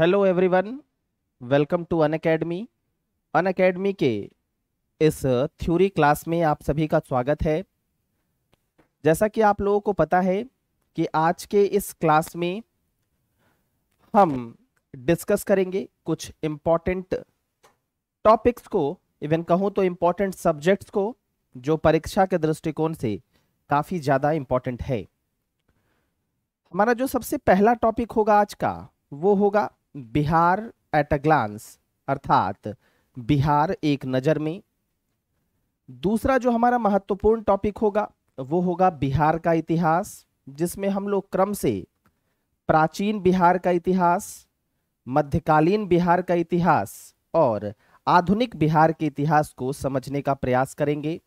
hello everyone welcome to Unacademy Unacademy के इस theory uh, class में आप सभी का स्वागत है जैसा कि आप लोगों को पता है कि आज के इस क्लास में हम डिस्कस करेंगे कुछ इम्पॉर्टेंट टॉपिक्स को इवन कहूँ तो इम्पॉर्टेंट सब्जेक्ट्स को जो परीक्षा के दृष्टिकोण से काफ़ी ज़्यादा इम्पॉर्टेंट है हमारा जो सबसे पहला टॉपिक होगा आज का वो होगा बिहार एट अ ग्लांस अर्थात बिहार एक नज़र में दूसरा जो हमारा महत्वपूर्ण टॉपिक होगा वो होगा बिहार का इतिहास जिसमें हम लोग क्रम से प्राचीन बिहार का इतिहास मध्यकालीन बिहार का इतिहास और आधुनिक बिहार के इतिहास को समझने का प्रयास करेंगे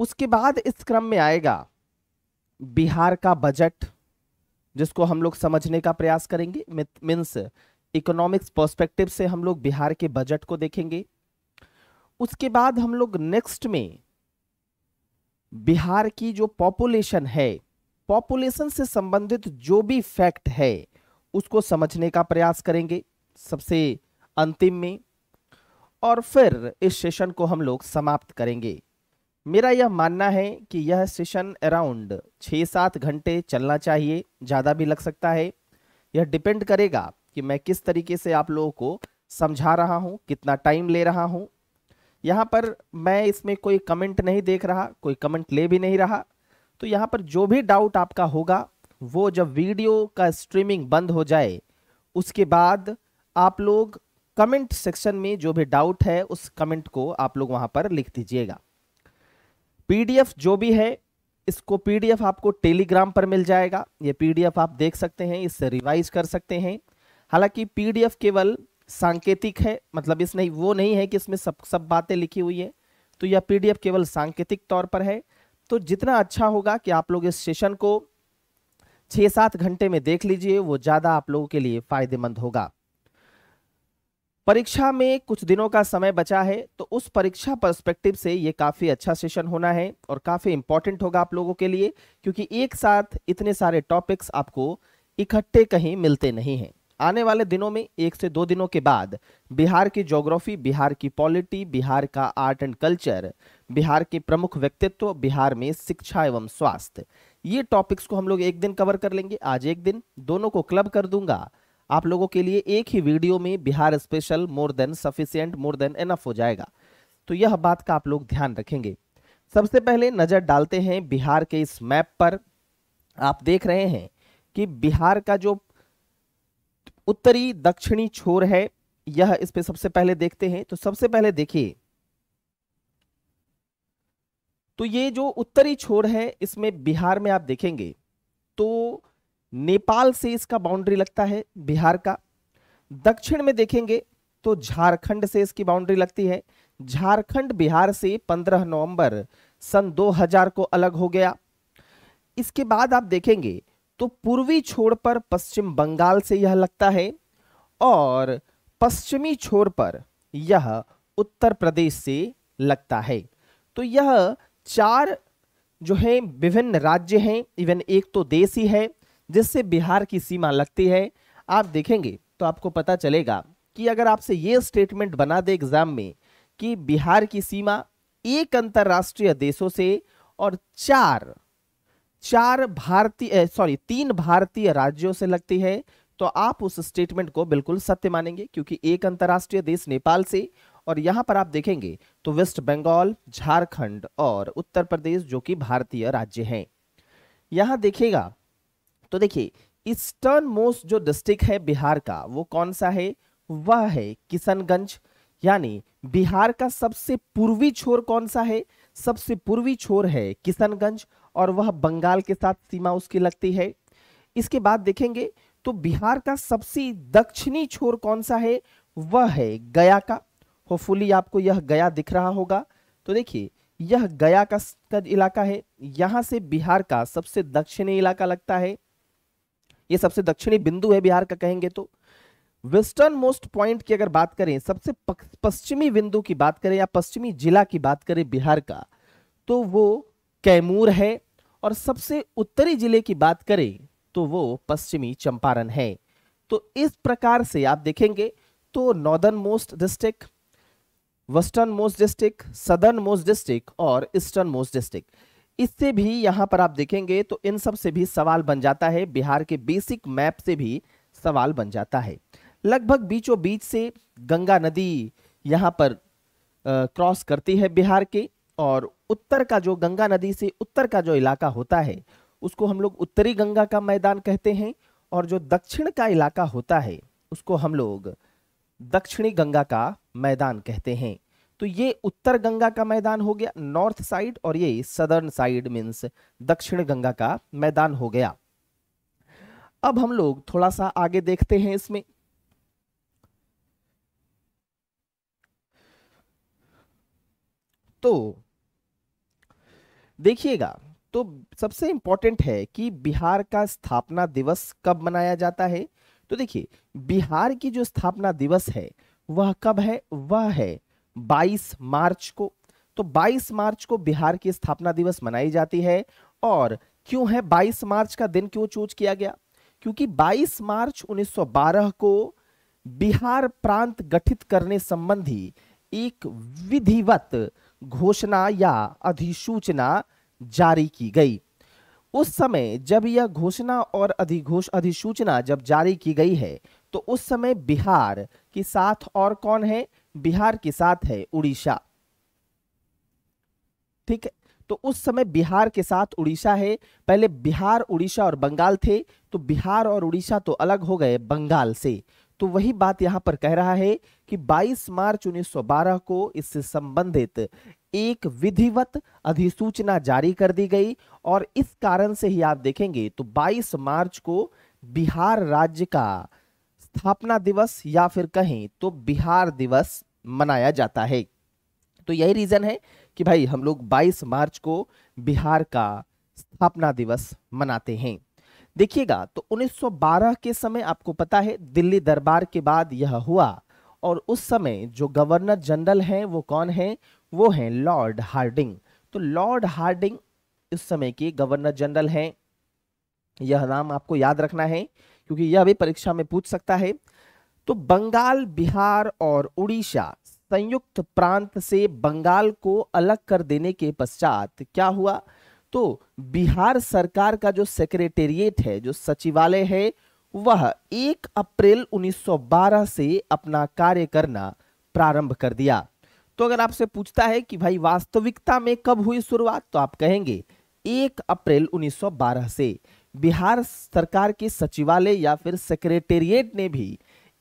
उसके बाद इस क्रम में आएगा बिहार का बजट जिसको हम लोग समझने का प्रयास करेंगे मीन्स इकोनॉमिक्स पर्सपेक्टिव से हम लोग बिहार के बजट को देखेंगे उसके बाद हम लोग नेक्स्ट में बिहार की जो पॉपुलेशन है पॉपुलेशन से संबंधित जो भी फैक्ट है उसको समझने का प्रयास करेंगे सबसे अंतिम में और फिर इस सेशन को हम लोग समाप्त करेंगे मेरा यह मानना है कि यह सेशन अराउंड छः सात घंटे चलना चाहिए ज़्यादा भी लग सकता है यह डिपेंड करेगा कि मैं किस तरीके से आप लोगों को समझा रहा हूँ कितना टाइम ले रहा हूँ यहाँ पर मैं इसमें कोई कमेंट नहीं देख रहा कोई कमेंट ले भी नहीं रहा तो यहाँ पर जो भी डाउट आपका होगा वो जब वीडियो का स्ट्रीमिंग बंद हो जाए उसके बाद आप लोग कमेंट सेक्शन में जो भी डाउट है उस कमेंट को आप लोग वहाँ पर लिख दीजिएगा पीडीएफ जो भी है इसको पीडीएफ आपको टेलीग्राम पर मिल जाएगा ये पीडीएफ आप देख सकते हैं इससे रिवाइज कर सकते हैं हालांकि पीडीएफ केवल सांकेतिक है मतलब इस नहीं वो नहीं है कि इसमें सब सब बातें लिखी हुई है तो यह पीडीएफ केवल सांकेतिक तौर पर है तो जितना अच्छा होगा कि आप लोग इस सेशन को छः सात घंटे में देख लीजिए वो ज़्यादा आप लोगों के लिए फ़ायदेमंद होगा परीक्षा में कुछ दिनों का समय बचा है तो उस परीक्षा पर्सपेक्टिव से ये काफ़ी अच्छा सेशन होना है और काफ़ी इम्पॉर्टेंट होगा आप लोगों के लिए क्योंकि एक साथ इतने सारे टॉपिक्स आपको इकट्ठे कहीं मिलते नहीं हैं आने वाले दिनों में एक से दो दिनों के बाद बिहार की ज्योग्राफी बिहार की पॉलिटी बिहार का आर्ट एंड कल्चर बिहार के प्रमुख व्यक्तित्व बिहार में शिक्षा एवं स्वास्थ्य ये टॉपिक्स को हम लोग एक दिन कवर कर लेंगे आज एक दिन दोनों को क्लब कर दूंगा आप लोगों के लिए एक ही वीडियो में Bihar special more than sufficient more than enough हो जाएगा तो यह बात का आप लोग ध्यान रखेंगे सबसे पहले नज़र डालते हैं बिहार के इस मैप पर आप देख रहे हैं कि बिहार का जो उत्तरी दक्षिणी छोर है यह इस पे सबसे पहले देखते हैं तो सबसे पहले देखिए तो ये जो उत्तरी छोर है इसमें बिहार में आप देखेंगे तो नेपाल से इसका बाउंड्री लगता है बिहार का दक्षिण में देखेंगे तो झारखंड से इसकी बाउंड्री लगती है झारखंड बिहार से 15 नवंबर सन 2000 को अलग हो गया इसके बाद आप देखेंगे तो पूर्वी छोर पर पश्चिम बंगाल से यह लगता है और पश्चिमी छोर पर यह उत्तर प्रदेश से लगता है तो यह चार जो है विभिन्न राज्य हैं इवन एक तो देश ही है जिससे बिहार की सीमा लगती है आप देखेंगे तो आपको पता चलेगा कि अगर आपसे ये स्टेटमेंट बना दे एग्जाम में कि बिहार की सीमा एक अंतर्राष्ट्रीय देशों से और चार चार भारतीय सॉरी तीन भारतीय राज्यों से लगती है तो आप उस स्टेटमेंट को बिल्कुल सत्य मानेंगे क्योंकि एक अंतर्राष्ट्रीय देश नेपाल से और यहां पर आप देखेंगे तो वेस्ट बंगाल झारखंड और उत्तर प्रदेश जो कि भारतीय राज्य हैं यहां देखिएगा तो देखिए ईस्टर्न मोस्ट जो डिस्ट्रिक्ट है बिहार का वो कौन सा है वह है किशनगंज यानी बिहार का सबसे पूर्वी छोर कौन सा है सबसे पूर्वी छोर है किशनगंज और वह बंगाल के साथ सीमा उसकी लगती है इसके बाद देखेंगे तो बिहार का सबसे दक्षिणी छोर कौन सा है वह है गया का होपफुली आपको यह गया दिख रहा होगा तो देखिए यह गया का इलाका है यहाँ से बिहार का सबसे दक्षिणी इलाका लगता है ये सबसे दक्षिणी बिंदु है बिहार का कहेंगे तो वेस्टर्न मोस्ट पॉइंट की अगर बात करें सबसे पश्चिमी बिंदु की बात करें या पश्चिमी जिला की बात करें बिहार का तो वो कैमूर है और सबसे उत्तरी जिले की बात करें तो वो पश्चिमी चंपारण है तो इस प्रकार से आप देखेंगे तो northern most district western most district southern most district और ईस्टर्न मोस्ट डिस्ट्रिक्ट इससे भी यहाँ पर आप देखेंगे तो इन सब से भी सवाल बन जाता है बिहार के बेसिक मैप से भी सवाल बन जाता है लगभग बीचों बीच से गंगा नदी यहाँ पर क्रॉस करती है बिहार के और उत्तर का जो गंगा नदी से उत्तर का जो इलाका होता है उसको हम लोग उत्तरी गंगा का मैदान कहते हैं और जो दक्षिण का इलाका होता है उसको हम लोग दक्षिणी गंगा का मैदान कहते हैं तो ये उत्तर गंगा का मैदान हो गया नॉर्थ साइड और ये सदर्न साइड मीन्स दक्षिण गंगा का मैदान हो गया अब हम लोग थोड़ा सा आगे देखते हैं इसमें तो देखिएगा तो सबसे इंपॉर्टेंट है कि बिहार का स्थापना दिवस कब मनाया जाता है तो देखिए बिहार की जो स्थापना दिवस है वह कब है वह है 22 मार्च को तो 22 मार्च को बिहार की स्थापना दिवस मनाई जाती है और क्यों है 22 मार्च का दिन क्यों चूज किया गया क्योंकि 22 मार्च 1912 को बिहार प्रांत गठित करने संबंधी एक विधिवत घोषणा या अधिसूचना जारी की गई उस समय जब यह घोषणा और अधिघोष अधिसूचना जब जारी की गई है तो उस समय बिहार के साथ और कौन है बिहार के साथ है उड़ीसा ठीक है तो उस समय बिहार के साथ उड़ीसा है पहले बिहार उड़ीसा और बंगाल थे तो बिहार और उड़ीसा तो अलग हो गए बंगाल से तो वही बात यहां पर कह रहा है कि 22 मार्च 1912 को इससे संबंधित एक विधिवत अधिसूचना जारी कर दी गई और इस कारण से ही आप देखेंगे तो 22 मार्च को बिहार राज्य का स्थापना दिवस या फिर कहें तो बिहार दिवस मनाया जाता है तो यही रीज़न है कि भाई हम लोग 22 मार्च को बिहार का स्थापना दिवस मनाते हैं देखिएगा तो 1912 के समय आपको पता है दिल्ली दरबार के बाद यह हुआ और उस समय जो गवर्नर जनरल हैं वो कौन हैं वो हैं लॉर्ड हार्डिंग तो लॉर्ड हार्डिंग इस समय के गवर्नर जनरल हैं यह नाम आपको याद रखना है क्योंकि यह भी परीक्षा में पूछ सकता है तो बंगाल बिहार और उड़ीसा संयुक्त प्रांत से बंगाल को अलग कर देने के पश्चात क्या हुआ तो बिहार सरकार का जो सेक्रेटेरिएट है जो सचिवालय है वह 1 अप्रैल 1912 से अपना कार्य करना प्रारंभ कर दिया तो अगर आपसे पूछता है कि भाई वास्तविकता में कब हुई शुरुआत तो आप कहेंगे 1 अप्रैल 1912 से बिहार सरकार के सचिवालय या फिर सेक्रेटेरिएट ने भी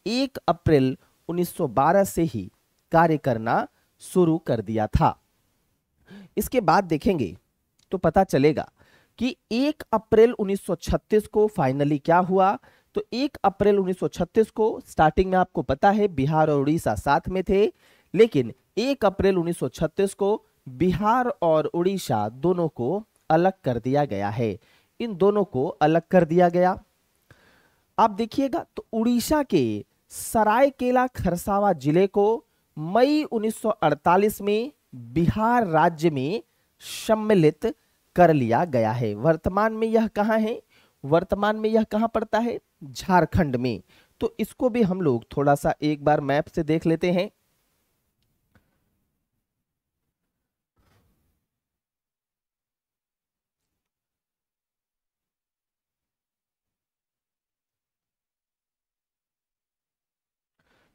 एक अप्रैल 1912 से ही कार्य करना शुरू कर दिया था इसके बाद देखेंगे तो पता चलेगा कि 1 अप्रैल 1936 को फाइनली क्या हुआ तो 1 अप्रैल 1936 को स्टार्टिंग में आपको पता है बिहार और उड़ीसा साथ में थे लेकिन 1 अप्रैल 1936 को बिहार और उड़ीसा दोनों को अलग कर दिया गया है इन दोनों को अलग कर दिया गया आप देखिएगा तो उड़ीसा के सरायकेला खरसावा जिले को मई 1948 में बिहार राज्य में सम्मिलित कर लिया गया है वर्तमान में यह कहाँ है वर्तमान में यह कहाँ पड़ता है झारखंड में तो इसको भी हम लोग थोड़ा सा एक बार मैप से देख लेते हैं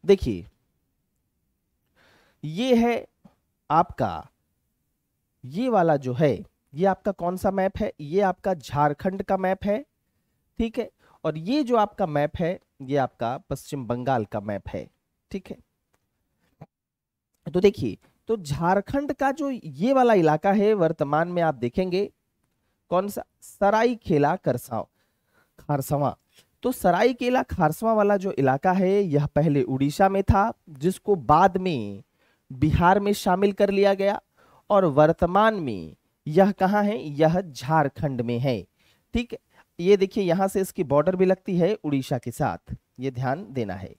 देखिए ये है आपका ये वाला जो है ये आपका कौन सा मैप है ये आपका झारखंड का मैप है ठीक है और ये जो आपका मैप है ये आपका पश्चिम बंगाल का मैप है ठीक है तो देखिए तो झारखंड का जो ये वाला इलाका है वर्तमान में आप देखेंगे कौन सा सराई खेला करसाव खरसावा तो सरायकेला खारसवा वाला जो इलाका है यह पहले उड़ीसा में था जिसको बाद में बिहार में शामिल कर लिया गया और वर्तमान में यह कहाँ है यह झारखंड में है ठीक ये देखिए यहां से इसकी बॉर्डर भी लगती है उड़ीसा के साथ ये ध्यान देना है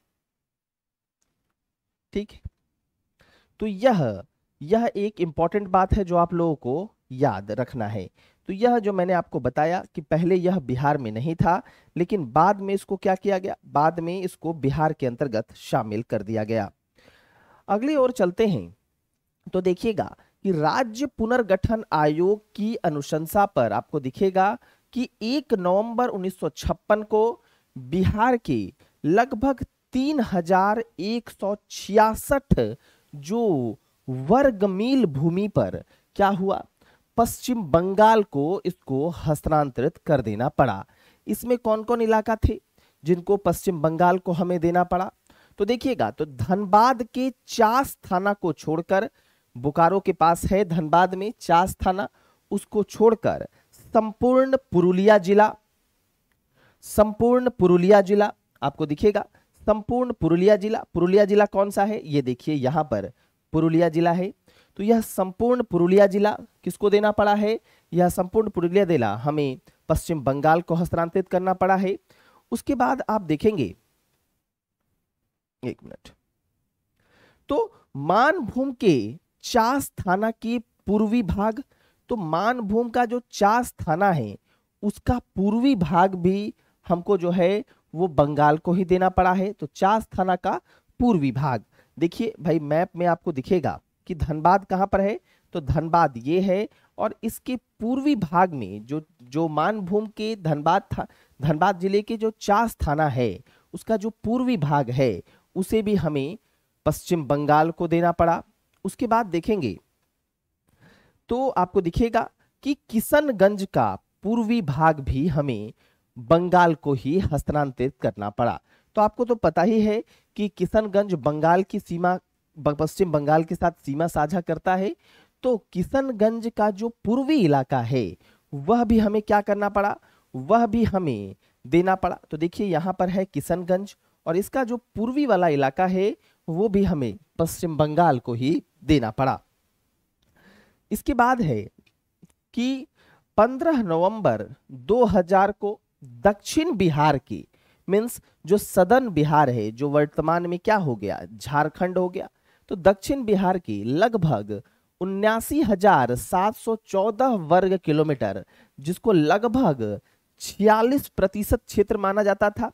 ठीक तो यह यह एक इंपॉर्टेंट बात है जो आप लोगों को याद रखना है तो यह जो मैंने आपको बताया कि पहले यह बिहार में नहीं था लेकिन बाद में इसको क्या किया गया बाद में इसको बिहार के अंतर्गत शामिल कर दिया गया अगली ओर चलते हैं तो देखिएगा कि राज्य पुनर्गठन आयोग की अनुशंसा पर आपको दिखेगा कि 1 नवंबर 1956 को बिहार के लगभग तीन हजार एक सौ छियासठ जो वर्ग मील भूमि पर क्या हुआ पश्चिम बंगाल को इसको हस्तांतरित कर देना पड़ा इसमें कौन कौन इलाका थे जिनको पश्चिम बंगाल को हमें देना पड़ा तो देखिएगा तो धनबाद के चास थाना को छोड़कर बोकारो के पास है धनबाद में चास थाना उसको छोड़कर संपूर्ण पुरुलिया जिला संपूर्ण पुरुलिया जिला आपको दिखेगा संपूर्ण पुरुलिया जिला पुरुलिया जिला कौन सा है ये देखिए यहां पर पुरुलिया जिला है तो यह संपूर्ण पुरुलिया जिला किसको देना पड़ा है यह संपूर्ण पुरुलिया जिला हमें पश्चिम बंगाल को हस्तांतरित करना पड़ा है उसके बाद आप देखेंगे एक मिनट तो मानभूम के चास थाना की पूर्वी भाग तो मानभूम का जो चास थाना है उसका पूर्वी भाग भी हमको जो है वो बंगाल को ही देना पड़ा है तो चास थाना का पूर्वी भाग देखिए भाई मैप में आपको दिखेगा कि धनबाद कहाँ पर है तो धनबाद ये है और इसके पूर्वी भाग में जो जो मानभूम के धनबाद था धनबाद जिले के जो चास थाना है उसका जो पूर्वी भाग है उसे भी हमें पश्चिम बंगाल को देना पड़ा उसके बाद देखेंगे तो आपको दिखेगा कि किशनगंज का पूर्वी भाग भी हमें बंगाल को ही हस्तांतरित करना पड़ा तो आपको तो पता ही है कि किशनगंज बंगाल की सीमा पश्चिम बंगाल के साथ सीमा साझा करता है तो किशनगंज का जो पूर्वी इलाका है वह भी हमें क्या करना पड़ा वह भी हमें देना पड़ा तो देखिए यहाँ पर है किशनगंज और इसका जो पूर्वी वाला इलाका है वो भी हमें पश्चिम बंगाल को ही देना पड़ा इसके बाद है कि 15 नवंबर 2000 को दक्षिण बिहार की मीन्स जो सदन बिहार है जो वर्तमान में क्या हो गया झारखंड हो गया तो दक्षिण बिहार की लगभग उन्यासी हजार सात सौ चौदह वर्ग किलोमीटर जिसको लगभग छियालीस प्रतिशत क्षेत्र माना जाता था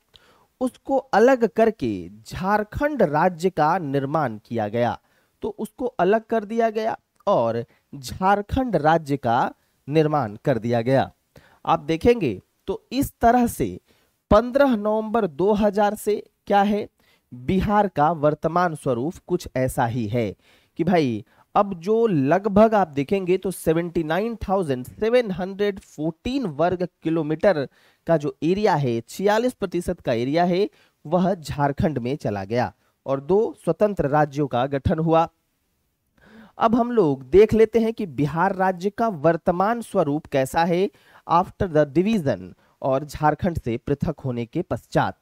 उसको अलग करके झारखंड राज्य का निर्माण किया गया तो उसको अलग कर दिया गया और झारखंड राज्य का निर्माण कर दिया गया आप देखेंगे तो इस तरह से 15 नवंबर 2000 से क्या है बिहार का वर्तमान स्वरूप कुछ ऐसा ही है कि भाई अब जो लगभग आप देखेंगे तो 79,714 वर्ग किलोमीटर का जो एरिया है छियालीस प्रतिशत का एरिया है वह झारखंड में चला गया और दो स्वतंत्र राज्यों का गठन हुआ अब हम लोग देख लेते हैं कि बिहार राज्य का वर्तमान स्वरूप कैसा है आफ्टर द डिवीजन और झारखंड से पृथक होने के पश्चात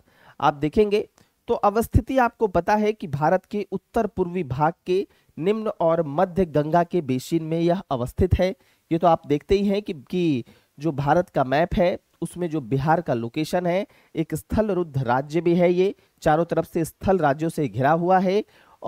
आप देखेंगे तो अवस्थिति आपको पता है कि भारत के उत्तर पूर्वी भाग के निम्न और मध्य गंगा के बेसिन में यह अवस्थित है ये तो आप देखते ही हैं कि, कि जो भारत का मैप है उसमें जो बिहार का लोकेशन है एक स्थल रुद्ध राज्य भी है ये चारों तरफ से स्थल राज्यों से घिरा हुआ है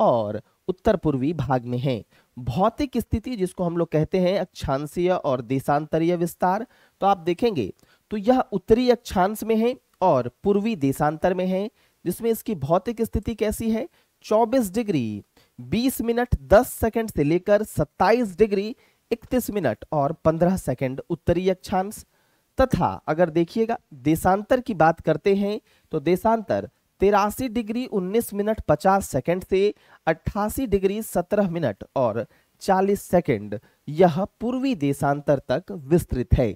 और उत्तर पूर्वी भाग में है भौतिक स्थिति जिसको हम लोग कहते हैं अक्षांशीय और देशांतरीय विस्तार तो आप देखेंगे तो यह उत्तरी अक्षांश में है और पूर्वी देशांतर में है जिसमें इसकी भौतिक स्थिति कैसी है 24 डिग्री 20 मिनट 10 सेकंड से लेकर 27 डिग्री 31 मिनट और 15 सेकंड उत्तरी अक्षांश तथा अगर देखिएगा देशांतर की बात करते हैं तो देशांतर तिरासी डिग्री 19 मिनट 50 सेकंड से 88 डिग्री 17 मिनट और 40 सेकंड यह पूर्वी देशांतर तक विस्तृत है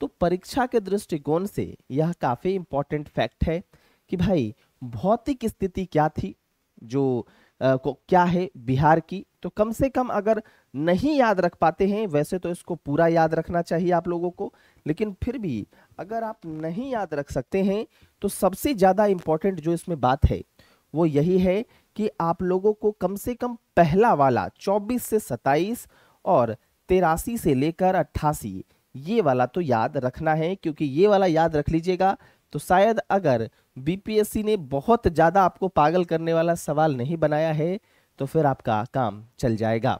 तो परीक्षा के दृष्टिकोण से यह काफ़ी इंपॉर्टेंट फैक्ट है कि भाई भौतिक स्थिति क्या थी जो आ, को क्या है बिहार की तो कम से कम अगर नहीं याद रख पाते हैं वैसे तो इसको पूरा याद रखना चाहिए आप लोगों को लेकिन फिर भी अगर आप नहीं याद रख सकते हैं तो सबसे ज़्यादा इंपॉर्टेंट जो इसमें बात है वो यही है कि आप लोगों को कम से कम पहला वाला 24 से 27 और तेरासी से लेकर अट्ठासी ये वाला तो याद रखना है क्योंकि ये वाला याद रख लीजिएगा तो शायद अगर बीपीएससी ने बहुत ज़्यादा आपको पागल करने वाला सवाल नहीं बनाया है तो फिर आपका काम चल जाएगा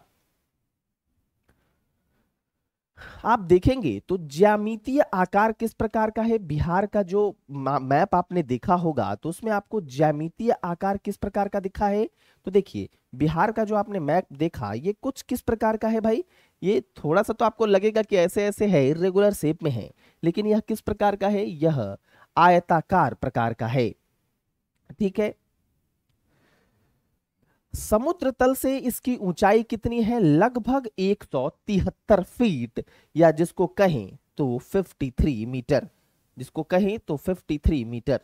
आप देखेंगे तो ज्यामितीय आकार किस प्रकार का है बिहार का जो मैप आपने देखा होगा तो उसमें आपको ज्यामितीय आकार किस प्रकार का दिखा है तो देखिए बिहार का जो आपने मैप देखा ये कुछ किस प्रकार का है भाई ये थोड़ा सा तो आपको लगेगा कि ऐसे ऐसे है इरेगुलर शेप में है लेकिन यह किस प्रकार का है यह आयताकार प्रकार का है ठीक है समुद्र तल से इसकी ऊंचाई कितनी है लगभग 173 फीट या जिसको कहें तो 53 मीटर जिसको कहें तो 53 मीटर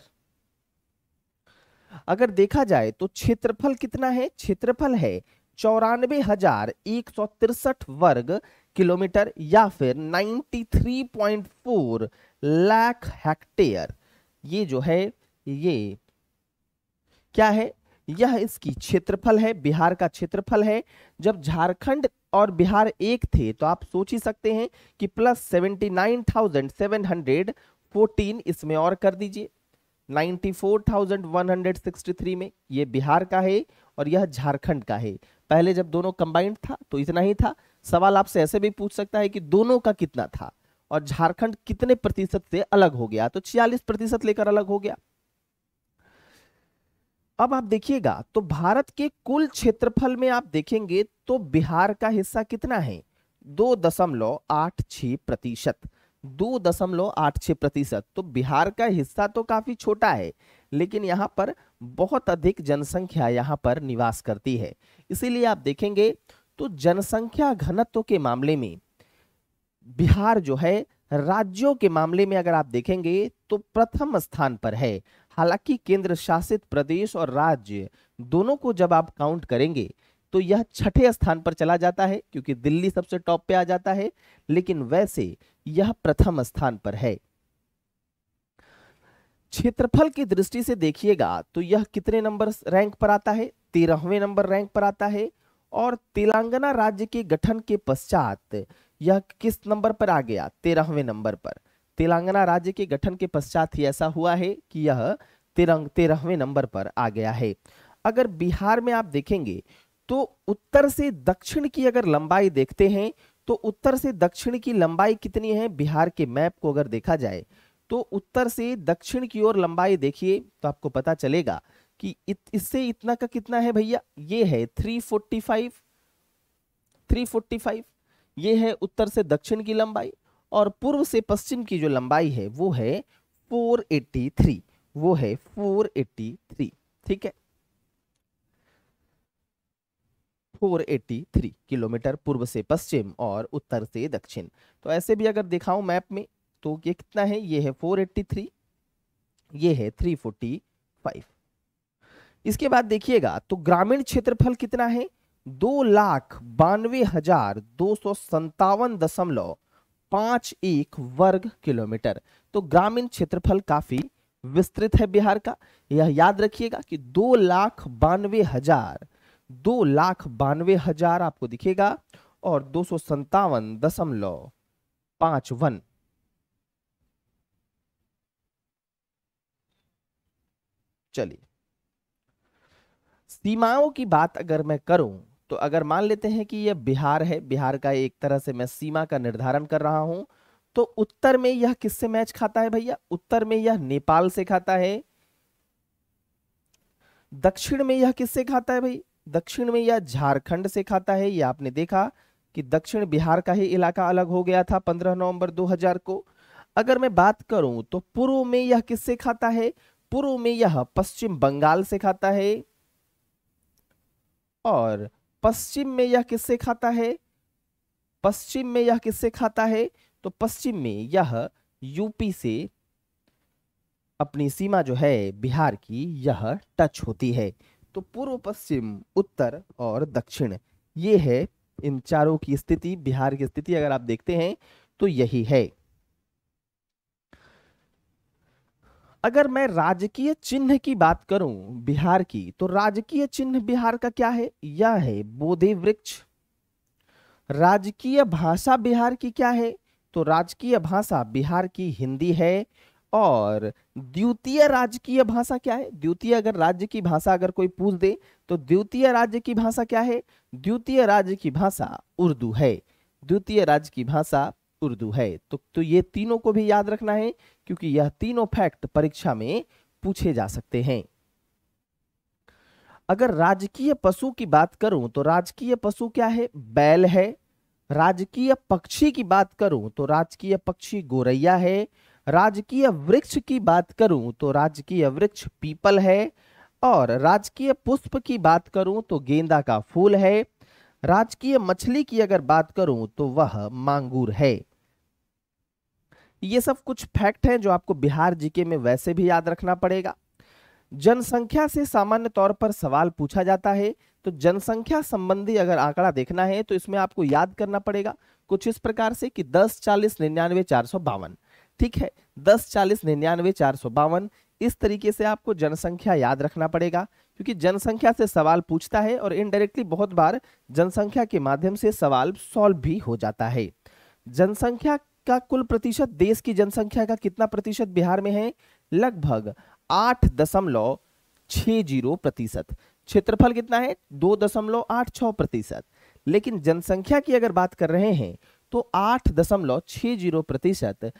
अगर देखा जाए तो क्षेत्रफल कितना है क्षेत्रफल है चौरानवे हजार एक सौ तिरसठ वर्ग किलोमीटर या फिर 93.4 लाख हेक्टेयर ये जो है ये क्या है यह इसकी क्षेत्रफल है बिहार का क्षेत्रफल है जब झारखंड और बिहार एक थे तो आप सोच ही सकते हैं कि plus seventy nine thousand seven hundred fourteen इसमें और कर दीजिए ninety four thousand one hundred sixty three में ये बिहार का है और यह झारखंड का है पहले जब दोनों कंबाइंड था तो इतना ही था सवाल आपसे ऐसे भी पूछ सकता है कि दोनों का कितना था और झारखंड कितने प्रतिशत से अलग हो गया तो छियालीस प्रतिशत लेकर अलग हो गया अब आप देखिएगा तो भारत के कुल क्षेत्रफल में आप देखेंगे तो बिहार का हिस्सा कितना है दो दशमलव आठ छ प्रतिशत दो दशमलव आठ छ प्रतिशत तो बिहार का हिस्सा तो काफ़ी छोटा है लेकिन यहाँ पर बहुत अधिक जनसंख्या यहाँ पर निवास करती है इसीलिए आप देखेंगे तो जनसंख्या घनत्व के मामले में बिहार जो है राज्यों के मामले में अगर आप देखेंगे तो प्रथम स्थान पर है हालांकि केंद्र शासित प्रदेश और राज्य दोनों को जब आप काउंट करेंगे तो यह छठे स्थान पर चला जाता है क्योंकि दिल्ली सबसे टॉप पे आ जाता है लेकिन वैसे यह प्रथम स्थान पर है क्षेत्रफल की दृष्टि से देखिएगा तो यह कितने नंबर रैंक पर आता है तेरहवें नंबर रैंक पर आता है और तेलंगाना राज्य के गठन के पश्चात यह किस नंबर पर आ गया तेरहवें नंबर पर तेलंगाना राज्य के गठन के पश्चात ही ऐसा हुआ है कि यह तेरह तेरहवें नंबर पर आ गया है अगर बिहार में आप देखेंगे तो उत्तर से दक्षिण की अगर लंबाई देखते हैं तो उत्तर से दक्षिण की लंबाई कितनी है बिहार के मैप को अगर देखा जाए तो उत्तर से दक्षिण की ओर लंबाई देखिए तो आपको पता चलेगा कि इत, इससे इतना का कितना है भैया ये है 345 345 ये है उत्तर से दक्षिण की लंबाई और पूर्व से पश्चिम की जो लंबाई है वो है 483 वो है 483 ठीक है 483 किलोमीटर पूर्व से पश्चिम और उत्तर से दक्षिण तो ऐसे भी अगर दिखाऊं मैप में तो ये कितना है ये है 483 ये है 345 इसके बाद देखिएगा तो ग्रामीण क्षेत्रफल कितना है दो लाख बानवे हजार दो सौ संतावन दशमलव पांच एक वर्ग किलोमीटर तो ग्रामीण क्षेत्रफल काफी विस्तृत है बिहार का यह याद रखिएगा कि दो लाख बानवे हजार दो लाख बानवे हजार आपको दिखेगा और दो सौ संतावन दशमलव पांच वन चलिए सीमाओं की बात अगर मैं करूं तो अगर मान लेते हैं कि यह बिहार है बिहार का एक तरह से मैं सीमा का निर्धारण कर रहा हूं तो उत्तर में यह किससे मैच खाता है भैया उत्तर में यह नेपाल से खाता है दक्षिण में यह किससे खाता है भाई दक्षिण में यह झारखंड से खाता है यह आपने देखा कि दक्षिण बिहार का ही इलाका अलग हो गया था 15 नवंबर 2000 को अगर मैं बात करूं तो पूर्व में यह किससे खाता है पूर्व में यह पश्चिम बंगाल से खाता है और पश्चिम में यह किससे खाता है पश्चिम में यह किससे खाता है तो पश्चिम में यह यूपी से अपनी सीमा जो है बिहार की यह टच होती है तो पूर्व पश्चिम उत्तर और दक्षिण ये है इन चारों की स्थिति बिहार की स्थिति अगर आप देखते हैं तो यही है अगर मैं राजकीय चिन्ह की बात करूं बिहार की तो राजकीय चिन्ह बिहार का क्या है यह है बोधे वृक्ष राजकीय भाषा बिहार की क्या है तो राजकीय भाषा बिहार की हिंदी है और द्वितीय राजकीय भाषा क्या है द्वितीय अगर राज्य की भाषा अगर कोई पूछ दे तो द्वितीय राज्य की भाषा क्या है द्वितीय राज्य की भाषा उर्दू है द्वितीय राज्य की भाषा उर्दू है तो तो ये तीनों को भी याद रखना है क्योंकि यह तीनों फैक्ट परीक्षा में पूछे जा सकते हैं अगर राजकीय पशु की बात करूं तो राजकीय पशु क्या है बैल है राजकीय पक्षी की बात करूं तो राजकीय पक्षी गोरैया है राजकीय वृक्ष की बात करूं तो राजकीय वृक्ष पीपल है और राजकीय पुष्प की बात करूं तो गेंदा का फूल है राजकीय मछली की अगर बात करूं तो वह मांगूर है ये सब कुछ फैक्ट हैं जो आपको बिहार जीके में वैसे भी याद रखना पड़ेगा जनसंख्या से सामान्य तौर पर सवाल पूछा जाता है तो जनसंख्या संबंधी अगर आंकड़ा देखना है तो इसमें आपको याद करना पड़ेगा कुछ इस प्रकार से कि दस चालीस निन्यानवे चार सौ बावन ठीक है दस चालीस निन्यानवे चार सौ बावन इस तरीके से आपको जनसंख्या याद रखना पड़ेगा क्योंकि जनसंख्या से सवाल पूछता है और इनडायरेक्टली बहुत बार जनसंख्या के माध्यम से सवाल सॉल्व भी हो जाता है जनसंख्या का कुल प्रतिशत देश की जनसंख्या का कितना प्रतिशत बिहार में है लगभग आठ दशमलव छ जीरो प्रतिशत क्षेत्रफल कितना है दो दशमलव आठ छ प्रतिशत लेकिन जनसंख्या की अगर बात कर रहे हैं तो आठ दशमलव छ जीरो प्रतिशत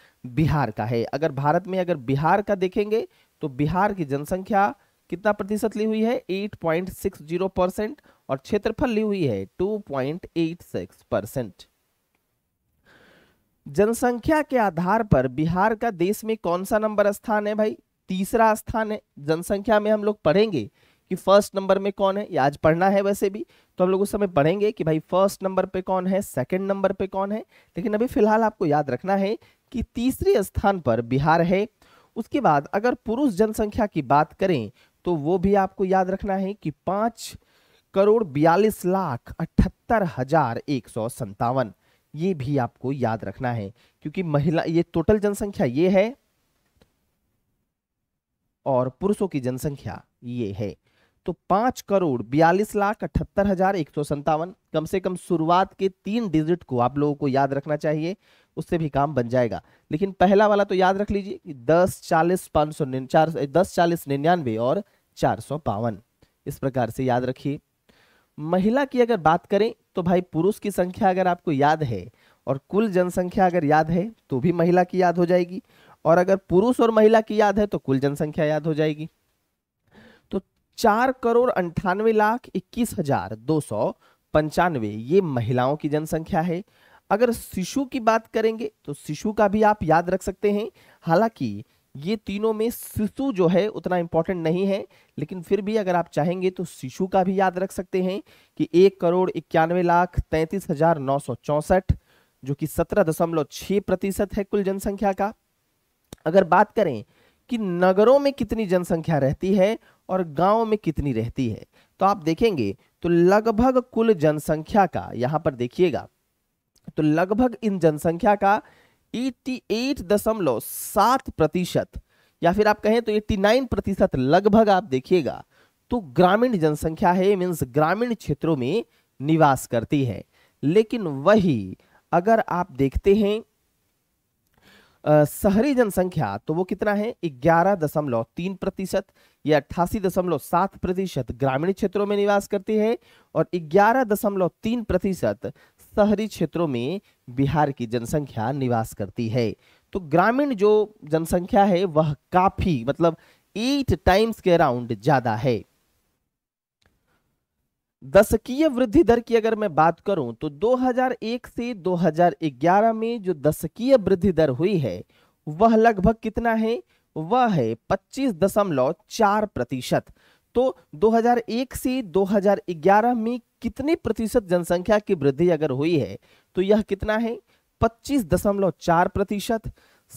बिहार का है अगर भारत में अगर बिहार का देखेंगे तो बिहार की जनसंख्या कितना प्रतिशत ली हुई है eight point six zero percent और क्षेत्रफल ली हुई है two point eight six percent जनसंख्या के आधार पर बिहार का देश में कौन सा नंबर स्थान है भाई तीसरा स्थान है जनसंख्या में हम लोग पढ़ेंगे कि फर्स्ट नंबर में कौन है आज पढ़ना है वैसे भी तो हम लोग उस समय पढ़ेंगे कि भाई फर्स्ट नंबर पे कौन है सेकंड नंबर पे कौन है लेकिन अभी फिलहाल आपको याद रखना है कि तीसरे स्थान पर बिहार है उसके बाद अगर पुरुष जनसंख्या की बात करें तो वो भी आपको याद रखना है कि पाँच करोड़ बयालीस लाख अठहत्तर हजार एक सौ संतावन ये भी आपको याद रखना है क्योंकि महिला ये टोटल जनसंख्या ये है और पुरुषों की जनसंख्या ये है तो पांच करोड़ बयालीस लाख अठहत्तर हजार एक सौ संतावन कम से कम शुरुआत के तीन डिजिट को आप लोगों को याद रखना चाहिए उससे भी काम बन जाएगा लेकिन पहला वाला तो याद रख लीजिए कि दस चालीस पांच सौ चार दस चालीस निन्यानवे और चार सौ बावन इस प्रकार से याद रखिए महिला की अगर बात करें तो भाई पुरुष की संख्या अगर आपको याद है और कुल जनसंख्या अगर याद है तो भी महिला की याद हो जाएगी और अगर पुरुष और महिला की याद है तो कुल जनसंख्या याद हो जाएगी तो चार करोड़ अंठानवे लाख इक्कीस हजार दो सौ पंचानवे ये महिलाओं की जनसंख्या है अगर शिशु की बात करेंगे तो शिशु का भी आप याद रख सकते हैं हालांकि ये तीनों में शिशु जो है उतना इम्पोर्टेंट नहीं है लेकिन फिर भी अगर आप चाहेंगे तो शिशु का भी याद रख सकते हैं कि एक करोड़ इक्यानवे लाख तैंतीस हजार नौ सौ चौंसठ जो कि सत्रह दशमलव छह प्रतिशत है कुल जनसंख्या का अगर बात करें कि नगरों में कितनी जनसंख्या रहती है और गाँव में कितनी रहती है तो आप देखेंगे तो लगभग कुल जनसंख्या का यहाँ पर देखिएगा तो लगभग इन जनसंख्या का 88 दशमलव सात प्रतिशत या फिर आप कहें तो 89 प्रतिशत लगभग आप देखिएगा तो ग्रामीण जनसंख्या है मीन्स ग्रामीण क्षेत्रों में निवास करती है लेकिन वही अगर आप देखते हैं शहरी जनसंख्या तो वो कितना है ग्यारह दशमलव तीन प्रतिशत या अट्ठासी दशमलव सात प्रतिशत ग्रामीण क्षेत्रों में निवास करती है और ग्यारह दशमलव तीन प्रतिशत शहरी क्षेत्रों में बिहार की जनसंख्या निवास करती है तो ग्रामीण जो जनसंख्या है वह काफी मतलब एट टाइम्स के अराउंड ज्यादा है दशकीय वृद्धि दर की अगर मैं बात करूं तो 2001 से 2011 में जो दशकीय वृद्धि दर हुई है वह लगभग कितना है वह है 25.4 प्रतिशत तो 2001 से 2011 में कितने प्रतिशत जनसंख्या की वृद्धि अगर हुई है तो यह कितना है 25.4 प्रतिशत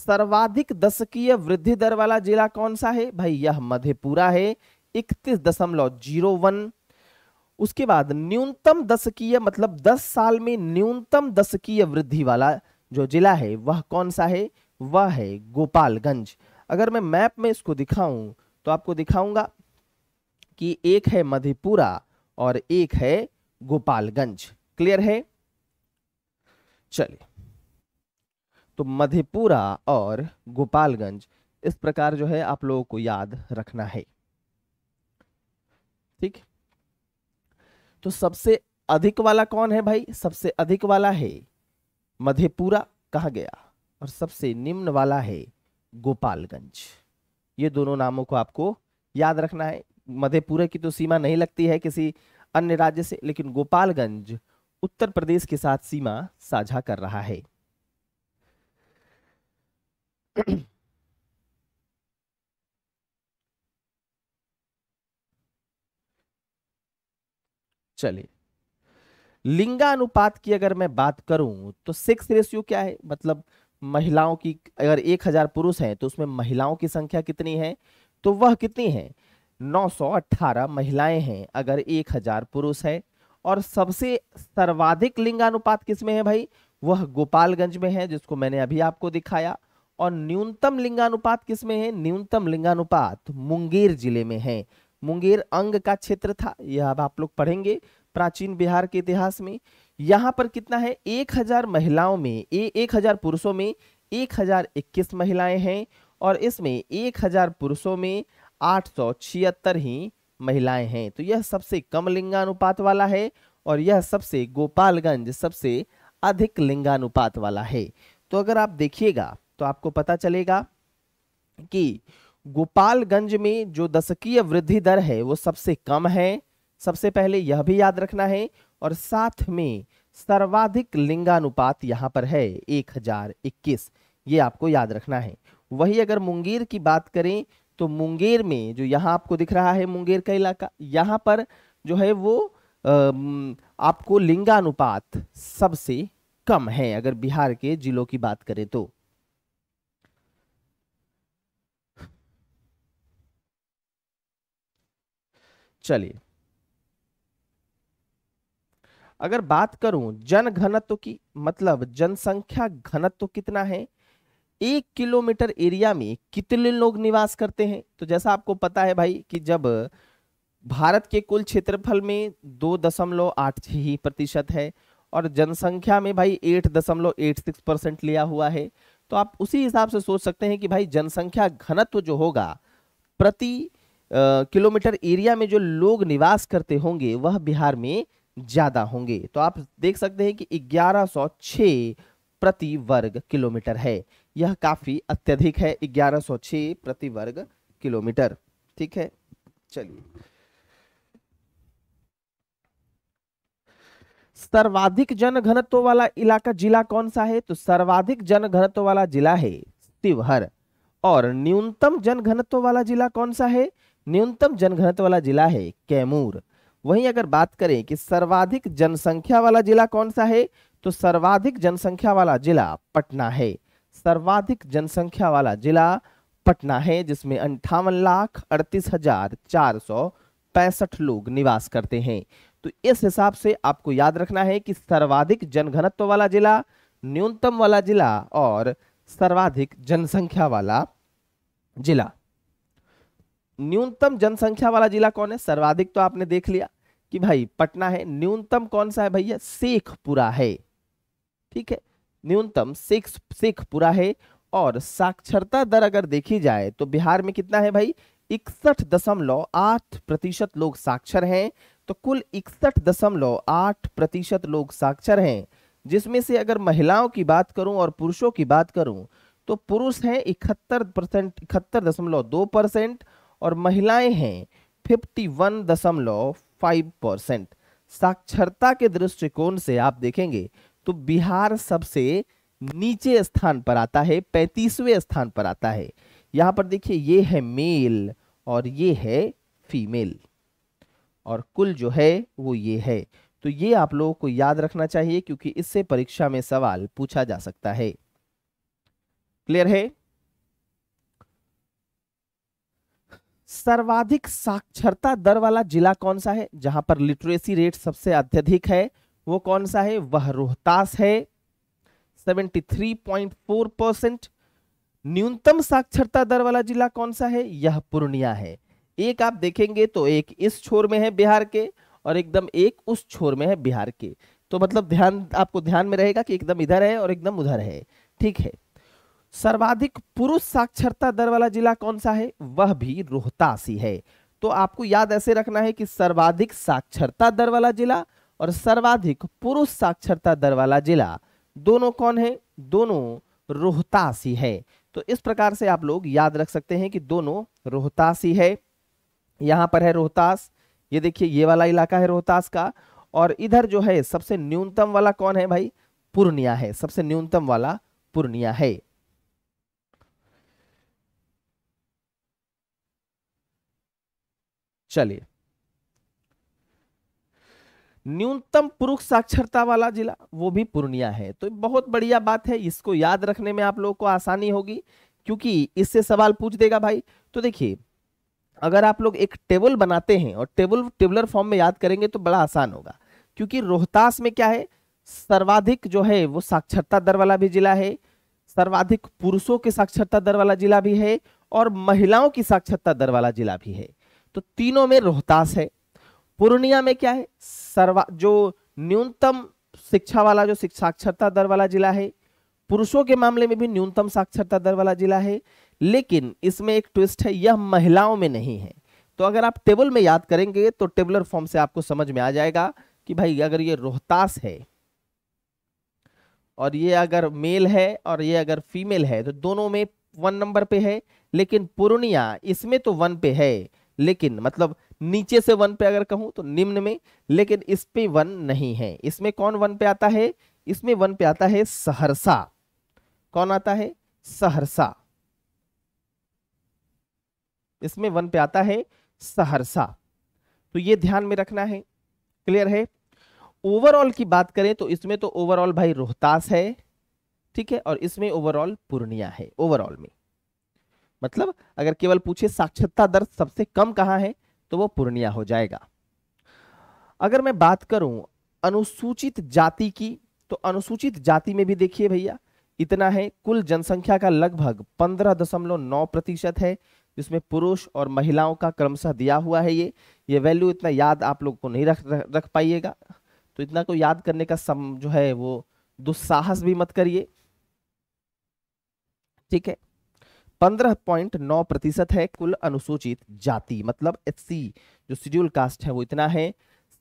सर्वाधिक दशकीय वृद्धि दर वाला जिला कौन सा है भाई यह मधेपुरा है इकतीस दशमलव जीरो वन उसके बाद न्यूनतम दशकीय मतलब 10 साल में न्यूनतम दशकीय वृद्धि वाला जो जिला है वह कौन सा है वह है गोपालगंज अगर मैं मैप में इसको दिखाऊं तो आपको दिखाऊंगा कि एक है मधेपुरा और एक है गोपालगंज क्लियर है चलिए तो मधेपुरा और गोपालगंज इस प्रकार जो है आप लोगों को याद रखना है ठीक तो सबसे अधिक वाला कौन है भाई सबसे अधिक वाला है मधेपुरा कहा गया और सबसे निम्न वाला है गोपालगंज ये दोनों नामों को आपको याद रखना है मधेपुरा की तो सीमा नहीं लगती है किसी अन्य राज्य से लेकिन गोपालगंज उत्तर प्रदेश के साथ सीमा साझा कर रहा है चलिए लिंगानुपात की अगर मैं बात करूं तो सेक्स रेशियो क्या है मतलब महिलाओं की अगर एक हजार पुरुष हैं तो उसमें महिलाओं की संख्या कितनी है तो वह कितनी है 918 महिलाएं हैं अगर 1000 पुरुष है और सबसे सर्वाधिक लिंगानुपात किस में है भाई वह गोपालगंज में है जिसको मैंने अभी आपको दिखाया और न्यूनतम लिंगानुपात किस में है न्यूनतम लिंगानुपात मुंगेर जिले में है मुंगेर अंग का क्षेत्र था यह अब आप लोग पढ़ेंगे प्राचीन बिहार के इतिहास में यहाँ पर कितना है एक हजार महिलाओं में ए, एक हजार पुरुषों में एक हजार इक्कीस महिलाएं हैं और इसमें एक हजार पुरुषों में आठ सौ छिहत्तर ही महिलाएं हैं तो यह सबसे कम लिंगानुपात वाला है और यह सबसे गोपालगंज सबसे अधिक लिंगानुपात वाला है तो अगर आप देखिएगा तो आपको पता चलेगा कि गोपालगंज में जो दशकीय वृद्धि दर है वो सबसे कम है सबसे पहले यह भी याद रखना है और साथ में सर्वाधिक लिंगानुपात यहाँ पर है 1021 ये आपको याद रखना है वही अगर मुंगेर की बात करें तो मुंगेर में जो यहाँ आपको दिख रहा है मुंगेर का इलाका यहाँ पर जो है वो आपको लिंगानुपात सबसे कम है अगर बिहार के जिलों की बात करें तो चलिए अगर बात करूं जन घनत्व की मतलब जनसंख्या घनत्व कितना है एक किलोमीटर एरिया में कितने लोग निवास करते हैं तो जैसा आपको पता है भाई कि जब भारत के कुल क्षेत्रफल में दो दशमलव आठ ही प्रतिशत है और जनसंख्या में भाई एट दशमलव एट सिक्स परसेंट लिया हुआ है तो आप उसी हिसाब से सोच सकते हैं कि भाई जनसंख्या घनत्व जो होगा प्रति किलोमीटर एरिया में जो लोग निवास करते होंगे वह बिहार में ज़्यादा होंगे तो आप देख सकते हैं कि ग्यारह प्रति वर्ग किलोमीटर है यह काफ़ी अत्यधिक है ग्यारह सौ छः प्रति वर्ग किलोमीटर ठीक है चलिए सर्वाधिक जन घनत्व वाला इलाका जिला कौन सा है तो सर्वाधिक जन घनत्व वाला जिला है शिवहर और न्यूनतम जन घनत्व वाला जिला कौन सा है न्यूनतम जन घनत्व वाला जिला है कैमूर वहीं अगर बात करें कि सर्वाधिक जनसंख्या वाला जिला कौन सा है तो सर्वाधिक जनसंख्या वाला जिला पटना है सर्वाधिक जनसंख्या वाला जिला पटना है जिसमें अंठावन लाख अड़तीस हजार चार सौ पैंसठ लोग निवास करते हैं तो इस हिसाब से आपको याद रखना है कि सर्वाधिक जनघनत्व वाला जिला न्यूनतम वाला जिला और सर्वाधिक जनसंख्या वाला जिला न्यूनतम जनसंख्या वाला जिला कौन है सर्वाधिक तो आपने देख लिया कि भाई पटना है न्यूनतम कौन सा है भैया शेखपुरा है ठीक है न्यूनतम सिक्स सिख पूरा है और साक्षरता दर अगर देखी जाए तो बिहार में कितना है भाई इकसठ दशमलव आठ प्रतिशत लोग साक्षर हैं तो कुल इकसठ दशमलव आठ प्रतिशत लोग साक्षर हैं जिसमें से अगर महिलाओं की बात करूं और पुरुषों की बात करूं तो पुरुष हैं इकहत्तर परसेंट इकहत्तर दशमलव दो परसेंट और महिलाएं हैं फिफ्टी वन दशमलव फाइव परसेंट साक्षरता के दृष्टिकोण से आप देखेंगे तो बिहार सबसे नीचे स्थान पर आता है पैंतीसवें स्थान पर आता है यहां पर देखिए ये है मेल और ये है फीमेल और कुल जो है वो ये है तो ये आप लोगों को याद रखना चाहिए क्योंकि इससे परीक्षा में सवाल पूछा जा सकता है क्लियर है सर्वाधिक साक्षरता दर वाला जिला कौन सा है जहां पर लिटरेसी रेट सबसे अत्यधिक है वो कौन सा है वह रोहतास है 73.4 परसेंट न्यूनतम साक्षरता दर वाला जिला कौन सा है यह पूर्णिया है एक आप देखेंगे तो एक इस छोर में है बिहार के और एकदम एक उस छोर में है बिहार के तो मतलब ध्यान आपको ध्यान में रहेगा कि एकदम इधर है और एकदम उधर है ठीक है सर्वाधिक पुरुष साक्षरता दर वाला जिला कौन सा है वह भी रोहतास ही है तो आपको याद ऐसे रखना है कि सर्वाधिक साक्षरता दर वाला जिला और सर्वाधिक पुरुष साक्षरता दर वाला जिला दोनों कौन है दोनों रोहतास ही है तो इस प्रकार से आप लोग याद रख सकते हैं कि दोनों रोहतास ही है यहां पर है रोहतास ये देखिए ये वाला इलाका है रोहतास का और इधर जो है सबसे न्यूनतम वाला कौन है भाई पूर्णिया है सबसे न्यूनतम वाला पूर्णिया है चलिए न्यूनतम पुरुष साक्षरता वाला जिला वो भी पूर्णिया है तो बहुत बढ़िया बात है इसको याद रखने में आप लोगों को आसानी होगी क्योंकि इससे सवाल पूछ देगा भाई तो देखिए अगर आप लोग एक टेबल बनाते हैं और टेबल टेबलर फॉर्म में याद करेंगे तो बड़ा आसान होगा क्योंकि रोहतास में क्या है सर्वाधिक जो है वो साक्षरता दर वाला भी जिला है सर्वाधिक पुरुषों के साक्षरता दर वाला जिला भी है और महिलाओं की साक्षरता दर वाला जिला भी है तो तीनों में रोहतास है पूर्णिया में क्या है सर्वा जो न्यूनतम शिक्षा वाला जो साक्षरता दर वाला जिला है पुरुषों के मामले में भी न्यूनतम साक्षरता दर वाला जिला है लेकिन इसमें एक ट्विस्ट है यह महिलाओं में नहीं है तो अगर आप टेबल में याद करेंगे तो टेबलर फॉर्म से आपको समझ में आ जाएगा कि भाई अगर ये रोहतास है और ये अगर मेल है और ये अगर फीमेल है तो दोनों में वन नंबर पे है लेकिन पूर्णिया इसमें तो वन पे है लेकिन मतलब नीचे से वन पे अगर कहूं तो निम्न में लेकिन इस पे वन नहीं है इसमें कौन वन पे आता है इसमें वन पे आता है सहरसा कौन आता है सहरसा इसमें वन पे आता है सहरसा तो ये ध्यान में रखना है क्लियर है ओवरऑल की बात करें तो इसमें तो ओवरऑल भाई रोहतास है ठीक है और इसमें ओवरऑल पूर्णिया है ओवरऑल में मतलब अगर केवल पूछे साक्षरता दर सबसे कम कहाँ है तो वो पूर्णिया हो जाएगा अगर मैं बात करूं अनुसूचित जाति की तो अनुसूचित जाति में भी देखिए भैया इतना है कुल जनसंख्या का लगभग पंद्रह दशमलव नौ प्रतिशत है जिसमें पुरुष और महिलाओं का क्रमशः दिया हुआ है ये ये वैल्यू इतना याद आप लोग को नहीं रख रख पाइएगा तो इतना को याद करने का सम जो है वो दुस्साहस भी मत करिए ठीक है 15.9 प्रतिशत है कुल अनुसूचित जाति मतलब एस जो शेड्यूल कास्ट है वो इतना है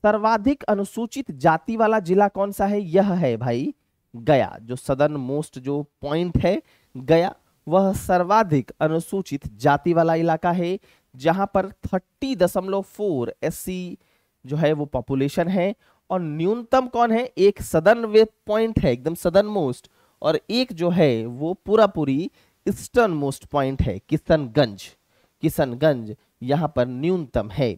सर्वाधिक अनुसूचित जाति वाला जिला कौन सा है यह है भाई गया जो सदन मोस्ट जो पॉइंट है गया वह सर्वाधिक अनुसूचित जाति वाला इलाका है जहां पर 30.4 दशमलव फोर जो है वो पॉपुलेशन है और न्यूनतम कौन है एक सदन वे पॉइंट है एकदम सदन मोस्ट और एक जो है वो पूरा पूरी ईस्टर्न मोस्ट पॉइंट है किशनगंज किशनगंज यहाँ पर न्यूनतम है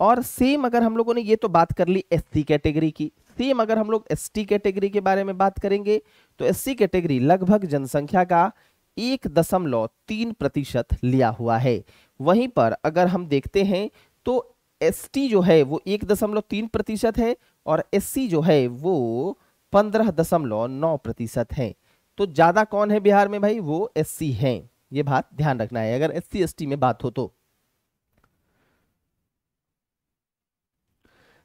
और सेम अगर हम लोगों ने ये तो बात कर ली एस कैटेगरी की सेम अगर हम लोग एस कैटेगरी के बारे में बात करेंगे तो एस कैटेगरी लगभग जनसंख्या का एक दशमलव तीन प्रतिशत लिया हुआ है वहीं पर अगर हम देखते हैं तो एस जो है वो एक दशमलव तीन प्रतिशत है और एस जो है वो पंद्रह दशमलव नौ प्रतिशत है तो ज़्यादा कौन है बिहार में भाई वो एससी हैं ये बात ध्यान रखना है अगर एस सी में बात हो तो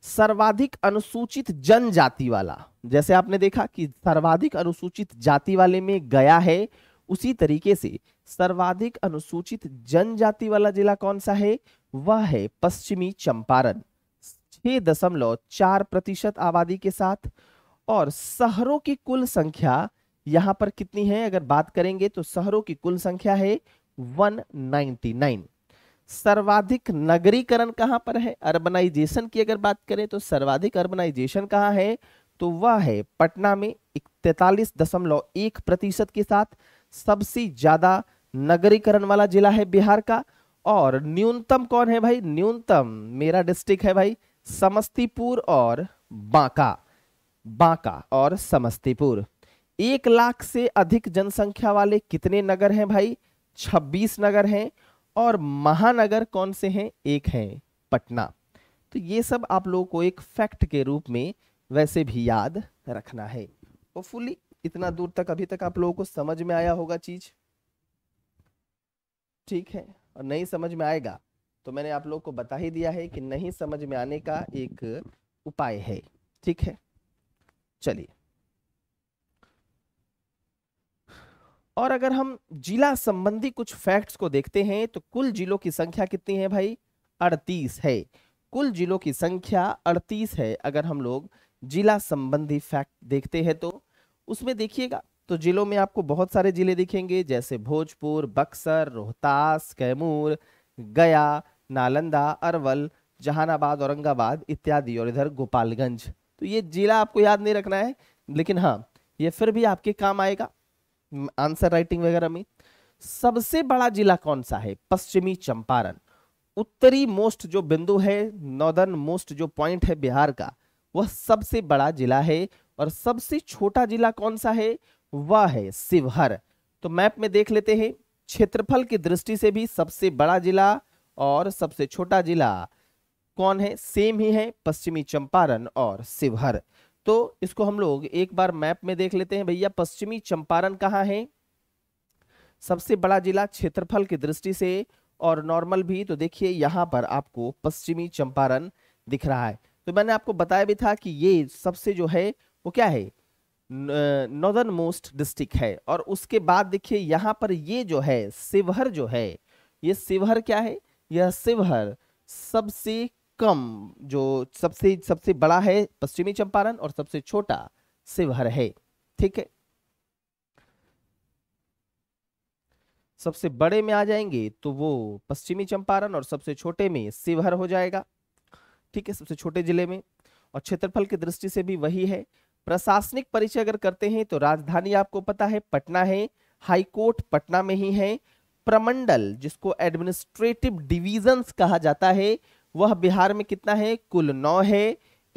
सर्वाधिक अनुसूचित जनजाति वाला जैसे आपने देखा कि सर्वाधिक अनुसूचित जाति वाले में गया है उसी तरीके से सर्वाधिक अनुसूचित जनजाति वाला जिला कौन सा है वह है पश्चिमी चंपारण छह दशमलव चार प्रतिशत आबादी के साथ और शहरों की कुल संख्या यहां पर कितनी है अगर बात करेंगे तो शहरों की कुल संख्या है 199 सर्वाधिक नगरीकरण कहां पर है अर्बनाइजेशन की अगर बात करें तो सर्वाधिक अर्बनाइजेशन कहां है तो वह है पटना में तैतालीस दशमलव एक प्रतिशत के साथ सबसे ज्यादा नगरीकरण वाला जिला है बिहार का और न्यूनतम कौन है भाई न्यूनतम मेरा डिस्ट्रिक्ट है भाई समस्तीपुर और बांका बांका और समस्तीपुर एक लाख से अधिक जनसंख्या वाले कितने नगर हैं भाई छब्बीस नगर हैं और महानगर कौन से हैं एक है पटना तो ये सब आप लोगों को एक फैक्ट के रूप में वैसे भी याद रखना है होपफुली इतना दूर तक अभी तक आप लोगों को समझ में आया होगा चीज ठीक है और नहीं समझ में आएगा तो मैंने आप लोगों को बता ही दिया है कि नहीं समझ में आने का एक उपाय है ठीक है चलिए और अगर हम जिला संबंधी कुछ फैक्ट्स को देखते हैं तो कुल जिलों की संख्या कितनी है भाई अड़तीस है कुल जिलों की संख्या अड़तीस है अगर हम लोग जिला संबंधी फैक्ट देखते हैं तो उसमें देखिएगा तो जिलों में आपको बहुत सारे जिले दिखेंगे जैसे भोजपुर बक्सर रोहतास कैमूर गया नालंदा अरवल जहानाबाद औरंगाबाद इत्यादि और इधर गोपालगंज तो ये जिला आपको याद नहीं रखना है लेकिन हाँ ये फिर भी आपके काम आएगा आंसर राइटिंग वगैरह में सबसे बड़ा जिला कौन सा है पश्चिमी चंपारण उत्तरी मोस्ट जो बिंदु है नॉर्दर्न मोस्ट जो पॉइंट है बिहार का वह सबसे बड़ा जिला है और सबसे छोटा जिला कौन सा है वह है शिवहर तो मैप में देख लेते हैं क्षेत्रफल की दृष्टि से भी सबसे बड़ा जिला और सबसे छोटा जिला कौन है सेम ही है पश्चिमी चंपारण और शिवहर तो इसको हम लोग एक बार मैप में देख लेते हैं भैया पश्चिमी चंपारण कहाँ है सबसे बड़ा जिला क्षेत्रफल की दृष्टि से और नॉर्मल भी तो देखिए यहाँ पर आपको पश्चिमी चंपारण दिख रहा है तो मैंने आपको बताया भी था कि ये सबसे जो है वो क्या है नॉर्दर्न मोस्ट डिस्ट्रिक्ट है और उसके बाद देखिए यहाँ पर ये जो है शिवहर जो है ये शिवहर क्या है यह शिवहर सबसे कम जो सबसे सबसे बड़ा है पश्चिमी चंपारण और सबसे छोटा शिवहर है ठीक है सबसे बड़े में आ जाएंगे तो वो पश्चिमी चंपारण और सबसे छोटे में शिवहर हो जाएगा ठीक है सबसे छोटे जिले में और क्षेत्रफल की दृष्टि से भी वही है प्रशासनिक परिचय अगर करते हैं तो राजधानी आपको पता है पटना है हाईकोर्ट पटना में ही है प्रमंडल जिसको एडमिनिस्ट्रेटिव डिविजन कहा जाता है वह बिहार में कितना है कुल नौ है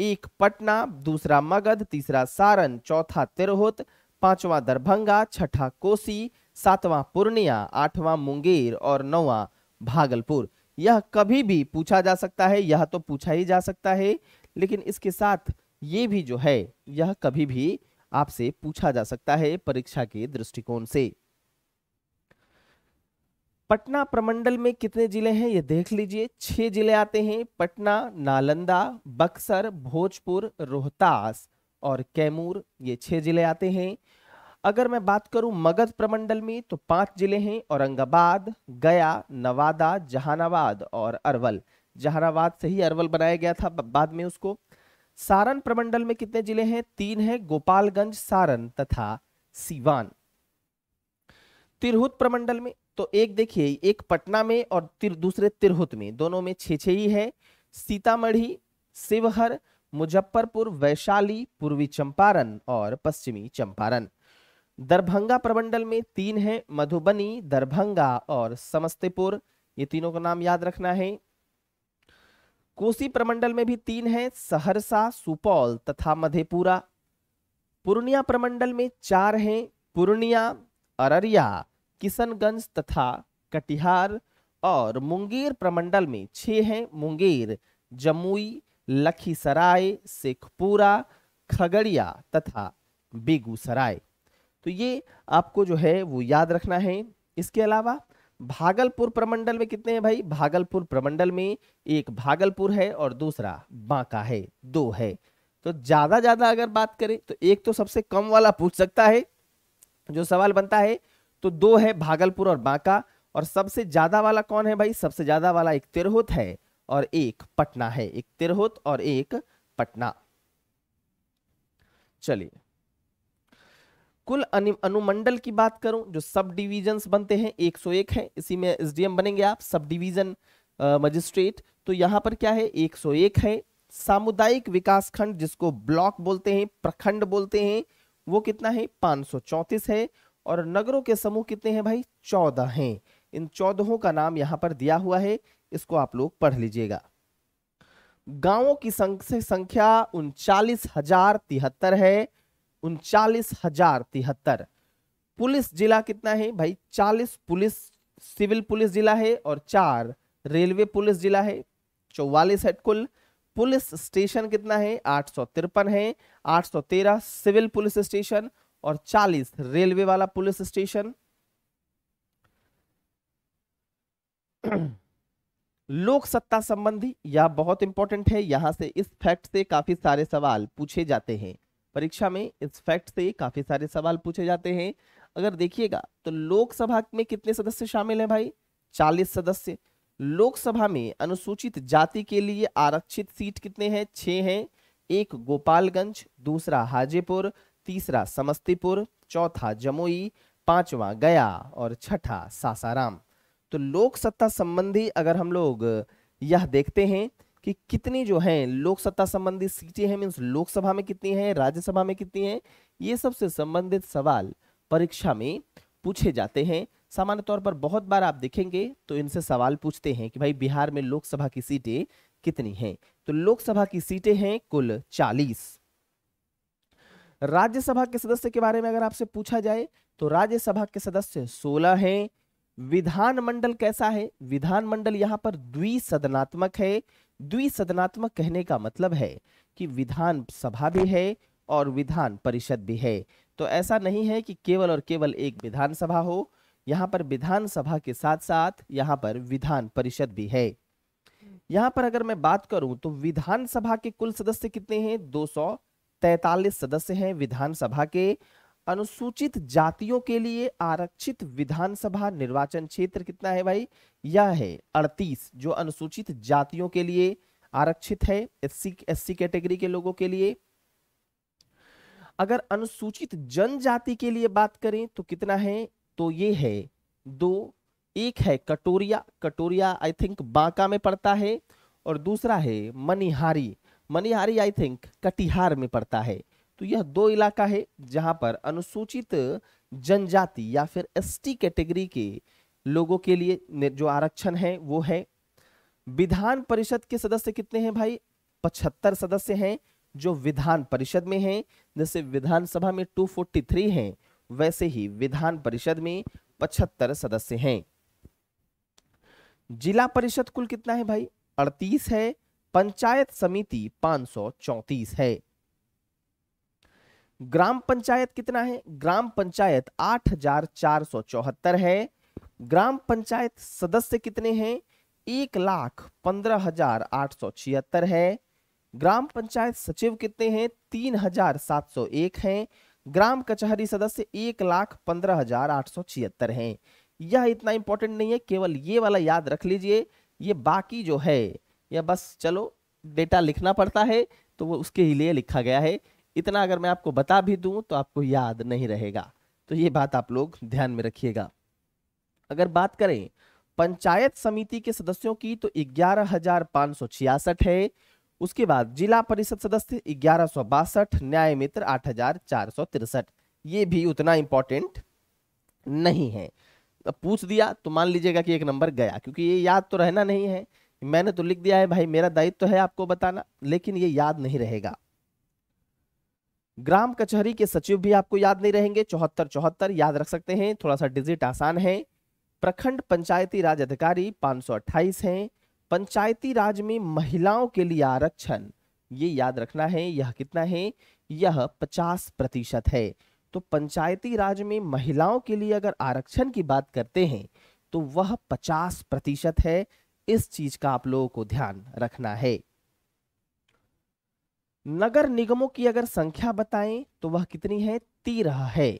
एक पटना दूसरा मगध तीसरा सारण चौथा तिरहुत पांचवा दरभंगा छठा कोसी सातवां पूर्णिया आठवां मुंगेर और नौवां भागलपुर यह कभी भी पूछा जा सकता है यह तो पूछा ही जा सकता है लेकिन इसके साथ ये भी जो है यह कभी भी आपसे पूछा जा सकता है परीक्षा के दृष्टिकोण से पटना प्रमंडल में कितने जिले हैं ये देख लीजिए छह जिले आते हैं पटना नालंदा बक्सर भोजपुर रोहतास और कैमूर ये छह जिले आते हैं अगर मैं बात करूं मगध प्रमंडल में तो पांच जिले हैं औरंगाबाद गया नवादा जहानाबाद और अरवल जहानाबाद से ही अरवल बनाया गया था बाद में उसको सारण प्रमंडल में कितने जिले हैं तीन है गोपालगंज सारण तथा सीवान तिरहुत प्रमंडल में तो एक देखिए एक पटना में और तिर, दूसरे तिरहुत में दोनों में छे छे ही है सीतामढ़ी शिवहर मुजफ्फरपुर वैशाली पूर्वी चंपारण और पश्चिमी चंपारण दरभंगा प्रमंडल में तीन है मधुबनी दरभंगा और समस्तीपुर ये तीनों का नाम याद रखना है कोसी प्रमंडल में भी तीन है सहरसा सुपौल तथा मधेपुरा पूर्णिया प्रमंडल में चार है पूर्णिया अररिया किशनगंज तथा कटिहार और मुंगेर प्रमंडल में छह हैं मुंगेर जमुई लखीसराय शेखपुरा खगड़िया तथा बेगूसराय तो ये आपको जो है वो याद रखना है इसके अलावा भागलपुर प्रमंडल में कितने हैं भाई भागलपुर प्रमंडल में एक भागलपुर है और दूसरा बांका है दो है तो ज़्यादा ज़्यादा अगर बात करें तो एक तो सबसे कम वाला पूछ सकता है जो सवाल बनता है तो दो है भागलपुर और बांका और सबसे ज्यादा वाला कौन है भाई सबसे ज्यादा वाला एक तिरहुत है और एक पटना है एक तिरहुत और एक पटना चलिए कुल अनुमंडल की बात करूं जो सब डिविजन्स बनते हैं 101 है इसी में एसडीएम बनेंगे आप सब डिवीजन मजिस्ट्रेट तो यहां पर क्या है 101 है सामुदायिक विकास खंड जिसको ब्लॉक बोलते हैं प्रखंड बोलते हैं वो कितना है पांच है और नगरों के समूह कितने हैं भाई चौदह हैं इन चौदहों का नाम यहाँ पर दिया हुआ है इसको आप लोग पढ़ लीजिएगा गांवों की संख्या उनचालीस हजार तिहत्तर है उनचालीस हजार तिहत्तर पुलिस जिला कितना है भाई चालीस पुलिस सिविल पुलिस जिला है और चार रेलवे पुलिस जिला है चौवालीस है कुल पुलिस स्टेशन कितना है आठ सौ तिरपन है आठ सौ तेरह सिविल पुलिस स्टेशन और 40 रेलवे वाला पुलिस स्टेशन लोक सत्ता संबंधी यह बहुत इंपॉर्टेंट है यहां से इस फैक्ट से काफी सारे सवाल पूछे जाते हैं परीक्षा में इस फैक्ट से काफी सारे सवाल पूछे जाते हैं अगर देखिएगा तो लोकसभा में कितने सदस्य शामिल हैं भाई 40 सदस्य लोकसभा में अनुसूचित जाति के लिए आरक्षित सीट कितने हैं छह हैं एक गोपालगंज दूसरा हाजीपुर तीसरा समस्तीपुर चौथा जमुई पांचवा गया और छठा सासाराम तो लोक सत्ता संबंधी अगर हम लोग यह देखते हैं कि कितनी जो है लोक सत्ता संबंधी सीटें हैं मीन्स लोकसभा में कितनी है राज्यसभा में कितनी है ये सबसे संबंधित सवाल परीक्षा में पूछे जाते हैं सामान्य तौर पर बहुत बार आप देखेंगे तो इनसे सवाल पूछते हैं कि भाई बिहार में लोकसभा की सीटें कितनी हैं तो लोकसभा की सीटें हैं कुल चालीस राज्यसभा के सदस्य के बारे में अगर आपसे पूछा जाए तो राज्यसभा के सदस्य सोलह हैं विधानमंडल कैसा है विधानमंडल यहाँ पर द्विसदनात्मक है द्विसदनात्मक कहने का मतलब है कि विधानसभा भी है और विधान परिषद भी है तो ऐसा नहीं है कि केवल और केवल एक विधानसभा हो यहाँ पर विधानसभा के साथ साथ यहाँ पर विधान परिषद भी है यहाँ पर अगर मैं बात करूं तो विधानसभा के कुल सदस्य कितने हैं दो सौ तैतालीस सदस्य हैं विधानसभा के अनुसूचित जातियों के लिए आरक्षित विधानसभा निर्वाचन क्षेत्र कितना है भाई यह है अड़तीस जो अनुसूचित जातियों के लिए आरक्षित है एससी एससी कैटेगरी के लोगों के लिए अगर अनुसूचित जनजाति के लिए बात करें तो कितना है तो ये है दो एक है कटोरिया कटोरिया आई थिंक बांका में पड़ता है और दूसरा है मनिहारी मनिहारी आई थिंक कटिहार में पड़ता है तो यह दो इलाका है जहां पर अनुसूचित जनजाति या फिर एसटी कैटेगरी के, के लोगों के लिए जो आरक्षण है वो है विधान परिषद के सदस्य कितने हैं भाई पचहत्तर सदस्य हैं जो विधान परिषद में हैं जैसे विधानसभा में 243 हैं वैसे ही विधान परिषद में पचहत्तर सदस्य हैं जिला परिषद कुल कितना है भाई अड़तीस है पंचायत समिति पांच है ग्राम पंचायत कितना है ग्राम पंचायत चौहत्तर है ग्राम पंचायत सदस्य कितने हैं एक लाख पंद्रह हजार आठ सौ छिहत्तर है ग्राम पंचायत सचिव कितने हैं तीन हजार सात सौ एक है ग्राम कचहरी सदस्य एक लाख पंद्रह हजार आठ सौ छिहत्तर है यह इतना इंपॉर्टेंट नहीं है केवल ये वाला याद रख लीजिए ये बाकी जो है या बस चलो डेटा लिखना पड़ता है तो वो उसके ही लिए लिखा गया है इतना अगर मैं आपको बता भी दूं तो आपको याद नहीं रहेगा तो ये बात आप लोग ध्यान में रखिएगा अगर बात करें पंचायत समिति के सदस्यों की तो ग्यारह है उसके बाद जिला परिषद सदस्य ग्यारह न्याय मित्र आठ ये भी उतना इम्पोर्टेंट नहीं है पूछ दिया तो मान लीजिएगा कि एक नंबर गया क्योंकि ये याद तो रहना नहीं है मैंने तो लिख दिया है भाई मेरा दायित्व तो है आपको बताना लेकिन ये याद नहीं रहेगा ग्राम कचहरी के सचिव भी आपको याद नहीं रहेंगे चौहत्तर चौहत्तर याद रख सकते हैं थोड़ा सा डिजिट आसान है प्रखंड पंचायती राज अधिकारी पांच सौ अट्ठाईस है पंचायती राज में महिलाओं के लिए आरक्षण ये याद रखना है यह कितना है यह पचास प्रतिशत है तो पंचायती राज में महिलाओं के लिए अगर आरक्षण की बात करते हैं तो वह पचास प्रतिशत है इस चीज का आप लोगों को ध्यान रखना है नगर निगमों की अगर संख्या बताएं तो वह कितनी है तेरह है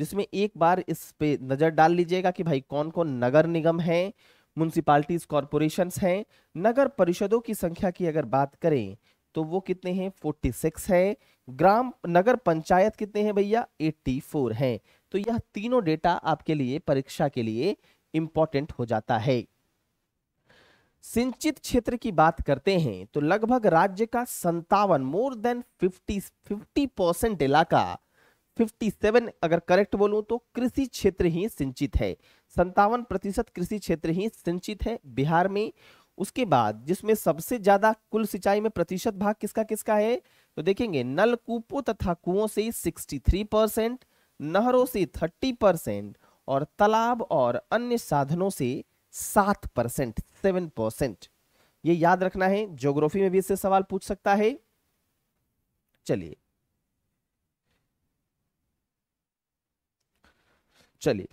जिसमें एक बार इस पे नजर डाल लीजिएगा कि भाई कौन कौन नगर निगम है म्यूनसिपालिटीज कॉरपोरेशन है नगर परिषदों की संख्या की अगर बात करें तो वो कितने हैं फोर्टी सिक्स है ग्राम नगर पंचायत कितने हैं भैया फोर है तो यह तीनों डेटा आपके लिए परीक्षा के लिए इंपॉर्टेंट हो जाता है सिंचित क्षेत्र की बात करते हैं तो लगभग राज्य का संतावन मोर देन 50 50 परसेंट इलाका 57 अगर करेक्ट बोलूं तो कृषि क्षेत्र ही सिंचित है संतावन प्रतिशत कृषि क्षेत्र ही सिंचित है बिहार में उसके बाद जिसमें सबसे ज्यादा कुल सिंचाई में प्रतिशत भाग किसका किसका है तो देखेंगे नलकूपों तथा कुओं से थ्री परसेंट नहरों से थर्टी परसेंट और तालाब और अन्य साधनों से सात परसेंट सेवन परसेंट ये याद रखना है ज्योग्राफी में भी इससे सवाल पूछ सकता है चलिए चलिए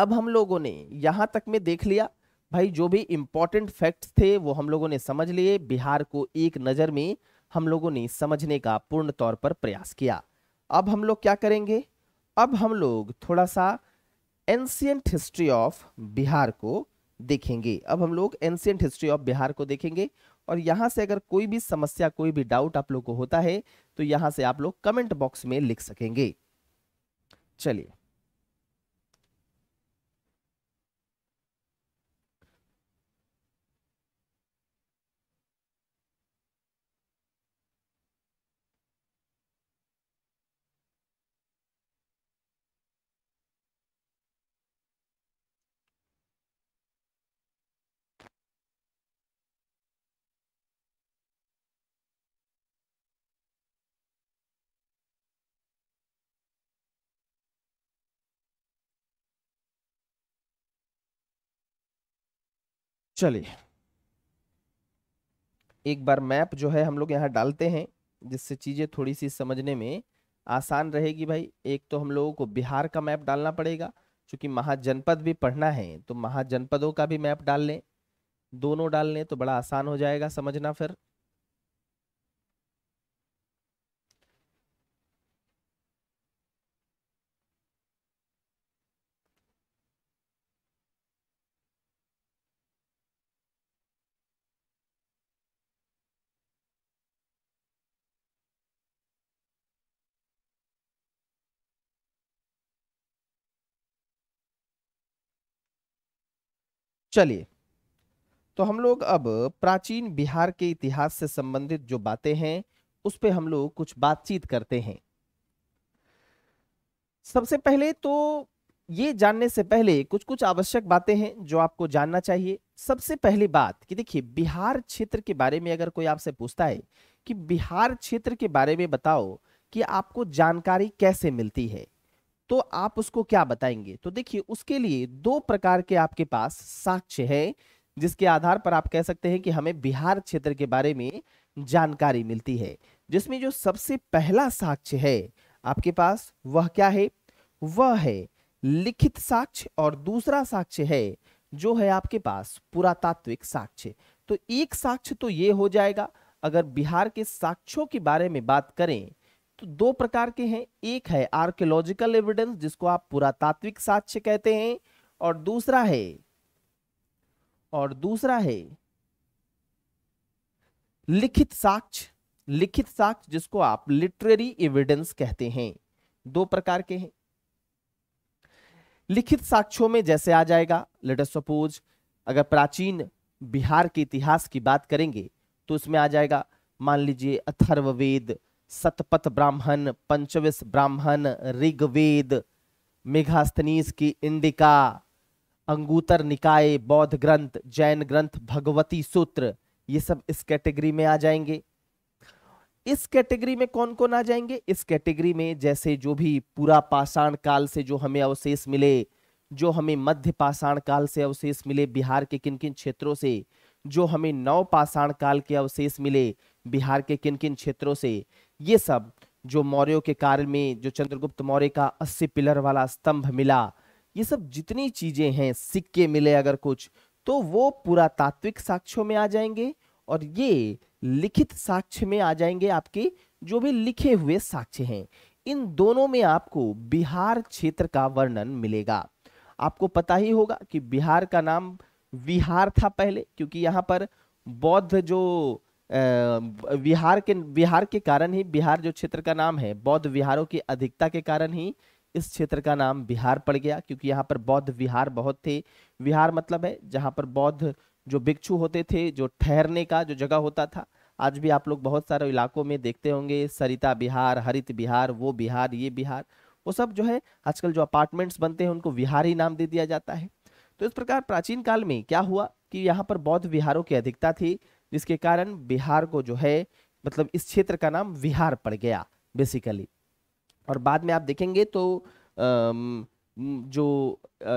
अब हम लोगों ने यहां तक में देख लिया भाई जो भी इंपॉर्टेंट फैक्ट्स थे वो हम लोगों ने समझ लिए बिहार को एक नज़र में हम लोगों ने समझने का पूर्ण तौर पर प्रयास किया अब हम लोग क्या करेंगे अब हम लोग थोड़ा सा एंशियंट हिस्ट्री ऑफ बिहार को देखेंगे अब हम लोग एंशियंट हिस्ट्री ऑफ बिहार को देखेंगे और यहां से अगर कोई भी समस्या कोई भी डाउट आप लोग को होता है तो यहां से आप लोग कमेंट बॉक्स में लिख सकेंगे चलिए चलिए एक बार मैप जो है हम लोग यहाँ डालते हैं जिससे चीज़ें थोड़ी सी समझने में आसान रहेगी भाई एक तो हम लोगों को बिहार का मैप डालना पड़ेगा क्योंकि महाजनपद भी पढ़ना है तो महाजनपदों का भी मैप डाल लें दोनों डाल लें तो बड़ा आसान हो जाएगा समझना फिर चलिए तो हम लोग अब प्राचीन बिहार के इतिहास से संबंधित जो बातें हैं उस पर हम लोग कुछ बातचीत करते हैं सबसे पहले तो ये जानने से पहले कुछ कुछ आवश्यक बातें हैं जो आपको जानना चाहिए सबसे पहली बात कि देखिए बिहार क्षेत्र के बारे में अगर कोई आपसे पूछता है कि बिहार क्षेत्र के बारे में बताओ कि आपको जानकारी कैसे मिलती है तो आप उसको क्या बताएंगे तो देखिए उसके लिए दो प्रकार के आपके पास साक्ष्य है जिसके आधार पर आप कह सकते हैं कि हमें बिहार क्षेत्र के बारे में जानकारी मिलती है जिसमें जो सबसे पहला साक्ष्य है आपके पास वह क्या है वह है लिखित साक्ष्य और दूसरा साक्ष्य है जो है आपके पास पुरातात्विक साक्ष्य तो एक साक्ष्य तो ये हो जाएगा अगर बिहार के साक्ष्यों के बारे में बात करें तो दो प्रकार के हैं एक है आर्कियोलॉजिकल एविडेंस जिसको आप पुरातात्विक साक्ष्य कहते हैं और दूसरा है और दूसरा है लिखित साक्ष्य लिखित साक्ष्य जिसको आप लिटरेरी एविडेंस कहते हैं दो प्रकार के हैं लिखित साक्ष्यों में जैसे आ जाएगा लेट अस सपोज अगर प्राचीन बिहार के इतिहास की बात करेंगे तो इसमें आ जाएगा मान लीजिए अथर्ववेद सतपथ ब्राह्मण पंचविश ब्राह्मण ऋग्वेद मेघास्तनीस की इंडिका अंगूतर निकाय बौद्ध ग्रंथ जैन ग्रंथ भगवती सूत्र ये सब इस कैटेगरी में आ जाएंगे इस कैटेगरी में कौन कौन आ जाएंगे इस कैटेगरी में जैसे जो भी पूरा पाषाण काल से जो हमें अवशेष मिले जो हमें मध्य पाषाण काल से अवशेष मिले बिहार के किन किन क्षेत्रों से जो हमें नव पाषाण काल के अवशेष मिले बिहार के किन किन क्षेत्रों से ये सब जो मौर्यों के कार्य में जो चंद्रगुप्त मौर्य का अस्सी पिलर वाला स्तंभ मिला ये सब जितनी चीजें हैं सिक्के मिले अगर कुछ तो वो पुरातात्विक साक्ष्यों में आ जाएंगे और ये लिखित साक्ष्य में आ जाएंगे आपके जो भी लिखे हुए साक्ष्य हैं इन दोनों में आपको बिहार क्षेत्र का वर्णन मिलेगा आपको पता ही होगा कि बिहार का नाम विहार था पहले क्योंकि यहाँ पर बौद्ध जो बिहार के बिहार के कारण ही बिहार जो क्षेत्र का नाम है बौद्ध विहारों की अधिकता के कारण ही इस क्षेत्र का नाम बिहार पड़ गया क्योंकि यहाँ पर बौद्ध विहार बहुत थे विहार मतलब है जहाँ पर बौद्ध जो भिक्षु होते थे जो ठहरने का जो जगह होता था आज भी आप लोग बहुत सारे इलाकों में देखते होंगे सरिता बिहार हरित बिहार वो बिहार ये बिहार वो सब जो है आजकल जो अपार्टमेंट्स बनते हैं उनको विहार ही नाम दे दिया जाता है तो इस प्रकार प्राचीन काल में क्या हुआ कि यहाँ पर बौद्ध विहारों की अधिकता थी जिसके कारण बिहार को जो है मतलब इस क्षेत्र का नाम बिहार पड़ गया बेसिकली और बाद में आप देखेंगे तो जो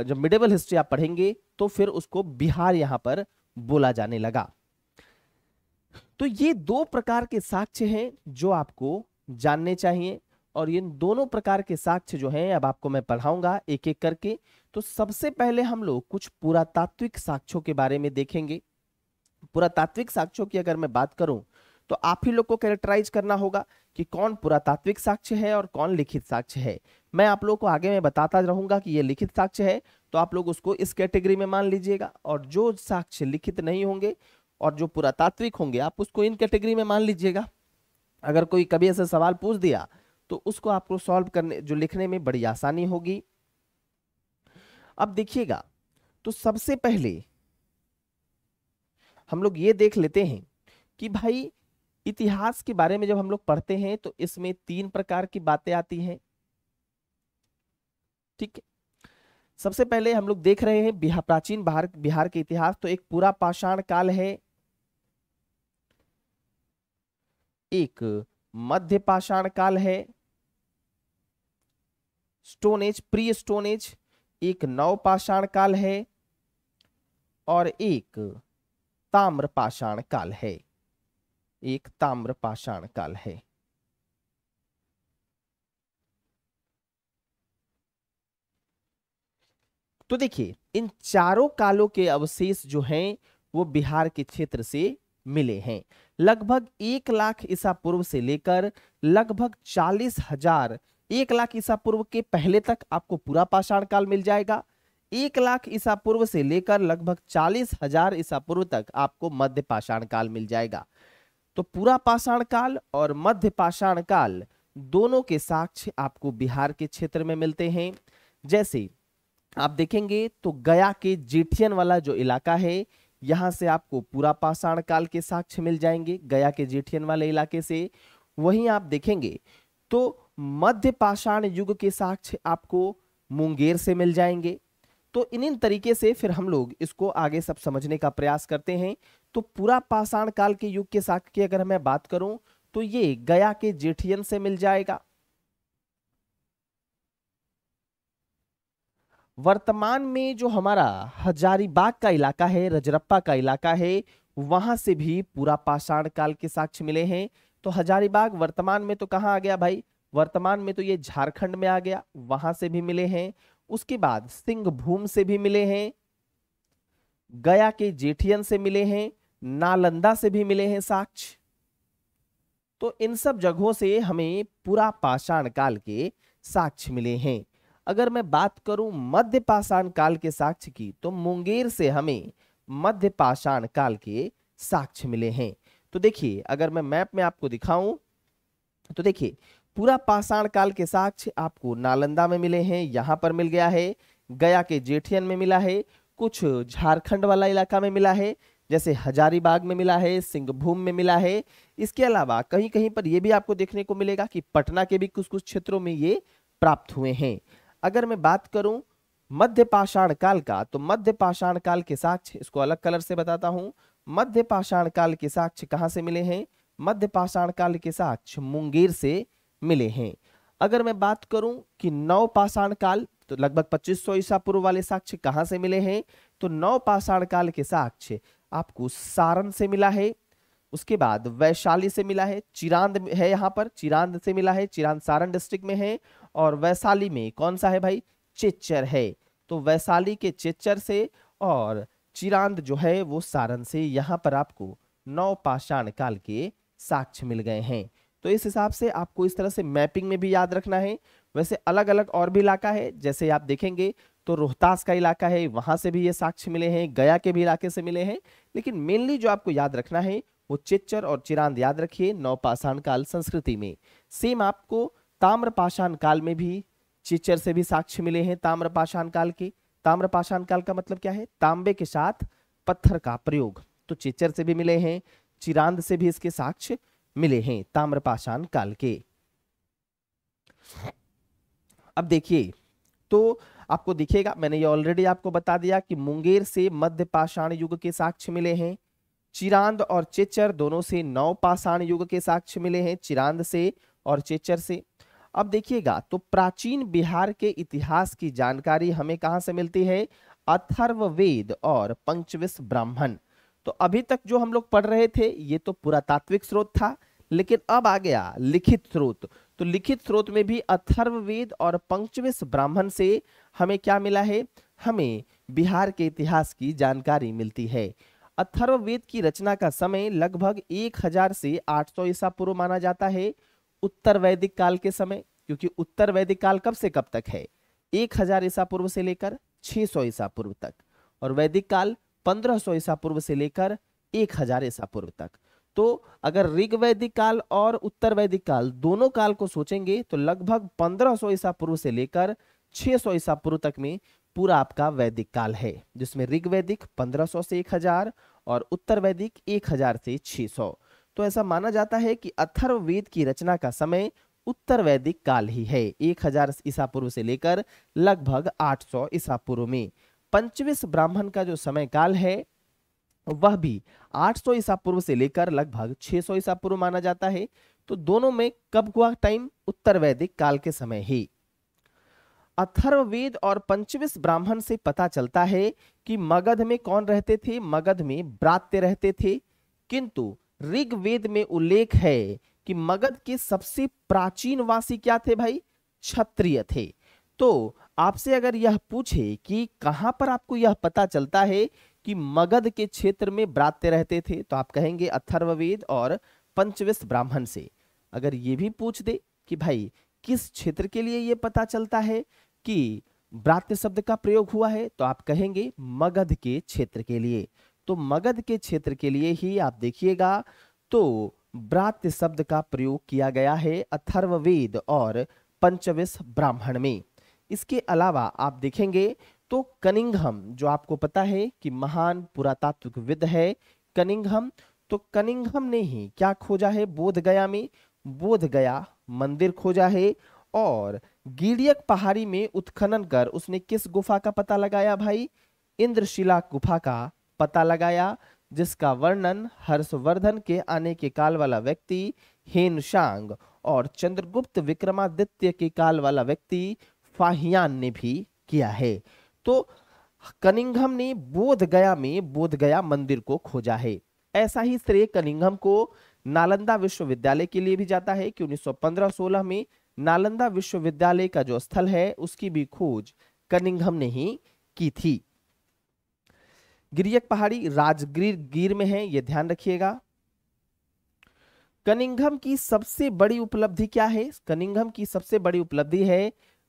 जब मिडेबल हिस्ट्री आप पढ़ेंगे तो फिर उसको बिहार यहाँ पर बोला जाने लगा तो ये दो प्रकार के साक्ष्य हैं जो आपको जानने चाहिए और ये दोनों प्रकार के साक्ष्य जो हैं अब आपको मैं पढ़ाऊंगा एक एक करके तो सबसे पहले हम लोग कुछ पुरातात्विक साक्ष्यों के बारे में देखेंगे पुरातात्विक साक्ष्यों की अगर मैं बात करूं तो आप ही लोग को कैरेक्टराइज करना होगा कि कौन पुरातात्विक साक्ष्य है और कौन लिखित साक्ष्य है मैं आप लोग को आगे में बताता रहूंगा कि ये लिखित साक्ष्य है तो आप लोग उसको इस कैटेगरी में मान लीजिएगा और जो साक्ष्य लिखित नहीं होंगे और जो पुरातात्विक होंगे आप उसको इन कैटेगरी में मान लीजिएगा अगर कोई कभी ऐसा सवाल पूछ दिया तो उसको आपको सॉल्व करने जो लिखने में बड़ी आसानी होगी अब देखिएगा तो सबसे पहले हम लोग ये देख लेते हैं कि भाई इतिहास के बारे में जब हम लोग पढ़ते हैं तो इसमें तीन प्रकार की बातें आती हैं ठीक है सबसे पहले हम लोग देख रहे हैं बिहार प्राचीन बिहार बिहार के इतिहास तो एक पूरा पाषाण काल है एक मध्य पाषाण काल है stone age pre stone age एक नव पाषाण काल है और एक ताम्र पाषाण काल है एक ताम्र पाषाण काल है तो देखिए इन चारों कालों के अवशेष जो हैं वो बिहार के क्षेत्र से मिले हैं लगभग एक लाख ईसा पूर्व से लेकर लगभग चालीस हजार एक लाख ईसा पूर्व के पहले तक आपको पूरा पाषाण काल मिल जाएगा एक लाख ईसा पूर्व से लेकर लगभग चालीस हजार ईसा पूर्व तक आपको मध्य पाषाण काल मिल जाएगा तो पूरा पाषाण काल और मध्य पाषाण काल दोनों के साक्ष्य आपको बिहार के क्षेत्र में मिलते हैं जैसे आप देखेंगे तो गया के जेठियन वाला जो इलाका है यहां से आपको पूरा पाषाण काल के साक्ष्य मिल जाएंगे गया के जेठियन वाले इलाके से वहीं आप देखेंगे तो मध्य पाषाण युग के साक्ष्य आपको मुंगेर से मिल जाएंगे तो इन इन तरीके से फिर हम लोग इसको आगे सब समझने का प्रयास करते हैं तो पूरा पाषाण काल के युग के साक्ष की अगर मैं बात करूं तो ये गया के जेठियन से मिल जाएगा वर्तमान में जो हमारा हजारीबाग का इलाका है रजरप्पा का इलाका है वहां से भी पूरा पाषाण काल के साक्ष्य मिले हैं तो हजारीबाग वर्तमान में तो कहाँ आ गया भाई वर्तमान में तो ये झारखंड में आ गया वहां से भी मिले हैं उसके बाद सिंहभूम से भी मिले हैं गया के जेठियन से मिले हैं नालंदा से भी मिले हैं साक्ष तो इन सब जगहों से हमें पूरा पाषाण काल के साक्ष्य मिले हैं अगर मैं बात करूं मध्य पाषाण काल के साक्ष की तो मुंगेर से हमें मध्य पाषाण काल के साक्ष मिले हैं तो देखिए अगर मैं मैप में आपको दिखाऊं तो देखिए पूरा पाषाण काल के साक्ष्य आपको नालंदा में मिले हैं यहाँ पर मिल गया है गया के जेठियन में मिला है कुछ झारखंड वाला इलाका में मिला है जैसे हजारीबाग में मिला है सिंहभूम में मिला है इसके अलावा कहीं कहीं पर यह भी आपको देखने को मिलेगा कि पटना के भी कुछ कुछ क्षेत्रों में ये प्राप्त हुए हैं अगर मैं बात करूं मध्य पाषाण काल का तो मध्य पाषाण काल के साक्ष्य इसको अलग कलर से बताता हूं मध्य पाषाण काल के साक्ष्य कहाँ से मिले हैं मध्य पाषाण काल के साक्ष्य मुंगेर से मिले हैं अगर मैं बात करूं कि नौ पाषाण काल तो लगभग 2500 ईसा पूर्व वाले साक्ष्य कहां से मिले हैं तो नौ पाषाण काल के साक्ष्य आपको सारण से मिला है उसके बाद वैशाली से मिला है चिरांद है यहाँ पर चिरांद से मिला है चिरांद सारण डिस्ट्रिक्ट में है और वैशाली में कौन सा है भाई चेच्चर है तो वैशाली के चेचर से और चिरांद जो है वो सारण से यहाँ पर आपको नौ पाषाण काल के साक्ष्य मिल गए हैं तो इस हिसाब से आपको इस तरह से मैपिंग में भी याद रखना है वैसे अलग अलग और भी इलाका है जैसे आप देखेंगे तो रोहतास का इलाका है वहां से भी ये साक्ष्य मिले हैं गया के भी इलाके से मिले हैं लेकिन मेनली जो आपको याद रखना है वो चिच्चर और चिरांद याद रखिए नवपाषाण काल संस्कृति में सेम आपको ताम्रपाषाण काल में भी चिच्चर से भी साक्ष्य मिले हैं ताम्रपाषाण काल के ताम्रपाषाण काल का मतलब क्या है तांबे के साथ पत्थर का प्रयोग तो चिच्चर से भी मिले हैं चिरांद से भी इसके साक्ष्य मिले हैं ताम्रपाषाण काल के अब देखिए तो आपको दिखेगा मैंने ये ऑलरेडी आपको बता दिया कि मुंगेर से मध्य पाषाण युग के साक्ष्य मिले हैं चिरांद और चेचर दोनों से नौ पाषाण युग के साक्ष्य मिले हैं चिरांद से और चेचर से अब देखिएगा तो प्राचीन बिहार के इतिहास की जानकारी हमें कहाँ से मिलती है अथर्व वेद और पंचविश ब्राह्मण तो अभी तक जो हम लोग पढ़ रहे थे ये तो पुरातात्विक स्रोत था लेकिन अब आ गया लिखित स्रोत तो लिखित स्रोत में भी अथर्ववेद और पंचवेश ब्राह्मण से हमें क्या मिला है हमें बिहार के इतिहास की जानकारी मिलती है अथर्ववेद की रचना का समय लगभग 1000 से 800 ईसा पूर्व माना जाता है उत्तर वैदिक काल के समय क्योंकि उत्तर वैदिक काल कब से कब तक है 1000 ईसा पूर्व से लेकर 600 ईसा पूर्व तक और वैदिक काल पंद्रह सौ ईसा पूर्व से लेकर एक हजार ईसा पूर्व तक तो अगर ऋग वैदिक काल और उत्तर वैदिक काल दोनों काल को सोचेंगे तो लगभग 1500 ईसा पूर्व से लेकर 600 ईसा पूर्व तक में पूरा आपका वैदिक काल है जिसमें ऋग वैदिक 1500 से 1000 और उत्तर वैदिक 1000 से 600 तो ऐसा माना जाता है कि अथर्व वेद की रचना का समय उत्तर वैदिक काल ही है 1000 ईसा पूर्व से लेकर लगभग 800 ईसा पूर्व में पंचविश ब्राह्मण का जो समय काल है वह भी 800 ईसा पूर्व से लेकर लगभग 600 ईसा पूर्व माना जाता है तो दोनों में कब हुआ टाइम उत्तर वैदिक काल के समय ही अथर्ववेद और पंचविश ब्राह्मण से पता चलता है कि मगध में कौन रहते थे मगध में ब्रात्य रहते थे किंतु ऋग्वेद में उल्लेख है कि मगध के सबसे प्राचीन वासी क्या थे भाई क्षत्रिय थे तो आपसे अगर यह पूछे कि कहाँ पर आपको यह पता चलता है कि मगध के क्षेत्र में ब्रात्य रहते थे तो आप कहेंगे अथर्ववेद और पंचविश ब्राह्मण से अगर ये भी पूछ दे कि भाई किस क्षेत्र के लिए ये पता चलता है कि ब्रात्य शब्द का प्रयोग हुआ है तो आप कहेंगे मगध के क्षेत्र के लिए तो मगध के क्षेत्र के लिए ही आप देखिएगा तो ब्रात्य शब्द का प्रयोग किया गया है अथर्ववेद और पंचविश ब्राह्मण में इसके अलावा आप देखेंगे तो कनिंगहम जो आपको पता है कि महान पुरातात्विकविद है कनिंगहम तो कनिंगहम ने ही क्या खोजा है गया में गया मंदिर खोजा है और गिरियक पहाड़ी में उत्खनन कर उसने किस गुफा का पता लगाया भाई इंद्रशिला गुफा का पता लगाया जिसका वर्णन हर्षवर्धन के आने के काल वाला व्यक्ति हेनशांग और चंद्रगुप्त विक्रमादित्य के काल वाला व्यक्ति फाहियान ने भी किया है तो कनिंगम ने बोधगया में बोधगया मंदिर को खोजा है ऐसा ही श्रेय कनिंगम को नालंदा विश्वविद्यालय के लिए भी जाता है कि 1915-16 में नालंदा विश्वविद्यालय का जो स्थल है उसकी भी खोज कनिंगम ने ही की थी गिरियक पहाड़ी राजगीर गिर में है यह ध्यान रखिएगा कनिंगम की सबसे बड़ी उपलब्धि क्या है कनिंगम की सबसे बड़ी उपलब्धि है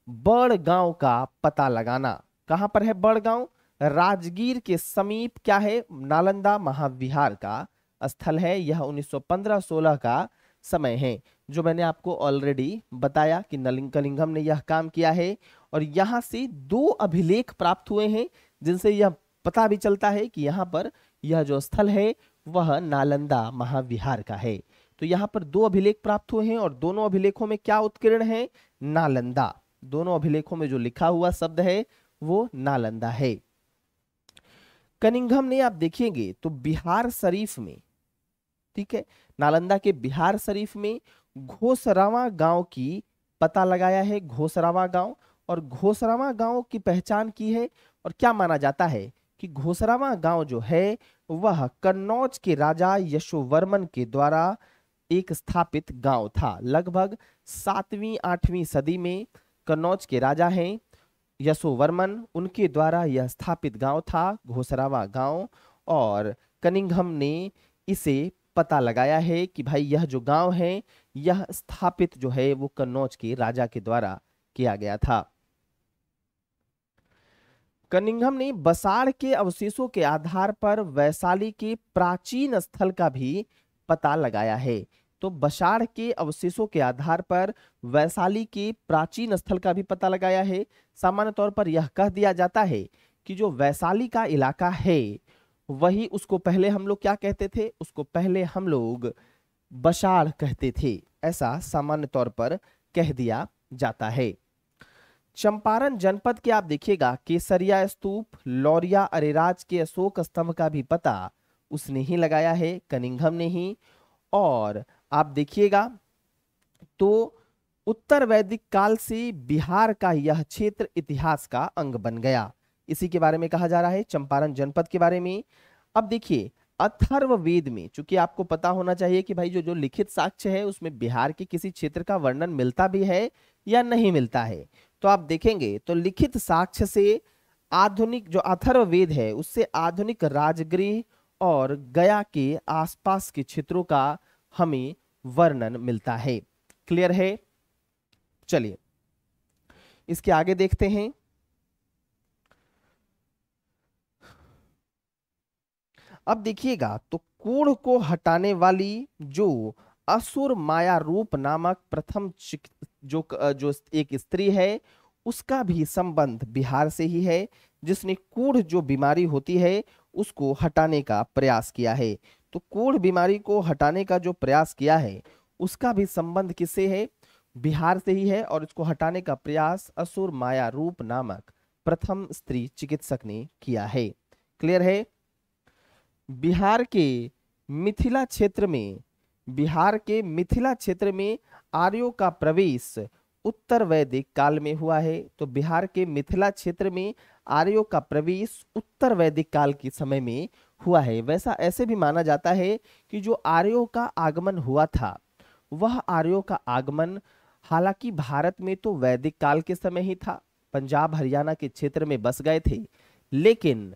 बड़गांव का पता लगाना कहां पर है बड़गांव राजगीर के समीप क्या है नालंदा महाविहार का स्थल है यह 1915-16 का समय है जो मैंने आपको ऑलरेडी बताया कि नलिंकलिंगम ने यह काम किया है और यहां से दो अभिलेख प्राप्त हुए हैं जिनसे यह पता भी चलता है कि यहाँ पर यह जो स्थल है वह नालंदा महाविहार का है तो यहां पर दो अभिलेख प्राप्त हुए हैं और दोनों अभिलेखों में क्या उत्कीर्ण है नालंदा दोनों अभिलेखों में जो लिखा हुआ शब्द है वो नालंदा है कनिंगम ने आप देखेंगे तो बिहार शरीफ में ठीक है नालंदा के बिहार शरीफ में घोसरावा गांव की पता लगाया है घोसरावा गांव और घोसरावा गांव की पहचान की है और क्या माना जाता है कि घोसरावा गांव जो है वह कन्नौज के राजा यशोवर्मन के द्वारा एक स्थापित गांव था लगभग सातवीं आठवीं सदी में कन्नौज के राजा हैं यशोवर्मन उनके द्वारा यह स्थापित गांव था घोसरावा गांव और कनिंगम ने इसे पता लगाया है कि भाई यह जो गांव है यह स्थापित जो है वो कन्नौज के राजा के द्वारा किया गया था कनिंगम ने बसाड़ के अवशेषों के आधार पर वैशाली के प्राचीन स्थल का भी पता लगाया है तो बशाड़ के अवशेषों के आधार पर वैशाली के प्राचीन स्थल का भी पता लगाया है सामान्य तौर पर यह कह दिया जाता है कि जो वैशाली का इलाका है वही उसको पहले हम लोग क्या कहते थे उसको पहले हम लोग बशाड़ कहते थे ऐसा सामान्य तौर पर कह दिया जाता है चंपारण जनपद के आप देखिएगा केसरिया स्तूप लौरिया अरेराज के अशोक स्तंभ का भी पता उसने ही लगाया है कनिंघम ने ही और आप देखिएगा तो उत्तर वैदिक काल से बिहार का यह क्षेत्र इतिहास का अंग बन गया इसी के बारे में कहा जा रहा है चंपारण जनपद के बारे में अब देखिए अथर्व वेद में चूंकि आपको पता होना चाहिए कि भाई जो जो लिखित साक्ष्य है उसमें बिहार के किसी क्षेत्र का वर्णन मिलता भी है या नहीं मिलता है तो आप देखेंगे तो लिखित साक्ष्य से आधुनिक जो अथर्व वेद है उससे आधुनिक राजगृह और गया के आसपास के क्षेत्रों का हमें वर्णन मिलता है क्लियर है चलिए इसके आगे देखते हैं अब देखिएगा तो कोढ़ को हटाने वाली जो असुर माया रूप नामक प्रथम जो जो एक स्त्री है उसका भी संबंध बिहार से ही है जिसने कूढ़ जो बीमारी होती है उसको हटाने का प्रयास किया है तो कोढ़ बीमारी को हटाने का जो प्रयास किया है उसका भी संबंध किससे है बिहार से ही है और इसको हटाने का प्रयास असुर माया रूप नामक प्रथम स्त्री चिकित्सक ने किया है क्लियर है बिहार के मिथिला क्षेत्र में बिहार के मिथिला क्षेत्र में आर्यो का प्रवेश उत्तर वैदिक काल में हुआ है तो बिहार के मिथिला क्षेत्र में आर्यो का प्रवेश उत्तर वैदिक काल के समय में हुआ है वैसा ऐसे भी माना जाता है कि जो आर्यों का आगमन हुआ था वह आर्यों का आगमन हालांकि भारत में तो वैदिक काल के समय ही था पंजाब हरियाणा के क्षेत्र में बस गए थे लेकिन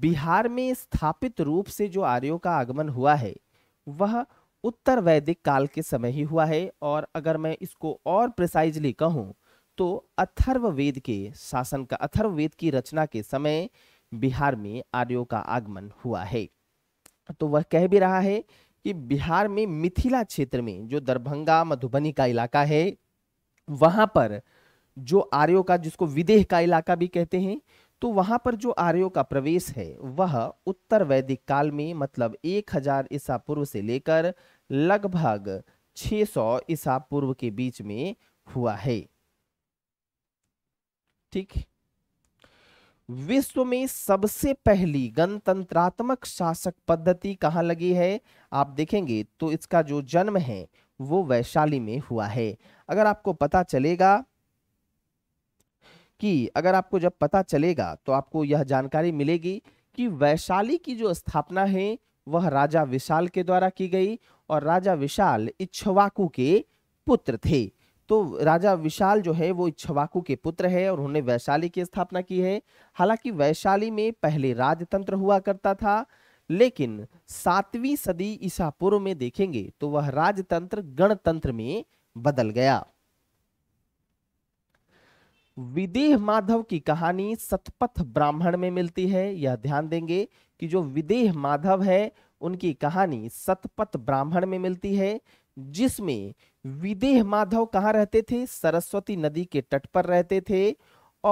बिहार में स्थापित रूप से जो आर्यों का आगमन हुआ है वह उत्तर वैदिक काल के समय ही हुआ है और अगर मैं इसको और प्रिसाइजली कहूँ तो अथर्ववेद के शासन का अथर्ववेद की रचना के समय बिहार में आर्यों का आगमन हुआ है तो वह कह भी रहा है कि बिहार में मिथिला क्षेत्र में जो दरभंगा मधुबनी का इलाका है वहां पर जो आर्यों का जिसको विदेह का इलाका भी कहते हैं तो वहां पर जो आर्यों का प्रवेश है वह उत्तर वैदिक काल में मतलब 1000 ईसा पूर्व से लेकर लगभग 600 ईसा पूर्व के बीच में हुआ है ठीक विश्व में सबसे पहली गणतंत्रात्मक शासक पद्धति कहाँ लगी है आप देखेंगे तो इसका जो जन्म है वो वैशाली में हुआ है अगर आपको पता चलेगा कि अगर आपको जब पता चलेगा तो आपको यह जानकारी मिलेगी कि वैशाली की जो स्थापना है वह राजा विशाल के द्वारा की गई और राजा विशाल इच्छवाकू के पुत्र थे तो राजा विशाल जो है वो इच्छवाकू के पुत्र है और उन्होंने वैशाली की स्थापना की है हालांकि वैशाली में पहले राजतंत्र हुआ करता था लेकिन सातवीं सदी ईसा पूर्व में देखेंगे तो वह राजतंत्र गणतंत्र में बदल गया विदेह माधव की कहानी सतपथ ब्राह्मण में मिलती है यह ध्यान देंगे कि जो विदेह माधव है उनकी कहानी सतपथ ब्राह्मण में मिलती है जिसमें विदेह माधव कहाँ रहते थे सरस्वती नदी के तट पर रहते थे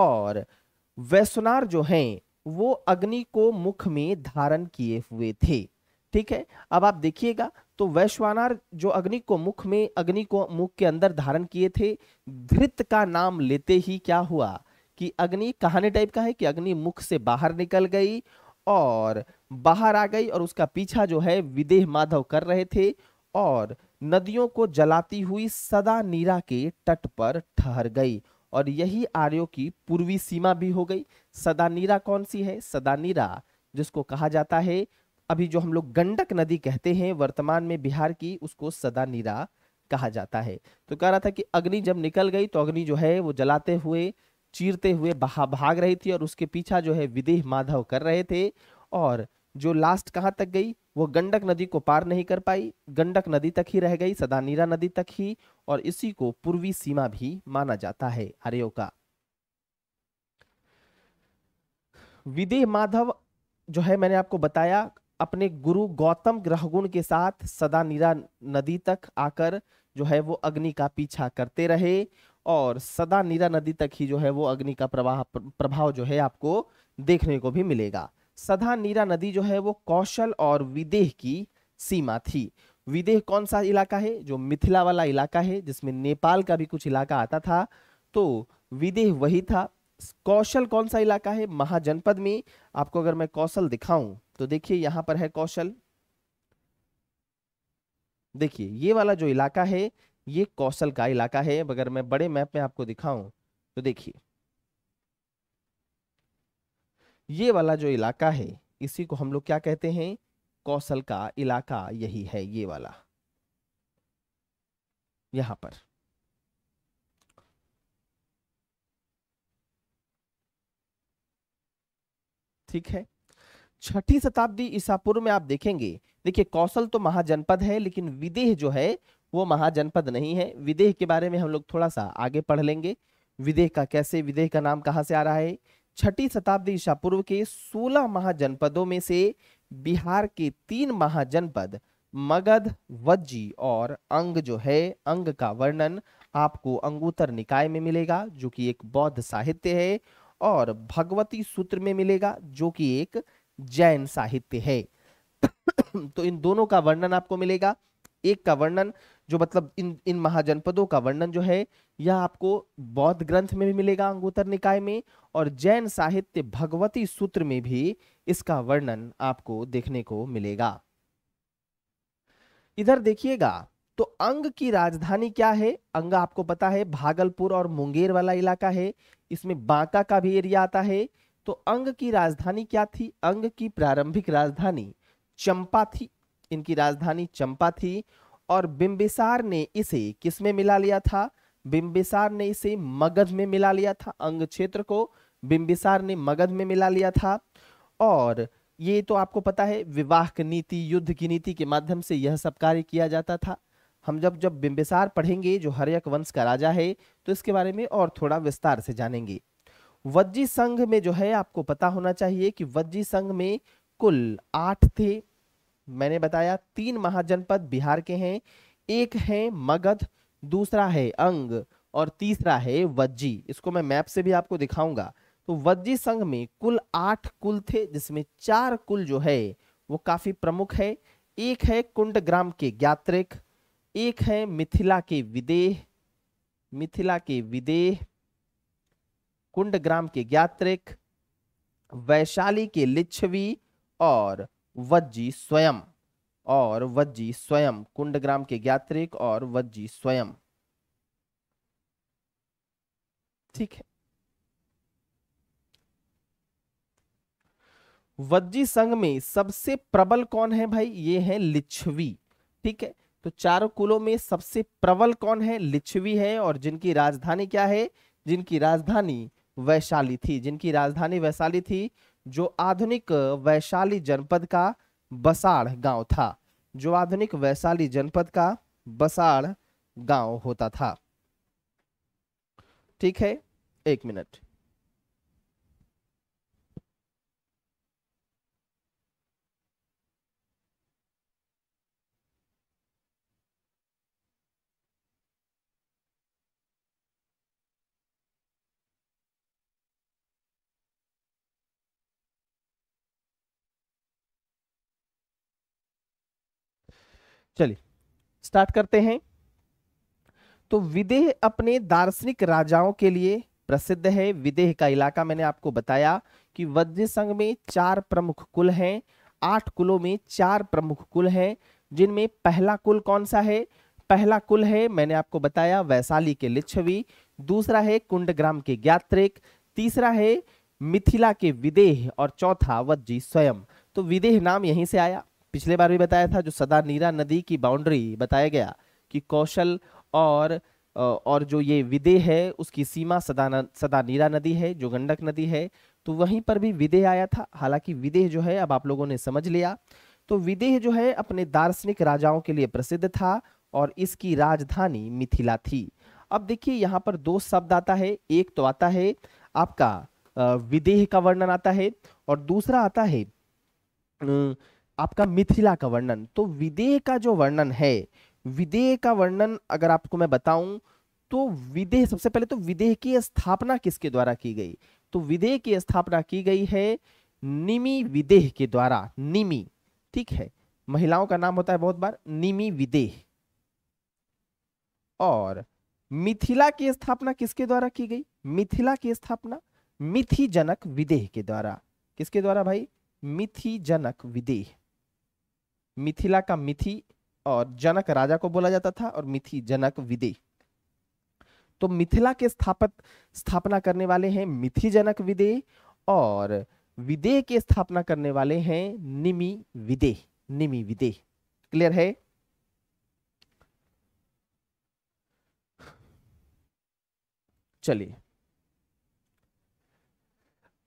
और वैश्वनार जो हैं वो अग्नि को मुख में धारण किए हुए थे ठीक है अब आप देखिएगा तो वैश्वानार जो अग्नि को मुख में अग्नि को मुख के अंदर धारण किए थे धृत का नाम लेते ही क्या हुआ कि अग्नि कहानी टाइप का है कि अग्नि मुख से बाहर निकल गई और बाहर आ गई और उसका पीछा जो है विदेह माधव कर रहे थे और नदियों को जलाती हुई सदा नीरा के तट पर ठहर गई और यही आर्यो की पूर्वी सीमा भी हो गई सदा नीरा कौन सी है सदा नीरा जिसको कहा जाता है अभी जो हम लोग गंडक नदी कहते हैं वर्तमान में बिहार की उसको सदा नीरा कहा जाता है तो कह रहा था कि अग्नि जब निकल गई तो अग्नि जो है वो जलाते हुए चीरते हुए बहा भाग रही थी और उसके पीछा जो है विदेह माधव कर रहे थे और जो लास्ट कहाँ तक गई वो गंडक नदी को पार नहीं कर पाई गंडक नदी तक ही रह गई सदानीरा नदी तक ही और इसी को पूर्वी सीमा भी माना जाता है आर्यो का विदेह माधव जो है मैंने आपको बताया अपने गुरु गौतम ग्रहगुण के साथ सदा नीरा नदी तक आकर जो है वो अग्नि का पीछा करते रहे और सदा नीरा नदी तक ही जो है वो अग्नि का प्रवाह प्रभाव जो है आपको देखने को भी मिलेगा सधा नीरा नदी जो है वो कौशल और विदेह की सीमा थी विदेह कौन सा इलाका है जो मिथिला वाला इलाका है जिसमें नेपाल का भी कुछ इलाका आता था तो विदेह वही था कौशल कौन सा इलाका है महाजनपद में आपको अगर मैं कौशल दिखाऊं तो देखिए यहां पर है कौशल देखिए ये वाला जो इलाका है ये कौशल का इलाका है अगर मैं बड़े मैप में आपको दिखाऊं तो देखिए ये वाला जो इलाका है इसी को हम लोग क्या कहते हैं कौशल का इलाका यही है ये वाला यहां पर ठीक है छठी शताब्दी ईसा पूर्व में आप देखेंगे देखिए कौशल तो महाजनपद है लेकिन विदेह जो है वो महाजनपद नहीं है विदेह के बारे में हम लोग थोड़ा सा आगे पढ़ लेंगे विदेह का कैसे विदेह का नाम कहाँ से आ रहा है छठी शताब्दी ईसा पूर्व के 16 महाजनपदों में से बिहार के तीन महाजनपद मगध वज्जी और अंग जो है अंग का वर्णन आपको अंगूतर निकाय में मिलेगा जो कि एक बौद्ध साहित्य है और भगवती सूत्र में मिलेगा जो कि एक जैन साहित्य है तो इन दोनों का वर्णन आपको मिलेगा एक का वर्णन जो मतलब इन इन महाजनपदों का वर्णन जो है यह आपको बौद्ध ग्रंथ में भी मिलेगा अंगोत्तर निकाय में और जैन साहित्य भगवती सूत्र में भी इसका वर्णन आपको देखने को मिलेगा इधर देखिएगा तो अंग की राजधानी क्या है अंग आपको पता है भागलपुर और मुंगेर वाला इलाका है इसमें बांका का भी एरिया आता है तो अंग की राजधानी क्या थी अंग की प्रारंभिक राजधानी चंपा थी इनकी राजधानी चंपा थी और बिम्बिसार ने इसे किस में मिला लिया था बिंबिसार ने इसे मगध में मिला लिया था अंग क्षेत्र को बिंबिसार ने मगध में मिला लिया था और ये तो आपको पता है विवाह की नीति युद्ध की नीति के माध्यम से यह सब कार्य किया जाता था हम जब जब बिंबिसार पढ़ेंगे जो हरियक वंश का राजा है तो इसके बारे में और थोड़ा विस्तार से जानेंगे वज्जी संघ में जो है आपको पता होना चाहिए कि वज्जी संघ में कुल आठ थे मैंने बताया तीन महाजनपद बिहार के हैं एक है मगध दूसरा है अंग और तीसरा है वज्जी इसको मैं मैप से भी आपको दिखाऊंगा तो वज्जी संघ में कुल आठ कुल थे जिसमें चार कुल जो है वो काफी प्रमुख है एक है कुंड ग्राम के ज्ञात्रिक एक है मिथिला के विदेह मिथिला के विदेह कुंड ग्राम के ज्ञात्रिक वैशाली के लिच्छवी और वज्जी स्वयं और वज्जी स्वयं कुंडग्राम के ज्ञात्रिक और वज्जी स्वयं ठीक है वज्जी संघ में सबसे प्रबल कौन है भाई ये है लिच्छवी ठीक है तो चारों कुलों में सबसे प्रबल कौन है लिच्छवी है और जिनकी राजधानी क्या है जिनकी राजधानी वैशाली थी जिनकी राजधानी वैशाली थी जो आधुनिक वैशाली जनपद का बसाड़ गांव था जो आधुनिक वैशाली जनपद का बसाड़ गांव होता था ठीक है एक मिनट चलिए स्टार्ट करते हैं तो विदेह अपने दार्शनिक राजाओं के लिए प्रसिद्ध है विदेह का इलाका मैंने आपको बताया कि वज्र संघ में चार प्रमुख कुल हैं आठ कुलों में चार प्रमुख कुल हैं जिनमें पहला कुल कौन सा है पहला कुल है मैंने आपको बताया वैशाली के लिच्छवी दूसरा है कुंडग्राम के ज्ञात्रिक तीसरा है मिथिला के विदेह और चौथा वज्जी स्वयं तो विदेह नाम यहीं से आया पिछले बार भी बताया था जो सदा नीरा नदी की बाउंड्री बताया गया कि कौशल और और जो ये विदे है उसकी सीमा सदा सदा नीरा नदी है जो गंडक नदी है तो वहीं पर भी विदेह आया था हालांकि विदेह जो है अब आप लोगों ने समझ लिया तो विदेह जो है अपने दार्शनिक राजाओं के लिए प्रसिद्ध था और इसकी राजधानी मिथिला थी अब देखिए यहाँ पर दो शब्द आता है एक तो आता है आपका विदेह का वर्णन आता है और दूसरा आता है न, आपका मिथिला का वर्णन तो विदेह का जो वर्णन है विदेह का वर्णन अगर आपको मैं बताऊं तो विदेह सबसे पहले तो विदेह की स्थापना किसके द्वारा की गई तो विदेह की स्थापना की गई है निमी विदेह के द्वारा निमी ठीक है महिलाओं का नाम होता है बहुत बार निमी विदेह और मिथिला की स्थापना किसके द्वारा की गई मिथिला की स्थापना मिथि जनक विदेह के द्वारा किसके द्वारा भाई मिथि जनक विदेह मिथिला का मिथि और जनक राजा को बोला जाता था और मिथि जनक विदे तो मिथिला के स्थापत स्थापना करने वाले हैं मिथि जनक विदे और विदे के स्थापना करने वाले हैं निमि विदे निमि विदे क्लियर है चलिए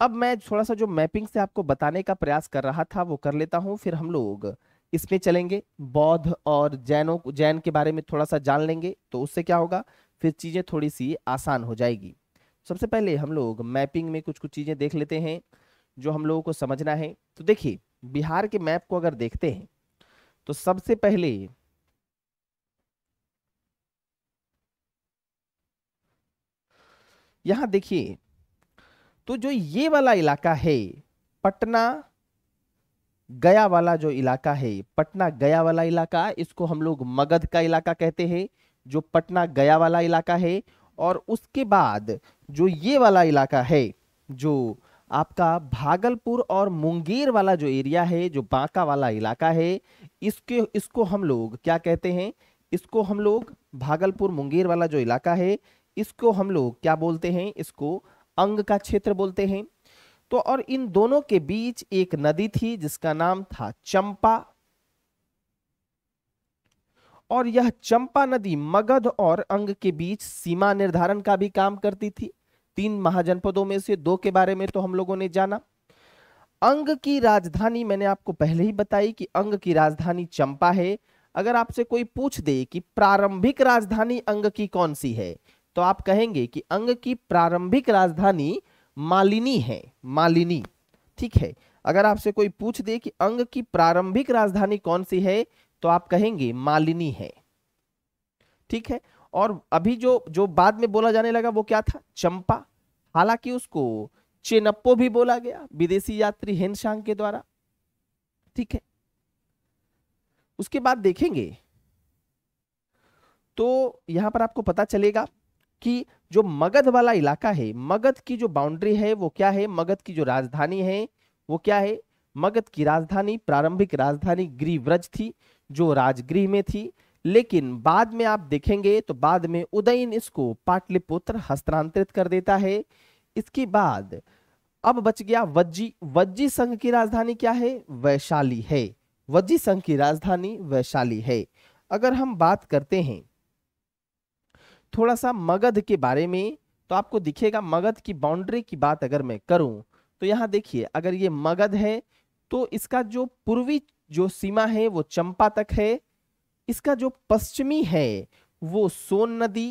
अब मैं थोड़ा सा जो मैपिंग से आपको बताने का प्रयास कर रहा था वो कर लेता हूं फिर हम लोग इसमें चलेंगे बौद्ध और जैनों जैन के बारे में थोड़ा सा जान लेंगे तो उससे क्या होगा फिर चीज़ें थोड़ी सी आसान हो जाएगी सबसे पहले हम लोग मैपिंग में कुछ कुछ चीज़ें देख लेते हैं जो हम लोगों को समझना है तो देखिए बिहार के मैप को अगर देखते हैं तो सबसे पहले यहां देखिए तो जो ये वाला इलाका है पटना गया वाला जो इलाका है पटना गया वाला इलाका इसको हम लोग मगध का इलाका कहते हैं जो पटना गया वाला इलाका है और उसके बाद जो ये वाला इलाका है जो आपका भागलपुर और मुंगेर वाला जो एरिया है जो बांका वाला इलाका है इसके इसको हम लोग क्या कहते हैं इसको हम लोग भागलपुर मुंगेर वाला जो इलाका है इसको हम लोग क्या बोलते हैं इसको अंग का क्षेत्र बोलते हैं तो और इन दोनों के बीच एक नदी थी जिसका नाम था चंपा और यह चंपा नदी मगध और अंग के बीच सीमा निर्धारण का भी काम करती थी तीन महाजनपदों में से दो के बारे में तो हम लोगों ने जाना अंग की राजधानी मैंने आपको पहले ही बताई कि अंग की राजधानी चंपा है अगर आपसे कोई पूछ दे कि प्रारंभिक राजधानी अंग की कौन सी है तो आप कहेंगे कि अंग की प्रारंभिक राजधानी मालिनी है मालिनी ठीक है अगर आपसे कोई पूछ दे कि अंग की प्रारंभिक राजधानी कौन सी है तो आप कहेंगे मालिनी है ठीक है और अभी जो जो बाद में बोला जाने लगा वो क्या था चंपा हालांकि उसको चेनप्पो भी बोला गया विदेशी यात्री हेनशांग के द्वारा ठीक है उसके बाद देखेंगे तो यहां पर आपको पता चलेगा कि जो मगध वाला इलाका है मगध की जो बाउंड्री है वो क्या है मगध की जो राजधानी है वो क्या है मगध की राजधानी प्रारंभिक राजधानी ग्रीव्रज थी जो राजगृह में थी लेकिन बाद में आप देखेंगे तो बाद में उदयन इसको पाटलिपुत्र हस्तांतरित कर देता है इसके बाद अब बच गया वज्जी वज्जी संघ की राजधानी क्या है वैशाली है वज्जी संघ की राजधानी वैशाली है अगर हम बात करते हैं थोड़ा सा मगध के बारे में तो आपको दिखेगा मगध की बाउंड्री की बात अगर मैं करूं तो यहाँ देखिए अगर ये मगध है तो इसका जो पूर्वी जो सीमा है वो चंपा तक है इसका जो पश्चिमी है वो सोन नदी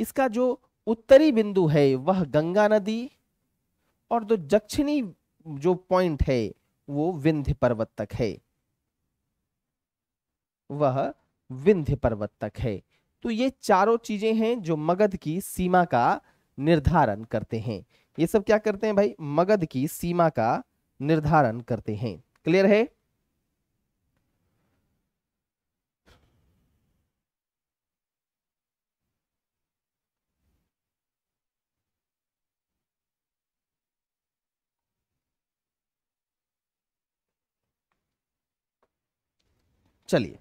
इसका जो उत्तरी बिंदु है वह गंगा नदी और जो दक्षिणी जो पॉइंट है वो विंध्य पर्वत तक है वह विंध्य पर्वत तक है तो ये चारों चीजें हैं जो मगध की सीमा का निर्धारण करते हैं ये सब क्या करते हैं भाई मगध की सीमा का निर्धारण करते हैं क्लियर है चलिए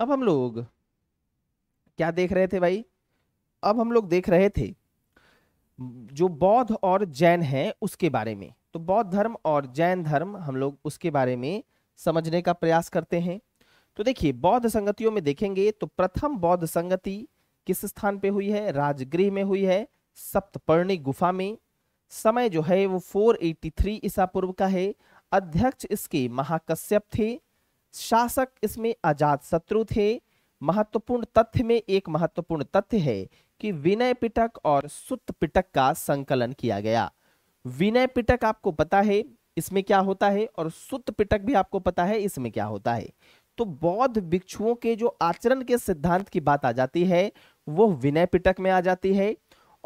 अब हम लोग क्या देख रहे थे भाई अब हम लोग देख रहे थे जो बौद्ध और जैन है उसके बारे में तो बौद्ध धर्म और जैन धर्म हम लोग उसके बारे में समझने का प्रयास करते हैं तो देखिए बौद्ध संगतियों में देखेंगे तो प्रथम बौद्ध संगति किस स्थान पे हुई है राजगृह में हुई है सप्तपर्णी गुफा में समय जो है वो 483 ईसा पूर्व का है अध्यक्ष इसके महाकश्यप थे शासक इसमें अजात शत्रु थे महत्वपूर्ण तथ्य में एक महत्वपूर्ण तथ्य है कि विनय पिटक और सुत पिटक का संकलन किया गया विनय पिटक आपको पता है इसमें क्या होता है और सुत पिटक भी आपको पता है इसमें क्या होता है तो बौद्ध भिक्षुओं के जो आचरण के सिद्धांत की बात आ जाती है वो विनय पिटक में आ जाती है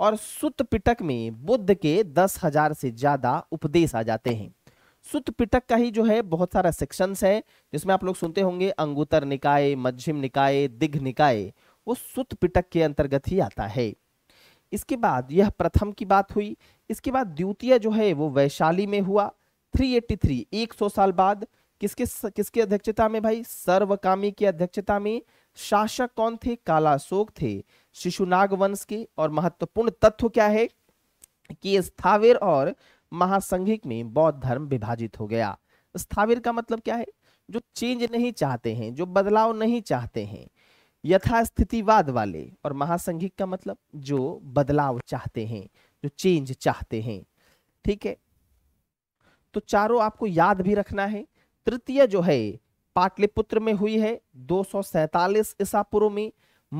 और सुत पिटक में बुद्ध के दस हजार से ज्यादा उपदेश आ जाते हैं सुत पिटक का ही जो है बहुत सारा सेक्शंस है जिसमें आप लोग सुनते होंगे अंगुतर निकाय मध्यम निकाय दिघ निकाय वो सुत पिटक के अंतर्गत ही आता है इसके बाद यह प्रथम की बात हुई इसके बाद द्वितीय जो है वो वैशाली में हुआ 383 100 साल बाद किसके किसके अध्यक्षता में भाई सर्वकामी की अध्यक्षता में शासक कौन थे कालाशोक थे शिशुनाग वंश के और महत्वपूर्ण तथ्य क्या है कि स्थावर और महासंघिक में बौद्ध धर्म विभाजित हो गया स्थावीर का मतलब क्या है जो चेंज नहीं चाहते हैं जो बदलाव नहीं चाहते हैं यथास्थितिवाद वाले और महासंघिक का मतलब जो बदलाव चाहते हैं जो चेंज चाहते हैं ठीक है तो चारों आपको याद भी रखना है तृतीय जो है पाटलिपुत्र में हुई है दो सौ ईसा पूर्व में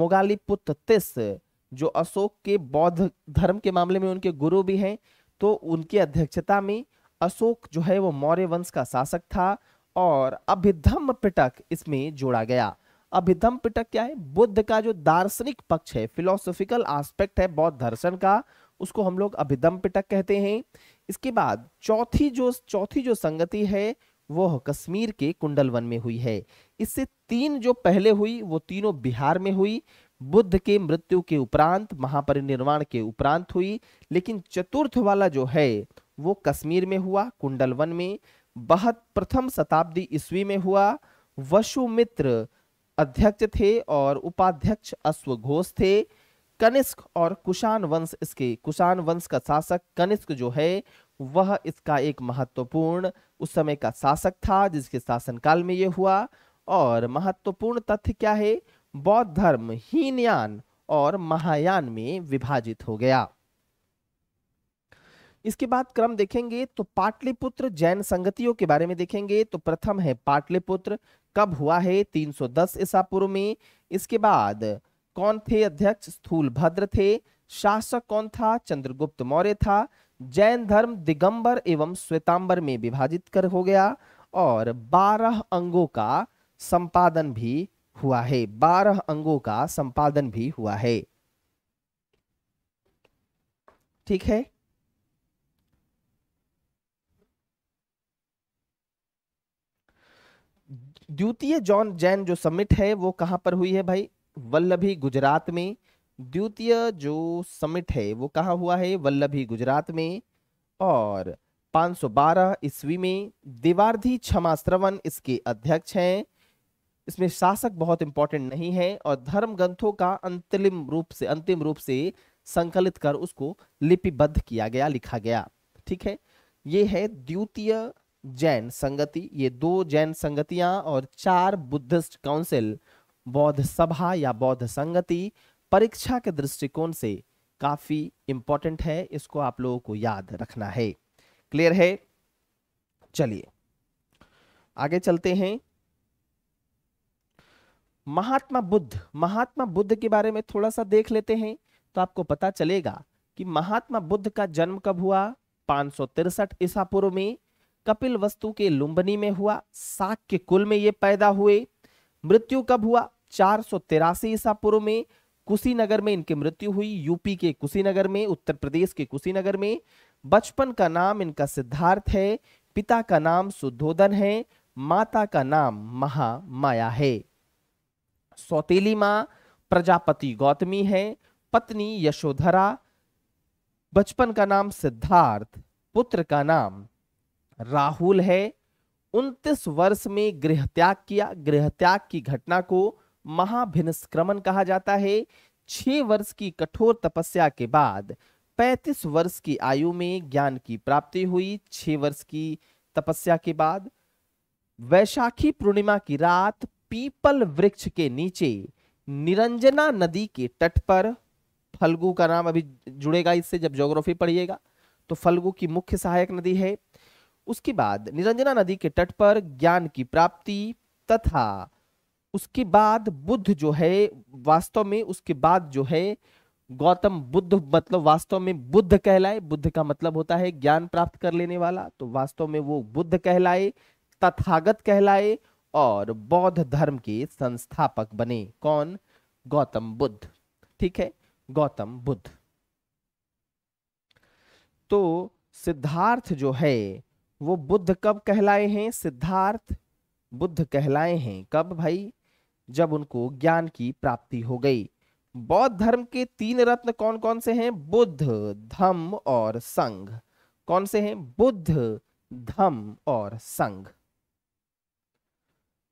मोगालीपुत्र जो अशोक के बौद्ध धर्म के मामले में उनके गुरु भी हैं तो उनकी अध्यक्षता में अशोक जो है वो मौर्य वंश का शासक था और अभिधम पिटक इसमें जोड़ा गया अभिधम पिटक क्या है बुद्ध का जो दार्शनिक पक्ष है फिलोसॉफिकल आस्पेक्ट है बौद्ध दर्शन का उसको हम लोग अभिधम पिटक कहते हैं इसके बाद चौथी जो चौथी जो संगति है वो कश्मीर के कुंडलवन में हुई है इससे तीन जो पहले हुई वो तीनों बिहार में हुई बुद्ध के मृत्यु के उपरांत महापरिनिर्वाण के उपरांत हुई लेकिन चतुर्थ वाला जो है वो कश्मीर में हुआ कुंडलवन में बहत प्रथम शताब्दी ईस्वी में हुआ वशुमित्र अध्यक्ष थे और उपाध्यक्ष अश्वघोष थे कनिष्क और कुशान वंश इसके कुषाण वंश का शासक कनिष्क जो है वह इसका एक महत्वपूर्ण उस समय का शासक था जिसके शासनकाल में यह हुआ और महत्वपूर्ण तथ्य क्या है बौद्ध धर्म हीनयान और महायान में विभाजित हो गया इसके बाद क्रम देखेंगे तो पाटलिपुत्र जैन संगतियों के बारे में देखेंगे तो प्रथम है पाटलिपुत्र कब हुआ है 310 ईसा पूर्व में इसके बाद कौन थे अध्यक्ष स्थूल भद्र थे शासक कौन था चंद्रगुप्त मौर्य था जैन धर्म दिगंबर एवं श्वेतांबर में विभाजित कर हो गया और बारह अंगों का संपादन भी हुआ है बारह अंगों का संपादन भी हुआ है ठीक है द्वितीय जॉन जैन जो समिट है वो कहां पर हुई है भाई वल्लभी गुजरात में द्वितीय जो समिट है वो कहां हुआ है वल्लभी गुजरात में और 512 ईस्वी में दिवार्थी क्षमा श्रवण इसके अध्यक्ष हैं इसमें शासक बहुत इंपॉर्टेंट नहीं है और धर्म ग्रंथों का अंतिम रूप से अंतिम रूप से संकलित कर उसको लिपिबद्ध किया गया लिखा गया ठीक है ये है द्वितीय जैन संगति ये दो जैन संगतियां और चार बुद्धिस्ट काउंसिल बौद्ध सभा या बौद्ध संगति परीक्षा के दृष्टिकोण से काफी इंपॉर्टेंट है इसको आप लोगों को याद रखना है क्लियर है चलिए आगे चलते हैं महात्मा बुद्ध महात्मा बुद्ध के बारे में थोड़ा सा देख लेते हैं तो आपको पता चलेगा कि महात्मा बुद्ध का जन्म कब हुआ पांच सौ तिरसठ ईसा पूर्व में कपिल वस्तु के लुम्बनी में हुआ साक्य कुल में ये पैदा हुए मृत्यु कब हुआ चार सौ तिरासी ईसा पूर्व में कुशीनगर में इनकी मृत्यु हुई यूपी के कुशीनगर में उत्तर प्रदेश के कुशीनगर में बचपन का नाम इनका सिद्धार्थ है पिता का नाम सुधोधन है माता का नाम महामाया है सौतेली माँ प्रजापति गौतमी है पत्नी यशोधरा बचपन का नाम सिद्धार्थ पुत्र का नाम राहुल है उनतीस वर्ष में गृह त्याग किया गृह त्याग की घटना को महाभिनिष्क्रमण कहा जाता है छह वर्ष की कठोर तपस्या के बाद 35 वर्ष की आयु में ज्ञान की प्राप्ति हुई छह वर्ष की तपस्या के बाद वैशाखी पूर्णिमा की रात पीपल वृक्ष के नीचे निरंजना नदी के तट पर फलगु का नाम अभी जुड़ेगा इससे जब ज्योग्राफी पढ़िएगा तो फलगु की मुख्य सहायक नदी है उसके बाद निरंजना नदी के तट पर ज्ञान की प्राप्ति तथा उसके बाद बुद्ध जो है वास्तव में उसके बाद जो है गौतम बुद्ध मतलब वास्तव में बुद्ध कहलाए बुद्ध का मतलब होता है ज्ञान प्राप्त कर लेने वाला तो वास्तव में वो बुद्ध कहलाए तथागत कहलाए और बौद्ध धर्म के संस्थापक बने कौन गौतम बुद्ध ठीक है गौतम बुद्ध तो सिद्धार्थ जो है वो बुद्ध कब कहलाए हैं सिद्धार्थ बुद्ध कहलाए हैं कब भाई जब उनको ज्ञान की प्राप्ति हो गई बौद्ध धर्म के तीन रत्न कौन कौन से हैं बुद्ध धम्म और संघ कौन से हैं बुद्ध धम्म और संघ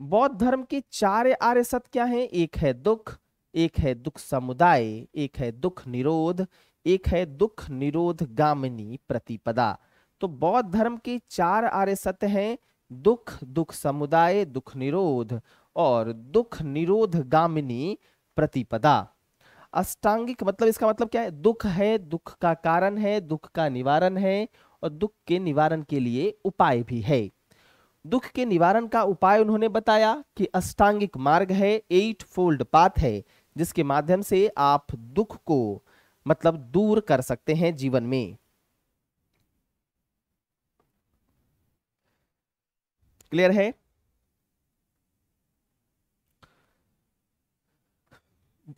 बौद्ध धर्म के चार आर्य सत्य क्या है एक है दुख एक है दुख समुदाय एक है दुख निरोध एक है दुख निरोध गामिनी प्रतिपदा तो बौद्ध धर्म के चार आर्य सत्य हैं दुख दुख समुदाय दुख निरोध और दुख निरोध गामिनी प्रतिपदा अष्टांगिक मतलब इसका मतलब क्या है दुख है दुख का कारण है दुख का निवारण है और दुख के निवारण के लिए उपाय भी है दुख के निवारण का उपाय उन्होंने बताया कि अष्टांगिक मार्ग है एट फोल्ड पाथ है जिसके माध्यम से आप दुख को मतलब दूर कर सकते हैं जीवन में क्लियर है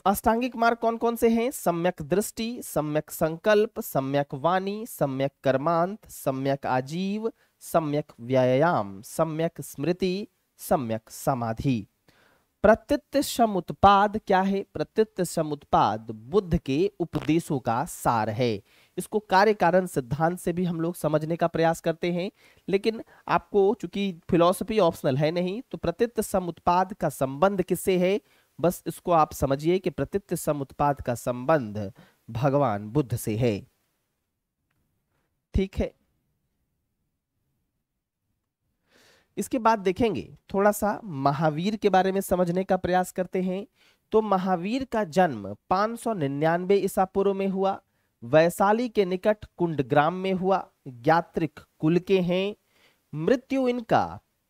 अष्टांगिक मार्ग कौन कौन से हैं सम्यक दृष्टि सम्यक संकल्प सम्यक वाणी सम्यक कर्मांत सम्यक आजीव सम्यक व्यायाम सम्यक स्मृति सम्यक समाधि प्रत्युत समुत्पाद क्या है प्रत्युत समुत्पाद बुद्ध के उपदेशों का सार है इसको कार्य कारण सिद्धांत से भी हम लोग समझने का प्रयास करते हैं लेकिन आपको चूंकि फिलॉसफी ऑप्शनल है नहीं तो प्रत्युत समुत्पाद का संबंध किससे है बस इसको आप समझिए कि प्रत्युत समुत्पाद का संबंध भगवान बुद्ध से है ठीक है इसके बाद देखेंगे थोड़ा सा महावीर के बारे में समझने का प्रयास करते हैं तो महावीर का जन्म 599 सौ निन्यानवे ईसा पूर्व में हुआ वैशाली के निकट कुंड ग्राम में हुआ यात्रिक कुल के हैं मृत्यु इनका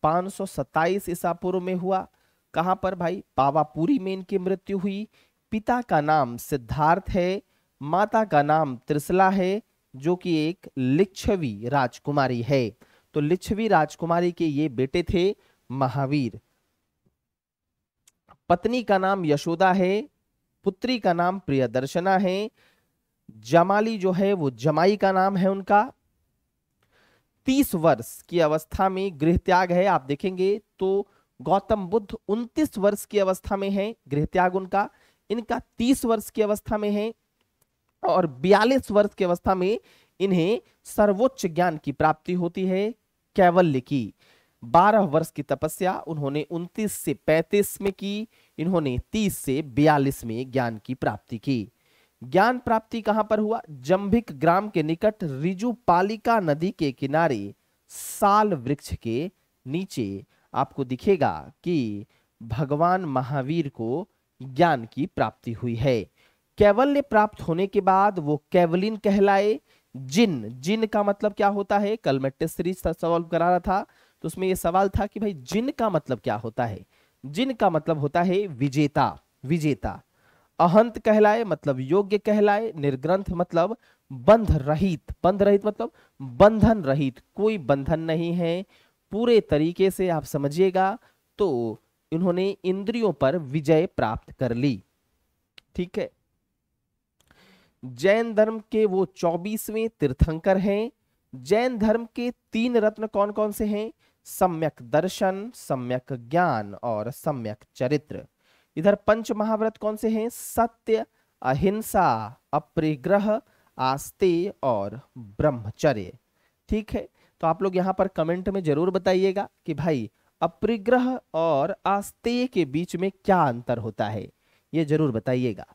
527 ईसा पूर्व में हुआ कहाँ पर भाई पावापुरी में इनकी मृत्यु हुई पिता का नाम सिद्धार्थ है माता का नाम त्रिसला है जो कि एक लिच्छवी राजकुमारी है तो लिच्छवी राजकुमारी के ये बेटे थे महावीर पत्नी का नाम यशोदा है पुत्री का नाम प्रियदर्शना है जमाली जो है वो जमाई का नाम है उनका तीस वर्ष की अवस्था में गृह त्याग है आप देखेंगे तो गौतम बुद्ध उन्तीस वर्ष की अवस्था में है गृह त्याग उनका इनका तीस वर्ष की अवस्था में है और बयालीस वर्ष की अवस्था में इन्हें सर्वोच्च ज्ञान की प्राप्ति होती है कैवल्य की बारह वर्ष की तपस्या उन्होंने 29 से 35 में की इन्होंने 30 से 42 में ज्ञान की प्राप्ति की ज्ञान प्राप्ति कहां पर हुआ जम्भिक ग्राम के निकट रिजुपालिका नदी के किनारे साल वृक्ष के नीचे आपको दिखेगा कि भगवान महावीर को ज्ञान की प्राप्ति हुई है कैवल्य प्राप्त होने के बाद वो कैवलिन कहलाए जिन जिन का मतलब क्या होता है कल मैं टेस्ट सीरीज सॉल्व करा रहा था तो उसमें ये सवाल था कि भाई जिन का मतलब क्या होता है जिन का मतलब होता है विजेता विजेता अहंत कहलाए मतलब योग्य कहलाए निर्ग्रंथ मतलब बंध रहित बंध रहित मतलब बंधन रहित कोई बंधन नहीं है पूरे तरीके से आप समझिएगा तो इन्होंने इंद्रियों पर विजय प्राप्त कर ली ठीक है जैन धर्म के वो चौबीसवें तीर्थंकर हैं जैन धर्म के तीन रत्न कौन कौन से हैं सम्यक दर्शन सम्यक ज्ञान और सम्यक चरित्र इधर पंच महाव्रत कौन से हैं सत्य अहिंसा अप्रिग्रह आस्ते और ब्रह्मचर्य ठीक है तो आप लोग यहाँ पर कमेंट में जरूर बताइएगा कि भाई अप्रिग्रह और आस्ते के बीच में क्या अंतर होता है ये जरूर बताइएगा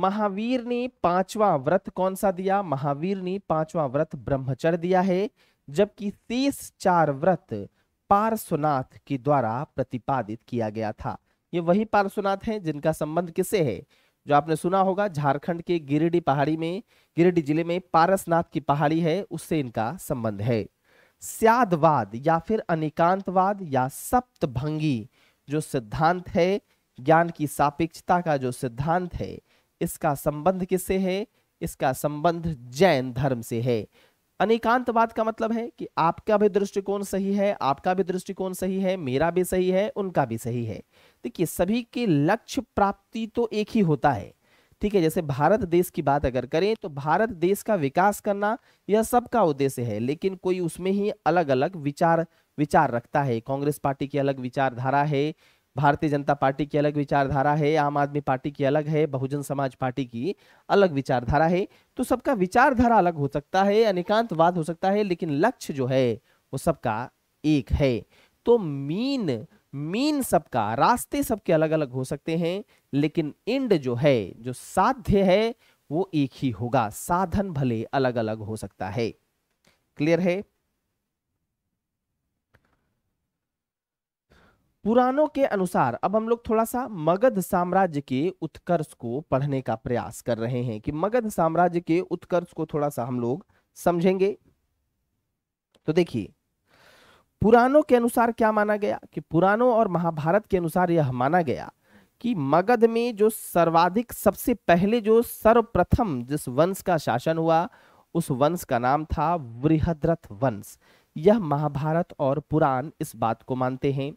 महावीर ने पांचवा व्रत कौन सा दिया महावीर ने पांचवा व्रत ब्रह्मचर्य दिया है जबकि शेष चार व्रत पार्श्वनाथ के द्वारा प्रतिपादित किया गया था ये वही पार्श्वनाथ हैं जिनका संबंध किसे है जो आपने सुना होगा झारखंड के गिरिडीह पहाड़ी में गिरिडीह जिले में पारसनाथ की पहाड़ी है उससे इनका संबंध है स्यादवाद या फिर अनिकांतवाद या सप्तभंगी जो सिद्धांत है ज्ञान की सापेक्षता का जो सिद्धांत है इसका संबंध किससे है इसका संबंध जैन धर्म से है अनेकांतवाद का मतलब है कि आपका भी दृष्टिकोण सही है आपका भी दृष्टिकोण सही है मेरा भी सही है उनका भी सही है देखिए सभी के लक्ष्य प्राप्ति तो एक ही होता है ठीक है जैसे भारत देश की बात अगर करें तो भारत देश का विकास करना यह सबका उद्देश्य है लेकिन कोई उसमें ही अलग अलग विचार विचार रखता है कांग्रेस पार्टी की अलग विचारधारा है भारतीय जनता पार्टी की अलग विचारधारा है आम आदमी पार्टी की अलग है बहुजन समाज पार्टी की अलग विचारधारा है तो सबका विचारधारा अलग हो सकता है अनेकांतवाद हो सकता है लेकिन लक्ष्य जो है वो सबका एक है तो मीन मीन सबका रास्ते सबके अलग अलग हो सकते हैं लेकिन एंड जो है जो साध्य है वो एक ही होगा साधन भले अलग अलग हो सकता है क्लियर है पुराणों के अनुसार अब हम लोग थोड़ा सा मगध साम्राज्य के उत्कर्ष को पढ़ने का प्रयास कर रहे हैं कि मगध साम्राज्य के उत्कर्ष को थोड़ा सा हम लोग समझेंगे तो देखिए पुराणों के अनुसार क्या माना गया कि पुराणों और महाभारत के अनुसार यह माना गया कि मगध में जो सर्वाधिक सबसे पहले जो सर्वप्रथम जिस वंश का शासन हुआ उस वंश का नाम था वृहद्रथ वंश यह महाभारत और पुराण इस बात को मानते हैं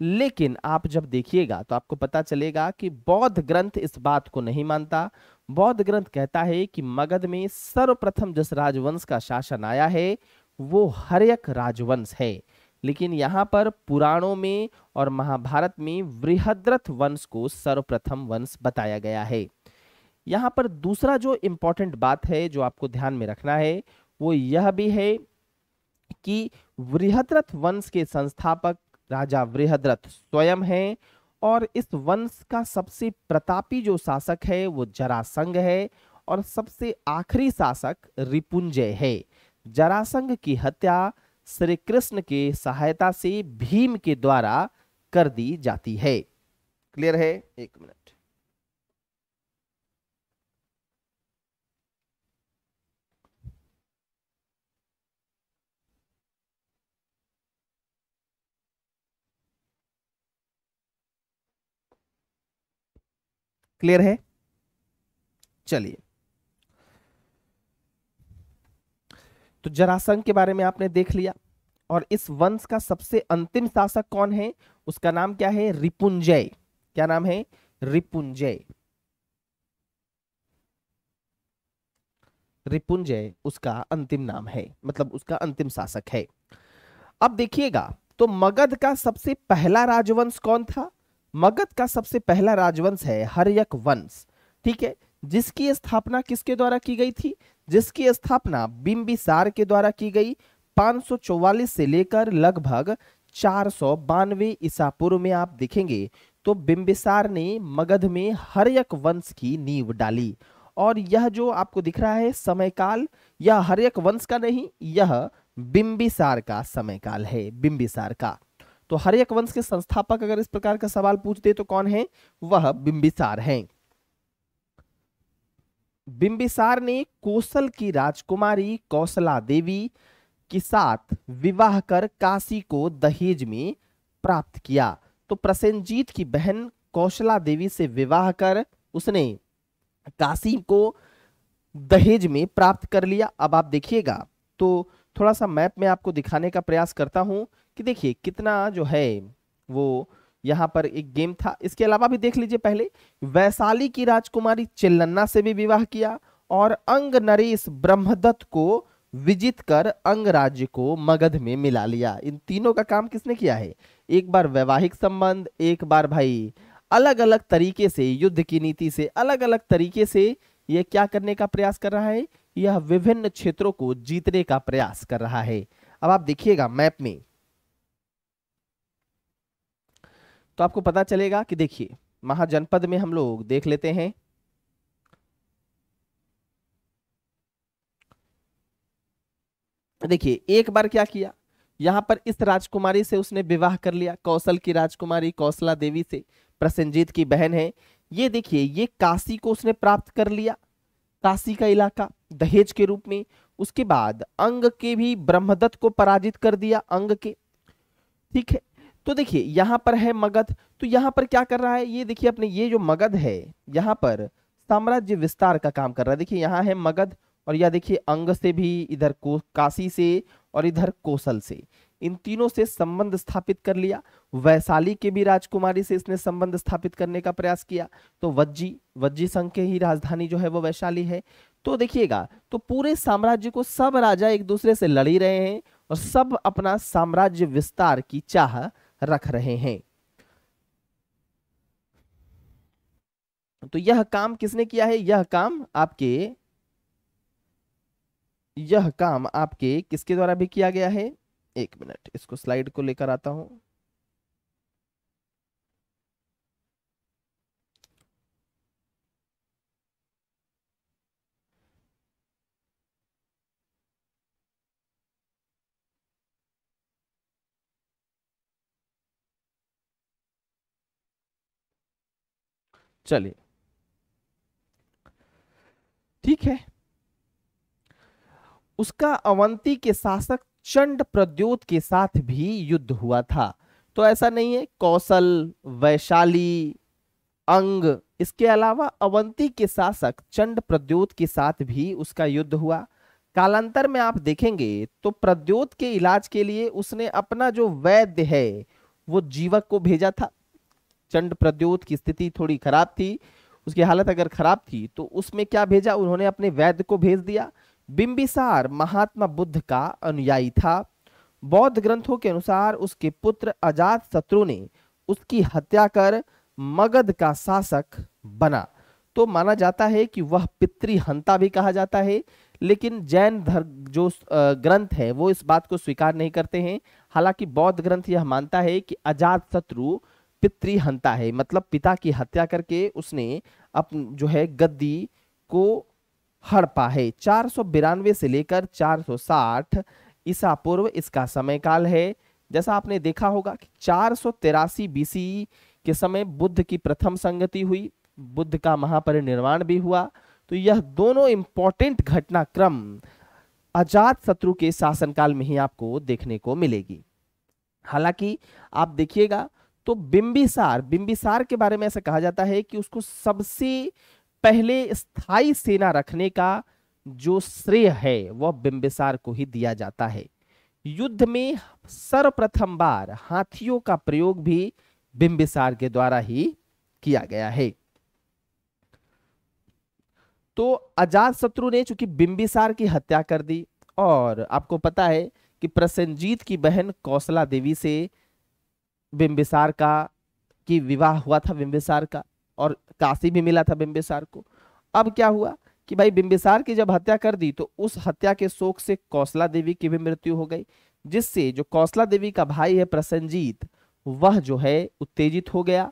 लेकिन आप जब देखिएगा तो आपको पता चलेगा कि बौद्ध ग्रंथ इस बात को नहीं मानता बौद्ध ग्रंथ कहता है कि मगध में सर्वप्रथम जिस राजवंश का शासन आया है वो हरयक राजवंश है लेकिन यहाँ पर पुराणों में और महाभारत में वृहद्रथ वंश को सर्वप्रथम वंश बताया गया है यहाँ पर दूसरा जो इम्पोर्टेंट बात है जो आपको ध्यान में रखना है वो यह भी है कि वृहद्रथ वंश के संस्थापक राजा वृहद्रथ स्वयं है और इस वंश का सबसे प्रतापी जो शासक है वो जरासंग है और सबसे आखिरी शासक रिपुंजय है जरासंग की हत्या श्री कृष्ण के सहायता से भीम के द्वारा कर दी जाती है क्लियर है एक मिनट क्लियर है चलिए तो जरासंघ के बारे में आपने देख लिया और इस वंश का सबसे अंतिम शासक कौन है उसका नाम क्या है रिपुंजय क्या नाम है रिपुंजय रिपुंजय उसका अंतिम नाम है मतलब उसका अंतिम शासक है अब देखिएगा तो मगध का सबसे पहला राजवंश कौन था मगध का सबसे पहला राजवंश है हरयक वंश ठीक है जिसकी स्थापना किसके द्वारा की गई थी जिसकी स्थापना बिंबिसार के द्वारा की गई 544 से लेकर लगभग चार सौ बानवे ईसा पूर्व में आप देखेंगे तो बिंबिसार ने मगध में हरयक वंश की नींव डाली और यह जो आपको दिख रहा है समयकाल यह हरयक वंश का नहीं यह बिंबिसार का समयकाल है बिंबिसार का तो हरियक वंश के संस्थापक अगर इस प्रकार का सवाल पूछते तो कौन है वह बिंबिसार हैं बिंबिसार ने कौशल की राजकुमारी कौशला देवी के साथ विवाह कर काशी को दहेज में प्राप्त किया तो प्रसेंजीत की बहन कौशला देवी से विवाह कर उसने काशी को दहेज में प्राप्त कर लिया अब आप देखिएगा तो थोड़ा सा मैप में आपको दिखाने का प्रयास करता हूं कि देखिए कितना जो है वो यहाँ पर एक गेम था इसके अलावा भी देख लीजिए पहले वैशाली की राजकुमारी चिल्लन्ना से भी विवाह किया और अंग नरेश ब्रह्मदत्त को विजित कर अंग राज्य को मगध में मिला लिया इन तीनों का काम किसने किया है एक बार वैवाहिक संबंध एक बार भाई अलग अलग तरीके से युद्ध की नीति से अलग अलग तरीके से यह क्या करने का प्रयास कर रहा है यह विभिन्न क्षेत्रों को जीतने का प्रयास कर रहा है अब आप देखिएगा मैप में तो आपको पता चलेगा कि देखिए महाजनपद में हम लोग देख लेते हैं देखिए एक बार क्या किया यहां पर इस राजकुमारी से उसने विवाह कर लिया कौशल की राजकुमारी कौशला देवी से प्रसन्नजीत की बहन है ये देखिए ये काशी को उसने प्राप्त कर लिया काशी का इलाका दहेज के रूप में उसके बाद अंग के भी ब्रह्मदत्त को पराजित कर दिया अंग के ठीक है तो देखिए यहाँ पर है मगध तो यहाँ पर क्या कर रहा है ये देखिए अपने ये जो मगध है यहाँ पर साम्राज्य विस्तार का काम कर रहा है देखिए यहाँ है मगध और यह देखिए अंग से भी इधर को काशी से और इधर कोसल से इन तीनों से संबंध स्थापित कर लिया वैशाली के भी राजकुमारी से इसने संबंध स्थापित करने का प्रयास किया तो वज्जी वज्जी संघ के ही राजधानी जो है वो वैशाली है तो देखिएगा तो पूरे साम्राज्य को सब राजा एक दूसरे से लड़ी रहे हैं और सब अपना साम्राज्य विस्तार की चाह रख रहे हैं तो यह काम किसने किया है यह काम आपके यह काम आपके किसके द्वारा भी किया गया है एक मिनट इसको स्लाइड को लेकर आता हूं चले ठीक है उसका अवंती के शासक चंड प्रद्योत के साथ भी युद्ध हुआ था तो ऐसा नहीं है कौशल वैशाली अंग इसके अलावा अवंती के शासक चंड प्रद्योत के साथ भी उसका युद्ध हुआ कालांतर में आप देखेंगे तो प्रद्योत के इलाज के लिए उसने अपना जो वैद्य है वो जीवक को भेजा था चंड प्रद्योत की स्थिति थोड़ी खराब थी उसकी हालत अगर खराब थी तो उसमें क्या भेजा उन्होंने अपने वैद्य को भेज दिया बिंबिसार महात्मा बुद्ध का अनुयायी था बौद्ध ग्रंथों के अनुसार उसके पुत्र अजात शत्रु ने उसकी हत्या कर मगध का शासक बना तो माना जाता है कि वह पितृहंता भी कहा जाता है लेकिन जैन धर्म जो ग्रंथ है वो इस बात को स्वीकार नहीं करते हैं हालांकि बौद्ध ग्रंथ यह मानता है कि अजात शत्रु पितृहंता है मतलब पिता की हत्या करके उसने अप जो है गद्दी को हड़पा है चार सौ बिरानवे से लेकर चार सौ साठ ईसा पूर्व इसका समय काल है जैसा आपने देखा होगा कि चार सौ बीसी के समय बुद्ध की प्रथम संगति हुई बुद्ध का महापरिनिर्वाण भी हुआ तो यह दोनों इंपॉर्टेंट घटनाक्रम अजात शत्रु के शासनकाल में ही आपको देखने को मिलेगी हालांकि आप देखिएगा तो बिंबिसार बिंबिसार के बारे में ऐसा कहा जाता है कि उसको सबसे पहले स्थायी सेना रखने का जो श्रेय है वह बिंबिसार को ही दिया जाता है युद्ध में सर्वप्रथम बार हाथियों का प्रयोग भी बिंबिसार के द्वारा ही किया गया है तो अजात शत्रु ने चूंकि बिंबिसार की हत्या कर दी और आपको पता है कि प्रसन्नजीत की बहन कौशला देवी से बिम्बिसार का कि विवाह हुआ था बिम्बिसार का और काशी भी मिला था बिम्बिसार को अब क्या हुआ कि भाई बिम्बिसार की जब हत्या कर दी तो उस हत्या के शोक से कौशला देवी की भी मृत्यु हो गई जिससे जो कौशला देवी का भाई है प्रसन्नजीत वह जो है उत्तेजित हो गया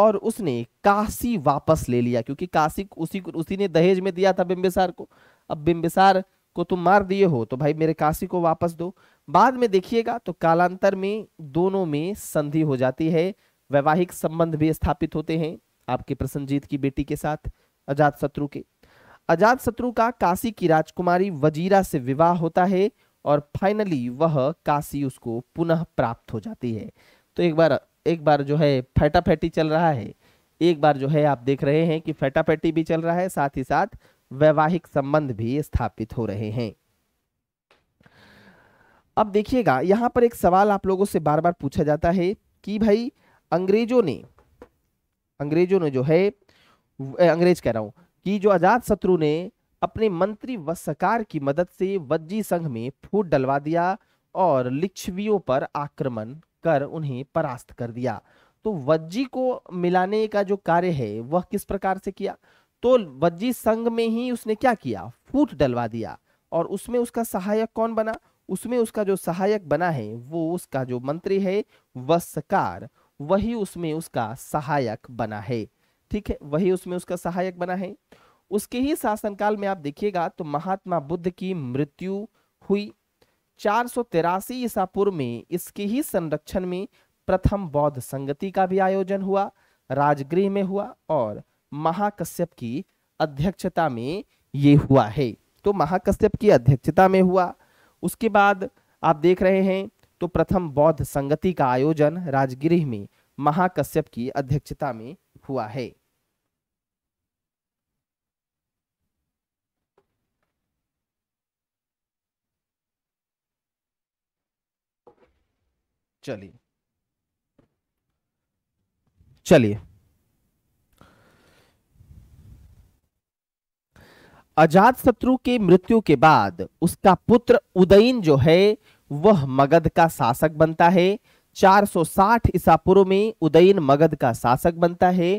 और उसने काशी वापस ले लिया क्योंकि काशी उसी उसी ने दहेज में दिया था बिम्बिसार को अब बिम्बिसार को तुम मार दिए हो तो भाई मेरे काशी को वापस दो बाद में देखिएगा तो कालांतर में दोनों में संधि हो जाती है वैवाहिक संबंध भी स्थापित होते हैं आपके प्रसन्नजीत की बेटी के साथ अजात शत्रु के अजात शत्रु का काशी की राजकुमारी वजीरा से विवाह होता है और फाइनली वह काशी उसको पुनः प्राप्त हो जाती है तो एक बार एक बार जो है फैटाफैटी चल रहा है एक बार जो है आप देख रहे हैं कि फैटाफैटी भी चल रहा है साथ ही साथ वैवाहिक संबंध भी स्थापित हो रहे हैं अब देखिएगा यहाँ पर एक सवाल आप लोगों से बार बार पूछा जाता है कि भाई अंग्रेजों ने अंग्रेजों ने जो है अंग्रेज कह रहा हूँ कि जो आजाद शत्रु ने अपने मंत्री व सरकार की मदद से वज्जी संघ में फूट डलवा दिया और लिच्छवियों पर आक्रमण कर उन्हें परास्त कर दिया तो वज्जी को मिलाने का जो कार्य है वह किस प्रकार से किया तो वज्जी संघ में ही उसने क्या किया फूट डलवा दिया और उसमें उसका सहायक कौन बना उसमें उसका जो सहायक बना है वो उसका जो मंत्री है वस्कार वही उसमें उसका सहायक बना है ठीक है वही उसमें उसका सहायक बना है उसके ही शासनकाल में आप देखिएगा तो महात्मा बुद्ध की मृत्यु हुई चार सौ तिरासी ईसा पूर्व में इसके ही संरक्षण में प्रथम बौद्ध संगति का भी आयोजन हुआ राजगृह में हुआ और महाकश्यप की अध्यक्षता में ये हुआ है तो महाकश्यप की अध्यक्षता में हुआ उसके बाद आप देख रहे हैं तो प्रथम बौद्ध संगति का आयोजन राजगृह में महाकश्यप की अध्यक्षता में हुआ है चलिए चलिए अजात शत्रु के मृत्यु के बाद उसका पुत्र उदयन जो है वह मगध का शासक बनता है 460 ईसा पूर्व में उदयन मगध का शासक बनता है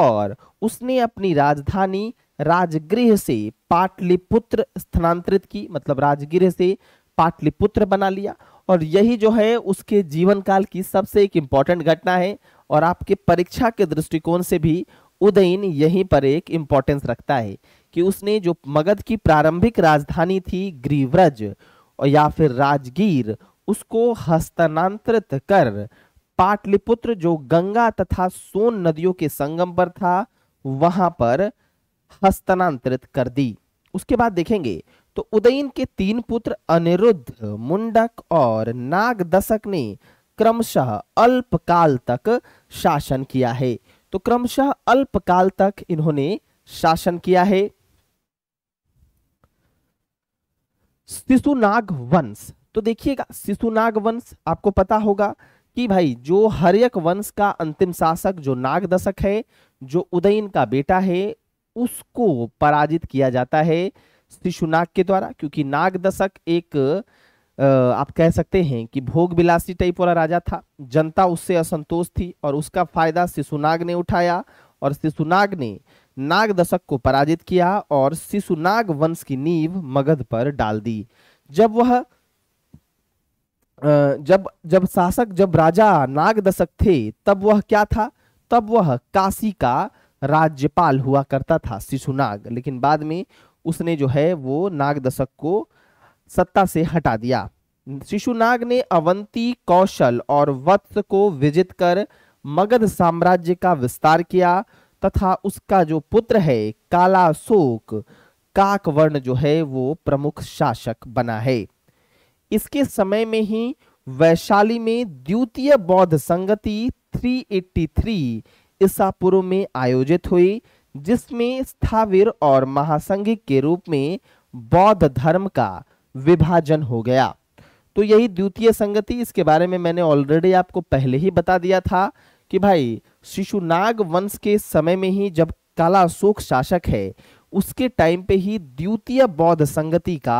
और उसने अपनी राजधानी राजगृह से पाटलिपुत्र स्थानांतरित की मतलब राजगृह से पाटलिपुत्र बना लिया और यही जो है उसके जीवन काल की सबसे एक इम्पॉर्टेंट घटना है और आपके परीक्षा के दृष्टिकोण से भी उदयन यहीं पर एक इम्पॉर्टेंस रखता है कि उसने जो मगध की प्रारंभिक राजधानी थी ग्रीव्रज और या फिर राजगीर उसको हस्तांतरित कर पाटलिपुत्र जो गंगा तथा सोन नदियों के संगम पर था वहां पर हस्तांतरित कर दी उसके बाद देखेंगे तो उदयन के तीन पुत्र अनिरुद्ध मुंडक और नागदशक ने क्रमशः अल्पकाल तक शासन किया है तो क्रमशः अल्पकाल तक इन्होंने शासन किया है शिशुनाग वंश तो देखिएगा शिशुनाग वंश आपको पता होगा कि भाई जो हरियक वंश का अंतिम शासक जो नाग दशक है जो उदयन का बेटा है उसको पराजित किया जाता है शिशुनाग के द्वारा क्योंकि नाग दशक एक आप कह सकते हैं कि भोग विलासी टाइप वाला राजा था जनता उससे असंतोष थी और उसका फायदा शिशुनाग ने उठाया और शिशुनाग ने दशक को पराजित किया और शिशुनाग वंश की नींव मगध पर डाल दी जब वह जब जब शासक जब राजा नाग दशक थे तब वह क्या था तब वह काशी का राज्यपाल हुआ करता था शिशुनाग लेकिन बाद में उसने जो है वो नाग दशक को सत्ता से हटा दिया शिशुनाग ने अवंती कौशल और वत्स को विजित कर मगध साम्राज्य का विस्तार किया तथा उसका जो पुत्र है कालाशोक काकवर्ण जो है वो प्रमुख शासक बना है इसके समय में ही वैशाली में द्वितीय बौद्ध संगति 383 ईसा पूर्व में आयोजित हुई जिसमें स्थावीर और महासंघ के रूप में बौद्ध धर्म का विभाजन हो गया तो यही द्वितीय संगति इसके बारे में मैंने ऑलरेडी आपको पहले ही बता दिया था कि भाई शिशुनाग वंश के समय में ही जब शोक शासक है उसके टाइम पे ही द्वितीय बौद्ध संगति का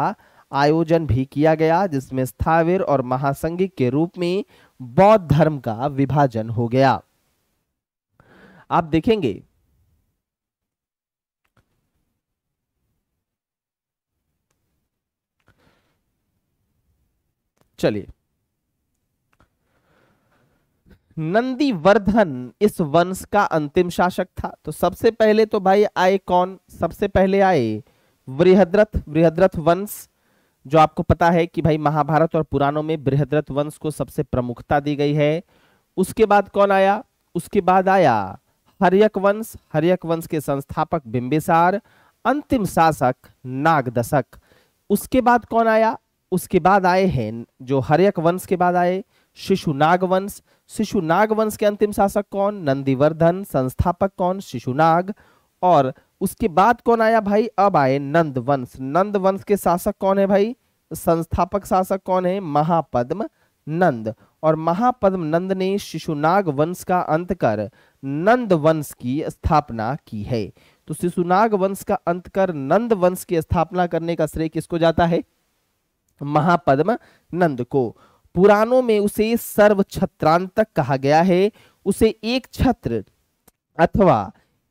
आयोजन भी किया गया जिसमें स्थाविर और महासंघ के रूप में बौद्ध धर्म का विभाजन हो गया आप देखेंगे चलिए नंदीवर्धन इस वंश का अंतिम शासक था तो सबसे पहले तो भाई आए कौन सबसे पहले आए बृहद्रथ बृहद्रथ वंश जो आपको पता है कि भाई महाभारत और पुराणों में बृहद्रथ वंश को सबसे प्रमुखता दी गई है उसके बाद कौन आया उसके बाद आया हरियक वंश हरियक वंश के संस्थापक बिंबिसार अंतिम शासक नागदशक उसके बाद कौन आया उसके बाद आए हैं जो हरियक वंश के बाद आए शिशु नाग वंश शिशुनाग वंश के अंतिम शासक कौन नंदीवर्धन संस्थापक कौन शिशुनाग और उसके बाद कौन आया भाई अब आए नंद वंश नंद वंश के शासक कौन है भाई संस्थापक शासक कौन है महापद्म नंद और महापद्म नंद ने शिशुनाग वंश का अंत कर नंद वंश की स्थापना की है तो शिशुनाग वंश का अंत कर नंद वंश की स्थापना करने का श्रेय किसको जाता है महापद्म नंद को पुराणों में उसे सर्व छत्रांतक कहा गया है उसे एक छत्र अथवा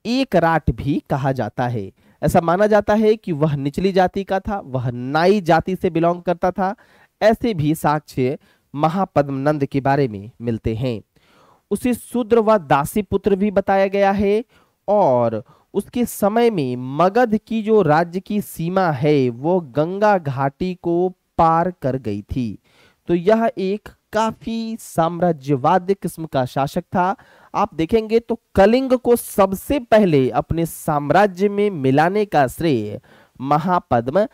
एक राट भी कहा जाता है ऐसा माना जाता है कि वह निचली जाति का था वह नाई जाति से बिलोंग करता था ऐसे भी साक्ष्य महापद्मनंद के बारे में मिलते हैं उसे शूद्र व दासी पुत्र भी बताया गया है और उसके समय में मगध की जो राज्य की सीमा है वो गंगा घाटी को पार कर गई थी तो यह एक काफी साम्राज्यवाद किस्म का शासक था आप देखेंगे तो कलिंग को सबसे पहले अपने साम्राज्य में मिलाने का श्रेय महापद्म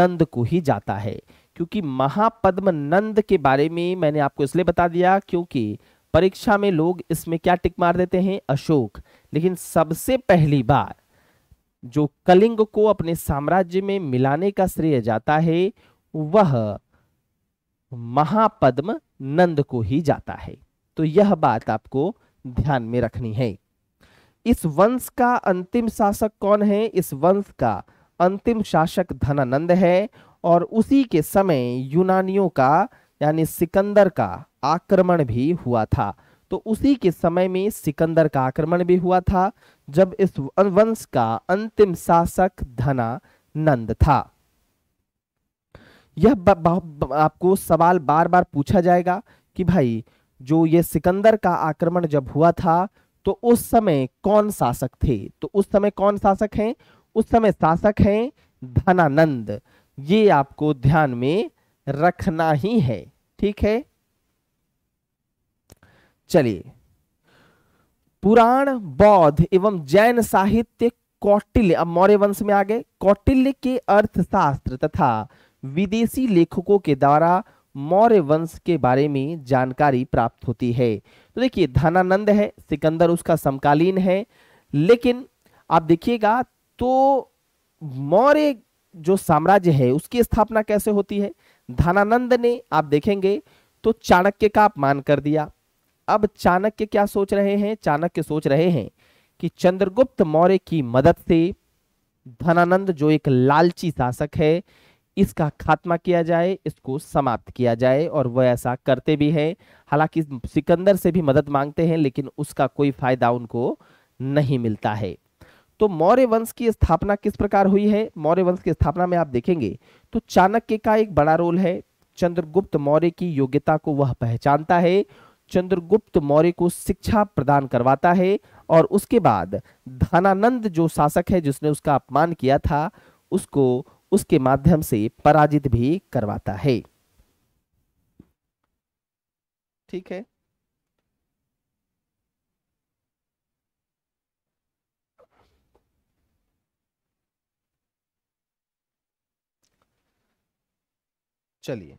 नंद को ही जाता है क्योंकि महापद्म नंद के बारे में मैंने आपको इसलिए बता दिया क्योंकि परीक्षा में लोग इसमें क्या टिक मार देते हैं अशोक लेकिन सबसे पहली बार जो कलिंग को अपने साम्राज्य में मिलाने का श्रेय जाता है वह महापद्म नंद को ही जाता है तो यह बात आपको ध्यान में रखनी है इस वंश का अंतिम शासक कौन है इस वंश का अंतिम शासक धनानंद है और उसी के समय यूनानियों का यानी सिकंदर का आक्रमण भी हुआ था तो उसी के समय में सिकंदर का आक्रमण भी हुआ था जब इस वंश का अंतिम शासक धना नंद था यह आपको सवाल बार बार पूछा जाएगा कि भाई जो ये सिकंदर का आक्रमण जब हुआ था तो उस समय कौन शासक थे तो उस समय कौन शासक हैं उस समय शासक हैं धनानंद ये आपको ध्यान में रखना ही है ठीक है चलिए पुराण बौद्ध एवं जैन साहित्य कौटिल्य अब मौर्य वंश में आ गए कौटिल्य के अर्थशास्त्र तथा विदेशी लेखकों के द्वारा मौर्य वंश के बारे में जानकारी प्राप्त होती है तो देखिए धनानंद है सिकंदर उसका समकालीन है लेकिन आप देखिएगा तो मौर्य जो साम्राज्य है उसकी स्थापना कैसे होती है धनानंद ने आप देखेंगे तो चाणक्य का अपमान कर दिया अब चाणक्य क्या सोच रहे हैं चाणक्य सोच रहे हैं कि चंद्रगुप्त मौर्य की मदद से धनानंद जो एक लालची शासक है इसका खात्मा किया जाए इसको समाप्त किया जाए और वह ऐसा करते भी हैं हालांकि सिकंदर से भी मदद मांगते हैं लेकिन उसका कोई फायदा उनको नहीं मिलता है तो मौर्य वंश की स्थापना किस प्रकार हुई है मौर्य वंश की स्थापना में आप देखेंगे तो चाणक्य का एक बड़ा रोल है चंद्रगुप्त मौर्य की योग्यता को वह पहचानता है चंद्रगुप्त मौर्य को शिक्षा प्रदान करवाता है और उसके बाद धनानंद जो शासक है जिसने उसका अपमान किया था उसको उसके माध्यम से पराजित भी करवाता है ठीक है चलिए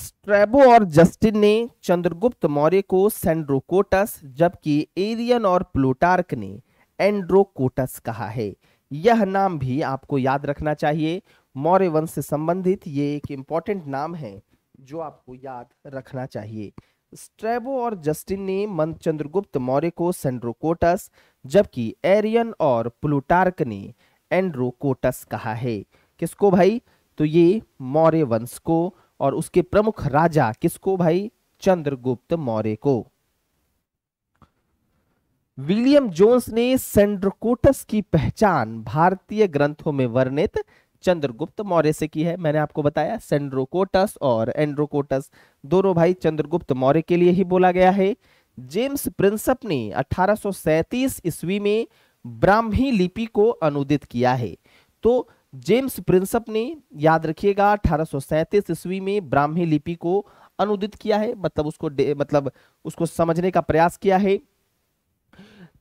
स्ट्रेबो और जस्टिन ने चंद्रगुप्त मौर्य को सेंड्रोकोटस जबकि एरियन और प्लूटार्क ने एंड्रोकोटस कहा है यह नाम भी आपको याद रखना चाहिए मौर्य वंश से संबंधित ये एक इम्पॉर्टेंट नाम है जो आपको याद रखना चाहिए स्ट्रेबो और जस्टिन ने मंद चंद्रगुप्त मौर्य को सेंड्रोकोटस जबकि एरियन और प्लूटार्क ने एंड्रोकोटस कहा है किसको भाई तो ये मौर्य वंश को और उसके प्रमुख राजा किसको भाई चंद्रगुप्त मौर्य को विलियम जोन्स ने सेंड्रकोटस की पहचान भारतीय ग्रंथों में वर्णित चंद्रगुप्त मौर्य से की है मैंने आपको बताया सेंड्रोकोटस और एंड्रोकोटस दोनों भाई चंद्रगुप्त मौर्य के लिए ही बोला गया है जेम्स प्रिंसप ने 1837 ईस्वी में ब्राह्मी लिपि को अनुदित किया है तो जेम्स प्रिंसप ने याद रखिएगा अठारह ईस्वी में ब्राह्मी लिपि को अनुदित किया है मतलब उसको मतलब उसको समझने का प्रयास किया है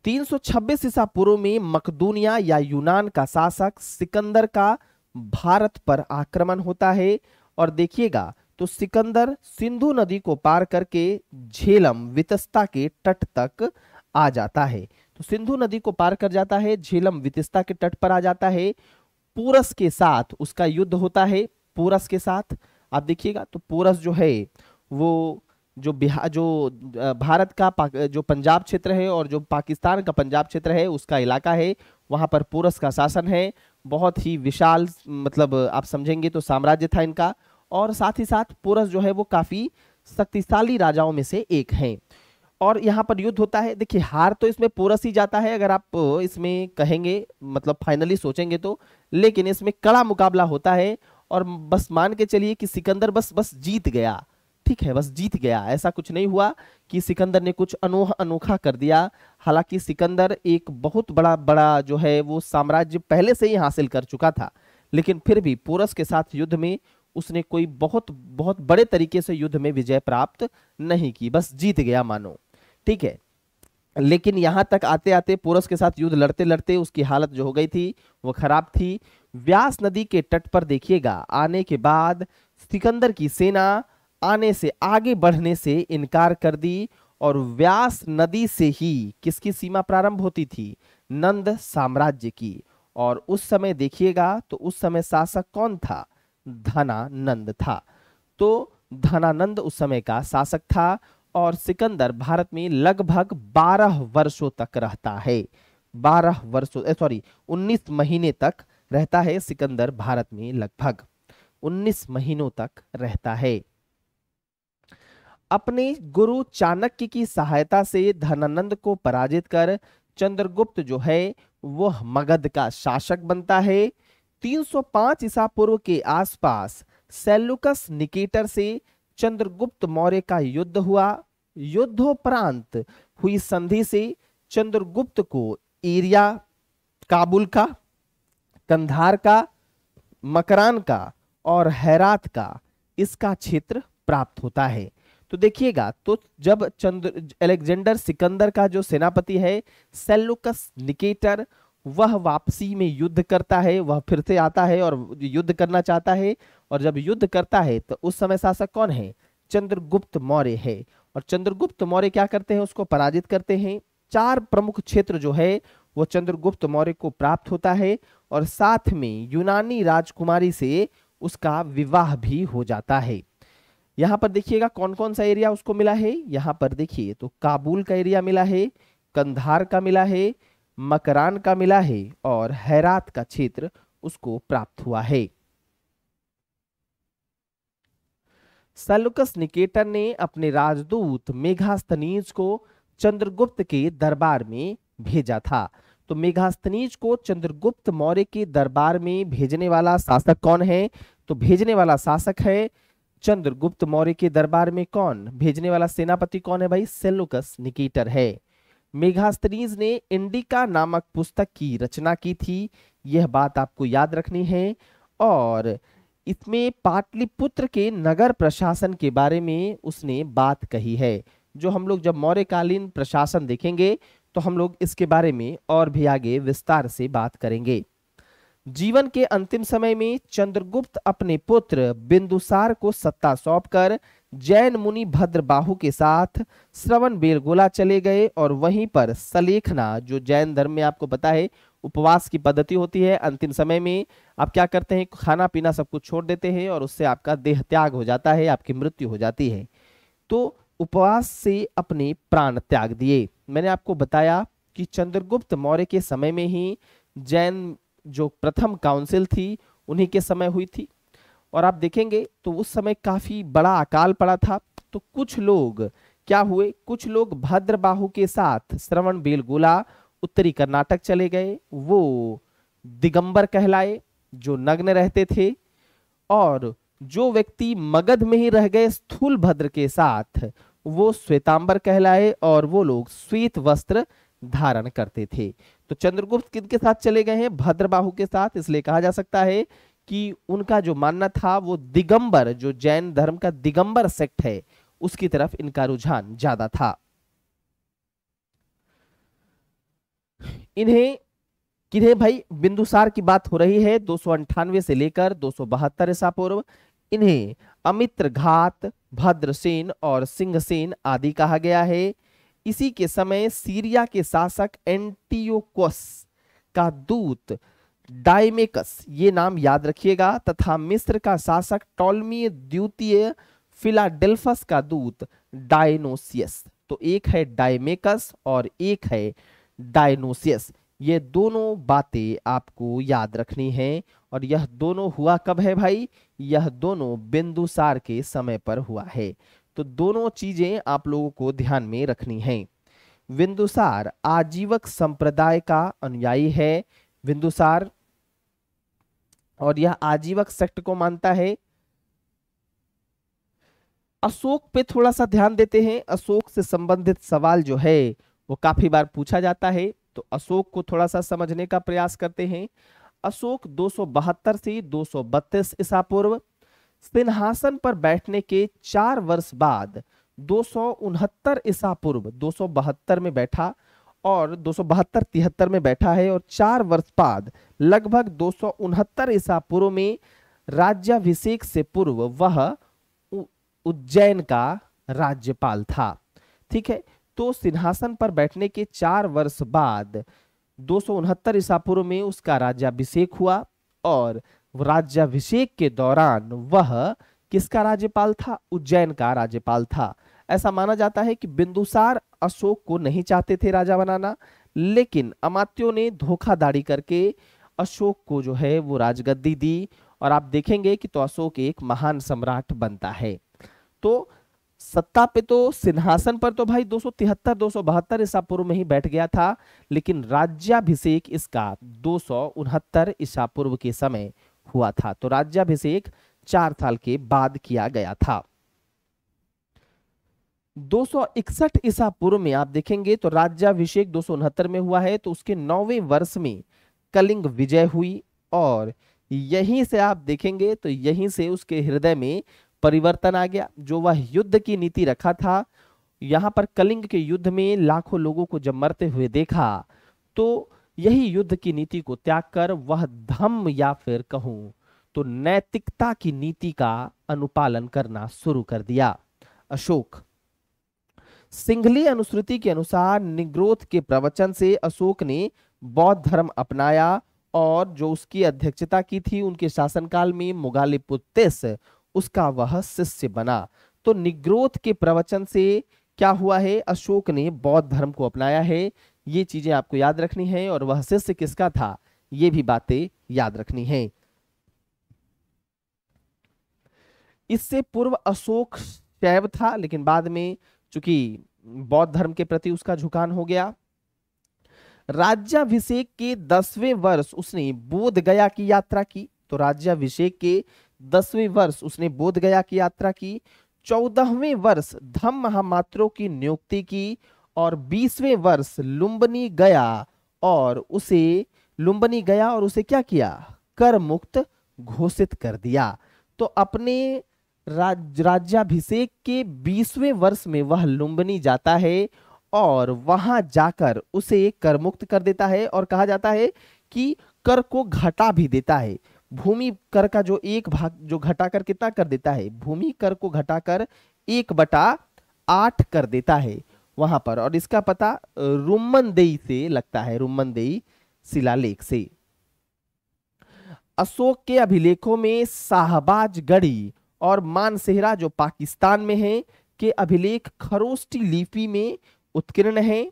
326 ईसा पूर्व में मकदूनिया या यूनान का शासक सिकंदर का भारत पर आक्रमण होता है और देखिएगा तो सिकंदर सिंधु नदी को पार करके झेलम वितस्ता के तट तक आ जाता है तो सिंधु नदी को पार कर जाता है झेलम वितस्ता के तट पर आ जाता है पूरस के साथ उसका युद्ध होता है पूरस के साथ आप देखिएगा तो पूरस जो है वो जो बिहार जो भारत का जो पंजाब क्षेत्र है और जो पाकिस्तान का पंजाब क्षेत्र है उसका इलाका है वहाँ पर पूरस का शासन है बहुत ही विशाल मतलब आप समझेंगे तो साम्राज्य था इनका और साथ ही साथ पूरस जो है वो काफ़ी शक्तिशाली राजाओं में से एक हैं और यहाँ पर युद्ध होता है देखिए हार तो इसमें पोरस ही जाता है अगर आप इसमें कहेंगे मतलब फाइनली सोचेंगे तो लेकिन इसमें कड़ा मुकाबला होता है और बस मान के चलिए कि सिकंदर बस बस जीत गया ठीक है बस जीत गया ऐसा कुछ नहीं हुआ कि सिकंदर ने कुछ अनोखा अनोखा कर दिया हालांकि सिकंदर एक बहुत बड़ा बड़ा जो है वो साम्राज्य पहले से ही हासिल कर चुका था लेकिन फिर भी पोरस के साथ युद्ध में उसने कोई बहुत बहुत बड़े तरीके से युद्ध में विजय प्राप्त नहीं की बस जीत गया मानो ठीक है लेकिन यहाँ तक आते आते पोरस के साथ युद्ध लड़ते लड़ते उसकी हालत जो हो गई थी वो खराब थी व्यास नदी के तट पर देखिएगा आने के बाद सिकंदर की सेना आने से आगे बढ़ने से इनकार कर दी और व्यास नदी से ही किसकी सीमा प्रारंभ होती थी नंद साम्राज्य की और उस समय देखिएगा तो उस समय शासक कौन था धनानंद था तो धनानंद उस समय का शासक था और सिकंदर भारत में लगभग 12 वर्षों तक रहता है 12 वर्षों सॉरी 19 महीने तक रहता है सिकंदर भारत में लगभग 19 महीनों तक रहता है अपने गुरु चाणक्य की सहायता से धनानंद को पराजित कर चंद्रगुप्त जो है वह मगध का शासक बनता है 305 ईसा पूर्व के आसपास सेलुकस निकेटर से चंद्रगुप्त मौर्य का युद्ध हुआ युद्धोपरांत हुई संधि से चंद्रगुप्त को ईरिया काबुल का कंधार का मकरान का और हैरात का इसका क्षेत्र प्राप्त होता है तो देखिएगा तो जब चंद्र एलेक्जेंडर सिकंदर का जो सेनापति है सेल्लुकस निकेटर वह वापसी में युद्ध करता है वह फिर से आता है और युद्ध करना चाहता है और जब युद्ध करता है तो उस समय शासक कौन है चंद्रगुप्त मौर्य है और चंद्रगुप्त मौर्य क्या करते हैं उसको पराजित करते हैं चार प्रमुख क्षेत्र जो है वो चंद्रगुप्त मौर्य को प्राप्त होता है और साथ में यूनानी राजकुमारी से उसका विवाह भी हो जाता है यहाँ पर देखिएगा कौन कौन सा एरिया उसको मिला है यहाँ पर देखिए तो काबुल का एरिया मिला है कंधार का मिला है मकरान का मिला है और हैरात का क्षेत्र उसको प्राप्त हुआ है सेलुकस निकेटर ने अपने राजदूत मेघास्तनीज को चंद्रगुप्त के दरबार में भेजा था तो मेघास्तनीज को चंद्रगुप्त मौर्य के दरबार में भेजने वाला शासक कौन है तो भेजने वाला शासक है चंद्रगुप्त मौर्य के दरबार में कौन भेजने वाला सेनापति कौन है भाई सेलुकस निकेटर है मेघास्त्रीज ने इंडिका नामक पुस्तक की रचना की थी यह बात आपको याद रखनी है और इसमें पाटलिपुत्र के नगर प्रशासन के बारे में उसने बात कही है जो हम लोग जब मौर्यकालीन प्रशासन देखेंगे तो हम लोग इसके बारे में और भी आगे विस्तार से बात करेंगे जीवन के अंतिम समय में चंद्रगुप्त अपने पुत्र बिंदुसार को सत्ता सौंपकर जैन मुनि भद्रबाहु के साथ श्रवण बेलगोला चले गए और वहीं पर सलेखना जो जैन धर्म में आपको पता है उपवास की पद्धति होती है अंतिम समय में आप क्या करते हैं खाना पीना सब कुछ छोड़ देते हैं और उससे आपका देह त्याग हो जाता है आपकी मृत्यु हो जाती है तो उपवास से अपने प्राण त्याग दिए मैंने आपको बताया कि चंद्रगुप्त मौर्य के समय में ही जैन जो प्रथम काउंसिल थी उन्हीं के समय हुई थी और आप देखेंगे तो उस समय काफ़ी बड़ा अकाल पड़ा था तो कुछ लोग क्या हुए कुछ लोग भद्रबाहु के साथ श्रवण बेलगोला उत्तरी कर्नाटक चले गए वो दिगंबर कहलाए जो नग्न रहते थे और जो व्यक्ति मगध में ही रह गए स्थूल भद्र के साथ वो श्वेतांबर कहलाए और वो लोग श्वेत वस्त्र धारण करते थे तो चंद्रगुप्त किन के साथ चले गए हैं भद्रबाहु के साथ इसलिए कहा जा सकता है कि उनका जो मानना था वो दिगंबर जो जैन धर्म का दिगंबर सेक्ट है उसकी तरफ इनका रुझान ज्यादा था इन्हें किन्हें भाई बिंदुसार की बात हो रही है दो से लेकर दो ईसा पूर्व इन्हें अमित्र घात भद्रसेन और सिंहसेन आदि कहा गया है इसी के समय सीरिया के शासक एंटीओकोस का दूत डायमेकस ये नाम याद रखिएगा तथा मिस्र का शासक टॉलमी द्वितीय फिलाडेल्फस का दूत डायनोसियस तो एक है डायमेकस और एक है डायनोसियस ये दोनों बातें आपको याद रखनी है और यह दोनों हुआ कब है भाई यह दोनों बिंदुसार के समय पर हुआ है तो दोनों चीजें आप लोगों को ध्यान में रखनी है बिंदुसार आजीवक संप्रदाय का अनुयायी है बिंदुसार और यह आजीवक सेक्ट को मानता है अशोक पे थोड़ा सा ध्यान देते हैं अशोक से संबंधित सवाल जो है वो काफी बार पूछा जाता है तो अशोक को थोड़ा सा समझने का प्रयास करते हैं अशोक दो से दो ईसा पूर्व सिंहासन पर बैठने के चार वर्ष बाद दो ईसा पूर्व दो में बैठा और दो सौ में बैठा है और चार वर्ष बाद लगभग दो सौ ईसा पूर्व में राज्याभिषेक से पूर्व वह उज्जैन का राज्यपाल था ठीक है तो सिंहासन पर बैठने के चार वर्ष बाद दो सौ ईसा पूर्व में उसका राज्याभिषेक हुआ और राज्याभिषेक के दौरान वह किसका राज्यपाल था उज्जैन का राज्यपाल था ऐसा माना जाता है कि बिंदुसार अशोक को नहीं चाहते थे राजा बनाना लेकिन अमात्यो ने धोखाधाड़ी करके अशोक को जो है वो राजगद्दी दी और आप देखेंगे कि तो अशोक एक महान सम्राट बनता है तो सत्ता पे तो सिंहासन पर तो भाई 273 दो सौ बहत्तर ईसा पूर्व में ही बैठ गया था लेकिन राज्याभिषेक इसका दो सौ उनहत्तर ईसा पूर्व के समय हुआ था तो राज्याभिषेक चार साल के बाद किया गया था दो सौ इकसठ ईसा पूर्व में आप देखेंगे तो राज्याभिषेक दो में हुआ है तो उसके नौवे वर्ष में कलिंग विजय हुई और यहीं से आप देखेंगे तो यहीं से उसके हृदय में परिवर्तन आ गया जो वह युद्ध की नीति रखा था यहां पर कलिंग के युद्ध में लाखों लोगों को जब मरते हुए देखा तो यही युद्ध की नीति को त्याग कर वह धम या फिर कहूं तो नैतिकता की नीति का अनुपालन करना शुरू कर दिया अशोक सिंघली अनुश्रुति के अनुसार निग्रोथ के प्रवचन से अशोक ने बौद्ध धर्म अपनाया और जो उसकी अध्यक्षता की थी उनके शासनकाल में मुगालिपुत्तिस उसका वह शिष्य बना तो निग्रोथ के प्रवचन से क्या हुआ है अशोक ने बौद्ध धर्म को अपनाया है ये चीजें आपको याद रखनी है और वह शिष्य किसका था ये भी बातें याद रखनी है इससे पूर्व अशोक शैव था लेकिन बाद में चूंकि बौद्ध धर्म के प्रति उसका झुकान हो गया राज्याभिषेक के दसवें वर्ष उसने बोध गया की यात्रा की तो राज्याभिषेक के दसवें वर्ष उसने बोध गया की यात्रा की चौदहवें वर्ष धम महामात्रों की नियुक्ति की और बीसवें वर्ष लुम्बनी गया और उसे लुम्बनी गया और उसे क्या किया कर मुक्त घोषित कर दिया तो अपने राज, राज्याभिषेक के बीसवें वर्ष में वह लुम्बनी जाता है और वहां जाकर उसे कर मुक्त कर देता है और कहा जाता है कि कर को घटा भी देता है भूमि कर का जो एक भाग जो घटाकर कितना कर देता है भूमि कर को घटाकर एक बटा आठ कर देता है वहां पर और इसका पता रुमनदेई से लगता है रुमनदेई शिलालेख से अशोक के अभिलेखों में शाहबाज गढ़ी और मानसेहरा जो पाकिस्तान में है के अभिलेख खरोस्टी लिपि में उत्कीर्ण है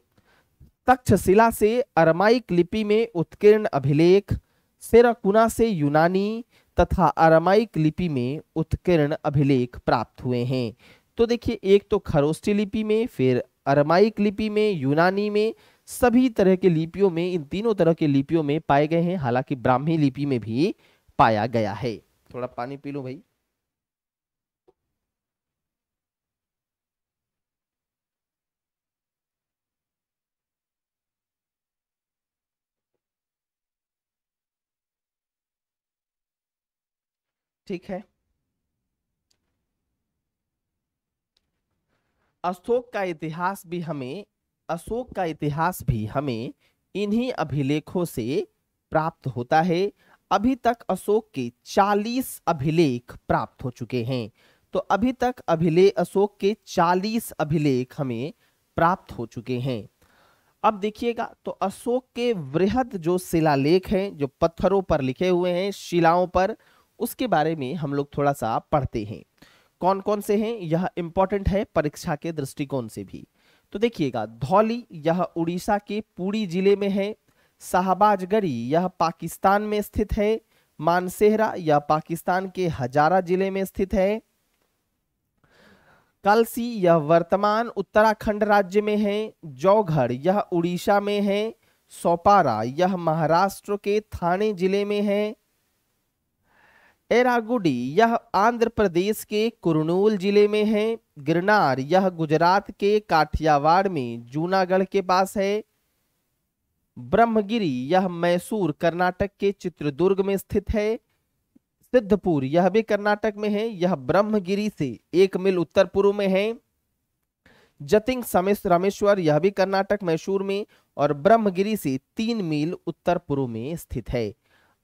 तक्षशिला से अरमाइक लिपि में उत्कीर्ण अभिलेख सेराकुना से यूनानी तथा अरमाइक लिपि में उत्कीर्ण अभिलेख प्राप्त हुए हैं तो देखिए एक तो खरोस्टी लिपि में फिर अरमाइक लिपि में यूनानी में सभी तरह के लिपियों में इन तीनों तरह के लिपियों में पाए गए हैं हालांकि ब्राह्मी लिपि में भी पाया गया है थोड़ा पानी पी लो भाई ठीक है अशोक का इतिहास भी हमें अशोक का इतिहास भी हमें इन्हीं अभिलेखों से प्राप्त होता है अभी तक अशोक के 40 अभिलेख प्राप्त हो चुके हैं तो अभी तक अभिलेख अशोक के 40 अभिलेख हमें प्राप्त हो चुके हैं अब देखिएगा तो अशोक के वृहद जो शिलालेख हैं जो पत्थरों पर लिखे हुए हैं शिलाओं पर उसके बारे में हम लोग थोड़ा सा पढ़ते हैं कौन कौन से हैं यह इम्पोर्टेंट है परीक्षा के दृष्टिकोण से भी तो देखिएगा धौली यह उड़ीसा के पूरी जिले में है शाहबाजगरी यह पाकिस्तान में स्थित है मानसेहरा यह पाकिस्तान के हजारा जिले में स्थित है कालसी यह वर्तमान उत्तराखंड राज्य में है जौघर यह उड़ीसा में है सोपारा यह महाराष्ट्र के थाने जिले में है एरागुडी यह आंध्र प्रदेश के कुरनूल जिले में है गिरनार यह गुजरात के काठियावाड़ में जूनागढ़ के पास है ब्रह्मगिरी यह मैसूर कर्नाटक के चित्रदुर्ग में स्थित है सिद्धपुर यह भी कर्नाटक में है यह ब्रह्मगिरी से एक मील उत्तर पूर्व में है जतिंग समेश रामेश्वर यह भी कर्नाटक मैसूर में और ब्रह्मगिरी से तीन मील उत्तर पूर्व में स्थित है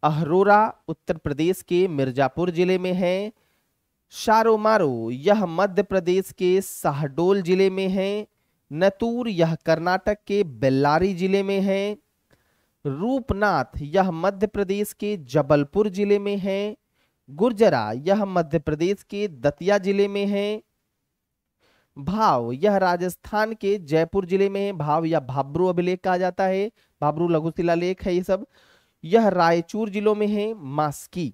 अहरोरा उत्तर प्रदेश के मिर्जापुर जिले में है शारोमारो यह मध्य प्रदेश के शाहडोल जिले में है नतूर यह कर्नाटक के बेल्लारी जिले में है रूपनाथ यह मध्य प्रदेश के जबलपुर जिले में है गुर्जरा यह मध्य प्रदेश के दतिया जिले में है भाव यह राजस्थान के जयपुर जिले में है भाव या भाब्रू अभिलेख कहा जाता है भाब्रू लघुशिला लेख है ये सब यह रायचूर जिलों में है मास्की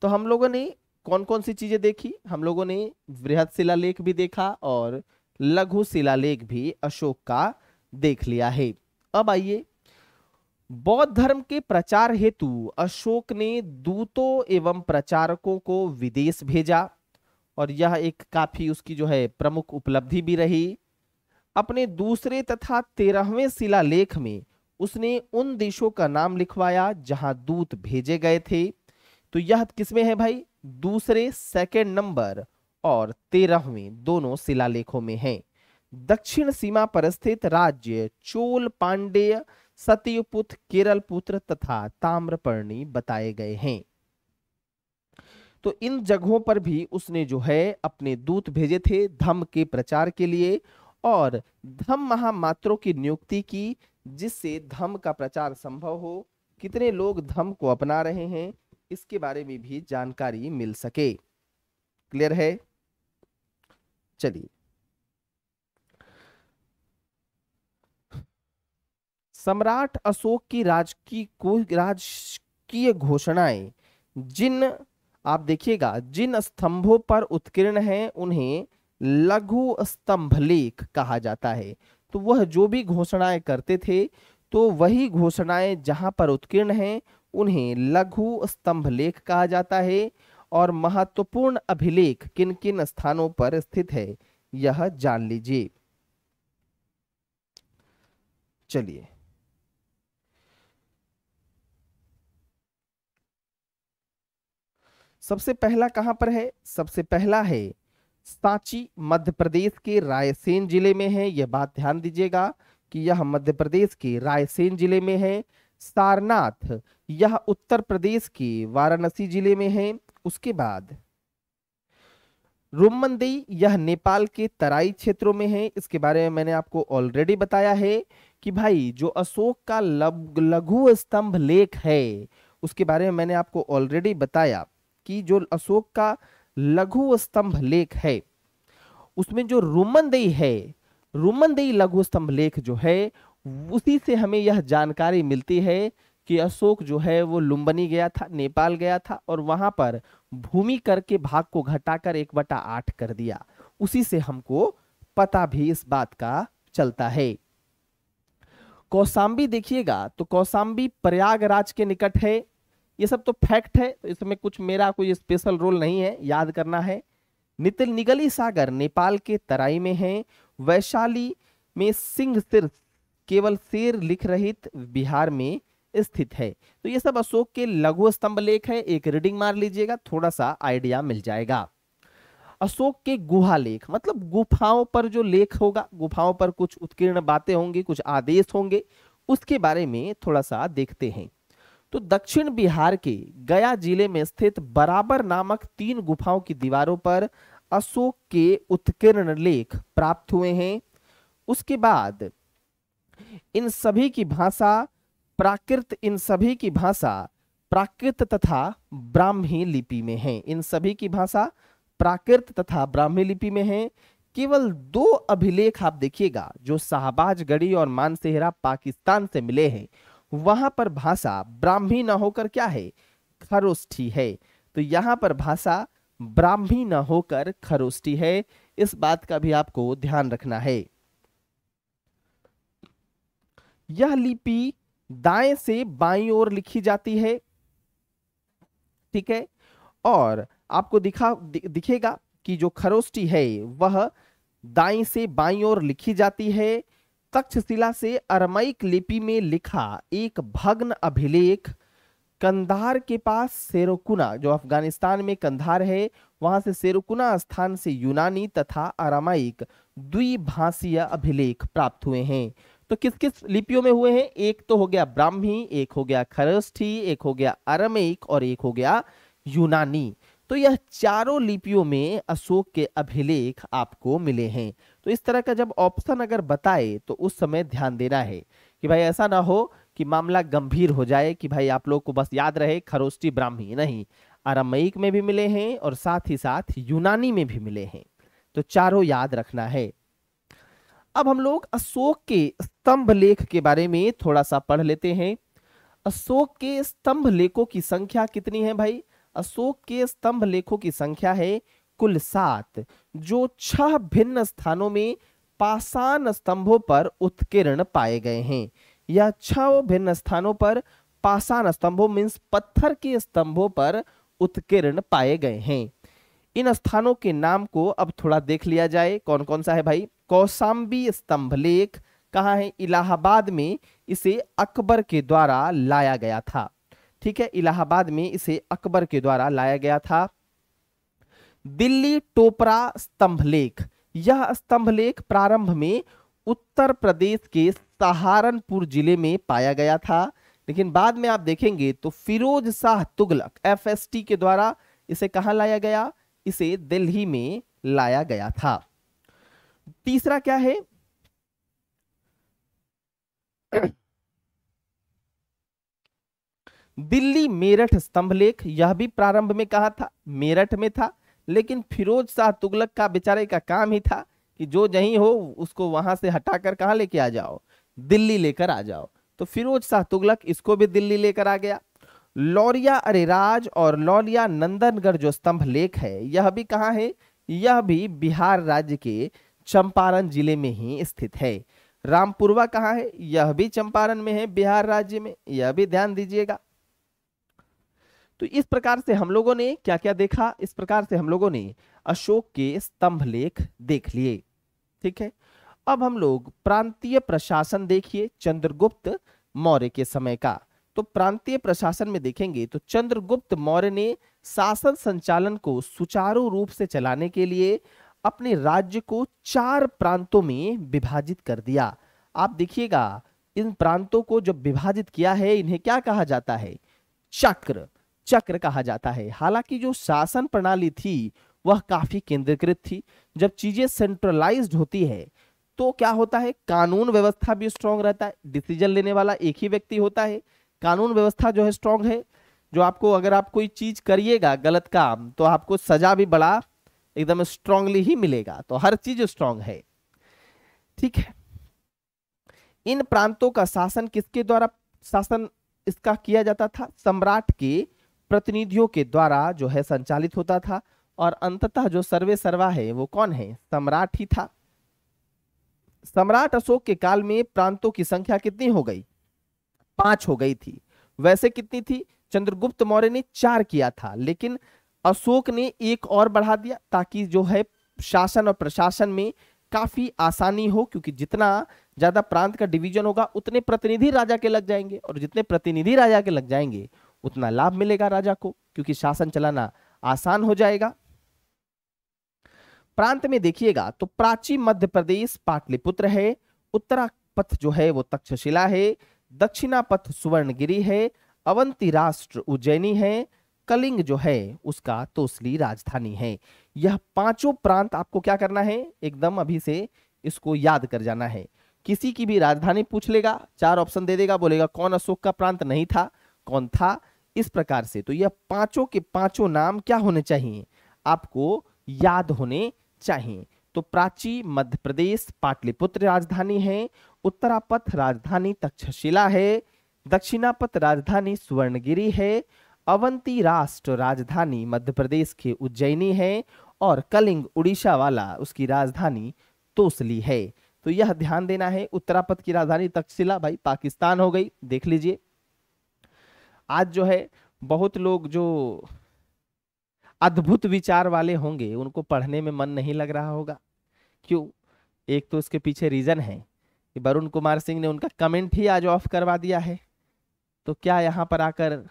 तो हम लोगों ने कौन कौन सी चीजें देखी हम लोगों ने शिला शिलालेख भी देखा और लघु शिलालेख भी अशोक का देख लिया है अब आइए बौद्ध धर्म के प्रचार हेतु अशोक ने दूतों एवं प्रचारकों को विदेश भेजा और यह एक काफी उसकी जो है प्रमुख उपलब्धि भी रही अपने दूसरे तथा तेरहवें शिलालेख में उसने उन देशों का नाम लिखवाया जहां दूत भेजे गए थे तो यह किसमें है भाई दूसरे सेकेंड नंबर और तेरहवें दोनों शिलालेखों में है दक्षिण सीमा पर स्थित राज्य चोल पांडेय केरल पुत्र तथा ताम्रपर्णी बताए गए हैं तो इन जगहों पर भी उसने जो है अपने दूत भेजे थे धम्म के प्रचार के लिए और धम्म महामात्रों की नियुक्ति की जिससे धम का प्रचार संभव हो कितने लोग धम को अपना रहे हैं इसके बारे में भी जानकारी मिल सके क्लियर है चलिए सम्राट अशोक की राजकीय को राजकीय घोषणाएं जिन आप देखिएगा जिन स्तंभों पर उत्कीर्ण हैं उन्हें लघु स्तंभ लेख कहा जाता है तो वह जो भी घोषणाएं करते थे तो वही घोषणाएं जहां पर उत्कीर्ण हैं उन्हें लघु स्तंभ लेख कहा जाता है और महत्वपूर्ण अभिलेख किन किन स्थानों पर स्थित है यह जान लीजिए चलिए सबसे पहला कहां पर है सबसे पहला है सांची मध्य प्रदेश के रायसेन जिले में है यह बात ध्यान दीजिएगा कि यह मध्य प्रदेश के रायसेन जिले में है सारनाथ यह उत्तर प्रदेश के वाराणसी जिले में है उसके बाद रोमंदई यह नेपाल के तराई क्षेत्रों में है इसके बारे में मैंने आपको ऑलरेडी बताया है कि भाई जो अशोक का लघु स्तंभ लेख है उसके बारे में मैंने आपको ऑलरेडी बताया कि जो अशोक का लघु स्तंभ लेख है उसमें जो रुमनदेई है रुमनदेई लघु स्तंभ लेख जो है उसी से हमें यह जानकारी मिलती है कि अशोक जो है वो लुम्बनी गया था नेपाल गया था और वहां पर भूमि करके भाग को घटाकर एक बटा आठ कर दिया उसी से हमको पता भी इस बात का चलता है कौसाम्बी देखिएगा तो कौसाम्बी प्रयागराज के निकट है ये सब तो फैक्ट है तो इसमें कुछ मेरा कोई स्पेशल रोल नहीं है याद करना है नितिल निगली सागर नेपाल के तराई में है वैशाली में सिंह सिर केवल शेर लिख रहित बिहार में स्थित है तो ये सब अशोक के लघु स्तंभ लेख है एक रीडिंग मार लीजिएगा थोड़ा सा आइडिया मिल जाएगा अशोक के गुहा लेख मतलब गुफाओं पर जो लेख होगा गुफाओं पर कुछ उत्कीर्ण बातें होंगी कुछ आदेश होंगे उसके बारे में थोड़ा सा देखते हैं तो दक्षिण बिहार के गया जिले में स्थित बराबर नामक तीन गुफाओं की दीवारों पर अशोक के उत्कीर्ण लेख प्राप्त हुए हैं उसके बाद इन सभी की भाषा प्राकृत इन सभी की भाषा प्राकृत तथा ब्राह्मी लिपि में है इन सभी की भाषा प्राकृत तथा ब्राह्मी लिपि में है केवल दो अभिलेख आप देखिएगा जो शाहबाज गढ़ी और मानसेहरा पाकिस्तान से मिले हैं वहां पर भाषा ब्राह्मी न होकर क्या है खरोष्ठी है तो यहां पर भाषा ब्राह्मी न होकर खरोष्ठी है इस बात का भी आपको ध्यान रखना है यह लिपि दाएं से बाई ओर लिखी जाती है ठीक है और आपको दिखा दि, दिखेगा कि जो खरोष्ठी है वह दाई से बाई ओर लिखी जाती है तक्षशिला से अरमैक लिपि में लिखा एक भग्न अभिलेख कंधार के पास सेरोकुना जो अफगानिस्तान में कंधार है वहां से सेरोकुना स्थान से यूनानी तथा अरामाइक द्विभाषीय अभिलेख प्राप्त हुए हैं तो किस किस लिपियों में हुए हैं एक तो हो गया ब्राह्मी एक हो गया खरस्ठी एक हो गया अरमेक और एक हो गया यूनानी तो यह चारों लिपियों में अशोक के अभिलेख आपको मिले हैं तो इस तरह का जब ऑप्शन अगर बताए तो उस समय ध्यान देना है कि भाई ऐसा ना हो कि मामला गंभीर हो जाए कि भाई आप लोग को बस याद रहे खरोष्टी ब्राह्मी नहीं अरामयिक में भी मिले हैं और साथ ही साथ यूनानी में भी मिले हैं तो चारों याद रखना है अब हम लोग अशोक के स्तंभ लेख के बारे में थोड़ा सा पढ़ लेते हैं अशोक के स्तंभ लेखों की संख्या कितनी है भाई अशोक के स्तंभ लेखों की संख्या है कुल सात जो छह भिन्न स्थानों में पाषाण स्तंभों पर उत्कीर्ण पाए गए हैं यह छह भिन्न स्थानों पर पाषाण स्तंभों मीन्स पत्थर के स्तंभों पर उत्कीर्ण पाए गए हैं इन स्थानों के नाम को अब थोड़ा देख लिया जाए कौन कौन सा है भाई कौशाम्बी स्तंभ लेख कहाँ है इलाहाबाद में इसे अकबर के द्वारा लाया गया था ठीक है इलाहाबाद में इसे अकबर के द्वारा लाया गया था दिल्ली टोपरा स्तंभ लेख यह स्तंभ लेख प्रारंभ में उत्तर प्रदेश के सहारनपुर जिले में पाया गया था लेकिन बाद में आप देखेंगे तो फिरोज शाह तुगलक एफएसटी के द्वारा इसे कहा लाया गया इसे दिल्ली में लाया गया था तीसरा क्या है दिल्ली मेरठ स्तंभ लेख यह भी प्रारंभ में कहा था मेरठ में था लेकिन फिरोज शाह तुगलक का बेचारे का काम ही था कि जो जहीं हो उसको वहां से हटा कर कहाँ लेके आ जाओ दिल्ली लेकर आ जाओ तो फिरोज शाह तुगलक इसको भी दिल्ली लेकर आ गया लौरिया अरेराज और लौरिया नंदनगढ़ जो स्तंभ लेख है यह भी कहाँ है यह भी बिहार राज्य के चंपारण जिले में ही स्थित है रामपुरवा कहाँ है यह भी चंपारण में है बिहार राज्य में यह भी ध्यान दीजिएगा तो इस प्रकार से हम लोगों ने क्या क्या देखा इस प्रकार से हम लोगों ने अशोक के स्तंभ लेख देख लिए ठीक है अब हम लोग प्रांतीय प्रशासन देखिए चंद्रगुप्त मौर्य के समय का तो प्रांतीय प्रशासन में देखेंगे तो चंद्रगुप्त मौर्य ने शासन संचालन को सुचारू रूप से चलाने के लिए अपने राज्य को चार प्रांतों में विभाजित कर दिया आप देखिएगा इन प्रांतों को जब विभाजित किया है इन्हें क्या कहा जाता है चक्र चक्र कहा जाता है हालांकि जो शासन प्रणाली थी वह काफी केंद्रीकृत थी जब चीजें सेंट्रलाइज्ड होती है तो क्या होता है कानून व्यवस्था भी स्ट्रांग रहता है डिसीजन लेने वाला एक ही व्यक्ति होता है कानून व्यवस्था जो है स्ट्रांग है जो आपको अगर आप कोई चीज करिएगा गलत काम तो आपको सजा भी बड़ा एकदम स्ट्रांगली ही मिलेगा तो हर चीज स्ट्रांग है ठीक है इन प्रांतों का शासन किसके द्वारा शासन इसका किया जाता था सम्राट के प्रतिनिधियों के द्वारा जो है संचालित होता था और अंततः जो सर्वे सर्वा है वो कौन है सम्राट ही था सम्राट अशोक के काल में प्रांतों की संख्या कितनी हो गई पांच हो गई थी वैसे कितनी थी चंद्रगुप्त मौर्य ने चार किया था लेकिन अशोक ने एक और बढ़ा दिया ताकि जो है शासन और प्रशासन में काफी आसानी हो क्योंकि जितना ज्यादा प्रांत का डिवीजन होगा उतने प्रतिनिधि राजा के लग जाएंगे और जितने प्रतिनिधि राजा के लग जाएंगे उतना लाभ मिलेगा राजा को क्योंकि शासन चलाना आसान हो जाएगा प्रांत में देखिएगा तो प्राची मध्य प्रदेश पाटलिपुत्र है उत्तरा पथ जो है वो तक्षशिला है दक्षिणा पथ सुवर्णगिरी है अवंती राष्ट्र उज्जैनी है कलिंग जो है उसका तोसली राजधानी है यह पांचों प्रांत आपको क्या करना है एकदम अभी से इसको याद कर जाना है किसी की भी राजधानी पूछ लेगा चार ऑप्शन दे देगा बोलेगा कौन अशोक का प्रांत नहीं था कौन था इस प्रकार से तो यह पांचों के पांचों नाम क्या होने चाहिए आपको याद होने चाहिए तो प्राची मध्य प्रदेश पाटलिपुत्र राजधानी है उत्तरापथ राजधानी तक्षशिला है दक्षिणापथ राजधानी सुवर्णगिरी है अवंती राष्ट्र राजधानी मध्य प्रदेश के उज्जैनी है और कलिंग उड़ीसा वाला उसकी राजधानी तोसली है तो यह ध्यान देना है उत्तरापथ की राजधानी तक्षशिला भाई पाकिस्तान हो गई देख लीजिए आज जो है बहुत लोग जो अद्भुत विचार वाले होंगे उनको पढ़ने में मन नहीं लग रहा होगा क्यों एक तो उसके पीछे रीज़न है कि वरुण कुमार सिंह ने उनका कमेंट ही आज ऑफ करवा दिया है तो क्या यहाँ पर आकर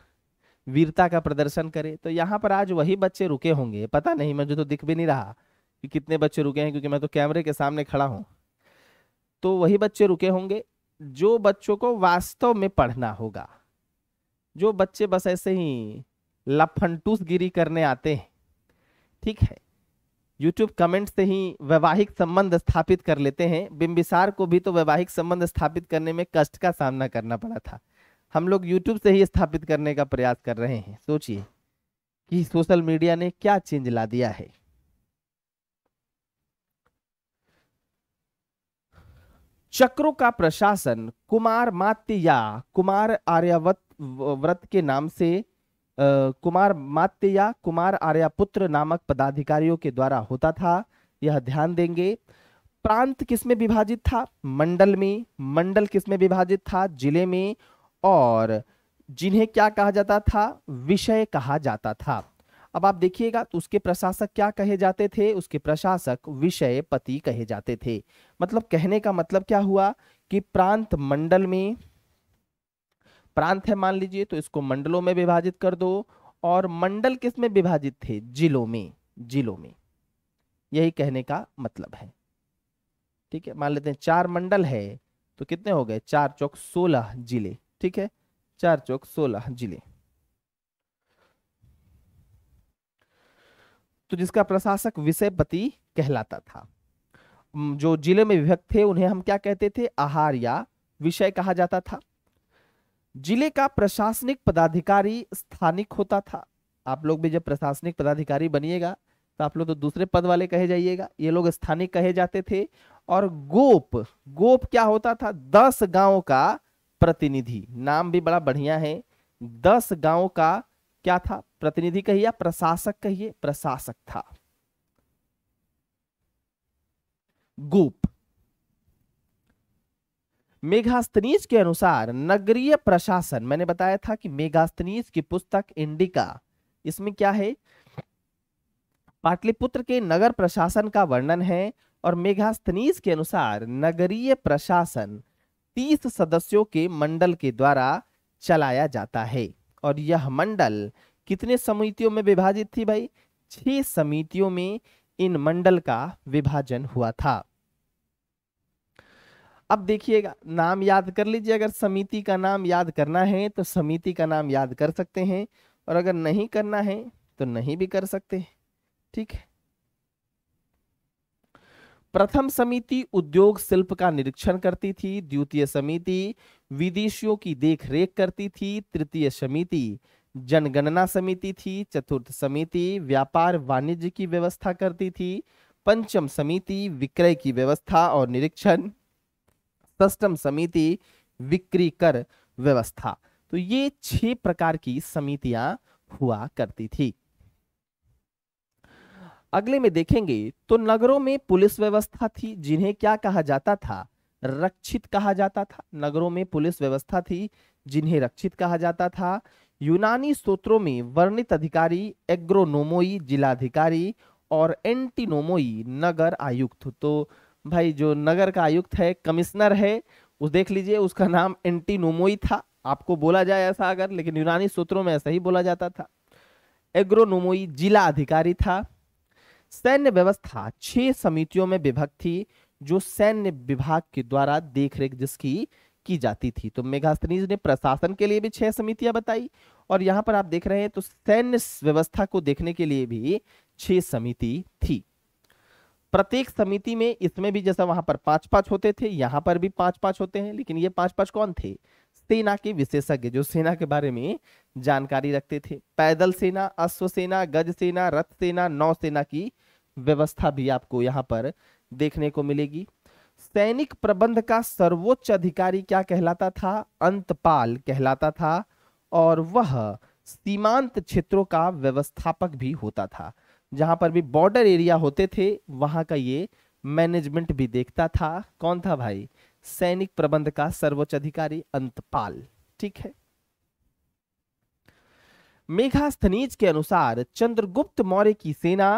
वीरता का प्रदर्शन करे तो यहाँ पर आज वही बच्चे रुके होंगे पता नहीं मुझे तो दिख भी नहीं रहा कि कितने बच्चे रुके हैं क्योंकि मैं तो कैमरे के सामने खड़ा हूँ तो वही बच्चे रुके होंगे जो बच्चों को वास्तव में पढ़ना होगा जो बच्चे बस ऐसे ही लफनटूस गिरी करने आते हैं ठीक है यूट्यूब कमेंट से ही वैवाहिक संबंध स्थापित कर लेते हैं बिम्बिसार को भी तो वैवाहिक संबंध स्थापित करने में कष्ट का सामना करना पड़ा था हम लोग यूट्यूब से ही स्थापित करने का प्रयास कर रहे हैं सोचिए कि सोशल मीडिया ने क्या चेंज ला दिया है चक्रों का प्रशासन कुमार मात्य या कुमार आर्यावत व्रत के नाम से कुमार मात्य या कुमार आर्यापुत्र नामक पदाधिकारियों के द्वारा होता था यह ध्यान देंगे प्रांत किस में विभाजित था मंडल में मंडल किस में विभाजित था जिले में और जिन्हें क्या कहा जाता था विषय कहा जाता था अब आप देखिएगा तो उसके प्रशासक क्या कहे जाते थे उसके प्रशासक विषय पति कहे जाते थे मतलब कहने का मतलब क्या हुआ कि प्रांत मंडल में प्रांत है मान लीजिए तो इसको मंडलों में विभाजित कर दो और मंडल किस में विभाजित थे जिलों में जिलों में यही कहने का मतलब है ठीक है मान लेते हैं चार मंडल है तो कितने हो गए चार चौक सोलह जिले ठीक है चार चौक सोलह जिले तो जिसका प्रशासक विषयपति कहलाता था जो जिले में विभक्त थे उन्हें हम क्या कहते थे आहार या विषय कहा जाता था जिले का प्रशासनिक पदाधिकारी स्थानिक होता था आप लोग भी जब प्रशासनिक पदाधिकारी बनिएगा तो आप लोग तो दूसरे पद वाले कहे जाइएगा ये लोग स्थानिक कहे जाते थे और गोप गोप क्या होता था दस गांव का प्रतिनिधि नाम भी बड़ा बढ़िया है दस गांव का क्या था प्रतिनिधि कहिए प्रशासक कहिए प्रशासक था गोप मेघास्तनीज के अनुसार नगरीय प्रशासन मैंने बताया था कि मेघास्तनीज की पुस्तक इंडिका इसमें क्या है पाटलिपुत्र के नगर प्रशासन का वर्णन है और मेघास्तनीज के अनुसार नगरीय प्रशासन तीस सदस्यों के मंडल के द्वारा चलाया जाता है और यह मंडल कितने समितियों में विभाजित थी भाई छह समितियों में इन मंडल का विभाजन हुआ था अब देखिएगा नाम याद कर लीजिए अगर समिति का नाम याद करना है तो समिति का नाम याद कर सकते हैं और अगर नहीं करना है तो नहीं भी कर सकते ठीक है प्रथम समिति उद्योग शिल्प का निरीक्षण करती थी द्वितीय समिति विदेशियों की देखरेख करती थी तृतीय समिति जनगणना समिति थी चतुर्थ समिति व्यापार वाणिज्य की व्यवस्था करती थी पंचम समिति विक्रय की व्यवस्था और निरीक्षण कस्टम समिति विक्री कर व्यवस्था तो ये छह प्रकार की समितियां हुआ करती थी अगले में देखेंगे तो नगरों में पुलिस व्यवस्था थी जिन्हें क्या कहा जाता था रक्षित कहा जाता था नगरों में पुलिस व्यवस्था थी जिन्हें रक्षित कहा जाता था यूनानी सूत्रों में वर्णित अधिकारी एग्रोनोमोई जिलाधिकारी और एंटीनोमोई नगर आयुक्त तो भाई जो नगर का आयुक्त है कमिश्नर है उस देख लीजिए उसका नाम एंटी नोमोई था आपको बोला जाए ऐसा अगर लेकिन यूनानी सूत्रों में ऐसा ही बोला जाता था एग्रोनोमोई जिला अधिकारी था सैन्य व्यवस्था छह समितियों में विभक्त थी जो सैन्य विभाग के द्वारा देखरेख जिसकी की जाती थी तो मेघास्तनीज ने प्रशासन के लिए भी छह समितियां बताई और यहाँ पर आप देख रहे हैं तो सैन्य व्यवस्था को देखने के लिए भी छह समिति थी प्रत्येक समिति में इसमें भी जैसा वहां पर पांच पांच होते थे यहां पर भी पांच पांच होते हैं लेकिन ये पांच पांच कौन थे सेना के विशेषज्ञ जो सेना के बारे में जानकारी रखते थे पैदल सेना अश्व सेना गज सेना रथ सेना नौसेना की व्यवस्था भी आपको यहाँ पर देखने को मिलेगी सैनिक प्रबंध का सर्वोच्च अधिकारी क्या कहलाता था अंतपाल कहलाता था और वह सीमांत क्षेत्रों का व्यवस्थापक भी होता था जहां पर भी बॉर्डर एरिया होते थे वहां का ये मैनेजमेंट भी देखता था कौन था भाई सैनिक प्रबंध का सर्वोच्च अधिकारी अंतपाल ठीक है मेघास्थनीज के अनुसार चंद्रगुप्त मौर्य की सेना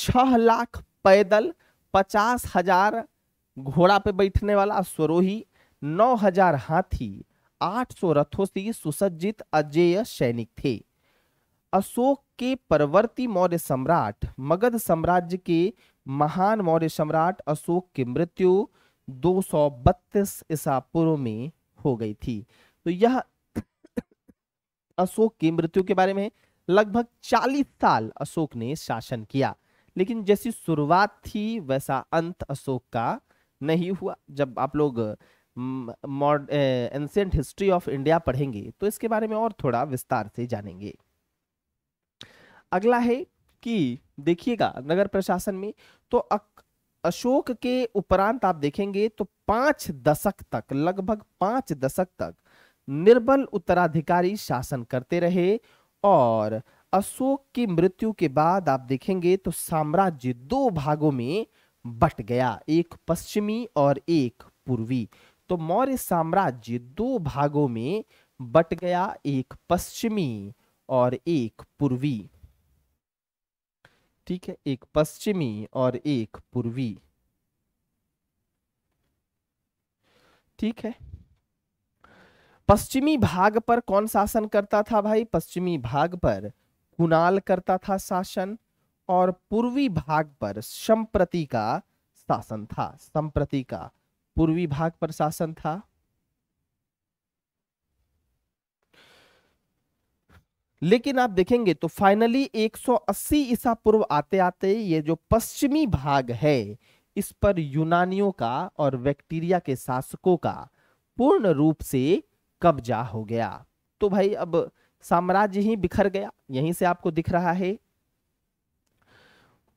छह लाख पैदल पचास हजार घोड़ा पे बैठने वाला स्वरोही नौ हजार हाथी आठ सौ रथों से सुसज्जित अजेय सैनिक थे अशोक के परवर्ती मौर्य सम्राट मगध साम्राज्य के महान मौर्य सम्राट अशोक की मृत्यु बत्तीस ईसा पूर्व में हो गई थी तो यह अशोक की मृत्यु के बारे में लगभग 40 साल अशोक ने शासन किया लेकिन जैसी शुरुआत थी वैसा अंत अशोक का नहीं हुआ जब आप लोग एंसेंट हिस्ट्री ऑफ इंडिया पढ़ेंगे तो इसके बारे में और थोड़ा विस्तार से जानेंगे अगला है कि देखिएगा नगर प्रशासन में तो अशोक के उपरांत आप देखेंगे तो पांच दशक तक लगभग पांच दशक तक निर्बल उत्तराधिकारी शासन करते रहे और अशोक की मृत्यु के बाद आप देखेंगे तो साम्राज्य दो भागों में बट गया एक पश्चिमी और एक पूर्वी तो मौर्य साम्राज्य दो भागों में बट गया एक पश्चिमी और एक पूर्वी ठीक है एक पश्चिमी और एक पूर्वी ठीक है पश्चिमी भाग पर कौन शासन करता था भाई पश्चिमी भाग पर कुणाल करता था शासन और पूर्वी भाग पर संप्रति का शासन था संप्रति का पूर्वी भाग पर शासन था लेकिन आप देखेंगे तो फाइनली 180 ईसा पूर्व आते आते ये जो पश्चिमी भाग है इस पर यूनानियों का और बैक्टीरिया के शासकों का पूर्ण रूप से कब्जा हो गया तो भाई अब साम्राज्य ही बिखर गया यहीं से आपको दिख रहा है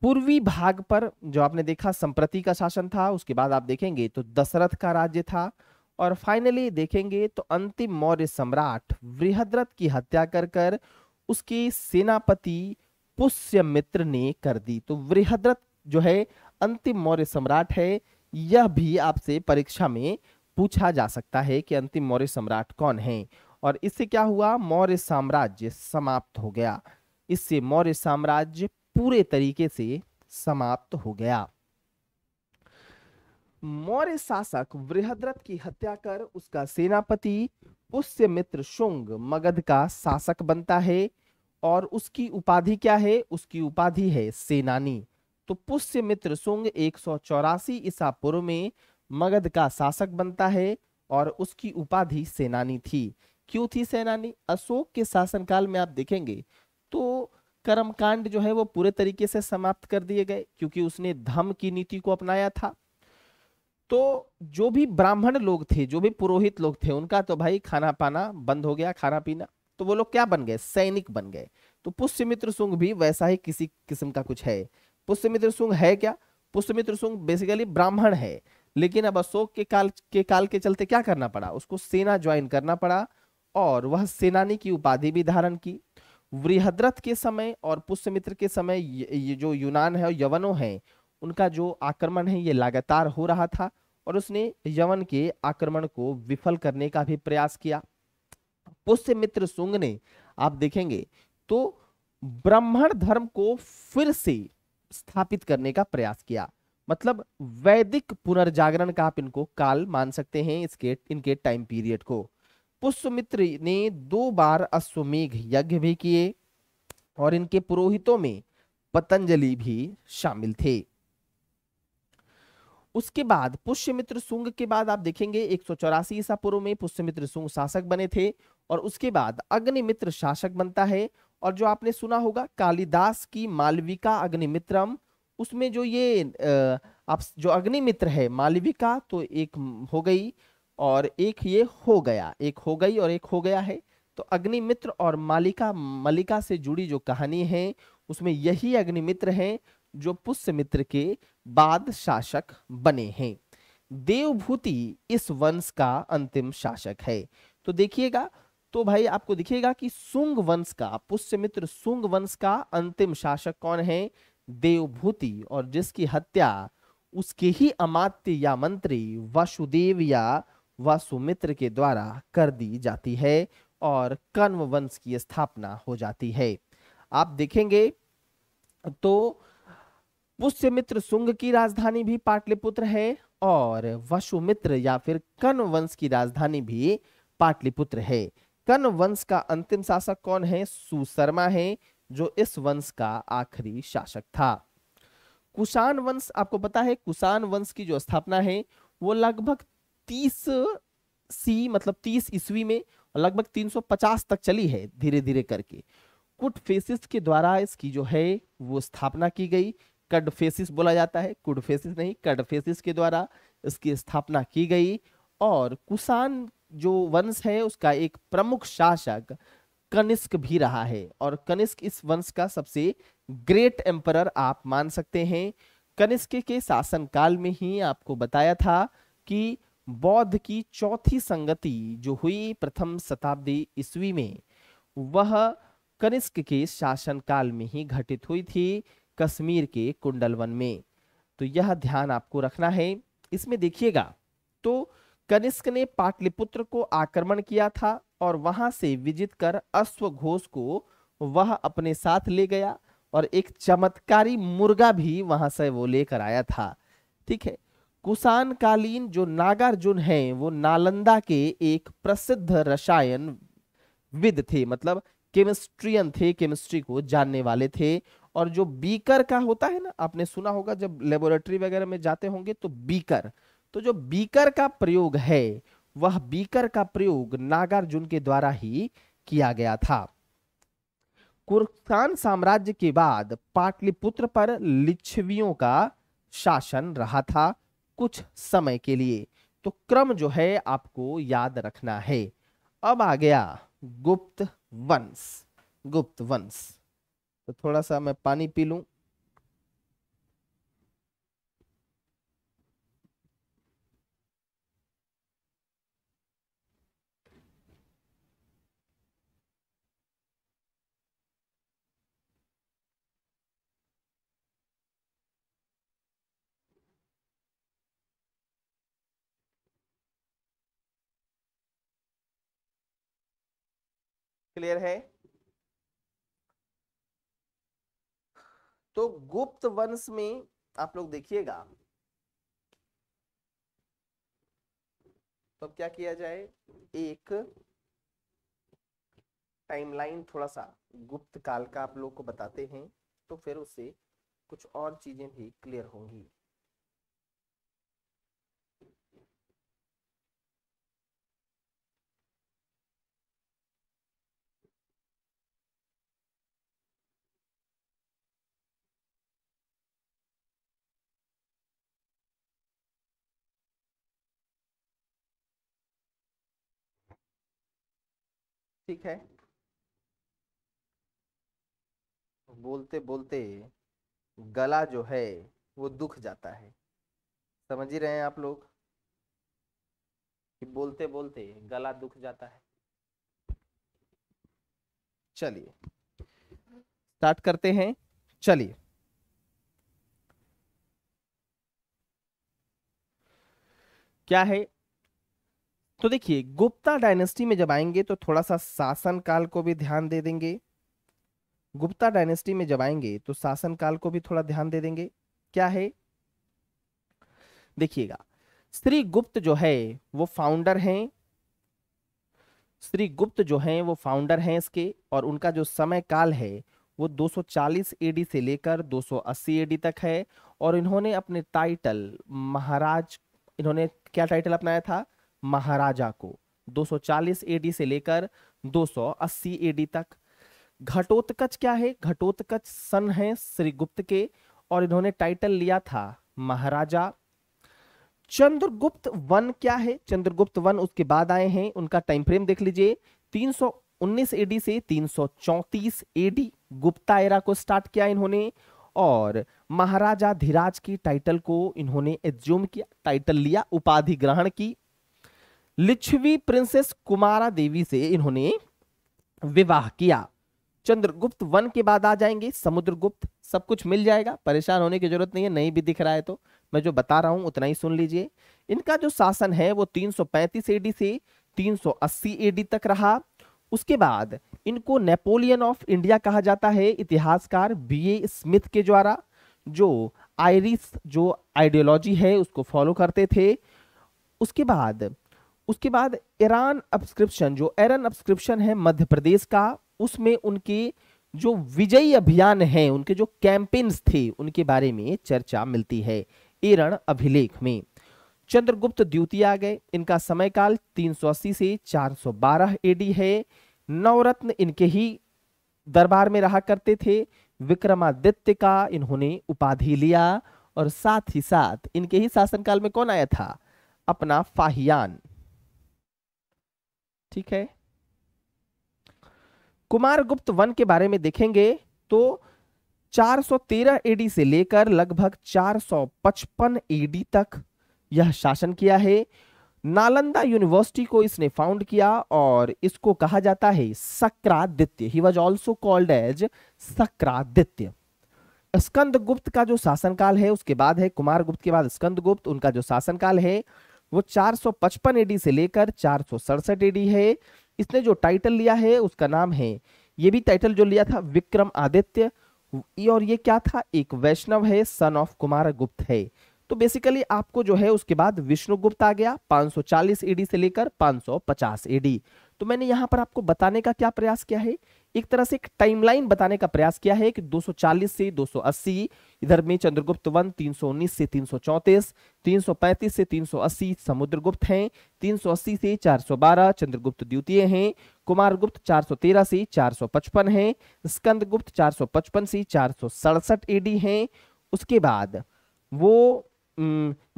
पूर्वी भाग पर जो आपने देखा संप्रति का शासन था उसके बाद आप देखेंगे तो दशरथ का राज्य था और फाइनली देखेंगे तो अंतिम मौर्य सम्राट वृहद्रथ की हत्या कर कर उसके सेनापति पुष्यमित्र ने कर दी तो वृहद्रथ जो है अंतिम मौर्य सम्राट है यह भी आपसे परीक्षा में पूछा जा सकता है कि अंतिम मौर्य सम्राट कौन है और इससे क्या हुआ मौर्य साम्राज्य समाप्त हो गया इससे मौर्य साम्राज्य पूरे तरीके से समाप्त हो गया मौर्य शासक वृहद्रथ की हत्या कर उसका सेनापति पुष्य मित्र शुंग मगध का शासक बनता है और उसकी उपाधि क्या है उसकी उपाधि है सेनानी तो पुष्य मित्र शुंग एक सौ चौरासी ईसा पूर्व में मगध का शासक बनता है और उसकी उपाधि सेनानी थी क्यों थी सेनानी अशोक के शासनकाल में आप देखेंगे तो कर्मकांड जो है वो पूरे तरीके से समाप्त कर दिए गए क्योंकि उसने धम की नीति को अपनाया था तो जो भी ब्राह्मण लोग थे जो भी पुरोहित लोग थे उनका तो भाई खाना पाना बंद हो गया खाना पीना तो वो लोग क्या बन गए सैनिक बन गए तो पुष्यमित्र सुंग भी वैसा ही किसी किस्म का कुछ है पुष्यमित्र सुंग है क्या पुष्यमित्र सुंग बेसिकली ब्राह्मण है लेकिन अब अशोक के काल के काल के चलते क्या करना पड़ा उसको सेना ज्वाइन करना पड़ा और वह सेनानी की उपाधि भी धारण की वृहद्रथ के समय और पुष्यमित्र के समय ये जो यूनान है और यवनों हैं उनका जो आक्रमण है ये लगातार हो रहा था और उसने यवन के आक्रमण को विफल करने का भी प्रयास किया पुष्य मित्र सुंग ने आप देखेंगे तो ब्राह्मण धर्म को फिर से स्थापित करने का प्रयास किया मतलब वैदिक पुनर्जागरण का आप इनको काल मान सकते हैं इसके इनके टाइम पीरियड को पुष्यमित्र ने दो बार अश्वमेघ यज्ञ भी किए और इनके पुरोहितों में पतंजलि भी शामिल थे उसके बाद पुष्यमित्र सुंग के बाद आप देखेंगे एक सौ चौरासी ईसा पूर्व में पुष्यमित्र सुंग शासक बने थे और उसके बाद अग्निमित्र शासक बनता है और जो आपने सुना होगा कालिदास की मालविका अग्निमित्रम उसमें जो ये आप जो अग्निमित्र है मालविका तो एक हो गई और एक ये हो गया एक हो गई और एक हो गया है तो अग्निमित्र और मालिका मलिका से जुड़ी जो कहानी है उसमें यही अग्निमित्र हैं जो पुष्यमित्र के बाद शासक बने हैं देवभूति इस वंश का अंतिम शासक है तो देखिएगा तो भाई आपको दिखेगा कि सुंग वंश का पुष्यमित्र सुंग वंश का अंतिम शासक कौन है देवभूति और जिसकी हत्या उसके ही अमात्य या मंत्री वासुदेव या वासुमित्र के द्वारा कर दी जाती है और कर्म वंश की स्थापना हो जाती है आप देखेंगे तो पुष्यमित्र सुंग की राजधानी भी पाटलिपुत्र है और वशुमित्र या फिर कन वंश की राजधानी भी पाटलिपुत्र है कन वंश का अंतिम शासक कौन है सुशर्मा है जो इस वंश का आखिरी शासक था कुशान वंश आपको पता है कुशान वंश की जो स्थापना है वो लगभग तीस सी मतलब तीस ईस्वी में लगभग 350 तक चली है धीरे धीरे करके कुट फेसिस के द्वारा इसकी जो है वो स्थापना की गई कडफेसिस बोला जाता है कुडफेसिस नहीं कडफेसिस के द्वारा इसकी स्थापना की गई और कुसान जो वंश है उसका एक प्रमुख शासक कनिष्क भी रहा है और कनिष्क इस वंश का सबसे ग्रेट एम्पर आप मान सकते हैं कनिष्क के शासनकाल में ही आपको बताया था कि बौद्ध की चौथी संगति जो हुई प्रथम शताब्दी ईस्वी में वह कनिष्क के शासनकाल में ही घटित हुई थी कश्मीर के कुंडलवन में तो यह ध्यान आपको रखना है इसमें देखिएगा तो कनिष्क ने पाटलिपुत्र को आक्रमण किया था और वहां से विजित कर अश्व घोष को वह अपने साथ ले गया और एक चमत्कारी मुर्गा भी वहां से वो लेकर आया था ठीक है कुसान कालीन जो नागार्जुन है वो नालंदा के एक प्रसिद्ध रसायन विद थे मतलब केमिस्ट्रियन थे केमिस्ट्री को जानने वाले थे और जो बीकर का होता है ना आपने सुना होगा जब लेबोरेटरी वगैरह में जाते होंगे तो बीकर तो जो बीकर का प्रयोग है वह बीकर का प्रयोग नागार्जुन के द्वारा ही किया गया था कुर्सान साम्राज्य के बाद पाटलिपुत्र पर लिच्छवियों का शासन रहा था कुछ समय के लिए तो क्रम जो है आपको याद रखना है अब आ गया गुप्त वंश गुप्त वंश तो थोड़ा सा मैं पानी पी लूं क्लियर है तो गुप्त वंश में आप लोग देखिएगा तो क्या किया जाए एक टाइमलाइन थोड़ा सा गुप्त काल का आप लोग को बताते हैं तो फिर उससे कुछ और चीजें भी क्लियर होंगी ठीक है तो बोलते बोलते गला जो है वो दुख जाता है समझ ही रहे हैं आप लोग कि बोलते बोलते गला दुख जाता है चलिए स्टार्ट करते हैं चलिए क्या है तो देखिए गुप्ता डायनेस्टी में जब आएंगे तो थोड़ा सा शासन काल को भी ध्यान दे देंगे गुप्ता डायनेस्टी में जब आएंगे तो शासन काल को भी थोड़ा ध्यान दे देंगे क्या है देखिएगा श्री गुप्त जो है वो फाउंडर हैं श्री गुप्त जो हैं वो फाउंडर हैं इसके और उनका जो समय काल है वो 240 एडी से लेकर 280 एडी तक है और इन्होंने अपने टाइटल महाराज इन्होंने क्या टाइटल अपनाया था महाराजा को 240 एडी से लेकर 280 एडी तक घटोत्कच क्या है घटोत्कच सन है श्रीगुप्त के और इन्होंने टाइटल लिया था महाराजा चंद्रगुप्त वन क्या है चंद्रगुप्त वन उसके बाद आए हैं उनका टाइम फ्रेम देख लीजिए 319 एडी से 334 एडी गुप्ता एरा को स्टार्ट किया इन्होंने और महाराजा धीराज की टाइटल को इन्होंने एज्यूम किया टाइटल लिया उपाधि ग्रहण की लिच्छवी प्रिंसेस कुमारा देवी से इन्होंने विवाह किया चंद्रगुप्त वन के बाद आ जाएंगे समुद्रगुप्त सब कुछ मिल जाएगा परेशान होने की जरूरत नहीं है नहीं भी दिख रहा है तो मैं जो बता रहा हूँ उतना ही सुन लीजिए इनका जो शासन है वो 335 एडी से 380 एडी तक रहा उसके बाद इनको नेपोलियन ऑफ इंडिया कहा जाता है इतिहासकार बी ए स्मिथ के द्वारा जो आयरिस जो आइडियोलॉजी है उसको फॉलो करते थे उसके बाद उसके बाद ईरान अब्सक्रिप्शन जो एरन अब्सक्रिप्शन है मध्य प्रदेश का उसमें उनके जो विजयी अभियान है उनके जो कैंपेन्स थे उनके बारे में चर्चा मिलती है ईरण अभिलेख में चंद्रगुप्त द्वितीय आ गए इनका समयकाल 380 से 412 एडी है नवरत्न इनके ही दरबार में रहा करते थे विक्रमादित्य का इन्होंने उपाधि लिया और साथ ही साथ इनके ही शासनकाल में कौन आया था अपना फाहियान ठीक है कुमार गुप्त वन के बारे में देखेंगे तो 413 एडी से लेकर लगभग 455 एडी तक यह शासन किया है नालंदा यूनिवर्सिटी को इसने फाउंड किया और इसको कहा जाता है Shakraditya he was also called as Shakraditya Skanda Gupta का जो शासनकाल है उसके बाद है कुमार गुप्त के बाद स्कंद गुप्त उनका जो शासनकाल है वो 455 एडी से लेकर चार एडी है इसने जो टाइटल लिया है उसका नाम है ये भी टाइटल जो लिया था विक्रम आदित्य और ये क्या था एक वैष्णव है सन ऑफ कुमार गुप्त है तो बेसिकली आपको जो है उसके बाद विष्णुगुप्त आ गया 540 एडी से लेकर 550 एडी तो मैंने यहाँ पर आपको बताने का क्या प्रयास किया है एक तरह से एक टाइमलाइन बताने का प्रयास किया है कि 240 से 280 इधर में चंद्रगुप्त वन 319 से 334 335 से 380 समुद्रगुप्त हैं 380 से 412 चंद्रगुप्त द्वितीय हैं कुमारगुप्त 413 से 455 हैं स्कंदगुप्त 455 से चार एडी हैं उसके बाद वो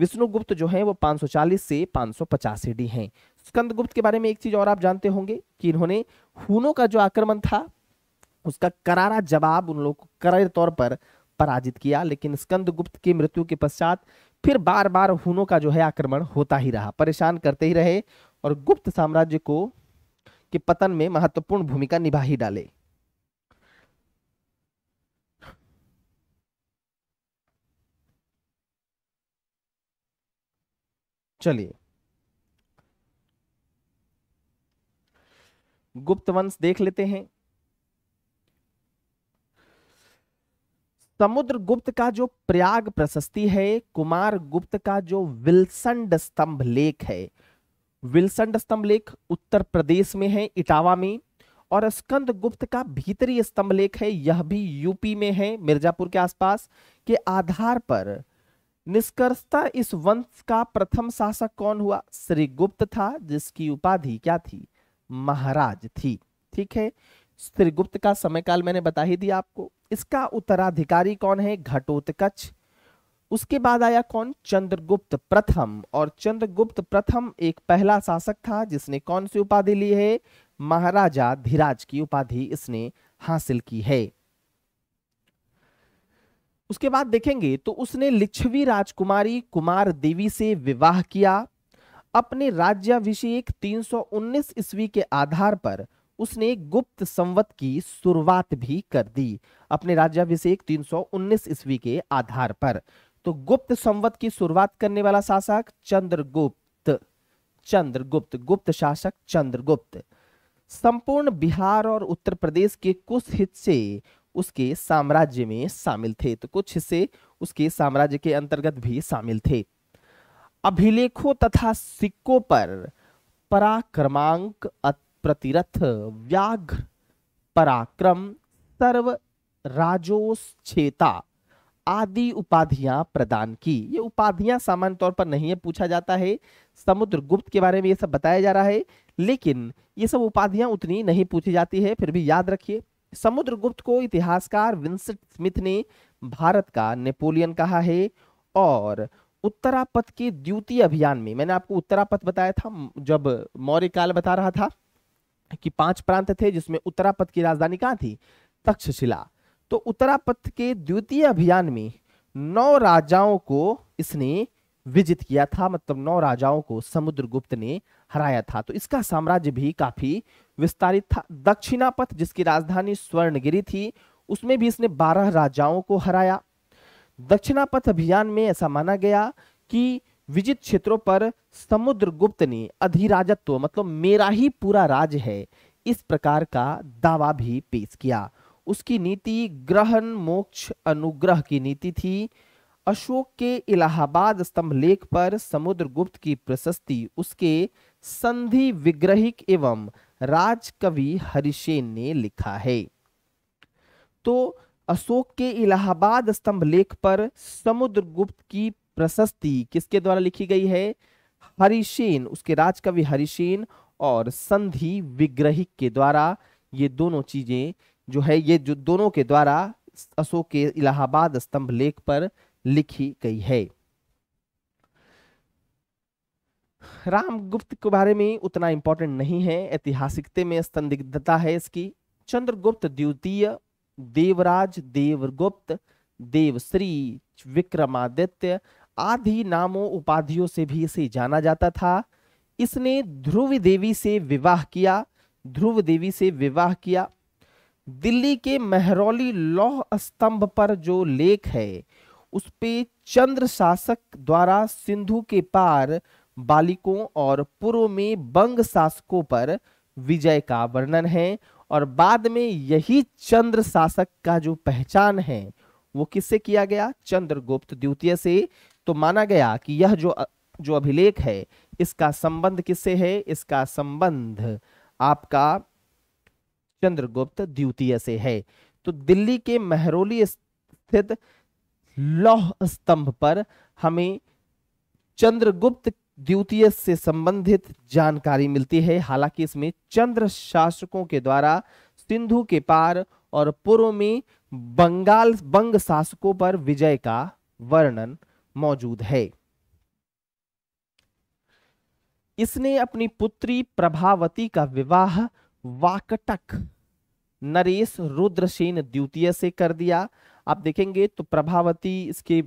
विष्णुगुप्त जो है वो 540 से 550 एडी हैं स्कंदगुप्त के बारे में एक चीज और आप जानते होंगे कि इन्होंने हुनों का जो आक्रमण था उसका करारा जवाब उन लोग को करारे तौर पर पराजित किया लेकिन स्कंदगुप्त की मृत्यु के पश्चात फिर बार बार हुनों का जो है आक्रमण होता ही रहा परेशान करते ही रहे और गुप्त साम्राज्य को के पतन में महत्वपूर्ण भूमिका निभा ही डाले चलिए गुप्त वंश देख लेते हैं समुद्र गुप्त का जो प्रयाग प्रशस्ति है कुमार गुप्त का जो विल्संड स्तंभ लेख है विल्संड स्तंभ लेख उत्तर प्रदेश में है इटावा में और स्कंद गुप्त का भीतरी स्तंभ लेख है यह भी यूपी में है मिर्जापुर के आसपास के आधार पर निष्कर्षता इस वंश का प्रथम शासक कौन हुआ श्री गुप्त था जिसकी उपाधि क्या थी महाराज थी ठीक है त्रिगुप्त का समय काल मैंने बता ही दिया आपको इसका उत्तराधिकारी कौन है घटोत्कच उसके बाद आया कौन चंद्रगुप्त प्रथम और चंद्रगुप्त प्रथम एक पहला शासक था जिसने कौन सी उपाधि ली है महाराजा धीराज की उपाधि इसने हासिल की है उसके बाद देखेंगे तो उसने लिच्छवी राजकुमारी कुमार देवी से विवाह किया अपने राज्याभिषेक उन्नीस ईस्वी के आधार पर उसने गुप्त संवत की शुरुआत भी कर दी अपने राज्याभिषेक उन्नीस ईस्वी के आधार पर तो गुप्त संवत की शुरुआत करने वाला शासक चंद्रगुप्त चंद्रगुप्त गुप्त शासक चंद्रगुप्त संपूर्ण बिहार और उत्तर प्रदेश के कुछ हिस्से उसके साम्राज्य में शामिल थे तो कुछ हिस्से उसके साम्राज्य के अंतर्गत भी शामिल थे अभिलेखों तथा सिक्कों पर पराक्रमांक प्रतिरथ व्याघ्र पराक्रम सर्व राजोच्छेता आदि उपाधियां प्रदान की ये उपाधियां सामान्य तौर पर नहीं है पूछा जाता है समुद्र गुप्त के बारे में ये सब बताया जा रहा है लेकिन ये सब उपाधियां उतनी नहीं पूछी जाती है फिर भी याद रखिए समुद्रगुप्त को इतिहासकार विंसेंट स्मिथ ने भारत का नेपोलियन कहा है और उत्तरापथ के द्वितीय अभियान में मैंने आपको उत्तरापथ बताया था जब मौर्य काल बता रहा था कि पांच प्रांत थे जिसमें उत्तरापथ की राजधानी कहाँ थी तक्षशिला तो उत्तरापथ के द्वितीय अभियान में नौ राजाओं को इसने विजित किया था मतलब नौ राजाओं को समुद्रगुप्त ने हराया था तो इसका साम्राज्य भी काफी विस्तारित था दक्षिणापथ जिसकी राजधानी स्वर्णगिरी थी उसमें भी इसने बारह राजाओं को हराया दक्षिणापथ अभियान में ऐसा माना गया कि विजित क्षेत्रों पर समुद्रगुप्त ने अधिराजत्व मतलब मेरा ही पूरा राज है इस प्रकार का दावा भी पेश किया उसकी नीति ग्रहण मोक्ष अनुग्रह की नीति थी अशोक के इलाहाबाद स्तंभ लेख पर समुद्रगुप्त की प्रशस्ति उसके संधि विग्रहिक एवं राजकवि हरिशेन ने लिखा है तो अशोक के इलाहाबाद स्तंभ लेख पर समुद्रगुप्त की प्रशस्ति किसके द्वारा लिखी गई है हरिशेन उसके राजकवि हरिशेन और संधि विग्रहिक के द्वारा ये दोनों चीजें जो है ये जो दोनों के द्वारा अशोक के इलाहाबाद स्तंभ लेख पर लिखी गई है रामगुप्त के बारे में उतना इंपॉर्टेंट नहीं है ऐतिहासिकते में संदिग्धता है इसकी चंद्रगुप्त द्वितीय देवराज देवगुप्त देवश्री विक्रमादित्य आदि नामों उपाधियों से भी इसे जाना जाता था इसने ध्रुव देवी से विवाह किया ध्रुव देवी से विवाह किया दिल्ली के महरौली लौह स्तंभ पर जो लेख है उस पे चंद्र शासक द्वारा सिंधु के पार बालिकों और पूर्व में बंग शासकों पर विजय का वर्णन है और बाद में यही चंद्र शासक का जो पहचान है वो किससे किया गया चंद्रगुप्त द्वितीय से तो माना गया कि यह जो जो अभिलेख है इसका संबंध किससे है इसका संबंध आपका चंद्रगुप्त द्वितीय से है तो दिल्ली के मेहरोली स्थित लौह स्तंभ पर हमें चंद्रगुप्त द्वितीय से संबंधित जानकारी मिलती है हालांकि इसमें चंद्र शासकों के द्वारा सिंधु के पार और पूर्व में बंगाल बंग शासकों पर विजय का वर्णन मौजूद है इसने अपनी पुत्री प्रभावती का विवाह वाकटक नरेश रुद्रसेन द्वितीय से कर दिया आप देखेंगे तो प्रभावती इसके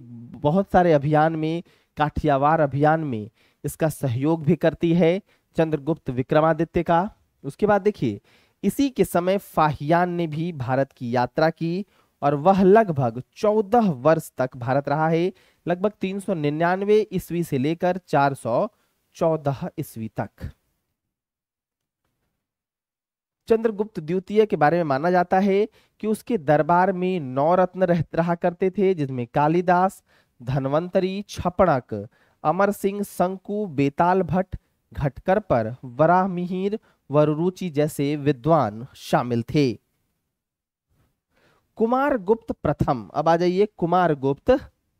बहुत सारे अभियान में काठियावाड़ अभियान में इसका सहयोग भी करती है चंद्रगुप्त विक्रमादित्य का उसके बाद देखिए इसी के समय फाहियान ने भी भारत की यात्रा की और वह लगभग 14 वर्ष तक भारत रहा है लगभग 399 ईस्वी से लेकर 414 ईस्वी तक चंद्रगुप्त द्वितीय के बारे में माना जाता है कि उसके दरबार में नौ रत्न रहा करते थे जिसमें कालिदास धनवंतरी छपणक अमर सिंह शंकु बेताल भट्ट घटकर पर वराह मिहिर जैसे विद्वान शामिल थे कुमार गुप्त प्रथम अब आ जाइए कुमार गुप्त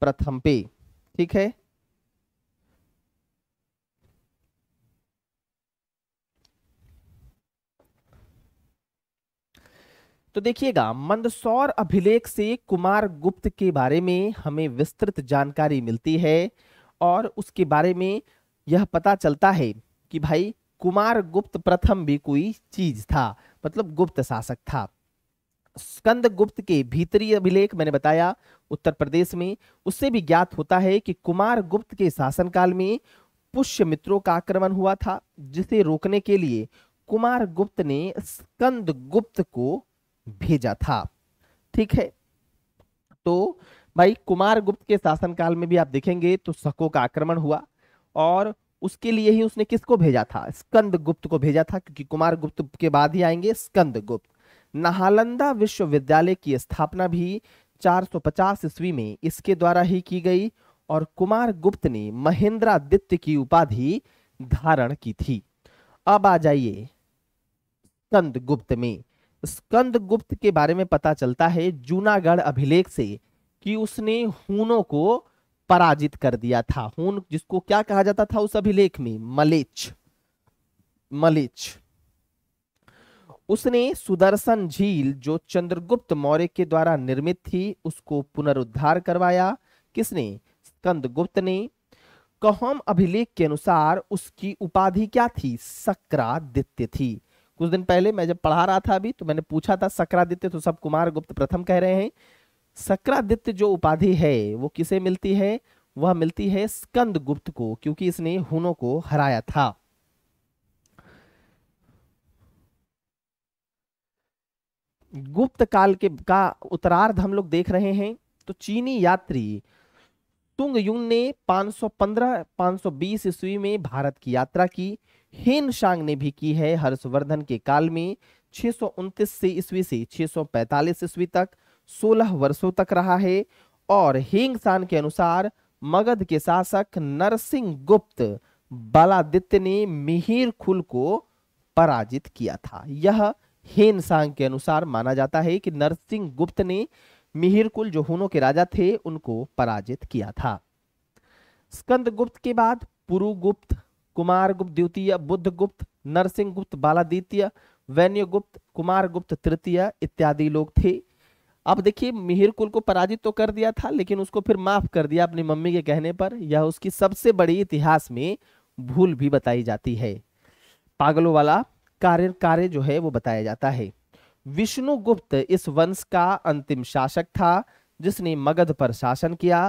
प्रथम पे ठीक है तो देखिएगा मंदसौर अभिलेख से कुमार गुप्त के बारे में हमें विस्तृत जानकारी मिलती है और उसके बारे में यह पता चलता है कि भाई कुमार गुप्त प्रथम भी कोई चीज था मतलब गुप्त शासक था स्कंद गुप्त के भीतरी अभिलेख मैंने बताया उत्तर प्रदेश में उससे भी ज्ञात होता है कि कुमार गुप्त के शासनकाल में पुष्य मित्रों का आक्रमण हुआ था जिसे रोकने के लिए कुमार गुप्त ने स्कंद गुप्त को भेजा था ठीक है तो भाई कुमार गुप्त के शासनकाल में भी आप देखेंगे तो शको का आक्रमण हुआ और उसके लिए ही उसने किसको भेजा था स्कंद गुप्त को भेजा था क्योंकि कुमार गुप्त के बाद ही आएंगे स्कंद गुप्त नहालंदा विश्वविद्यालय की स्थापना भी 450 ईस्वी में इसके द्वारा ही की गई और कुमार गुप्त ने महेंद्रादित्य की उपाधि धारण की थी अब आ जाइए स्कंद गुप्त में स्कंद गुप्त के बारे में पता चलता है जूनागढ़ अभिलेख से कि उसने हूनों को पराजित कर दिया था हून जिसको क्या कहा जाता था उस अभिलेख में मलेच मलेच उसने सुदर्शन झील जो चंद्रगुप्त मौर्य के द्वारा निर्मित थी उसको पुनरुद्धार करवाया किसने स्कंदगुप्त ने कहम अभिलेख के अनुसार उसकी उपाधि क्या थी सक्रादित्य थी कुछ दिन पहले मैं जब पढ़ा रहा था अभी तो मैंने पूछा था सक्रादित्य तो सब कुमार गुप्त प्रथम कह रहे हैं सक्रादित्य जो उपाधि है वो किसे मिलती है वह मिलती है स्कंद गुप्त को क्योंकि इसने हुनों को हराया था गुप्त काल के का उत्तरार्ध हम लोग देख रहे हैं तो चीनी यात्री तुंग युंग ने 515 520 ईस्वी में भारत की यात्रा की हेन शांग ने भी की है हर्षवर्धन के काल में छह उनतीस ईस्वी से 645 ईस्वी तक सोलह वर्षों तक रहा है और हिंगसान के अनुसार मगध के शासक नरसिंह गुप्त बलादित्य ने मिहिर खुल को पराजित किया था यह सांग के अनुसार माना जाता है कि नरसिंह गुप्त ने मिहिर कुल जो हुनों के राजा थे उनको पराजित किया था स्कंद गुप्त के बाद पुरुगुप्त कुमार गुप्त द्वितीय बुद्ध गुप्त नरसिंह गुप्त बालादित्य कुमार गुप्त तृतीय इत्यादि लोग थे अब देखिए मिहिर कुल को पराजित तो कर दिया था लेकिन उसको फिर माफ कर दिया अपनी मम्मी के कहने पर यह उसकी सबसे बड़ी इतिहास में भूल भी बताई जाती है पागलों वाला कार्य कार्य जो है वो बताया जाता है विष्णुगुप्त इस वंश का अंतिम शासक था जिसने मगध पर शासन किया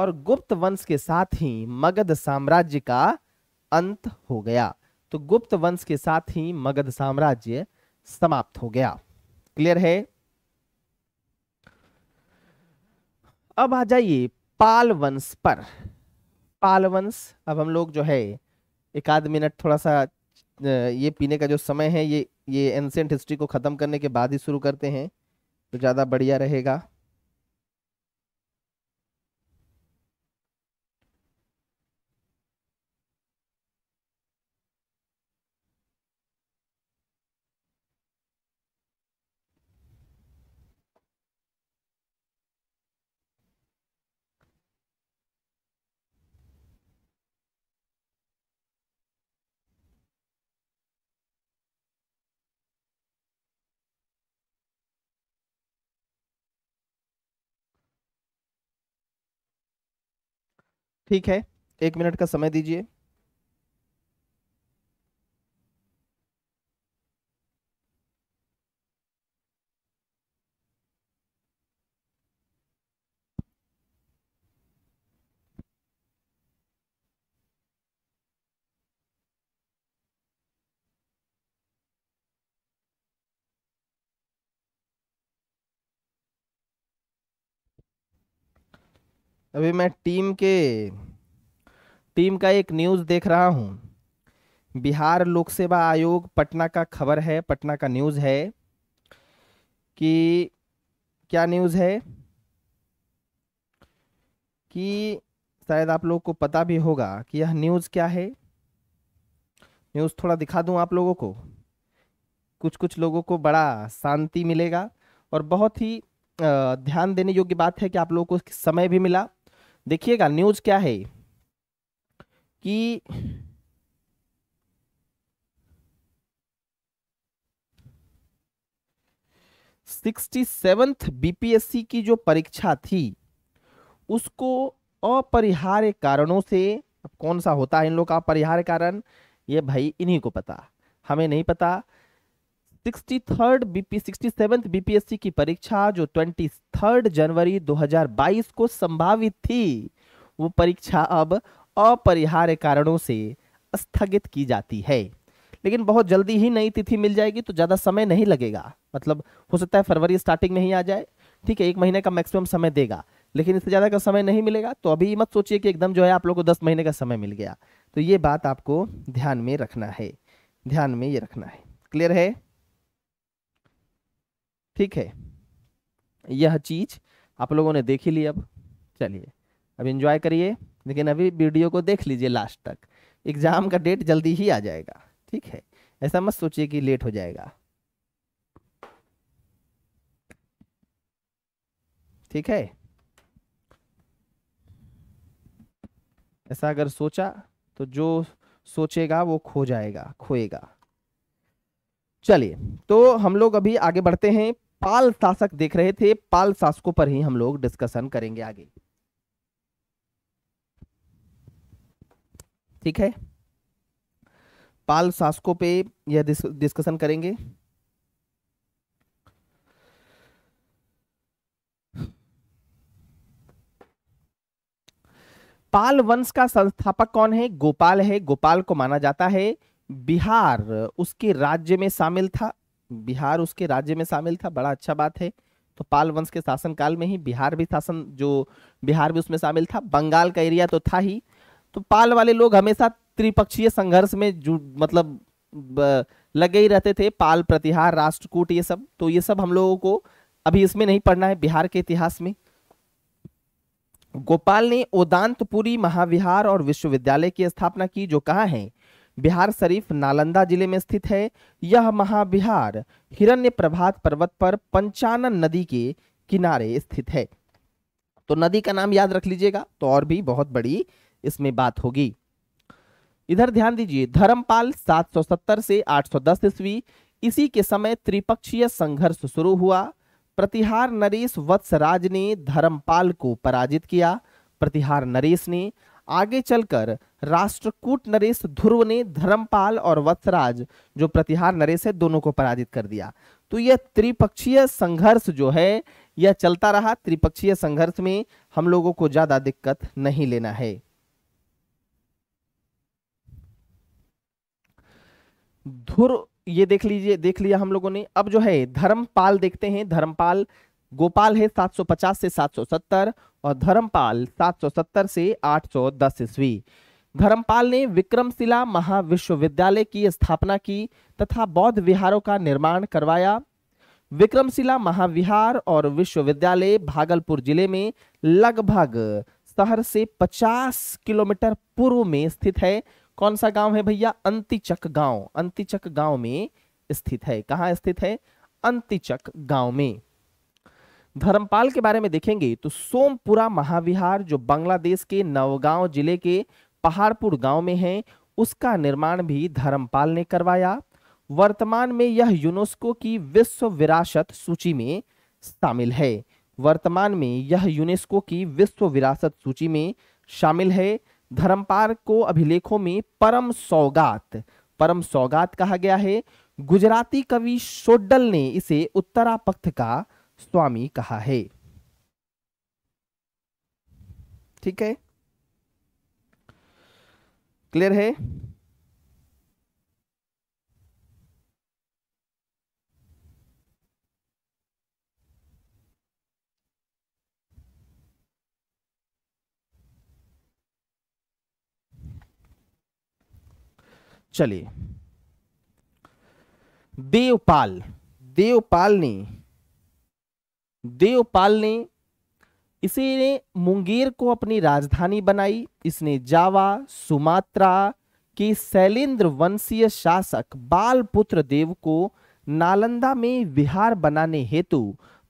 और गुप्त वंश के साथ ही मगध साम्राज्य का अंत हो गया तो गुप्त वंश के साथ ही मगध साम्राज्य समाप्त हो गया क्लियर है अब आ जाइए पाल वंश पर पाल वंश अब हम लोग जो है एक आध मिनट थोड़ा सा ये पीने का जो समय है ये ये एंसेंट हिस्ट्री को ख़त्म करने के बाद ही शुरू करते हैं तो ज़्यादा बढ़िया रहेगा ठीक है एक मिनट का समय दीजिए अभी मैं टीम के टीम का एक न्यूज़ देख रहा हूँ बिहार लोक सेवा आयोग पटना का खबर है पटना का न्यूज़ है कि क्या न्यूज़ है कि शायद आप लोगों को पता भी होगा कि यह न्यूज़ क्या है न्यूज़ थोड़ा दिखा दूँ आप लोगों को कुछ कुछ लोगों को बड़ा शांति मिलेगा और बहुत ही ध्यान देने योग्य बात है कि आप लोगों को समय भी मिला देखिएगा न्यूज क्या है कि सिक्सटी सेवेंथ बीपीएससी की जो परीक्षा थी उसको अपरिहार्य कारणों से कौन सा होता है इन लोग का अपरिहार्य कारण ये भाई इन्हीं को पता हमें नहीं पता थर्ड बीपी सिक्सटी बीपीएससी की परीक्षा जो ट्वेंटी थर्ड जनवरी 2022 को संभावित थी वो परीक्षा अब अपरिहार्य कारणों से स्थगित की जाती है लेकिन बहुत जल्दी ही नई तिथि मिल जाएगी तो ज़्यादा समय नहीं लगेगा मतलब हो सकता है फरवरी स्टार्टिंग में ही आ जाए ठीक है एक महीने का मैक्सिमम समय देगा लेकिन इससे ज़्यादा का समय नहीं मिलेगा तो अभी मत सोचिए कि एकदम जो है आप लोग को दस महीने का समय मिल गया तो ये बात आपको ध्यान में रखना है ध्यान में ये रखना है क्लियर है ठीक है यह चीज आप लोगों ने देख ही ली अब चलिए अब इंजॉय करिए लेकिन अभी वीडियो को देख लीजिए लास्ट तक एग्ज़ाम का डेट जल्दी ही आ जाएगा ठीक है ऐसा मत सोचिए कि लेट हो जाएगा ठीक है ऐसा अगर सोचा तो जो सोचेगा वो खो जाएगा खोएगा चलिए तो हम लोग अभी आगे बढ़ते हैं पाल शासक देख रहे थे पाल शासकों पर ही हम लोग डिस्कशन करेंगे आगे ठीक है पाल शासकों पे यह डिस्कशन करेंगे पाल वंश का संस्थापक कौन है गोपाल है गोपाल को माना जाता है बिहार उसके राज्य में शामिल था बिहार उसके राज्य में शामिल था बड़ा अच्छा बात है तो पाल वंश के शासनकाल में ही बिहार भी शासन जो बिहार भी उसमें शामिल था बंगाल का एरिया तो था ही तो पाल वाले लोग हमेशा त्रिपक्षीय संघर्ष में जु मतलब लगे ही रहते थे पाल प्रतिहार राष्ट्रकूट ये सब तो ये सब हम लोगों को अभी इसमें नहीं पढ़ना है बिहार के इतिहास में गोपाल ने ओदांतपुरी महाविहार और विश्वविद्यालय की स्थापना की जो कहा है बिहार शरीफ नालंदा जिले में स्थित है यह महाबिहार हिरण्य प्रभात पर्वत पर पंचानन नदी के किनारे स्थित है तो नदी का नाम याद रख लीजिएगा तो और भी बहुत बड़ी इसमें बात होगी इधर ध्यान दीजिए धर्मपाल 770 से 810 ईस्वी इसी के समय त्रिपक्षीय संघर्ष शुरू हुआ प्रतिहार नरेश वत्सराज ने धर्मपाल को पराजित किया प्रतिहार नरेश ने आगे चलकर राष्ट्रकूट नरेश ध्रुव ने धर्मपाल और वत्सराज जो प्रतिहार नरेश है दोनों को पराजित कर दिया तो यह त्रिपक्षीय संघर्ष जो है यह चलता रहा त्रिपक्षीय संघर्ष में हम लोगों को ज्यादा दिक्कत नहीं लेना है ध्रुव ये देख लीजिए देख लिया हम लोगों ने अब जो है धर्मपाल देखते हैं धर्मपाल गोपाल है 750 से 770 और धर्मपाल 770 से 810 ईस्वी धर्मपाल ने विक्रमशिला महाविश्वविद्यालय की स्थापना की तथा बौद्ध विहारों का निर्माण करवाया विक्रमशिला महाविहार और विश्वविद्यालय भागलपुर जिले में लगभग शहर से 50 किलोमीटर पूर्व में स्थित है कौन सा गांव है भैया अंतिचक गांव अंतिचक गांव में स्थित है कहाँ स्थित है अंतिचक गांव में धर्मपाल के बारे में देखेंगे तो सोमपुरा महाविहार जो बांग्लादेश के नवगांव जिले के पहाड़पुर गांव में है उसका निर्माण भी धर्मपाल ने करवाया वर्तमान में यह यूनेस्को की विश्व विरासत सूची में शामिल है वर्तमान में यह यूनेस्को की विश्व विरासत सूची में शामिल है धर्मपाल को अभिलेखों में परम सौगात परम सौगात कहा गया है गुजराती कवि सोडल ने इसे उत्तरापथ का स्वामी कहा है ठीक है क्लियर है चलिए देवपाल देवपाल ने देवपाल ने इसी ने मुंगेर को अपनी राजधानी बनाई इसने जावा सुमात्रा के शैलेंद्र वंशीय शासक बालपुत्र देव को नालंदा में विहार बनाने हेतु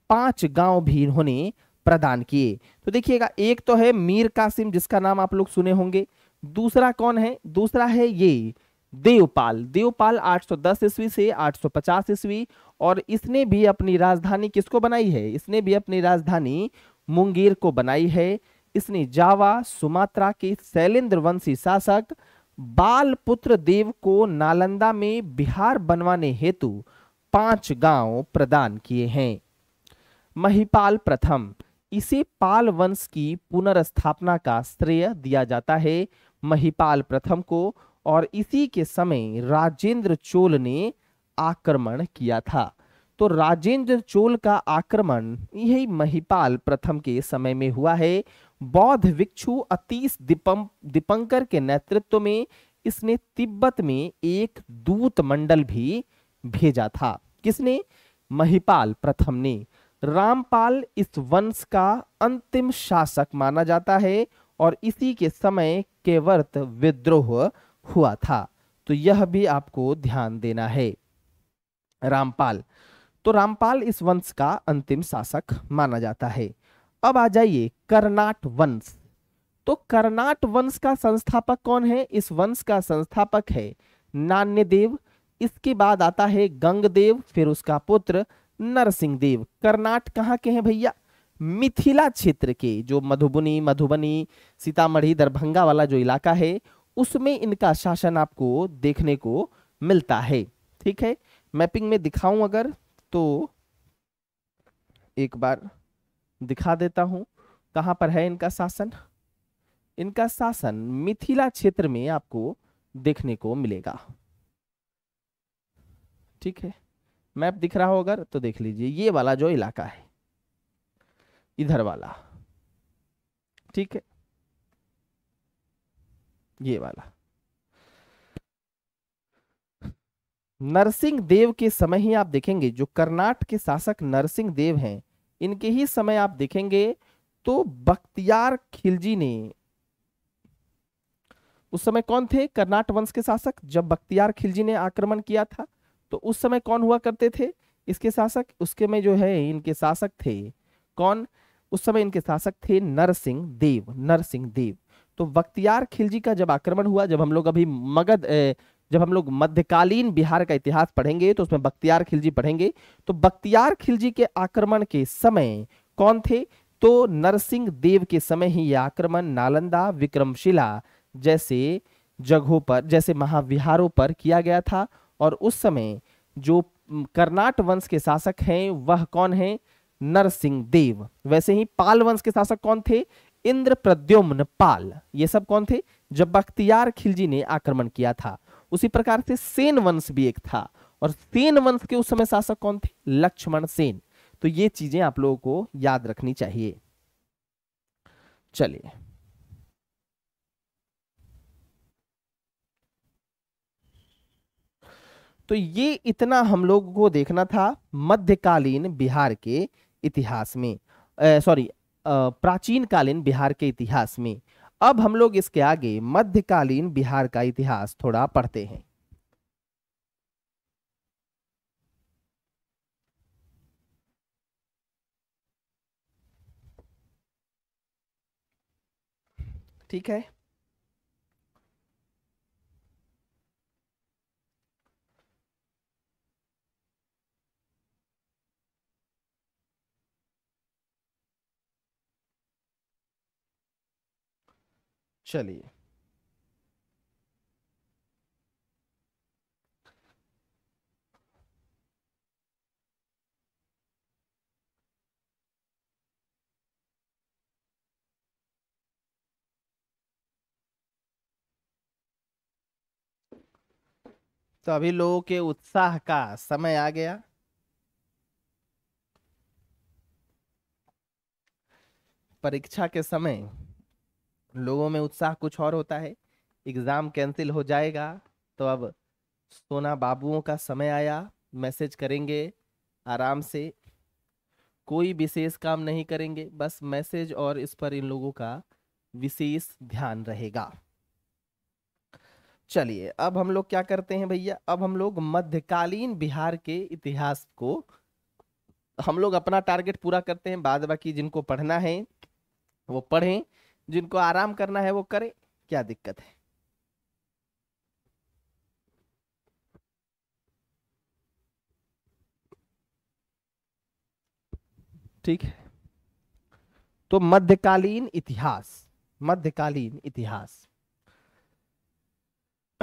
पांच गांव भी इन्होंने प्रदान किए तो देखिएगा एक तो है मीर कासिम जिसका नाम आप लोग सुने होंगे दूसरा कौन है दूसरा है ये देवपाल देवपाल 810 ईस्वी से 850 ईस्वी और इसने भी अपनी राजधानी किसको बनाई है इसने भी अपनी राजधानी मुंगेर को बनाई है इसने जावा सुमात्रा के शैलेंद्र वंशी शासक पुत्र देव को नालंदा में बिहार बनवाने हेतु पांच गांव प्रदान किए हैं महिपाल प्रथम इसे पाल वंश की पुनर्स्थापना का श्रेय दिया जाता है महिपाल प्रथम को और इसी के समय राजेंद्र चोल ने आक्रमण किया था तो राजेंद्र चोल का आक्रमण यही महिपाल प्रथम के समय में हुआ है बौद्ध भिक्षु अतीस दीपम दीपंकर के नेतृत्व में इसने तिब्बत में एक दूत मंडल भी भेजा था किसने महिपाल प्रथम ने रामपाल इस वंश का अंतिम शासक माना जाता है और इसी के समय केवर्त विद्रोह हुआ था तो यह भी आपको ध्यान देना है रामपाल तो रामपाल इस वंश का अंतिम शासक माना जाता है अब आ जाइए कर्नाट वंश तो कर्नाट वंश का संस्थापक कौन है इस वंश का संस्थापक है नान्यदेव इसके बाद आता है गंगदेव फिर उसका पुत्र नरसिंह देव कर्नाट कहाँ के हैं भैया मिथिला क्षेत्र के जो मधुबनी मधुबनी सीतामढ़ी दरभंगा वाला जो इलाका है उसमें इनका शासन आपको देखने को मिलता है ठीक है मैपिंग में दिखाऊं अगर तो एक बार दिखा देता हूं कहां पर है इनका शासन इनका शासन मिथिला क्षेत्र में आपको देखने को मिलेगा ठीक है मैप दिख रहा हो अगर तो देख लीजिए ये वाला जो इलाका है इधर वाला ठीक है ये वाला नरसिंह देव के समय ही आप देखेंगे जो कर्नाट के शासक नरसिंह देव हैं इनके ही समय आप देखेंगे तो बख्तियार खिलजी ने उस समय कौन थे कर्नाट वंश के शासक जब बख्तियार खिलजी ने आक्रमण किया था तो उस समय कौन हुआ करते थे इसके शासक उसके में जो है इनके शासक थे कौन उस समय इनके शासक थे नरसिंह देव नरसिंह देव तो बख्तियार खिलजी का जब आक्रमण हुआ जब हम लोग अभी मगध जब हम लोग मध्यकालीन बिहार का इतिहास पढ़ेंगे तो उसमें बख्तियार खिलजी पढ़ेंगे तो बख्तियार खिलजी के आक्रमण के समय कौन थे तो नरसिंह देव के समय ही यह आक्रमण नालंदा विक्रमशिला जैसे जगहों पर जैसे महाविहारों पर किया गया था और उस समय जो कर्नाट वंश के शासक हैं वह कौन है नरसिंह देव वैसे ही पाल वंश के शासक कौन थे इंद्र प्रद्युम्न पाल ये सब कौन थे जब बख्तियार खिलजी ने आक्रमण किया था उसी प्रकार से सेन वंश भी एक था और सेन वंश के उस समय शासक कौन थे लक्ष्मण सेन तो ये चीजें आप लोगों को याद रखनी चाहिए चलिए तो ये इतना हम लोगों को देखना था मध्यकालीन बिहार के इतिहास में सॉरी प्राचीन कालीन बिहार के इतिहास में अब हम लोग इसके आगे मध्यकालीन बिहार का इतिहास थोड़ा पढ़ते हैं ठीक है चलिए तो अभी लोगों के उत्साह का समय आ गया परीक्षा के समय लोगों में उत्साह कुछ और होता है एग्ज़ाम कैंसिल हो जाएगा तो अब सोना बाबुओं का समय आया मैसेज करेंगे आराम से कोई विशेष काम नहीं करेंगे बस मैसेज और इस पर इन लोगों का विशेष ध्यान रहेगा चलिए अब हम लोग क्या करते हैं भैया अब हम लोग मध्यकालीन बिहार के इतिहास को हम लोग अपना टारगेट पूरा करते हैं बाद बाकी जिनको पढ़ना है वो पढ़ें जिनको आराम करना है वो करें क्या दिक्कत है ठीक है तो मध्यकालीन इतिहास मध्यकालीन इतिहास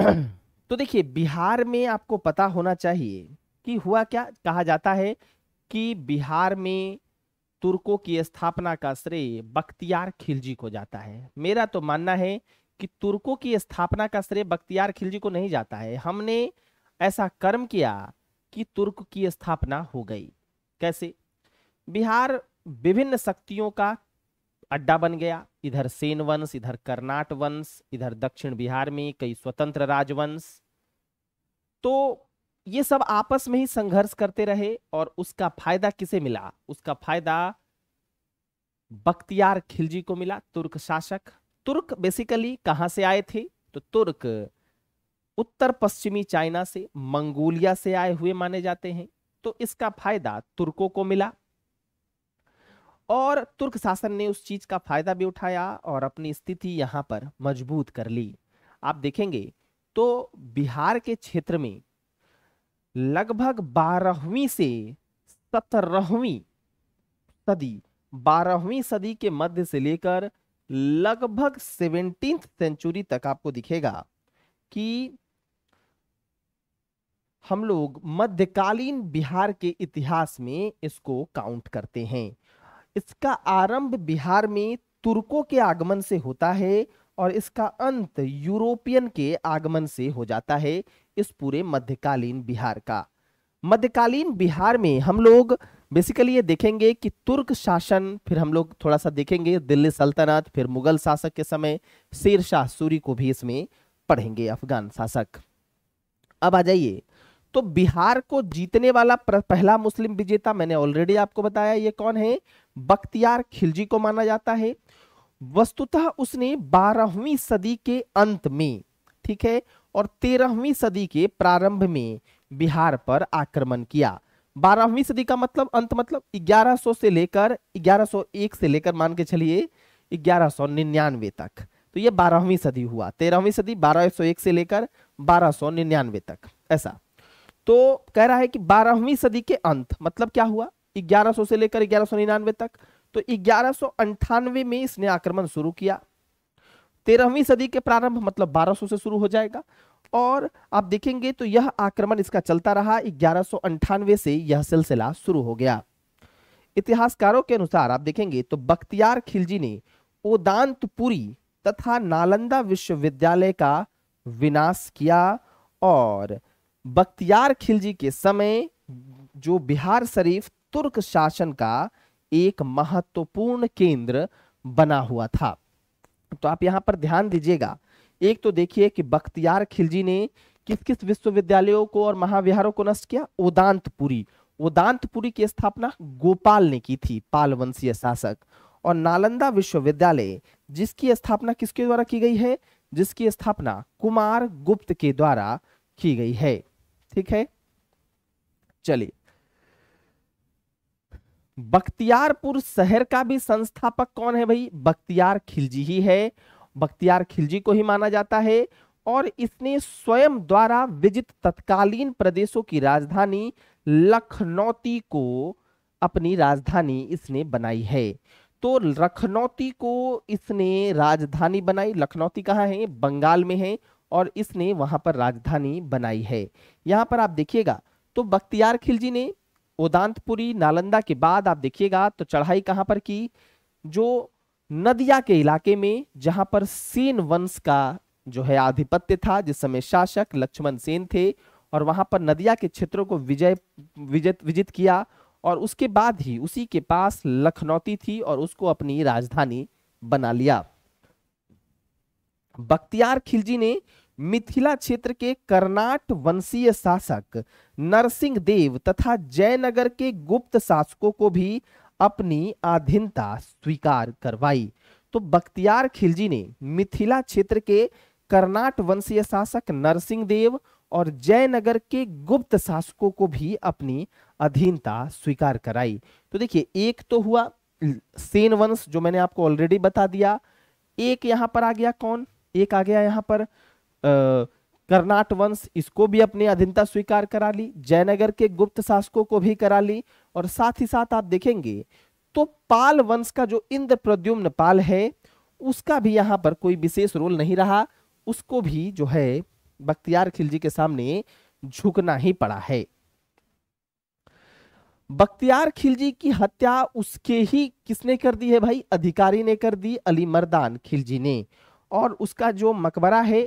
तो देखिए बिहार में आपको पता होना चाहिए कि हुआ क्या कहा जाता है कि बिहार में तुर्कों की स्थापना का श्रेय बख्तियार खिलजी को जाता है मेरा तो मानना है कि तुर्कों की स्थापना का श्रेय बख्तियार खिलजी को नहीं जाता है हमने ऐसा कर्म किया कि तुर्क की स्थापना हो गई कैसे बिहार विभिन्न शक्तियों का अड्डा बन गया इधर सेन वंश इधर कर्नाट वंश इधर दक्षिण बिहार में कई स्वतंत्र राजवंश तो ये सब आपस में ही संघर्ष करते रहे और उसका फायदा किसे मिला उसका फायदा बख्तियार खिलजी को मिला तुर्क शासक तुर्क बेसिकली कहा से आए थे तो तुर्क उत्तर पश्चिमी चाइना से मंगोलिया से आए हुए माने जाते हैं तो इसका फायदा तुर्कों को मिला और तुर्क शासन ने उस चीज का फायदा भी उठाया और अपनी स्थिति यहां पर मजबूत कर ली आप देखेंगे तो बिहार के क्षेत्र में लगभग बारहवीं से सत्रहवीं सदी बारहवीं सदी के मध्य से लेकर लगभग सेवनटीन सेंचुरी तक आपको दिखेगा कि हम लोग मध्यकालीन बिहार के इतिहास में इसको काउंट करते हैं इसका आरंभ बिहार में तुर्कों के आगमन से होता है और इसका अंत यूरोपियन के आगमन से हो जाता है इस पूरे मध्यकालीन बिहार का मध्यकालीन बिहार में हम लोग बेसिकली ये देखेंगे कि तुर्क शासन फिर हम लोग थोड़ा सा देखेंगे दिल्ली सल्तनत फिर मुगल शासक के समय शेर शाह सूरी को भी इसमें पढ़ेंगे अफगान शासक अब आ जाइए तो बिहार को जीतने वाला पहला मुस्लिम विजेता मैंने ऑलरेडी आपको बताया ये कौन है बख्तियार खिलजी को माना जाता है वस्तुतः उसने बारहवीं सदी के अंत में ठीक है और तेरहवीं सदी के प्रारंभ में बिहार पर आक्रमण किया बारहवीं सदी का मतलब अंत मतलब 1100 से लेकर 1101 से लेकर मान के चलिए 1199 तक तो ये बारहवीं सदी हुआ तेरहवीं सदी 1201 से लेकर 1299 तक ऐसा तो कह रहा है कि बारहवीं सदी के अंत मतलब क्या हुआ 1100 से लेकर 1199 तक तो ग्यारह में इसने आक्रमण शुरू किया तेरहवीं सदी के प्रारंभ मतलब 1200 से शुरू हो जाएगा और आप देखेंगे तो यह आक्रमण इसका चलता रहा ग्यारह से यह सिलसिला शुरू हो गया इतिहासकारों के अनुसार आप देखेंगे तो बख्तियार खिलजी ने ओदांतपुरी तथा नालंदा विश्वविद्यालय का विनाश किया और बख्तियार खिलजी के समय जो बिहार शरीफ तुर्क शासन का एक महत्वपूर्ण केंद्र बना हुआ था तो आप यहाँ पर ध्यान दीजिएगा एक तो देखिए कि बख्तियार खिलजी ने किस किस विश्वविद्यालयों को और महाविहारों को नष्ट किया उदांतपुरी उदांतपुरी की स्थापना गोपाल ने की थी पालवंशीय शासक और नालंदा विश्वविद्यालय जिसकी स्थापना किसके द्वारा की गई है जिसकी स्थापना कुमार गुप्त के द्वारा की गई है ठीक है चलिए बख्तियारपुर शहर का भी संस्थापक कौन है भाई बख्तियार खिलजी ही है बख्तियार खिलजी को ही माना जाता है और इसने स्वयं द्वारा विजित तत्कालीन प्रदेशों की राजधानी लखनौती को अपनी राजधानी इसने बनाई है तो लखनौती को इसने राजधानी बनाई लखनौती कहाँ है बंगाल में है और इसने वहां पर राजधानी बनाई है यहाँ पर आप देखिएगा तो बख्तियार खिलजी ने उदांतपुरी नालंदा के बाद आप देखिएगा तो चढ़ाई कहाँ पर की जो नदिया के इलाके में जहां पर सेन वंश का जो है आधिपत्य था जिस समय शासक लक्ष्मण सेन थे और वहां पर नदिया के क्षेत्रों को विजय विजित विजित किया और उसके बाद ही उसी के पास लखनौती थी और उसको अपनी राजधानी बना लिया बख्तियार खिलजी ने मिथिला क्षेत्र के कर्नाट वंशीय शासक नरसिंह देव तथा जयनगर के गुप्त शासकों को भी अपनी अधीनता स्वीकार करवाई तो बख्तियार खिलजी ने मिथिला क्षेत्र के कर्नाट वंशीय शासक नरसिंह देव और जयनगर के गुप्त शासकों को भी अपनी अधीनता स्वीकार कराई तो देखिए एक तो हुआ सेन वंश जो मैंने आपको ऑलरेडी बता दिया एक यहां पर आ गया कौन एक आ गया यहां पर कर्नाट वंश इसको भी अपनी अधीनता स्वीकार करा ली जयनगर के गुप्त शासकों को भी करा ली और साथ ही साथ आप देखेंगे तो पाल वंश का जो इंद्र प्रद्युम्न पाल है उसका भी यहाँ पर कोई विशेष रोल नहीं रहा उसको भी जो है बख्तियार खिलजी के सामने झुकना ही पड़ा है बख्तियार खिलजी की हत्या उसके ही किसने कर दी है भाई अधिकारी ने कर दी अली मर्दान खिलजी ने और उसका जो मकबरा है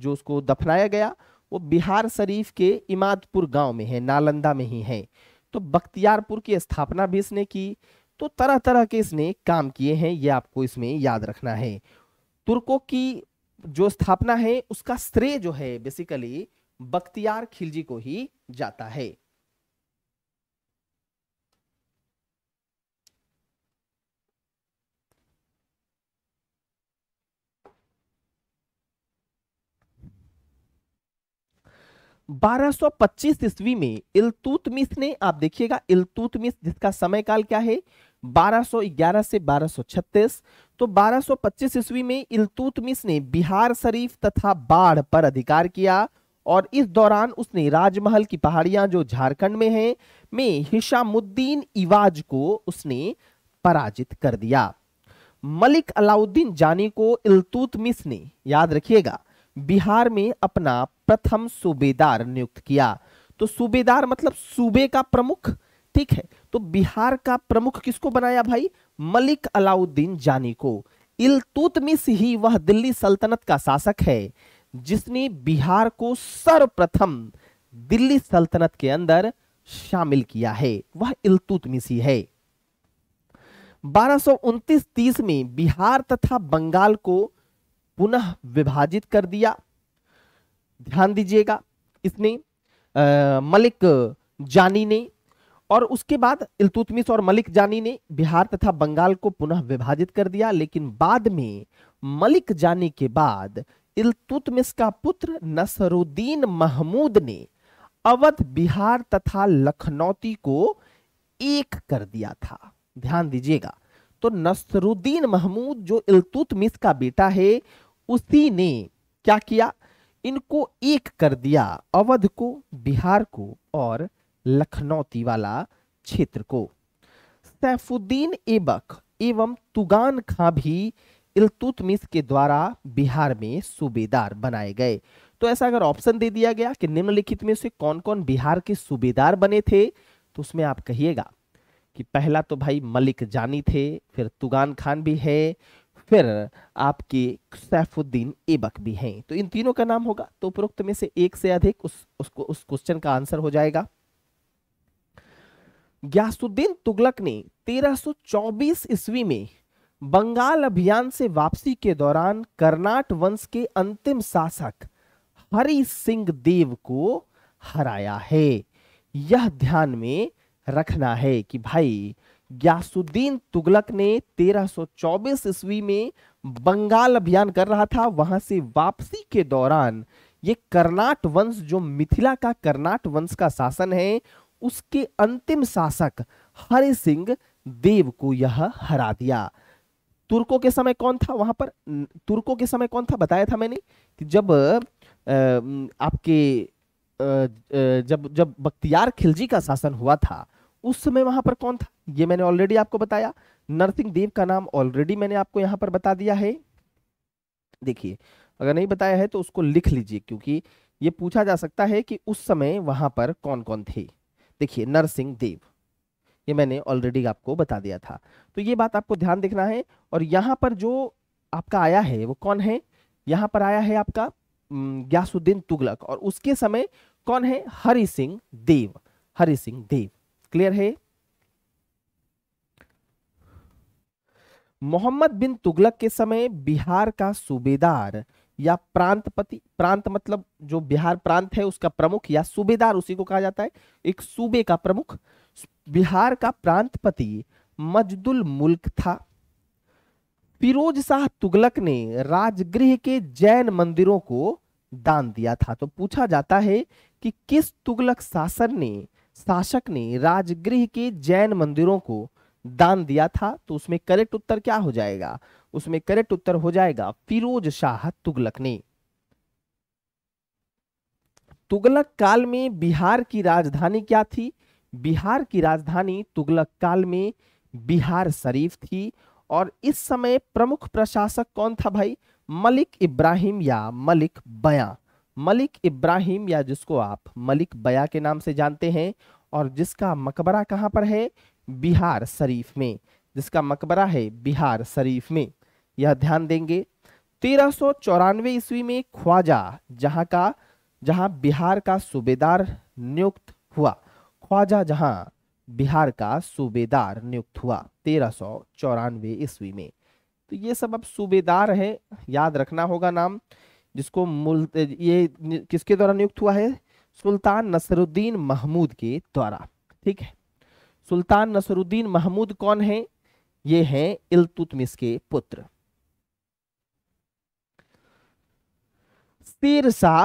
जो उसको दफनाया गया वो बिहार शरीफ के इमादपुर गांव में है नालंदा में ही है तो बख्तियारपुर की स्थापना भी इसने की तो तरह तरह के इसने काम किए हैं ये आपको इसमें याद रखना है तुर्कों की जो स्थापना है उसका श्रेय जो है बेसिकली बख्तियार खिलजी को ही जाता है 1225 ईस्वी में इलतुतमिस ने आप देखिएगा इलतुतमिस जिसका समय काल क्या है 1211 से 1236 तो 1225 ईस्वी में इलतुतमिस ने बिहार शरीफ तथा बाढ़ पर अधिकार किया और इस दौरान उसने राजमहल की पहाड़ियां जो झारखंड में हैं में हिशामुद्दीन इवाज को उसने पराजित कर दिया मलिक अलाउद्दीन जानी को इलतुतमिस ने याद रखिएगा बिहार में अपना प्रथम सूबेदार नियुक्त किया तो सूबेदार मतलब सूबे का प्रमुख ठीक है तो बिहार का प्रमुख किसको बनाया भाई मलिक अलाउद्दीन जानी को इलतुतमिस ही वह दिल्ली सल्तनत का शासक है जिसने बिहार को सर्वप्रथम दिल्ली सल्तनत के अंदर शामिल किया है वह ही है 1229 तीस में बिहार तथा बंगाल को पुनः विभाजित कर दिया ध्यान दीजिएगा इसने आ, मलिक जानी ने और उसके बाद इलतुतमिस और मलिक जानी ने बिहार तथा बंगाल को पुनः विभाजित कर दिया लेकिन बाद में मलिक जानी के बाद इलतुतमिस का पुत्र नसरुद्दीन महमूद ने अवध बिहार तथा लखनौती को एक कर दिया था ध्यान दीजिएगा तो नसरुद्दीन महमूद जो इलतुतमिस का बेटा है उसी ने क्या किया इनको एक कर दिया अवध को बिहार को और लखनौती वाला क्षेत्र को सैफुद्दीन एबक एवं तुगान खां भी इलतुतमिस के द्वारा बिहार में सूबेदार बनाए गए तो ऐसा अगर ऑप्शन दे दिया गया कि निम्नलिखित में से कौन कौन बिहार के सूबेदार बने थे तो उसमें आप कहिएगा कि पहला तो भाई मलिक जानी थे फिर तुगान खान भी है फिर आपके सैफुद्दीन एबक भी हैं तो इन तीनों का नाम होगा तो उपरोक्त में से एक से अधिक उस उसको उस क्वेश्चन का आंसर हो जाएगा ग्यासुद्दीन तुगलक ने 1324 ईस्वी में बंगाल अभियान से वापसी के दौरान कर्नाट वंश के अंतिम शासक हरि सिंह देव को हराया है यह ध्यान में रखना है कि भाई ग्यासुद्दीन तुगलक ने 1324 ईस्वी में बंगाल अभियान कर रहा था वहां से वापसी के दौरान ये कर्नाट वंश जो मिथिला का कर्नाट वंश का शासन है उसके अंतिम शासक हरि सिंह देव को यह हरा दिया तुर्कों के समय कौन था वहां पर तुर्कों के समय कौन था बताया था मैंने कि जब आपके जब जब बख्तियार खिलजी का शासन हुआ था उस समय वहां पर कौन था ये मैंने ऑलरेडी आपको बताया नरसिंह देव का नाम ऑलरेडी मैंने आपको यहाँ पर बता दिया है देखिए अगर नहीं बताया है तो उसको लिख लीजिए क्योंकि ये पूछा जा सकता है कि उस समय वहां पर कौन कौन थे देखिए नरसिंह देव ये मैंने ऑलरेडी आपको बता दिया था तो ये बात आपको ध्यान देखना है और यहाँ पर जो आपका आया है वो कौन है यहाँ पर आया है आपका ग्यासुद्दीन तुगलक और उसके समय कौन है हरि सिंह देव हरि सिंह देव क्लियर है मोहम्मद बिन तुगलक के समय बिहार का सूबेदार या प्रांतपति प्रांत मतलब जो बिहार प्रांत है उसका प्रमुख या सूबेदार उसी को कहा जाता है एक सूबे का प्रमुख बिहार का प्रांतपति मजदुल मुल्क था फिरोज शाह तुगलक ने राजगृह के जैन मंदिरों को दान दिया था तो पूछा जाता है कि किस तुगलक शासन ने शासक ने राजगृह के जैन मंदिरों को दान दिया था तो उसमें करेक्ट उत्तर क्या हो जाएगा उसमें करेक्ट उत्तर हो जाएगा फिरोज शाह तुगलक ने तुगलक काल में बिहार की राजधानी क्या थी बिहार की राजधानी तुगलक काल में बिहार शरीफ थी और इस समय प्रमुख प्रशासक कौन था भाई मलिक इब्राहिम या मलिक बया मलिक इब्राहिम या जिसको आप मलिक बया के नाम से जानते हैं और जिसका मकबरा कहाँ पर है बिहार शरीफ में जिसका मकबरा है बिहार शरीफ में यह ध्यान देंगे तेरह सौ चौरानवे ईस्वी में ख्वाजा जहाँ का जहाँ बिहार का सूबेदार नियुक्त हुआ ख्वाजा जहाँ बिहार का सूबेदार नियुक्त हुआ तेरह सौ चौरानवे ईस्वी में तो ये सब अब सूबेदार है याद रखना होगा नाम जिसको मुल ये किसके द्वारा नियुक्त हुआ है सुल्तान नसरुद्दीन महमूद के द्वारा ठीक है सुल्तान नसरुद्दीन महमूद कौन है ये है इलतुतमिस के पुत्र सिरसा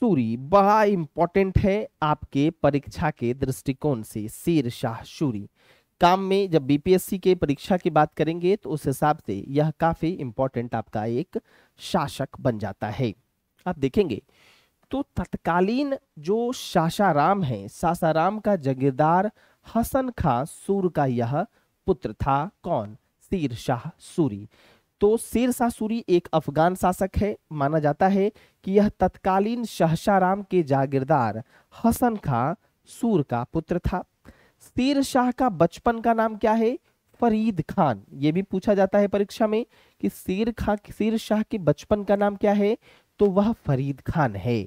सूरी बड़ा इंपॉर्टेंट है आपके परीक्षा के दृष्टिकोण से शाह सूरी काम में जब बीपीएससी के परीक्षा की बात करेंगे तो उस हिसाब से यह काफ़ी इंपॉर्टेंट आपका एक शासक बन जाता है आप देखेंगे तो तत्कालीन जो शाशाराम है सासाराम का जगीरदार हसन खां सूर का यह पुत्र था कौन शीर शाह सूरी तो शेर शाह सूरी एक अफगान शासक है माना जाता है कि यह तत्कालीन राम के जागीरदार हसन खां सूर का पुत्र था शेर शाह का बचपन का नाम क्या है फरीद खान ये भी पूछा जाता है परीक्षा में कि शेर खा शेर शाह के बचपन का नाम क्या है तो वह फरीद खान है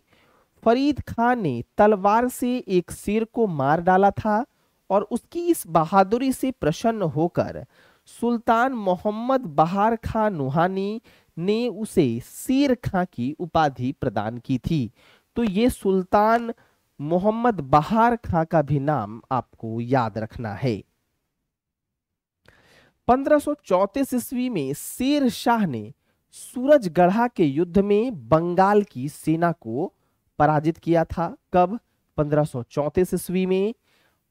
फरीद खान ने तलवार से एक शेर को मार डाला था और उसकी इस बहादुरी से प्रसन्न होकर सुल्तान मोहम्मद बहार खां नुहानी ने उसे शेर खां की उपाधि प्रदान की थी तो ये सुल्तान मोहम्मद बहार खां का भी नाम आपको याद रखना है 1534 ईस्वी में शेर शाह ने सूरजगढ़ा के युद्ध में बंगाल की सेना को पराजित किया था कब 1534 ईस्वी में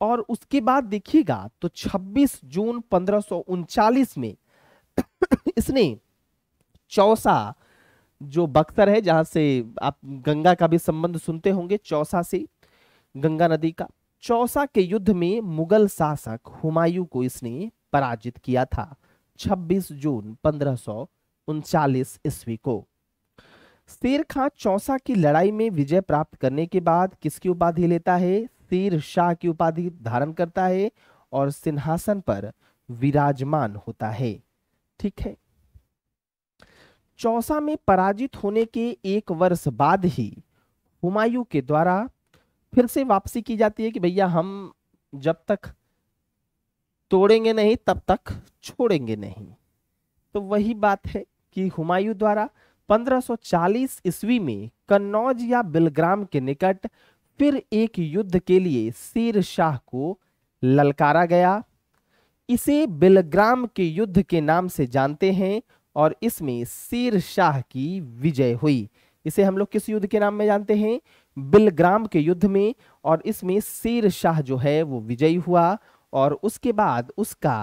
और उसके बाद देखिएगा तो 26 जून पंद्रह में इसने चौसा जो बख्तर है जहां से आप गंगा का भी संबंध सुनते होंगे चौसा से गंगा नदी का चौसा के युद्ध में मुगल शासक हुमायूं को इसने पराजित किया था 26 जून पंद्रह ईस्वी को शेर खां चौसा की लड़ाई में विजय प्राप्त करने के बाद किसकी उपाधि लेता है शेर शाह की उपाधि धारण करता है और सिंहासन पर विराजमान होता है ठीक है चौसा में पराजित होने के एक वर्ष बाद ही हुमायूं के द्वारा फिर से वापसी की जाती है कि भैया हम जब तक तोड़ेंगे नहीं तब तक छोड़ेंगे नहीं तो वही बात है कि हुमायूं द्वारा 1540 ईस्वी में कन्नौज या बिलग्राम के निकट फिर एक युद्ध के लिए शेर शाह को ललकारा गया इसे बिलग्राम के युद्ध के नाम से जानते हैं और इसमें शेर शाह की विजय हुई इसे हम लोग किस युद्ध के नाम में जानते हैं बिलग्राम के युद्ध में और इसमें शेर शाह जो है वो विजयी हुआ और उसके बाद उसका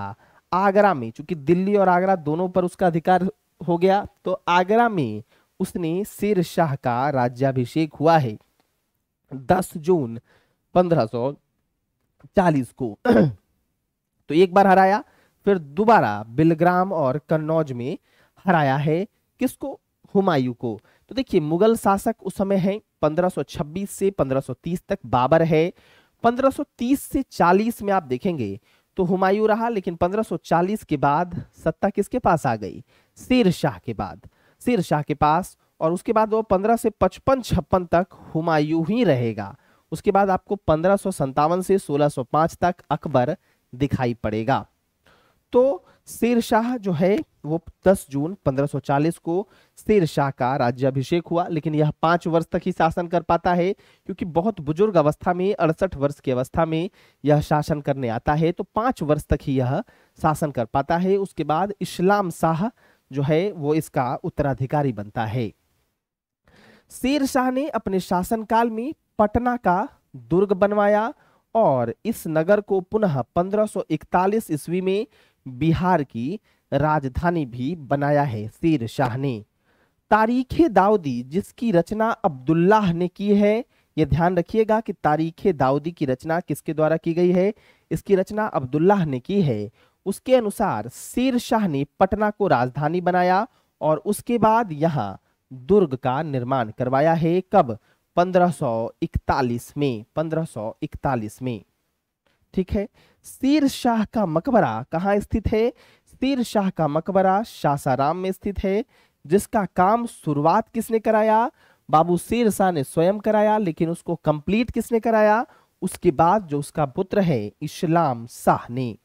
आगरा में चूंकि दिल्ली और आगरा दोनों पर उसका अधिकार हो गया तो आगरा में उसने शेर शाह का राज्याभिषेक हुआ है 10 जून 1540 को तो एक बार हराया फिर दोबारा बिलग्राम और कन्नौज में हराया है किसको हुमायूं को तो देखिए मुगल शासक उस समय है 1526 से 1530 तक बाबर है 1530 से 40 में आप देखेंगे तो हुमायूं रहा लेकिन 1540 के बाद सत्ता किसके पास आ गई शेर शाह के बाद शेर शाह के पास और उसके बाद वो 15 से पचपन छप्पन तक हुमायूं ही रहेगा उसके बाद आपको पंद्रह से सोलह तक अकबर दिखाई पड़ेगा तो शेरशाह जो है वो 10 जून 1540 को शेरशाह का अभिषेक हुआ लेकिन यह पांच वर्ष तक ही शासन कर पाता है क्योंकि बहुत बुजुर्ग अवस्था में अड़सठ वर्ष की अवस्था में यह शासन करने आता है तो पांच वर्ष तक ही यह शासन कर पाता है उसके बाद इस्लाम शाह जो है वो इसका उत्तराधिकारी बनता है शेरशाह ने अपने शासनकाल में पटना का दुर्ग बनवाया और इस नगर को पुनः 1541 ईस्वी में बिहार की राजधानी भी बनाया है शेर शाह ने तारीख दाऊदी जिसकी रचना अब्दुल्लाह ने की है ये ध्यान रखिएगा कि तारीख दाऊदी की रचना किसके द्वारा की गई है इसकी रचना अब्दुल्लाह ने की है उसके अनुसार शेर शाह ने पटना को राजधानी बनाया और उसके बाद यहाँ दुर्ग का निर्माण करवाया है कब 1541 में 1541 में ठीक है सीर शाह का मकबरा कहाँ स्थित है सीर शाह का मकबरा शासाराम में स्थित है जिसका काम शुरुआत किसने कराया बाबू सीर शाह ने स्वयं कराया लेकिन उसको कंप्लीट किसने कराया उसके बाद जो उसका पुत्र है इस्लाम शाह ने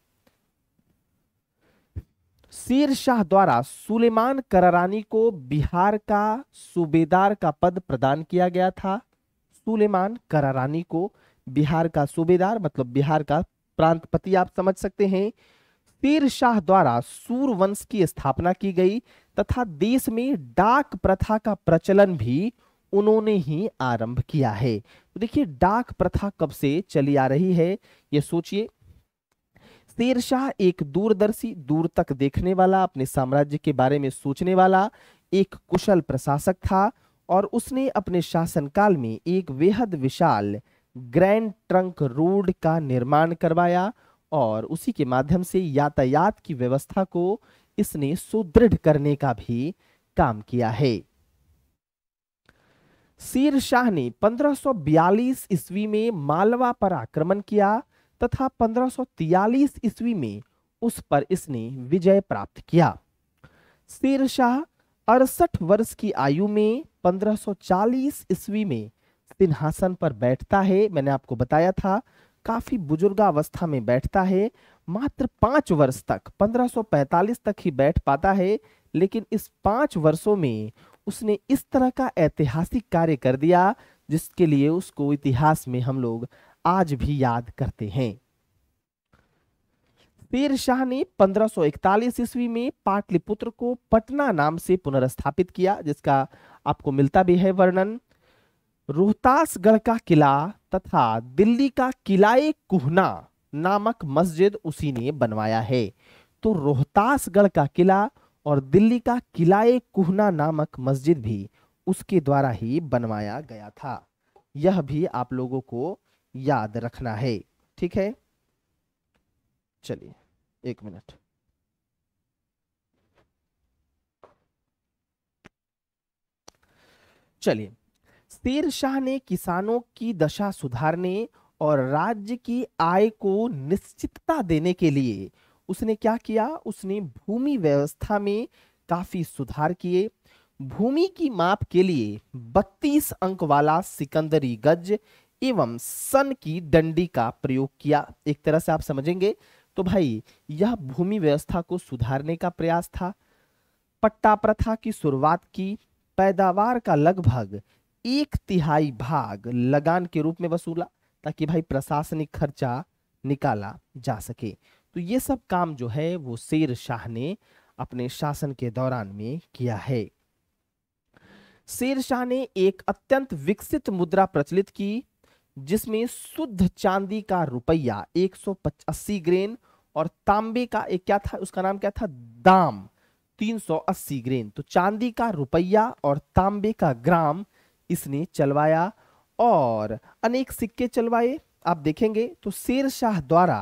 सीर शाह द्वारा सुलेमान करारानी को बिहार का सूबेदार का पद प्रदान किया गया था सुलेमान करारानी को बिहार का सूबेदार मतलब बिहार का प्रांतपति आप समझ सकते हैं शेर शाह द्वारा सूर वंश की स्थापना की गई तथा देश में डाक प्रथा का प्रचलन भी उन्होंने ही आरंभ किया है तो देखिए डाक प्रथा कब से चली आ रही है ये सोचिए शेरशाह एक दूरदर्शी दूर तक देखने वाला अपने साम्राज्य के बारे में सोचने वाला एक कुशल प्रशासक था और उसने अपने शासनकाल में एक बेहद विशाल ग्रैंड ट्रंक रोड का निर्माण करवाया और उसी के माध्यम से यातायात की व्यवस्था को इसने सुदृढ़ करने का भी काम किया है सीर शाह ने 1542 ईस्वी में मालवा पर आक्रमण किया तथा 1543 ईस्वी में उस पर इसने विजय प्राप्त किया सीर शाह अड़सठ वर्ष की आयु में 1540 ईस्वी में दिन पर बैठता है मैंने आपको बताया था काफी बुजुर्गावस्था में बैठता है मात्र पांच वर्ष तक 1545 तक ही बैठ पाता है लेकिन इस पांच वर्षों में उसने इस तरह का ऐतिहासिक कार्य कर दिया जिसके लिए उसको इतिहास में हम लोग आज भी याद करते हैं शेर शाह ने 1541 ईस्वी में पाटलिपुत्र को पटना नाम से पुनर्स्थापित किया जिसका आपको मिलता भी है वर्णन रोहतासगढ़ का किला तथा दिल्ली का किलाए कुहना नामक मस्जिद उसी ने बनवाया है तो रोहतासगढ़ का किला और दिल्ली का किलाए कुहना नामक मस्जिद भी उसके द्वारा ही बनवाया गया था यह भी आप लोगों को याद रखना है ठीक है चलिए एक मिनट चलिए तेर शाह ने किसानों की दशा सुधारने और राज्य की आय को निश्चितता देने के लिए उसने क्या किया उसने भूमि व्यवस्था में काफी सुधार किए भूमि की माप के लिए 32 अंक वाला सिकंदरी गज एवं सन की डंडी का प्रयोग किया एक तरह से आप समझेंगे तो भाई यह भूमि व्यवस्था को सुधारने का प्रयास था पट्टा प्रथा की शुरुआत की पैदावार का लगभग एक तिहाई भाग लगान के रूप में वसूला ताकि भाई प्रशासनिक खर्चा निकाला जा सके तो ये सब काम जो है वो शेर शाह ने अपने शासन के दौरान में किया है शेर शाह ने एक अत्यंत विकसित मुद्रा प्रचलित की जिसमें शुद्ध चांदी का रुपया एक सौ अस्सी ग्रेन और तांबे का एक क्या था उसका नाम क्या था दाम 380 ग्रेन तो चांदी का रुपया और तांबे का ग्राम इसने चलवाया और अनेक सिक्के चलवाए आप देखेंगे तो शेर शाह द्वारा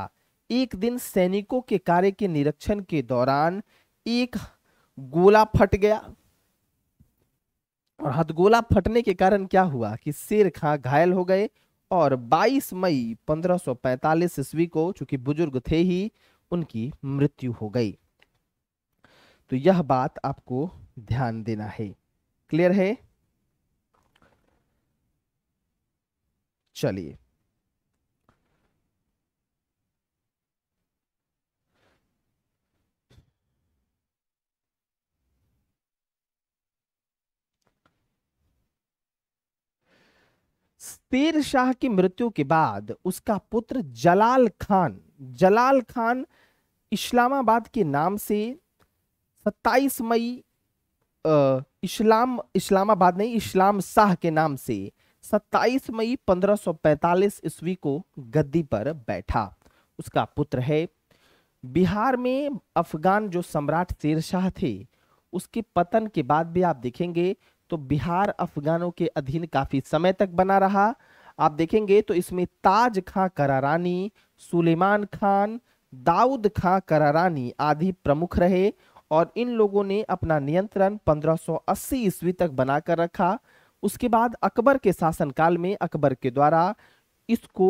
एक दिन सैनिकों के कार्य के निरीक्षण के दौरान एक गोला फट गया और हथगोला फटने के कारण क्या हुआ कि शेर खां घायल हो गए और 22 मई 1545 ईस्वी को चूंकि बुजुर्ग थे ही उनकी मृत्यु हो गई तो यह बात आपको ध्यान देना है क्लियर है चलिए तेर शाह की मृत्यु के बाद उसका पुत्र जलाल खान जलाल खान इस्लामाबाद के नाम से 27 मई इस्लाम इस्लामाबाद नहीं इस्लाम शाह के नाम से 27 मई 1545 ईस्वी को गद्दी पर बैठा उसका पुत्र है बिहार में अफगान जो सम्राट शेरशाह थे उसके पतन के बाद भी आप देखेंगे तो बिहार अफगानों के अधीन काफी समय तक बना रहा आप देखेंगे तो इसमें ताज खां करारानी सुलेमान खान दाऊद खां करारानी आदि प्रमुख रहे और इन लोगों ने अपना नियंत्रण 1580 ईस्वी तक बनाकर रखा उसके बाद अकबर के शासनकाल में अकबर के द्वारा इसको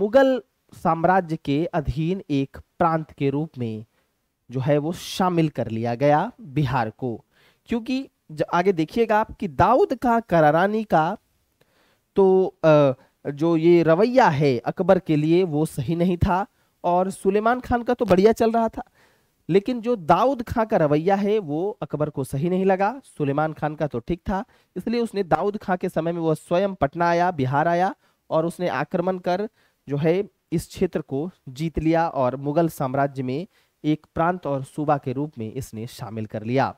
मुगल साम्राज्य के अधीन एक प्रांत के रूप में जो है वो शामिल कर लिया गया बिहार को क्योंकि आगे देखिएगा आप कि दाऊद का करारानी का तो जो ये रवैया है अकबर के लिए वो सही नहीं था और सुलेमान खान का तो बढ़िया चल रहा था लेकिन जो दाऊद खां का रवैया है वो अकबर को सही नहीं लगा सुलेमान खान का तो ठीक था इसलिए उसने दाऊद खां के समय में वह स्वयं पटना आया बिहार आया और उसने आक्रमण कर जो है इस क्षेत्र को जीत लिया और मुगल साम्राज्य में एक प्रांत और सूबा के रूप में इसने शामिल कर लिया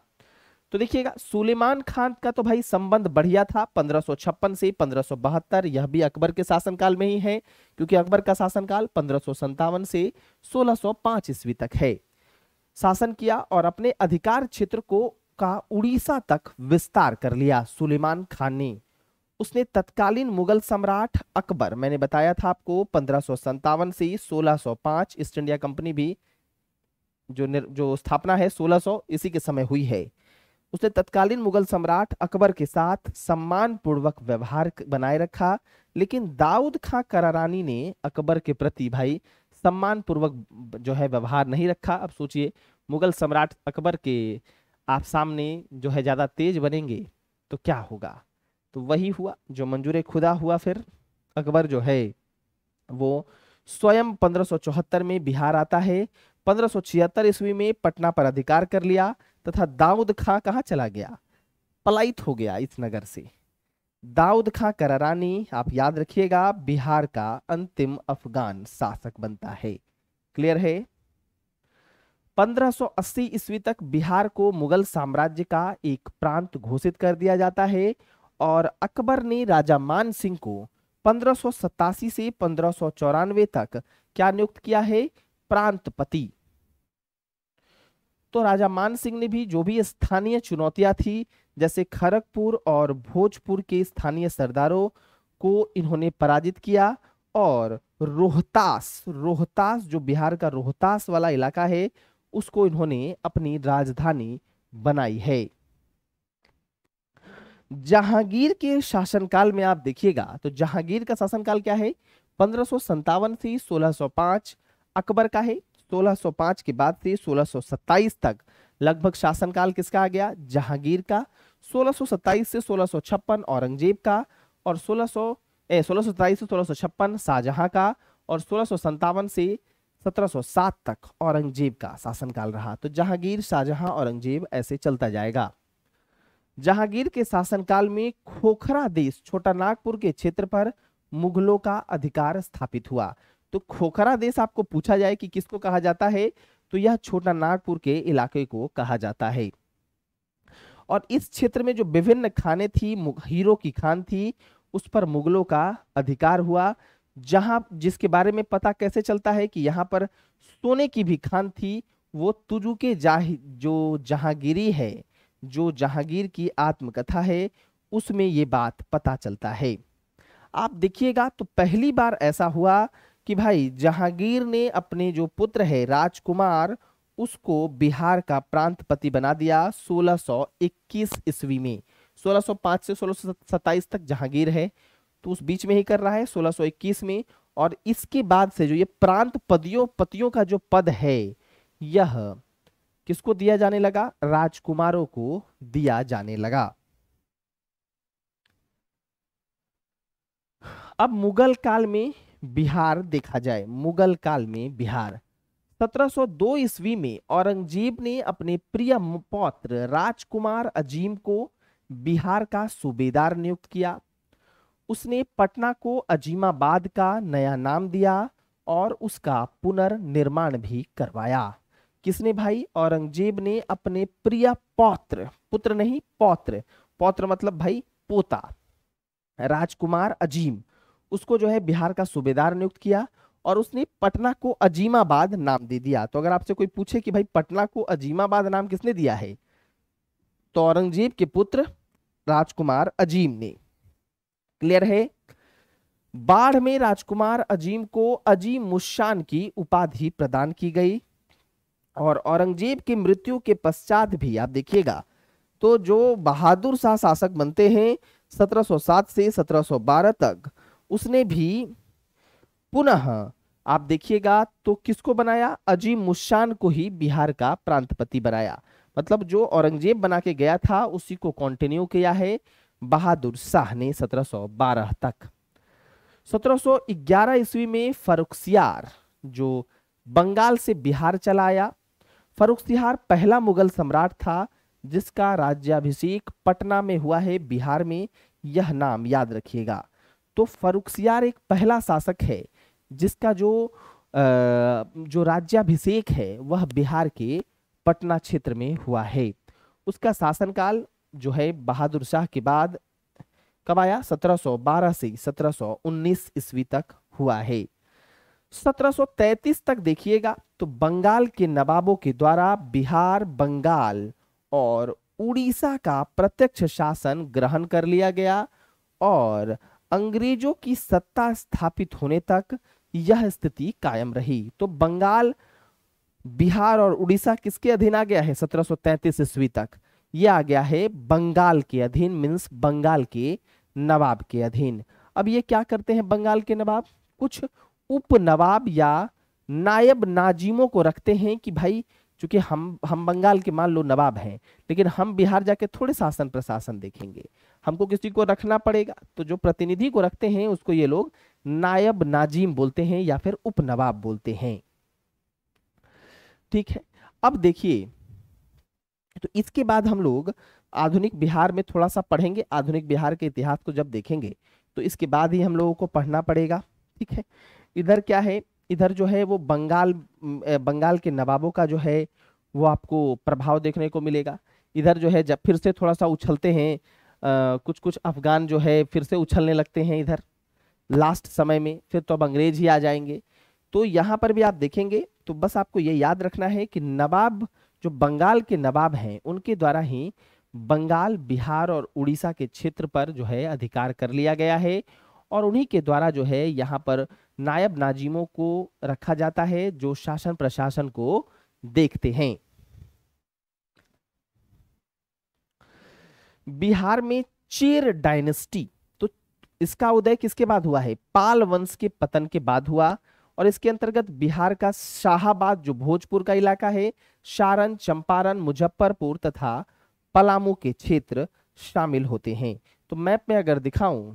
तो देखिएगा सुलेमान खान का तो भाई संबंध बढ़िया था 1556 से 1572 यह भी अकबर के शासनकाल में ही है क्योंकि अकबर का शासनकाल पंद्रह से 1605 ईस्वी तक है शासन किया और अपने अधिकार क्षेत्र को का उड़ीसा तक विस्तार कर लिया सुलेमान खान ने उसने तत्कालीन मुगल सम्राट अकबर मैंने बताया था आपको पंद्रह से 1605 ईस्ट इंडिया कंपनी भी जो निर, जो स्थापना है 1600 इसी के समय हुई है उसने तत्कालीन मुगल सम्राट अकबर के साथ सम्मान पूर्वक व्यवहार बनाए रखा लेकिन दाऊद खां करारानी ने अकबर के प्रति भाई सम्मान पूर्वक जो है व्यवहार नहीं रखा अब सोचिए मुगल सम्राट अकबर के आप सामने जो है ज़्यादा तेज बनेंगे तो क्या होगा तो वही हुआ जो मंजूर खुदा हुआ फिर अकबर जो है वो स्वयं पंद्रह में बिहार आता है छिहत्तर ईस्वी में पटना पर अधिकार कर लिया तथा दाऊद खां कहाँ चला गया पलायित हो गया इस नगर से दाऊद खां करारानी आप याद रखिएगा बिहार का अंतिम अफगान शासक बनता है क्लियर है 1580 ईस्वी तक बिहार को मुगल साम्राज्य का एक प्रांत घोषित कर दिया जाता है और अकबर ने राजा मान सिंह को पंद्रह से पंद्रह तक क्या नियुक्त किया है प्रांतपति तो राजा मान सिंह ने भी जो भी स्थानीय चुनौतियां थी जैसे खरगपुर और भोजपुर के स्थानीय सरदारों को इन्होंने पराजित किया और रोहतास रोहतास जो बिहार का रोहतास वाला इलाका है उसको इन्होंने अपनी राजधानी बनाई है जहांगीर के शासनकाल में आप देखिएगा तो जहांगीर का शासनकाल क्या है पंद्रह से 1605 अकबर का है 1605 के बाद से 1627 तक लगभग शासनकाल किसका आ गया जहांगीर का 1627 से सोलह औरंगजेब का और सोलह सौ 1627 से छप्पन शाहजहां का और सोलह से 1707 तक औरंगजेब का शासनकाल रहा तो जहांगीर शाहजहां औरंगजेब ऐसे चलता जाएगा जहांगीर के शासनकाल में खोखरा देश छोटा नागपुर के क्षेत्र पर मुगलों का अधिकार स्थापित हुआ तो खोखरा देश आपको पूछा जाए कि किसको कहा जाता है तो यह छोटा नागपुर के इलाके को कहा जाता है और इस क्षेत्र में जो विभिन्न खाने थी हीरो की खान थी उस पर मुगलों का अधिकार हुआ जहां जिसके बारे में पता कैसे चलता है कि यहाँ पर सोने की भी खान थी वो तुजू के जाहि जो जहांगीरी है जो जहांगीर की आत्मकथा है उसमें ये बात पता चलता है आप देखिएगा तो पहली बार ऐसा हुआ कि भाई जहांगीर ने अपने जो पुत्र है राजकुमार उसको बिहार का प्रांतपति बना दिया 1621 ईस्वी में 1605 से सोलह तक जहांगीर है तो उस बीच में ही कर रहा है 1621 में और इसके बाद से जो ये प्रांत पदियों पतियों का जो पद है यह किसको दिया जाने लगा राजकुमारों को दिया जाने लगा अब मुगल काल में बिहार देखा जाए मुगल काल में बिहार 1702 ईस्वी में औरंगजेब ने अपने प्रिय पौत्र राजकुमार अजीम को बिहार का सूबेदार नियुक्त किया उसने पटना को अजीमाबाद का नया नाम दिया और उसका पुनर्निर्माण भी करवाया किसने भाई औरंगजेब ने अपने प्रिय पौत्र पुत्र नहीं पौत्र पौत्र मतलब भाई पोता राजकुमार अजीम उसको जो है बिहार का सूबेदार नियुक्त किया और उसने पटना को अजीमाबाद नाम दे दिया तो अगर आपसे कोई पूछे कि भाई पटना को अजीमाबाद नाम किसने दिया है तो औरंगजेब के पुत्र राजकुमार अजीम ने क्लियर है बाढ़ में राजकुमार अजीम को अजीम मुशान की उपाधि प्रदान की गई और औरंगजेब की मृत्यु के पश्चात भी आप देखिएगा तो जो बहादुर शाह शासक बनते हैं 1707 से 1712 तक उसने भी पुनः आप देखिएगा तो किसको बनाया अजीम मुशान को ही बिहार का प्रांतपति बनाया मतलब जो औरंगजेब बना के गया था उसी को कंटिन्यू किया है बहादुर शाह ने 1712 तक 1711 ईस्वी में फरुखसियार जो बंगाल से बिहार चला आया फरुखसियार पहला मुगल सम्राट था जिसका राज्याभिषेक पटना में हुआ है बिहार में यह नाम याद रखिएगा तो फरुखसियार एक पहला शासक है जिसका जो जो राज्याभिषेक है वह बिहार के पटना क्षेत्र में हुआ है उसका शासनकाल जो है बहादुर शाह के बाद कब आया 1712 से 1719 ईस्वी तक हुआ है 1733 तक देखिएगा तो बंगाल के नवाबों के द्वारा बिहार बंगाल और उड़ीसा का प्रत्यक्ष शासन ग्रहण कर लिया गया और अंग्रेजों की सत्ता स्थापित होने तक यह स्थिति कायम रही तो बंगाल बिहार और उड़ीसा किसके अधीन आ गया है 1733 ईस्वी तक यह आ गया है बंगाल के अधीन मीन्स बंगाल के नवाब के अधीन अब ये क्या करते हैं बंगाल के नवाब कुछ उप नवाब या नायब नाजिमों को रखते हैं कि भाई चूंकि हम हम बंगाल के मान लो नवाब हैं लेकिन हम बिहार जाके थोड़े शासन प्रशासन देखेंगे हमको किसी को रखना पड़ेगा तो जो प्रतिनिधि को रखते हैं उसको ये लोग नायब नाजिम बोलते हैं या फिर उपनवाब बोलते हैं ठीक है अब देखिए तो इसके बाद हम लोग आधुनिक बिहार में थोड़ा सा पढ़ेंगे आधुनिक बिहार के इतिहास को जब देखेंगे तो इसके बाद ही हम लोगों को पढ़ना पड़ेगा ठीक है इधर क्या है इधर जो है वो बंगाल बंगाल के नवाबों का जो है वो आपको प्रभाव देखने को मिलेगा इधर जो है जब फिर से थोड़ा सा उछलते हैं आ, कुछ कुछ अफगान जो है फिर से उछलने लगते हैं इधर लास्ट समय में फिर तो अब अंग्रेज ही आ जाएंगे तो यहाँ पर भी आप देखेंगे तो बस आपको ये याद रखना है कि नवाब जो बंगाल के नवाब हैं उनके द्वारा ही बंगाल बिहार और उड़ीसा के क्षेत्र पर जो है अधिकार कर लिया गया है और उन्हीं के द्वारा जो है यहाँ पर नायब नाजिमों को रखा जाता है जो शासन प्रशासन को देखते हैं बिहार में चेर डायनेस्टी इसका उदय किसके बाद हुआ है पाल वंश के पतन के बाद हुआ और इसके अंतर्गत बिहार का शाहबाद जो भोजपुर का इलाका है सारण चंपारण मुजफ्फरपुर तथा पलामू के क्षेत्र शामिल होते हैं तो मैप में अगर दिखाऊं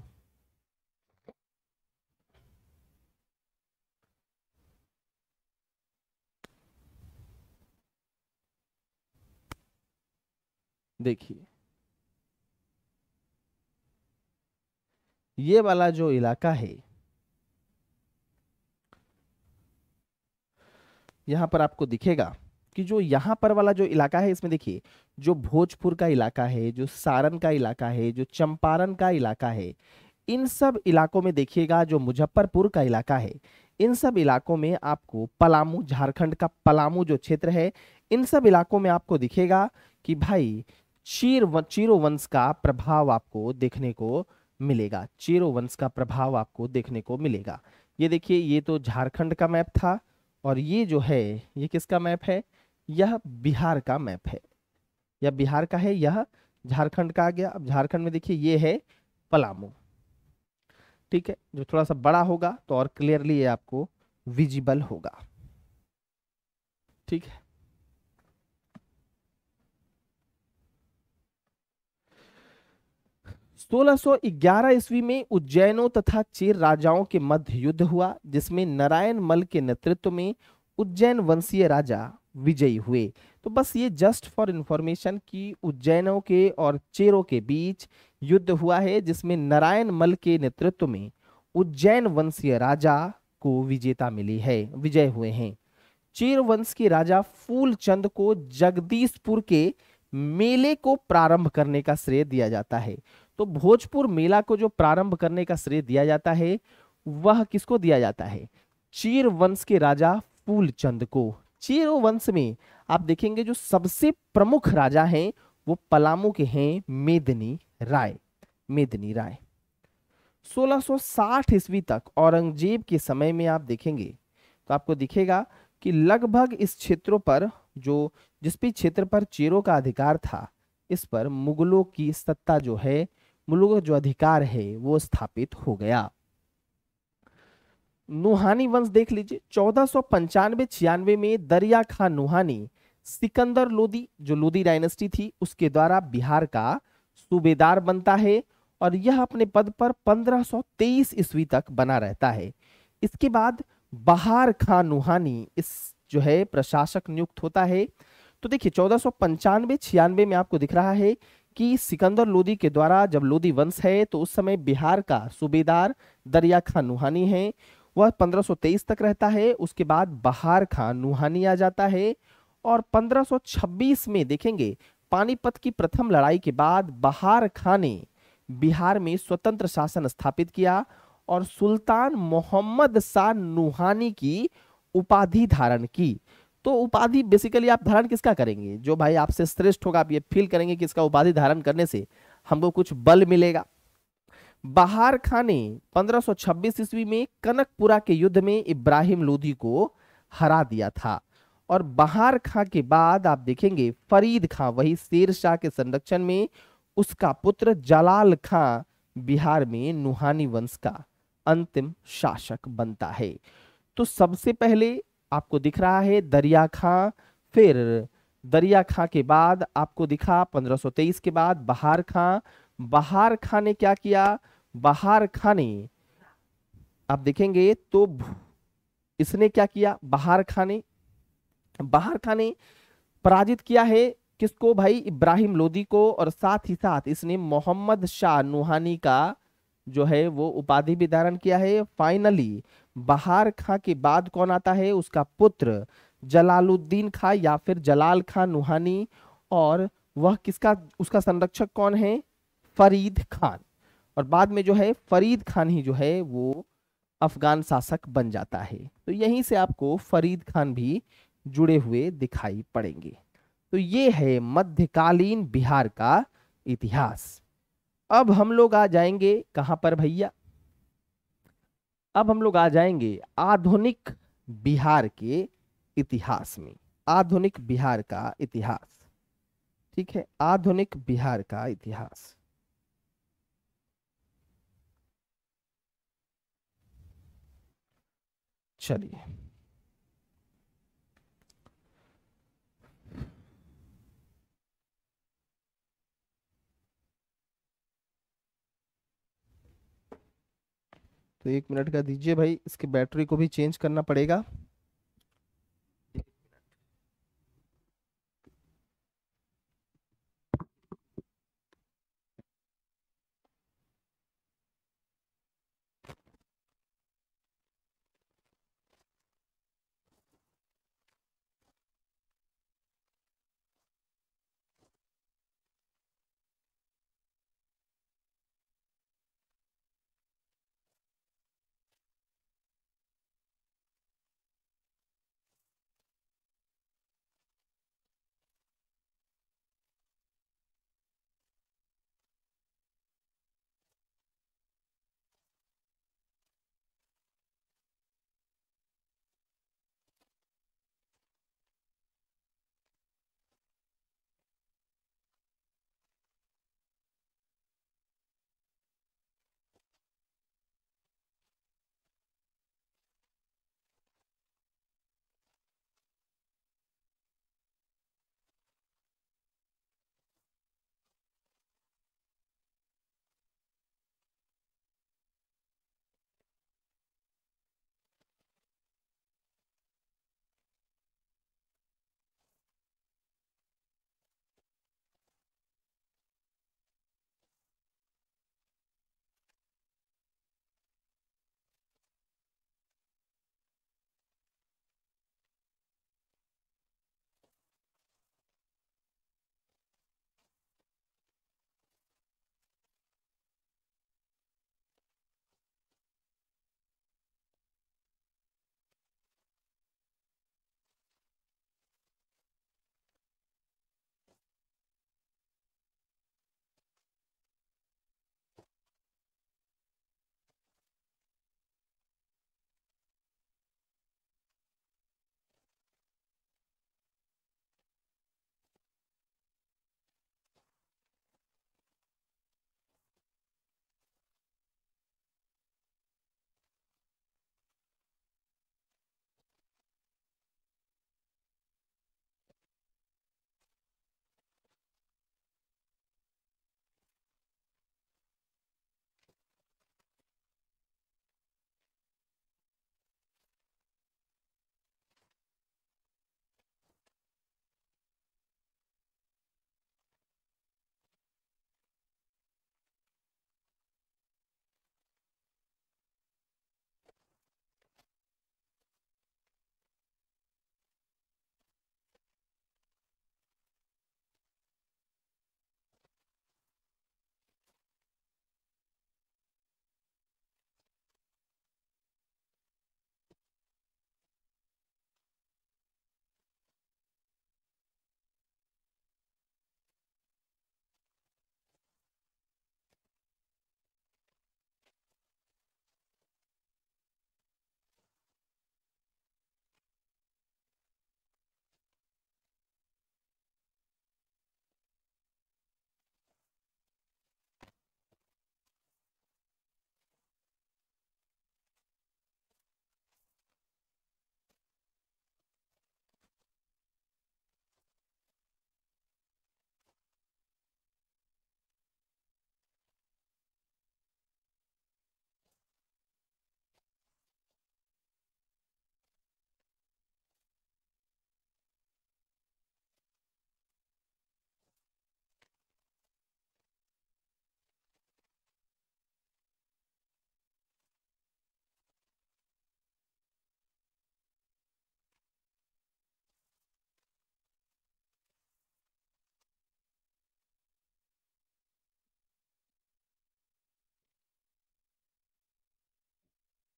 देखिए ये वाला जो इलाका है यहाँ पर आपको दिखेगा कि जो यहां पर वाला जो इलाका है इसमें देखिए जो भोजपुर का इलाका है जो सारण का इलाका है जो चंपारण का इलाका है इन सब इलाकों में देखिएगा जो मुजफ्फरपुर का इलाका है इन सब इलाकों में आपको पलामू झारखंड का पलामू जो क्षेत्र है इन सब इलाकों में आपको दिखेगा कि भाई चीर चीरो वंश का प्रभाव आपको देखने को मिलेगा चेरो वंश का प्रभाव आपको देखने को मिलेगा ये देखिए ये तो झारखंड का मैप था और ये जो है ये किसका मैप है यह बिहार का मैप है यह बिहार का है यह झारखंड का आ गया अब झारखंड में देखिए ये है पलामू ठीक है जो थोड़ा सा बड़ा होगा तो और क्लियरली ये आपको विजिबल होगा ठीक है 1611 ईस्वी में उज्जैनों तथा चेर राजाओं के मध्य युद्ध हुआ जिसमें नारायण मल के नेतृत्व में उज्जैन वंशीय राजा विजयी हुए तो बस ये जस्ट फॉर इंफॉर्मेशन कि उज्जैनों के और चेरों के बीच युद्ध हुआ है जिसमें नारायण मल के नेतृत्व में उज्जैन वंशीय राजा को विजेता मिली है विजय हुए हैं चेर वंश के राजा फूलचंद को जगदीशपुर के मेले को प्रारंभ करने का श्रेय दिया जाता है तो भोजपुर मेला को जो प्रारंभ करने का श्रेय दिया जाता है वह किसको दिया जाता है चीर वंश के राजा फूलचंद को चीर वंश में आप देखेंगे जो सबसे प्रमुख राजा हैं वो पलामू के हैं मेदनी राय मेदनी राय 1660 ईस्वी तक औरंगजेब के समय में आप देखेंगे तो आपको दिखेगा कि लगभग इस क्षेत्रों पर जो जिस भी क्षेत्र पर चेरों का अधिकार था इस पर मुगलों की सत्ता जो है मुल्क का जो अधिकार है वो स्थापित हो गया नुहानी वंश देख लीजिए चौदह सौ पंचानवे छियानवे में दरिया खान नुहानी सिकंदर लोदी जो लोदी डायनेस्टी थी उसके द्वारा बिहार का सूबेदार बनता है और यह अपने पद पर 1523 ईस्वी तक बना रहता है इसके बाद बहार खां नुहानी इस जो है प्रशासक नियुक्त होता है तो देखिए चौदह सौ पंचानवे छियानवे में आपको दिख रहा है कि सिकंदर लोदी के द्वारा जब लोदी वंश है तो उस समय बिहार का सूबेदार दरिया खान नुहानी है वह 1523 तक रहता है उसके बाद बहार खान नुहानी आ जाता है और 1526 में देखेंगे पानीपत की प्रथम लड़ाई के बाद बहार खां ने बिहार में स्वतंत्र शासन स्थापित किया और सुल्तान मोहम्मद शाह नुहानी की उपाधि धारण की तो उपाधि बेसिकली आप धारण किसका करेंगे जो भाई आपसे श्रेष्ठ होगा आप ये फील करेंगे कि इसका उपाधि धारण करने से हमको कुछ बल मिलेगा बहार खान ने 1526 ईस्वी में कनकपुरा के युद्ध में इब्राहिम लोधी को हरा दिया था और बहार खां के बाद आप देखेंगे फरीद खां वही शेर शाह के संरक्षण में उसका पुत्र जलाल खां बिहार में नुहानी वंश का अंतिम शासक बनता है तो सबसे पहले आपको दिख रहा है दरिया खां फिर दरिया खां के बाद आपको दिखा 1523 के बाद बहार खां बहार खां ने क्या किया बहार खां ने आप देखेंगे तो इसने क्या किया बहार खां ने बहार खां ने पराजित किया है किसको भाई इब्राहिम लोदी को और साथ ही साथ इसने मोहम्मद शाह नुहानी का जो है वो उपाधि भी धारण किया है फाइनली बहार खां के बाद कौन आता है उसका पुत्र जलालुद्दीन खां या फिर जलाल खां नुहानी और वह किसका उसका संरक्षक कौन है फरीद खान और बाद में जो है फरीद खान ही जो है वो अफगान शासक बन जाता है तो यहीं से आपको फरीद खान भी जुड़े हुए दिखाई पड़ेंगे तो ये है मध्यकालीन बिहार का इतिहास अब हम लोग आ जाएंगे कहां पर भैया अब हम लोग आ जाएंगे आधुनिक बिहार के इतिहास में आधुनिक बिहार का इतिहास ठीक है आधुनिक बिहार का इतिहास चलिए तो एक मिनट का दीजिए भाई इसके बैटरी को भी चेंज करना पड़ेगा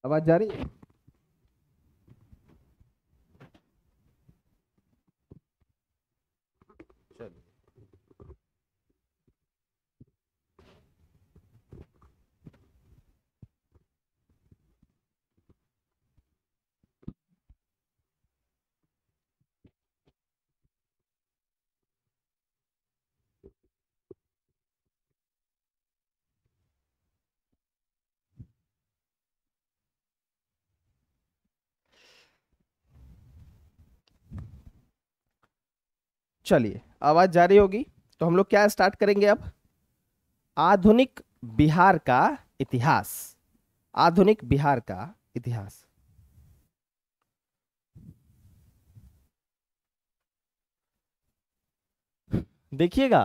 Abang Jari चलिए आवाज़ जारी होगी तो हम लोग क्या स्टार्ट करेंगे अब आधुनिक बिहार का इतिहास आधुनिक बिहार का इतिहास देखिएगा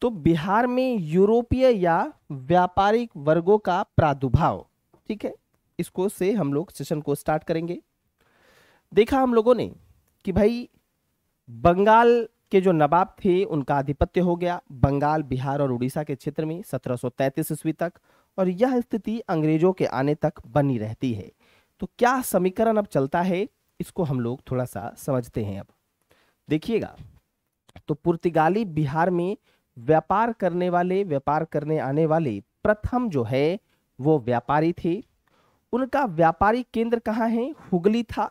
तो बिहार में यूरोपीय या व्यापारिक वर्गों का प्रादुर्भाव ठीक है इसको से हम लोग सेशन को स्टार्ट करेंगे देखा हम लोगों ने कि भाई बंगाल के जो नवाब थे उनका आधिपत्य हो गया बंगाल बिहार और उड़ीसा के क्षेत्र में 1733 ईस्वी तक और यह स्थिति अंग्रेजों के आने तक बनी रहती है तो क्या समीकरण अब चलता है इसको हम लोग थोड़ा सा समझते हैं अब देखिएगा तो पुर्तगाली बिहार में व्यापार करने वाले व्यापार करने आने वाले प्रथम जो है वो व्यापारी थे उनका व्यापारी केंद्र कहाँ है हुगली था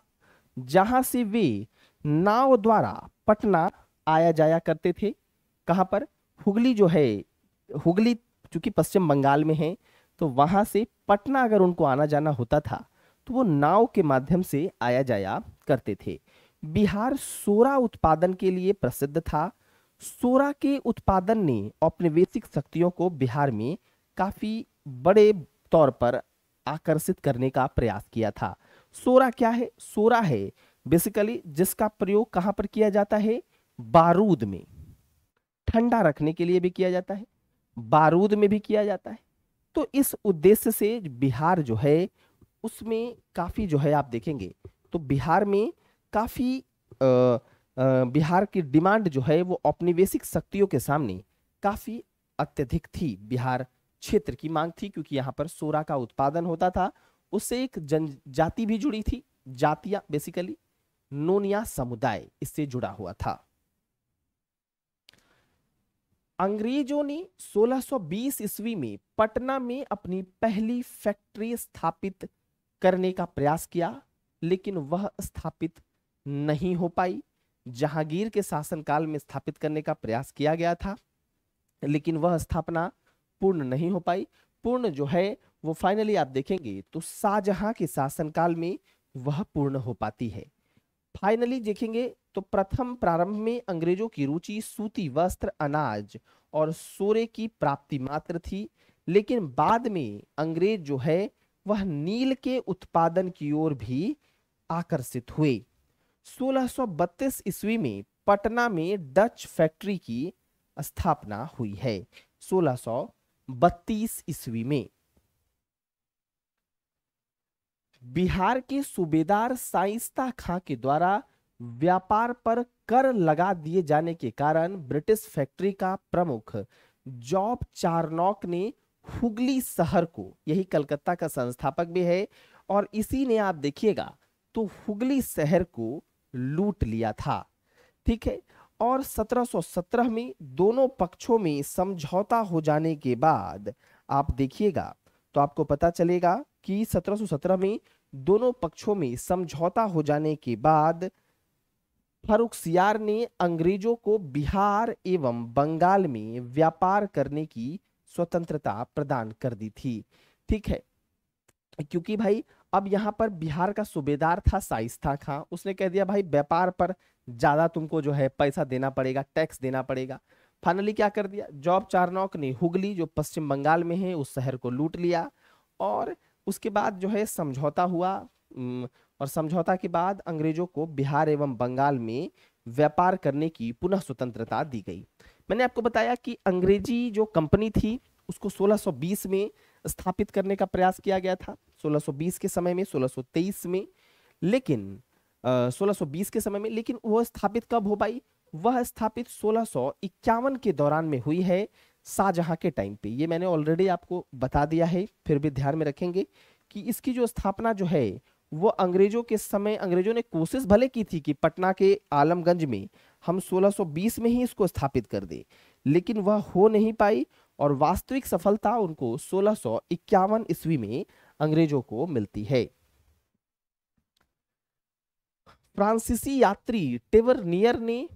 जहाँ से वे नाव द्वारा पटना आया जाया करते थे कहाँ पर हुगली जो है हुगली चूंकि पश्चिम बंगाल में है तो वहाँ से पटना अगर उनको आना जाना होता था तो वो नाव के माध्यम से आया जाया करते थे बिहार सोरा उत्पादन के लिए प्रसिद्ध था सोरा के उत्पादन ने औपनिवेशिक शक्तियों को बिहार में काफ़ी बड़े तौर पर आकर्षित करने का प्रयास किया था सोरा क्या है सोरा है बेसिकली जिसका प्रयोग कहाँ पर किया जाता है बारूद में ठंडा रखने के लिए भी किया जाता है बारूद में भी किया जाता है तो इस उद्देश्य से बिहार जो है उसमें काफ़ी जो है आप देखेंगे तो बिहार में काफ़ी बिहार की डिमांड जो है वो औपनिवेशिक शक्तियों के सामने काफ़ी अत्यधिक थी बिहार क्षेत्र की मांग थी क्योंकि यहाँ पर सोरा का उत्पादन होता था उससे एक जनजाति भी जुड़ी थी जातिया बेसिकली नोनिया समुदाय इससे जुड़ा हुआ था अंग्रेजों ने 1620 ईस्वी में पटना में अपनी पहली फैक्ट्री स्थापित करने का प्रयास किया लेकिन वह स्थापित नहीं हो पाई जहांगीर के शासनकाल में स्थापित करने का प्रयास किया गया था लेकिन वह स्थापना पूर्ण नहीं हो पाई पूर्ण जो है वो फाइनली आप देखेंगे तो शाहजहां के शासनकाल में वह पूर्ण हो पाती है फाइनली देखेंगे तो प्रथम प्रारंभ में अंग्रेजों की रुचि सूती वस्त्र अनाज और सोरे की प्राप्ति मात्र थी लेकिन बाद में अंग्रेज जो है वह नील के उत्पादन की ओर भी आकर्षित हुए 1632 ईस्वी में पटना में डच फैक्ट्री की स्थापना हुई है 1632 ईस्वी में बिहार के सूबेदार साइस्ता खां के द्वारा व्यापार पर कर लगा दिए जाने के कारण ब्रिटिश फैक्ट्री का प्रमुख जॉब चारनॉक ने हुगली शहर को यही कलकत्ता का संस्थापक भी है और इसी ने आप देखिएगा तो हुगली शहर को लूट लिया था ठीक है और 1717 में दोनों पक्षों में समझौता हो जाने के बाद आप देखिएगा तो आपको पता चलेगा कि 1717 में दोनों पक्षों में समझौता हो जाने के बाद सियार ने अंग्रेजों को बिहार एवं बंगाल में व्यापार करने की स्वतंत्रता प्रदान कर दी थी ठीक है क्योंकि भाई अब यहाँ पर बिहार का सूबेदार था साइस्था खां उसने कह दिया भाई व्यापार पर ज़्यादा तुमको जो है पैसा देना पड़ेगा टैक्स देना पड़ेगा फाइनली क्या कर दिया जॉब चारनौक ने हुगली जो पश्चिम बंगाल में है उस शहर को लूट लिया और उसके बाद जो है समझौता हुआ और समझौता के बाद अंग्रेजों को बिहार एवं बंगाल में व्यापार करने की पुनः स्वतंत्रता दी गई मैंने आपको बताया कि अंग्रेजी जो कंपनी थी उसको 1620 में स्थापित करने का प्रयास किया गया था 1620 के समय में 1623 में लेकिन आ, 1620 के समय में लेकिन वह स्थापित कब हो पाई वह स्थापित सोलह के दौरान में हुई है शाहजहां के टाइम पे ये मैंने ऑलरेडी आपको बता दिया है फिर भी ध्यान में रखेंगे कि इसकी जो स्थापना जो है वो अंग्रेजों के समय अंग्रेजों ने कोशिश भले की थी कि पटना के आलमगंज में हम 1620 में ही इसको स्थापित कर दें लेकिन वह हो नहीं पाई और वास्तविक सफलता उनको सोलह ईस्वी में अंग्रेजों को मिलती है फ्रांसीसी यात्री टेवर नियर ने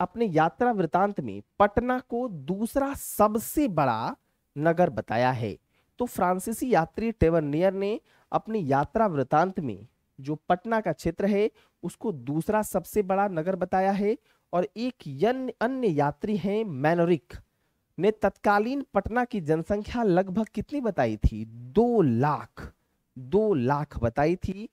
अपने यात्रा वृतांत में पटना को दूसरा सबसे बड़ा नगर बताया है तो फ्रांसीसी यात्री टेवर्नियर ने अपनी यात्रा वृतांत में जो पटना का क्षेत्र है उसको दूसरा सबसे बड़ा नगर बताया है और एक अन्य यात्री हैं मैनोरिक ने तत्कालीन पटना की जनसंख्या लगभग कितनी बताई थी दो लाख दो लाख बताई थी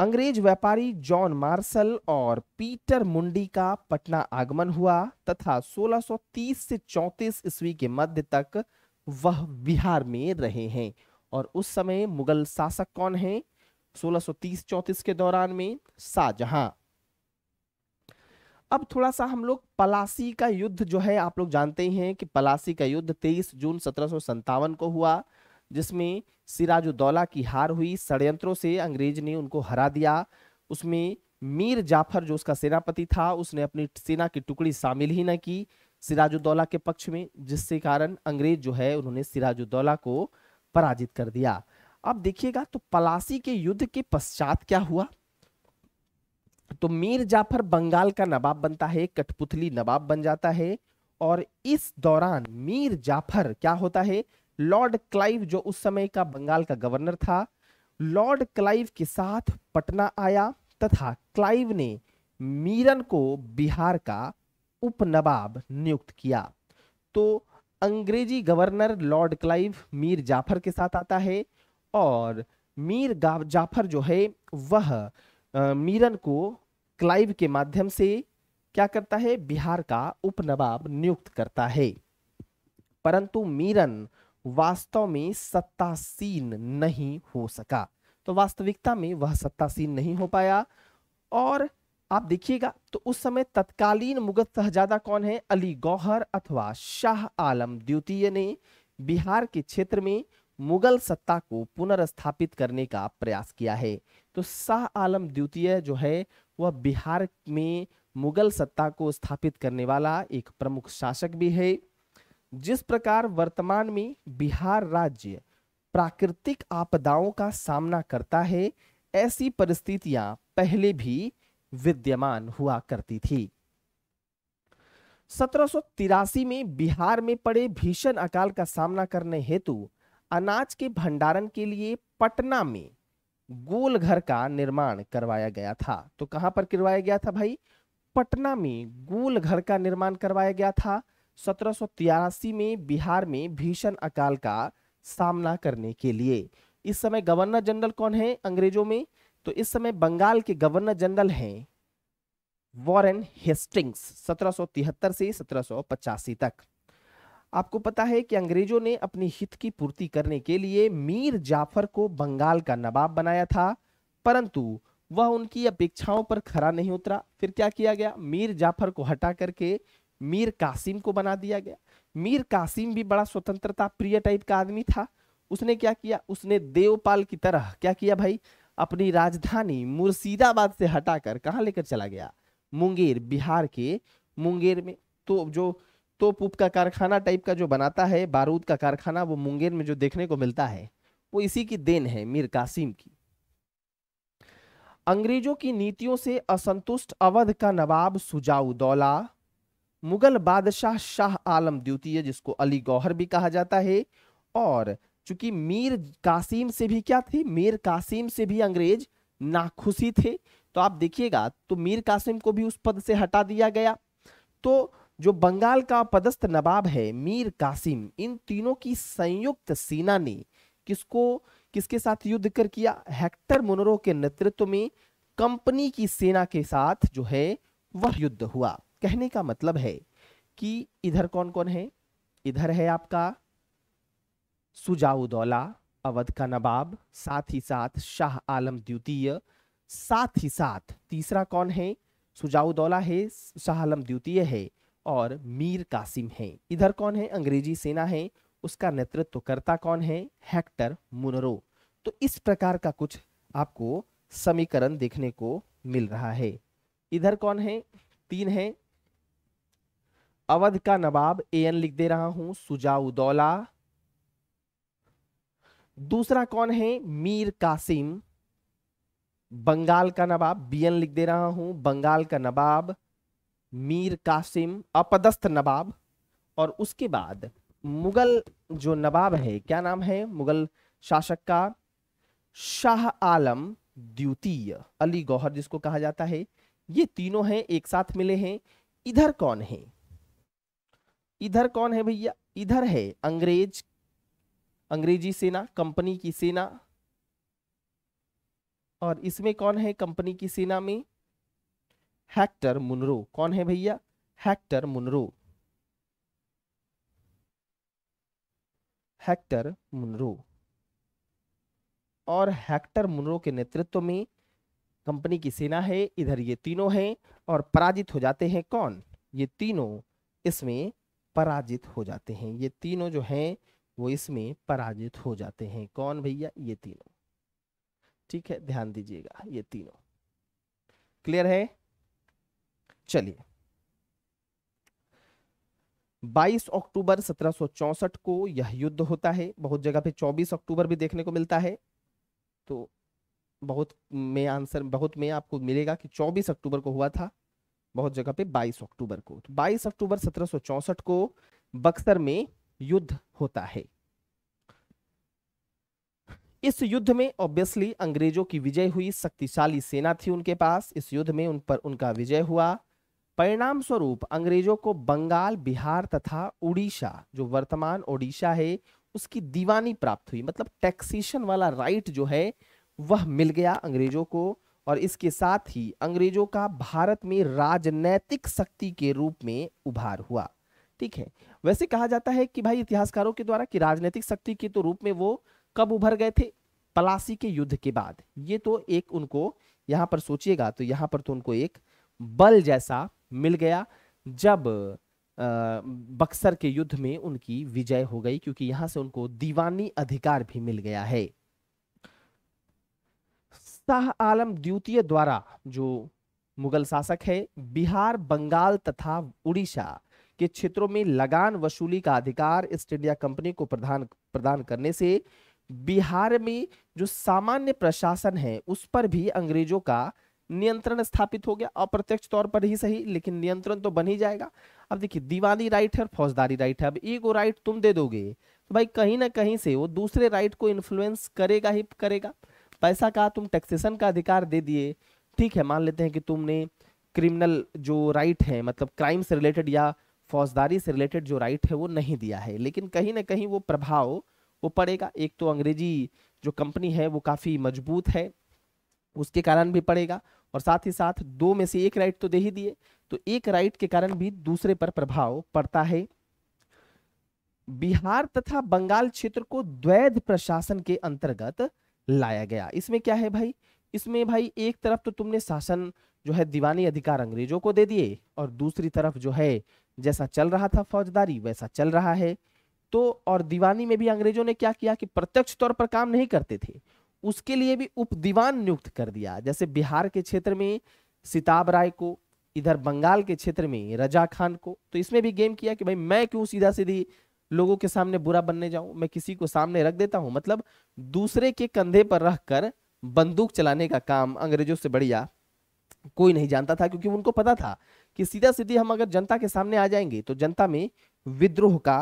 अंग्रेज व्यापारी जॉन मार्शल और पीटर मुंडी का पटना आगमन हुआ तथा 1630 से 34 ईस्वी के मध्य तक वह बिहार में रहे हैं और उस समय मुगल शासक कौन है 1630-34 के दौरान में शाहजहां अब थोड़ा सा हम लोग पलासी का युद्ध जो है आप लोग जानते ही हैं कि पलासी का युद्ध 23 जून सत्रह को हुआ जिसमें सिराजुद्दौला की हार हुई षडयंत्रों से अंग्रेज ने उनको हरा दिया उसमें मीर जाफर जो उसका सेनापति था उसने अपनी सेना की टुकड़ी शामिल ही न की सिराजुद्दौला के पक्ष में जिससे कारण अंग्रेज जो है उन्होंने सिराजुद्दौला को पराजित कर दिया अब देखिएगा तो पलासी के युद्ध के पश्चात क्या हुआ तो मीर जाफर बंगाल का नवाब बनता है कठपुतली नवाब बन जाता है और इस दौरान मीर जाफर क्या होता है लॉर्ड क्लाइव जो उस समय का बंगाल का गवर्नर था लॉर्ड क्लाइव के साथ पटना आया तथा क्लाइव ने मीरन को बिहार का उपनवाब नियुक्त किया तो अंग्रेजी governor Lord Clive Mir Jafar के साथ आता है और मीर जाफर जो है वह मीरन को क्लाइव के माध्यम से क्या करता है बिहार का उपनवाब नियुक्त करता है परंतु मीरन वास्तव में सत्तासीन नहीं हो सका तो वास्तविकता में वह सत्तासीन नहीं हो पाया और आप देखिएगा तो उस समय तत्कालीन मुगल शहजादा कौन है अली गौहर अथवा शाह आलम द्वितीय ने बिहार के क्षेत्र में मुगल सत्ता को पुनर्स्थापित करने का प्रयास किया है तो शाह आलम द्वितीय जो है वह बिहार में मुगल सत्ता को स्थापित करने वाला एक प्रमुख शासक भी है जिस प्रकार वर्तमान में बिहार राज्य प्राकृतिक आपदाओं का सामना करता है ऐसी परिस्थितियां पहले भी विद्यमान हुआ करती थी सत्रह में बिहार में पड़े भीषण अकाल का सामना करने हेतु अनाज के भंडारण के लिए पटना में गोलघर का निर्माण करवाया गया था तो कहां पर करवाया गया था भाई पटना में गोलघर का निर्माण करवाया गया था सत्रह में बिहार में भीषण अकाल का सामना करने के लिए इस समय गवर्नर जनरल कौन है अंग्रेजों में तो इस समय बंगाल के गवर्नर जनरल हैं वॉरेन हेस्टिंग्स 1773 से 1785 तक आपको पता है कि अंग्रेजों ने अपने हित की पूर्ति करने के लिए मीर जाफर को बंगाल का नवाब बनाया था परंतु वह उनकी अपेक्षाओं पर खरा नहीं उतरा फिर क्या किया गया मीर जाफर को हटा करके मीर कासिम को बना दिया गया मीर कासिम भी बड़ा स्वतंत्रता प्रिय टाइप का आदमी था उसने क्या किया उसने देवपाल की तरह क्या किया भाई अपनी राजधानी मुर्शिदाबाद से हटाकर कहाँ लेकर चला गया मुंगेर बिहार के मुंगेर में तो जो तोप उप का कारखाना टाइप का जो बनाता है बारूद का कारखाना वो मुंगेर में जो देखने को मिलता है वो इसी की देन है मीर कासिम की अंग्रेजों की नीतियों से असंतुष्ट अवध का नवाब सुजाऊ दौला मुगल बादशाह शाह आलम द्वितीय जिसको अली गौहर भी कहा जाता है और चूंकि मीर कासिम से भी क्या थे मीर कासिम से भी अंग्रेज नाखुशी थे तो आप देखिएगा तो मीर कासिम को भी उस पद से हटा दिया गया तो जो बंगाल का पदस्थ नवाब है मीर कासिम इन तीनों की संयुक्त सेना ने किसको किसके साथ युद्ध कर किया हेक्टर मुनरो के नेतृत्व में कंपनी की सेना के साथ जो है वह युद्ध हुआ कहने का मतलब है कि इधर कौन कौन है इधर है आपका सुजाउदौला अवध का नवाब साथ ही साथ शाह आलम द्वितीय साथ ही साथ तीसरा कौन है सुजाउदौला है शाह आलम द्वितीय है और मीर कासिम है इधर कौन है अंग्रेजी सेना है उसका नेतृत्व करता कौन है हेक्टर मुनरो तो इस प्रकार का कुछ आपको समीकरण देखने को मिल रहा है इधर कौन है तीन है अवध का नवाब ए एन लिख दे रहा हूं सुजाउदौला दूसरा कौन है मीर कासिम बंगाल का नवाब बी एन लिख दे रहा हूं बंगाल का नवाब मीर कासिम अपदस्थ नवाब और उसके बाद मुगल जो नवाब है क्या नाम है मुगल शासक का शाह आलम द्वितीय अली गौहर जिसको कहा जाता है ये तीनों हैं एक साथ मिले हैं इधर कौन है इधर कौन है भैया इधर है अंग्रेज अंग्रेजी सेना कंपनी की सेना और इसमें कौन है कंपनी की सेना में हैक्टर मुनरो कौन है भैया हैक्टर मुनरो हैक्टर मुनरो और हैक्टर मुनरो के नेतृत्व में कंपनी की सेना है इधर ये तीनों हैं और पराजित हो जाते हैं कौन ये तीनों इसमें पराजित हो जाते हैं ये तीनों जो हैं वो इसमें पराजित हो जाते हैं कौन भैया ये तीनों ठीक है ध्यान दीजिएगा ये तीनों क्लियर है चलिए 22 अक्टूबर 1764 को यह युद्ध होता है बहुत जगह पे 24 अक्टूबर भी देखने को मिलता है तो बहुत में आंसर बहुत में आपको मिलेगा कि 24 अक्टूबर को हुआ था बहुत जगह पे 22 अक्टूबर को तो 22 अक्टूबर 1764 को बक्सर में युद्ध होता है इस युद्ध में ऑब्वियसली अंग्रेजों की विजय हुई शक्तिशाली सेना थी उनके पास इस युद्ध में उन पर उनका विजय हुआ परिणाम स्वरूप अंग्रेजों को बंगाल बिहार तथा उड़ीसा जो वर्तमान ओडिशा है उसकी दीवानी प्राप्त हुई मतलब टैक्सेशन वाला राइट जो है वह मिल गया अंग्रेजों को और इसके साथ ही अंग्रेजों का भारत में राजनैतिक शक्ति के रूप में उभार हुआ ठीक है वैसे कहा जाता है कि भाई इतिहासकारों के द्वारा कि राजनीतिक शक्ति के तो रूप में वो कब उभर गए थे पलासी के युद्ध के बाद ये तो एक उनको यहाँ पर सोचिएगा तो यहाँ पर तो उनको एक बल जैसा मिल गया जब बक्सर के युद्ध में उनकी विजय हो गई क्योंकि यहाँ से उनको दीवानी अधिकार भी मिल गया है शाह आलम द्वितीय द्वारा जो मुगल शासक है बिहार बंगाल तथा उड़ीसा के क्षेत्रों में लगान वसूली का अधिकार ईस्ट इंडिया कंपनी को प्रदान प्रदान करने से बिहार में जो सामान्य प्रशासन है उस पर भी अंग्रेजों का नियंत्रण स्थापित हो गया अप्रत्यक्ष तौर पर ही सही लेकिन नियंत्रण तो बन ही जाएगा अब देखिए दीवानी राइट है और फौजदारी राइट है अब एगो राइट तुम दे दोगे तो भाई कहीं ना कहीं से वो दूसरे राइट को इन्फ्लुएंस करेगा ही करेगा पैसा का तुम टैक्सेशन का अधिकार दे दिए ठीक है मान लेते हैं कि तुमने क्रिमिनल जो राइट है मतलब क्राइम से रिलेटेड या फौजदारी से रिलेटेड जो राइट है वो नहीं दिया है लेकिन कहीं ना कहीं वो प्रभाव वो पड़ेगा एक तो अंग्रेजी जो कंपनी है वो काफ़ी मजबूत है उसके कारण भी पड़ेगा और साथ ही साथ दो में से एक राइट तो दे ही दिए तो एक राइट के कारण भी दूसरे पर प्रभाव पड़ता है बिहार तथा बंगाल क्षेत्र को द्वैध प्रशासन के अंतर्गत लाया गया इसमें क्या है भाई इसमें भाई एक तरफ तो तुमने शासन जो है दीवानी अधिकार अंग्रेजों को दे दिए और दूसरी तरफ जो है जैसा चल रहा था फौजदारी वैसा चल रहा है तो और दीवानी में भी अंग्रेजों ने क्या किया कि प्रत्यक्ष तौर पर काम नहीं करते थे उसके लिए भी उप दीवान नियुक्त कर दिया जैसे बिहार के क्षेत्र में सिताब राय को इधर बंगाल के क्षेत्र में रजा खान को तो इसमें भी गेम किया कि भाई मैं क्यों सीधा सीधी लोगों के सामने बुरा बनने जाऊं मैं किसी को सामने रख देता हूं मतलब दूसरे के कंधे पर रख कर बंदूक चलाने का काम अंग्रेजों से बढ़िया कोई नहीं जानता था क्योंकि उनको पता था कि सीधा सीधी हम अगर जनता के सामने आ जाएंगे तो जनता में विद्रोह का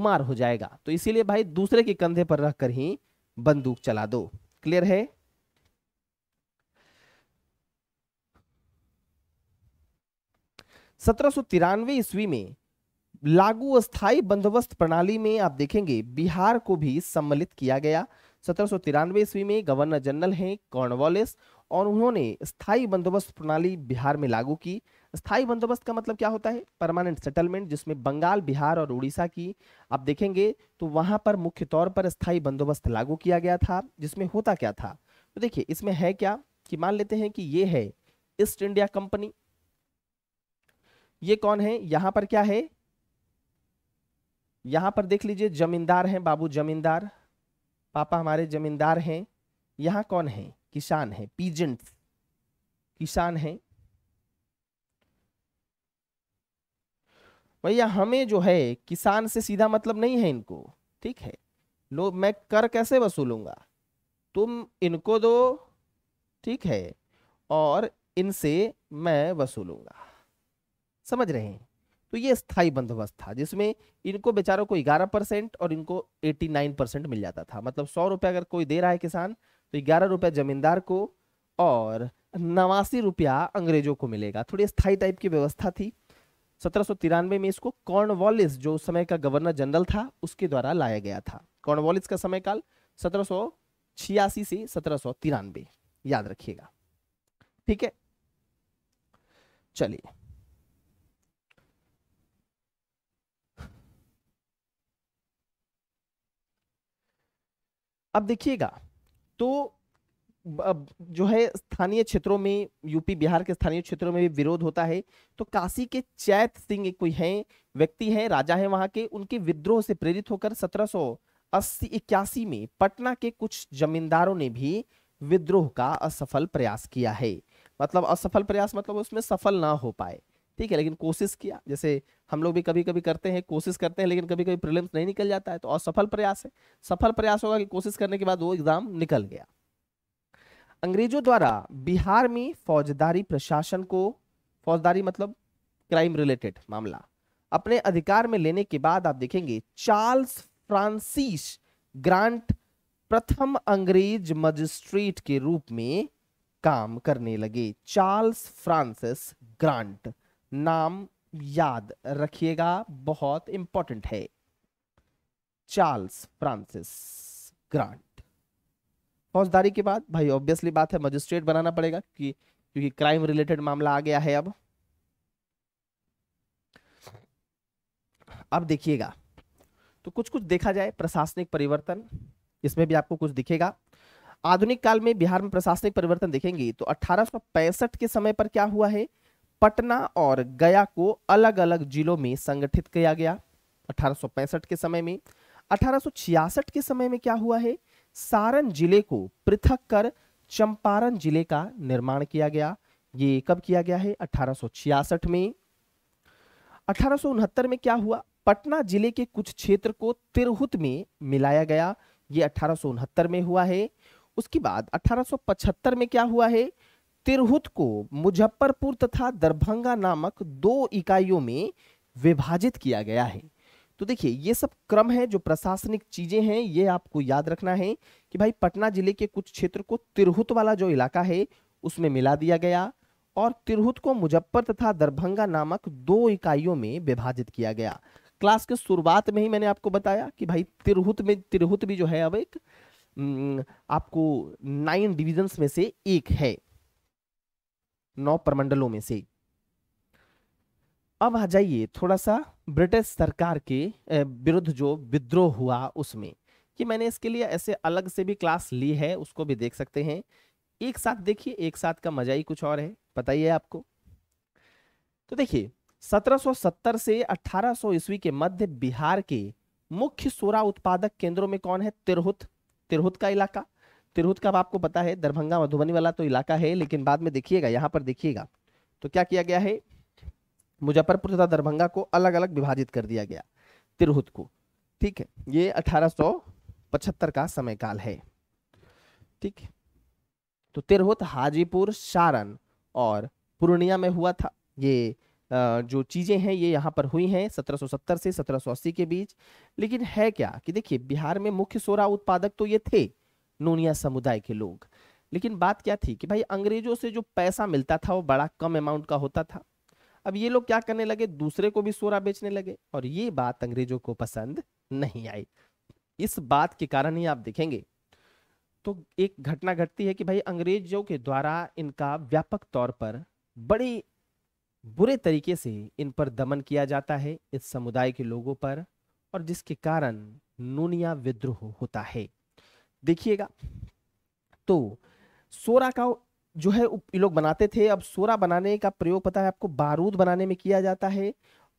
उमार हो जाएगा तो इसीलिए भाई दूसरे के कंधे पर रख कर ही बंदूक चला दो क्लियर है सत्रह ईस्वी में लागू अस्थाई बंदोबस्त प्रणाली में आप देखेंगे बिहार को भी सम्मिलित किया गया सत्रह ईस्वी में गवर्नर जनरल हैं कॉर्नवालिस और उन्होंने स्थायी बंदोबस्त प्रणाली बिहार में लागू की स्थायी बंदोबस्त का मतलब क्या होता है परमानेंट सेटलमेंट जिसमें बंगाल बिहार और उड़ीसा की आप देखेंगे तो वहां पर मुख्य तौर पर स्थायी बंदोबस्त लागू किया गया था जिसमें होता क्या था तो देखिए इसमें है क्या कि मान लेते हैं कि ये है ईस्ट इंडिया कंपनी ये कौन है यहाँ पर क्या है यहाँ पर देख लीजिए जमींदार हैं बाबू जमींदार पापा हमारे जमींदार हैं यहाँ कौन है किसान है पीजेंट्स किसान है भैया हमें जो है किसान से सीधा मतलब नहीं है इनको ठीक है लोग मैं कर कैसे वसूलूंगा तुम इनको दो ठीक है और इनसे मैं वसूलूंगा समझ रहे हैं तो ये स्थायी बंदोबस्त था जिसमें इनको बेचारों को 11 परसेंट और इनको 89 परसेंट मिल जाता था मतलब सौ रुपये अगर कोई दे रहा है किसान तो ग्यारह रुपये जमींदार को और नवासी रुपया अंग्रेजों को मिलेगा थोड़ी स्थायी टाइप की व्यवस्था थी सत्रह में इसको कॉर्नवॉलिस जो उस समय का गवर्नर जनरल था उसके द्वारा लाया गया था कॉर्नवॉलिस का समय काल सत्रह छियासी से सत्रह याद रखिएगा ठीक है चलिए अब देखिएगा तो अब जो है स्थानीय क्षेत्रों में यूपी बिहार के स्थानीय क्षेत्रों में भी विरोध होता है तो काशी के चैत सिंह कोई हैं व्यक्ति हैं राजा हैं वहां के उनके विद्रोह से प्रेरित होकर सत्रह सौ अस्सी इक्यासी में पटना के कुछ जमींदारों ने भी विद्रोह का असफल प्रयास किया है मतलब असफल प्रयास मतलब उसमें सफल ना हो पाए ठीक है लेकिन कोशिश किया जैसे हम लोग भी कभी कभी करते हैं कोशिश करते हैं लेकिन कभी कभी प्रिलिम्स नहीं निकल जाता है तो असफल प्रयास है सफल प्रयास होगा कि कोशिश करने के बाद वो एग्ज़ाम निकल गया अंग्रेजों द्वारा बिहार में फौजदारी प्रशासन को फौजदारी मतलब क्राइम रिलेटेड मामला अपने अधिकार में लेने के बाद आप देखेंगे चार्ल्स फ्रांसिस ग्रांट प्रथम अंग्रेज मजिस्ट्रेट के रूप में काम करने लगे चार्ल्स फ्रांसिस ग्रांट नाम याद रखिएगा बहुत इंपॉर्टेंट है चार्ल्स फ्रांसिस ग्रांट फौजदारी के बाद भाई ऑब्वियसली बात है मजिस्ट्रेट बनाना पड़ेगा कि क्योंकि क्राइम रिलेटेड मामला आ गया है अब अब देखिएगा तो कुछ कुछ देखा जाए प्रशासनिक परिवर्तन इसमें भी आपको कुछ दिखेगा आधुनिक काल में बिहार में प्रशासनिक परिवर्तन देखेंगे तो अठारह के समय पर क्या हुआ है पटना और गया को अलग अलग जिलों में संगठित किया गया 1865 के समय में 1866 के समय में क्या हुआ है सारण जिले को पृथक कर चंपारण जिले का निर्माण किया गया ये कब किया गया है 1866 में अठारह में क्या हुआ पटना जिले के कुछ क्षेत्र को तिरहुत में मिलाया गया ये अठारह में हुआ है उसके बाद 1875 में क्या हुआ है तिरहुत को मुजफ्फरपुर तथा दरभंगा नामक दो इकाइयों में विभाजित किया गया है तो देखिए ये सब क्रम है जो प्रशासनिक चीजें हैं ये आपको याद रखना है कि भाई पटना जिले के कुछ क्षेत्र को तिरहुत वाला जो इलाका है उसमें मिला दिया गया और तिरहुत को मुजफ्फर तथा दरभंगा नामक दो इकाइयों में विभाजित किया गया क्लास के शुरुआत में ही मैंने आपको बताया कि भाई तिरहुत में तिरहुत भी जो है अब एक आपको नाइन डिविजन्स में से एक है नौ प्रमंडलों में से अब आ जाइए थोड़ा सा ब्रिटिश सरकार के विरुद्ध जो विद्रोह हुआ उसमें कि मैंने इसके लिए ऐसे अलग से भी क्लास ली है उसको भी देख सकते हैं एक साथ देखिए एक साथ का मजा ही कुछ और है पता ही है आपको तो देखिए 1770 से 1800 सौ ईस्वी के मध्य बिहार के मुख्य सोरा उत्पादक केंद्रों में कौन है तिरहुत तिरहुत का इलाका तिरहुत का आपको पता है दरभंगा मधुबनी वाला तो इलाका है लेकिन बाद में देखिएगा यहाँ पर देखिएगा तो क्या किया गया है मुजफ्फरपुर तथा दरभंगा को अलग अलग विभाजित कर दिया गया तिरहुत को ठीक है ये अठारह का समय काल है ठीक है तो तिरहुत हाजीपुर सारण और पूर्णिया में हुआ था ये जो चीज़ें हैं ये यहाँ पर हुई हैं 1770 से 1780 के बीच लेकिन है क्या कि देखिए बिहार में मुख्य सोरा उत्पादक तो ये थे नूनिया समुदाय के लोग लेकिन बात क्या थी कि भाई अंग्रेजों से जो पैसा मिलता था वो बड़ा कम अमाउंट का होता था अब ये लोग क्या करने लगे दूसरे को भी सोरा बेचने लगे और ये बात अंग्रेजों को पसंद नहीं आई इस बात के कारण ही आप देखेंगे तो एक घटना घटती है कि भाई अंग्रेजों के द्वारा इनका व्यापक तौर पर बड़ी बुरे तरीके से इन पर दमन किया जाता है इस समुदाय के लोगों पर और जिसके कारण नूनिया विद्रोह होता है देखिएगा तो सोरा का जो है ये लोग बनाते थे अब सोरा बनाने का प्रयोग पता है आपको बारूद बनाने में किया जाता है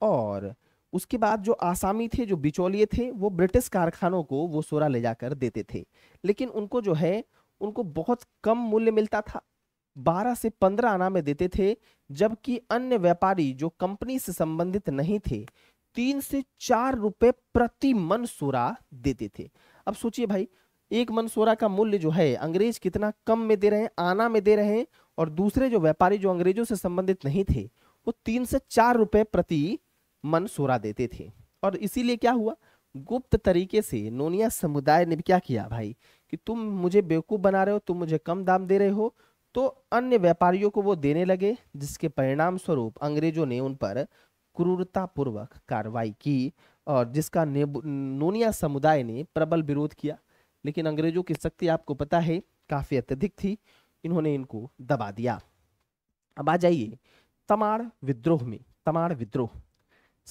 और उसके बाद जो आसामी थे जो बिचौलिए थे वो ब्रिटिश कारखानों को वो सोरा ले जाकर देते थे लेकिन उनको जो है उनको बहुत कम मूल्य मिलता था बारह से पंद्रह आना में देते थे जबकि अन्य व्यापारी जो कंपनी से संबंधित नहीं थे तीन से चार रुपए प्रति मन सोरा देते थे अब सोचिए भाई एक मनसोरा का मूल्य जो है अंग्रेज कितना कम में दे रहे हैं आना में दे रहे हैं और दूसरे जो व्यापारी जो अंग्रेजों से संबंधित नहीं थे वो तीन से चार रुपए प्रति मन सोरा देते थे और इसीलिए क्या हुआ गुप्त तरीके से नोनिया समुदाय ने भी क्या किया भाई कि तुम मुझे बेवकूफ़ बना रहे हो तुम मुझे कम दाम दे रहे हो तो अन्य व्यापारियों को वो देने लगे जिसके परिणाम स्वरूप अंग्रेजों ने उन पर क्रूरतापूर्वक कार्रवाई की और जिसका नोनिया समुदाय ने प्रबल विरोध किया लेकिन अंग्रेजों की शक्ति आपको पता है काफ़ी अत्यधिक थी इन्होंने इनको दबा दिया अब आ जाइए तमाड़ विद्रोह में तमाड़ विद्रोह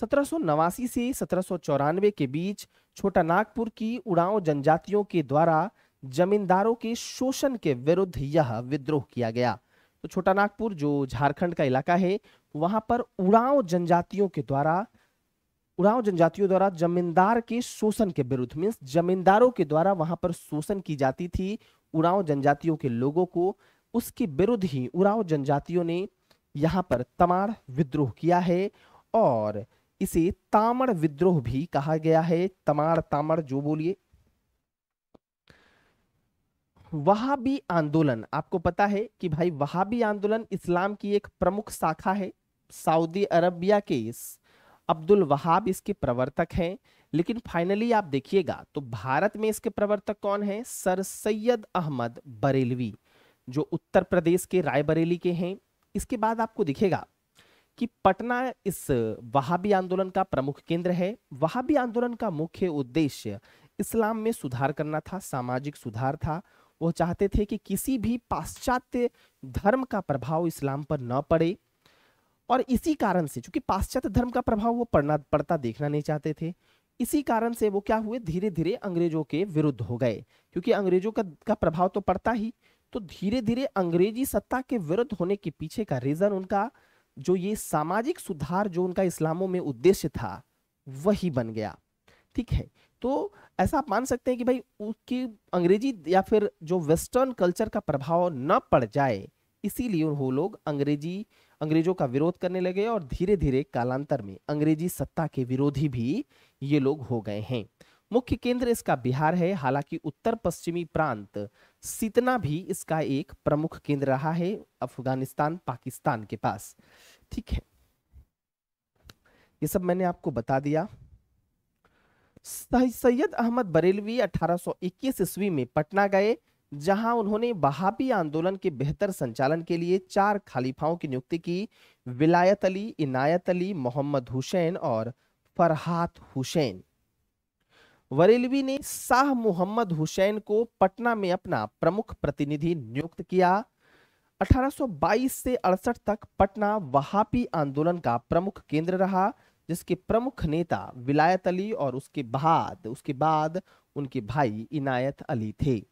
सत्रह से सत्रह के बीच छोटा नागपुर की उड़ाव जनजातियों के द्वारा जमींदारों के शोषण के विरुद्ध यह विद्रोह किया गया तो छोटा नागपुर जो झारखंड का इलाका है वहां पर उड़ाव जनजातियों के द्वारा उराव जनजातियों द्वारा जमींदार के शोषण के विरुद्ध मीन्स जमींदारों के द्वारा वहां पर शोषण की जाती थी उराव जनजातियों के लोगों को उसके विरुद्ध ही उड़ाव जनजातियों ने यहाँ पर तमाड़ विद्रोह किया है और इसे तामड़ विद्रोह भी कहा गया है तमाड़ तामड़ जो बोलिए भी आंदोलन आपको पता है कि भाई वहाबी आंदोलन इस्लाम की एक प्रमुख शाखा है सऊदी अरबिया के अब्दुल वहाब इसके प्रवर्तक हैं लेकिन फाइनली आप देखिएगा तो भारत में इसके प्रवर्तक कौन हैं सर सैयद अहमद बरेलवी जो उत्तर प्रदेश के रायबरेली के हैं इसके बाद आपको दिखेगा कि पटना इस वहाबी आंदोलन का प्रमुख केंद्र है वहाबी आंदोलन का मुख्य उद्देश्य इस्लाम में सुधार करना था सामाजिक सुधार था वो चाहते थे कि किसी भी पाश्चात्य धर्म का प्रभाव इस्लाम पर न पड़े और इसी कारण से चूंकि पाश्चात्य धर्म का प्रभाव वो पढ़ना पड़ता देखना नहीं चाहते थे इसी कारण से वो क्या हुए धीरे धीरे अंग्रेजों के विरुद्ध हो गए क्योंकि अंग्रेजों का, का प्रभाव तो पड़ता ही तो धीरे धीरे अंग्रेजी सत्ता के विरुद्ध होने के पीछे का रीजन उनका जो ये सामाजिक सुधार जो उनका इस्लामों में उद्देश्य था वही बन गया ठीक है तो ऐसा आप मान सकते हैं कि भाई उसकी अंग्रेजी या फिर जो वेस्टर्न कल्चर का प्रभाव न पड़ जाए इसीलिए वो लोग अंग्रेजी अंग्रेजों का विरोध करने लगे और धीरे धीरे कालांतर में अंग्रेजी सत्ता के विरोधी भी ये लोग हो गए हैं मुख्य केंद्र इसका बिहार है हालांकि उत्तर पश्चिमी प्रांत सितना भी इसका एक प्रमुख केंद्र रहा है अफगानिस्तान पाकिस्तान के पास ठीक है ये सब मैंने आपको बता दिया सैयद अहमद बरेलवी 1821 ईस्वी में पटना गए जहां उन्होंने बहापी आंदोलन के बेहतर संचालन के लिए चार खालिफाओं की नियुक्ति की विलायत अली इनायत अली मोहम्मद हुसैन और फरहात हुसैन वरेलवी ने शाह मोहम्मद हुसैन को पटना में अपना प्रमुख प्रतिनिधि नियुक्त किया 1822 से अड़सठ तक पटना वहापी आंदोलन का प्रमुख केंद्र रहा जिसके प्रमुख नेता विलायत अली और उसके बाद उसके बाद उनके भाई इनायत अली थे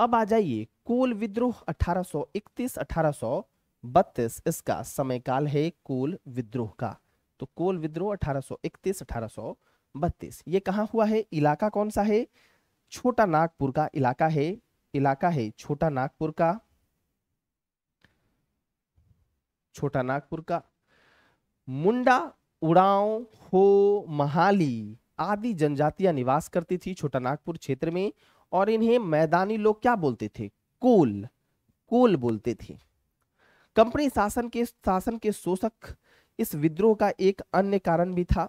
अब आ जाइए कुल विद्रोह 1831 1832 इसका समयकाल है कुल विद्रोह का तो कुल विद्रोह 1831 1832 ये कहाँ हुआ है इलाका कौन सा है छोटा नागपुर का इलाका है इलाका है छोटा नागपुर का छोटा नागपुर का मुंडा उड़ाव हो महाली आदि जनजातियां निवास करती थी छोटा नागपुर क्षेत्र में और इन्हें मैदानी लोग क्या बोलते थे कोल कोल बोलते थे कंपनी शासन के शासन के शोषक इस विद्रोह का एक अन्य कारण भी था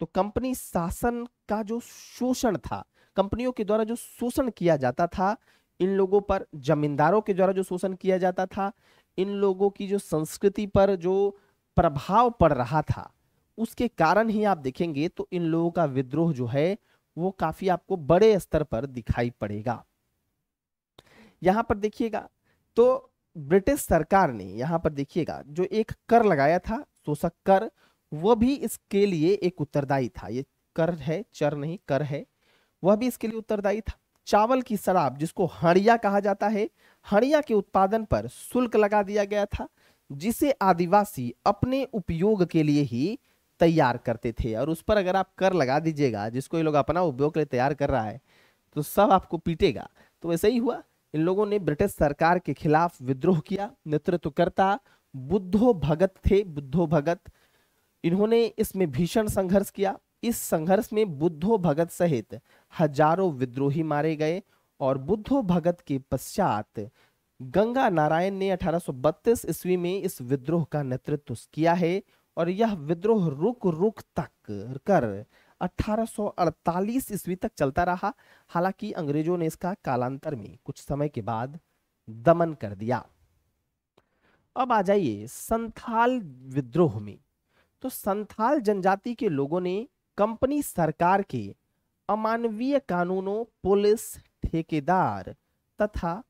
तो कंपनी शासन का जो शोषण था कंपनियों के द्वारा जो शोषण किया जाता था इन लोगों पर जमींदारों के द्वारा जो शोषण किया जाता था इन लोगों की जो संस्कृति पर जो प्रभाव पड़ रहा था उसके कारण ही आप देखेंगे तो इन लोगों का विद्रोह जो है वो काफी आपको बड़े स्तर पर दिखाई पड़ेगा यहां पर देखिएगा तो ब्रिटिश सरकार ने यहाँ पर देखिएगा जो एक कर लगाया था शोषक कर वह भी इसके लिए एक उत्तरदायी था ये कर है चर नहीं कर है वह भी इसके लिए उत्तरदायी था चावल की शराब जिसको हड़िया कहा जाता है हड़िया के उत्पादन पर शुल्क लगा दिया गया था जिसे आदिवासी अपने उपयोग के लिए ही तैयार करते थे और उस पर अगर आप कर लगा दीजिएगा जिसको ये लोग अपना उपयोग के लिए तैयार कर रहा है तो सब आपको पीटेगा तो वैसे ही हुआ इन लोगों ने ब्रिटिश सरकार के खिलाफ विद्रोह किया नेतृत्व करता बुद्धो भगत थे बुद्धो भगत इन्होंने इसमें भीषण संघर्ष किया इस संघर्ष में बुद्धो भगत सहित हजारों विद्रोही मारे गए और बुद्धो भगत के पश्चात गंगा नारायण ने अठारह ईस्वी में इस विद्रोह का नेतृत्व किया है और यह विद्रोह रुक रुक तक कर 1848 ईस्वी तक चलता रहा हालांकि अंग्रेजों ने इसका कालांतर में कुछ समय के बाद दमन कर दिया अब आ जाइए संथाल विद्रोह में तो संथाल जनजाति के लोगों ने कंपनी सरकार के अमानवीय कानूनों पुलिस ठेकेदार तथा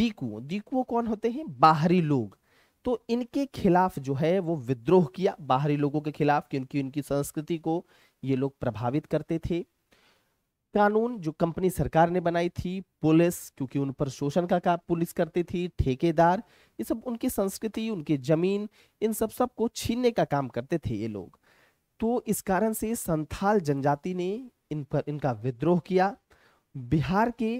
दीकू दीकुओं कौन होते हैं बाहरी लोग तो इनके खिलाफ जो है वो विद्रोह किया बाहरी लोगों के खिलाफ क्योंकि उनकी संस्कृति को ये लोग प्रभावित करते थे कानून जो कंपनी सरकार ने बनाई थी पुलिस क्योंकि उन पर शोषण का काम पुलिस करती थी ठेकेदार ये सब उनकी संस्कृति उनकी जमीन इन सब सब को छीनने का काम करते थे ये लोग तो इस कारण से संथाल जनजाति ने इन पर इनका विद्रोह किया बिहार के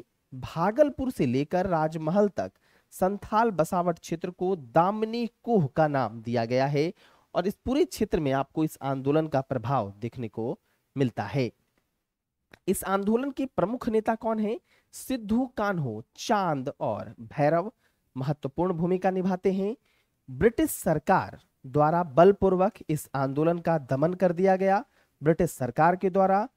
भागलपुर से लेकर राजमहल तक संथाल बसावट क्षेत्र को दामनी कोह का नाम दिया गया है और इस पूरे क्षेत्र में आपको इस आंदोलन का प्रभाव देखने को मिलता है इस आंदोलन के प्रमुख नेता कौन है सिद्धू कान्हो चांद और भैरव महत्वपूर्ण भूमिका निभाते हैं ब्रिटिश सरकार द्वारा बलपूर्वक इस आंदोलन का दमन कर दिया गया ब्रिटिश सरकार के द्वारा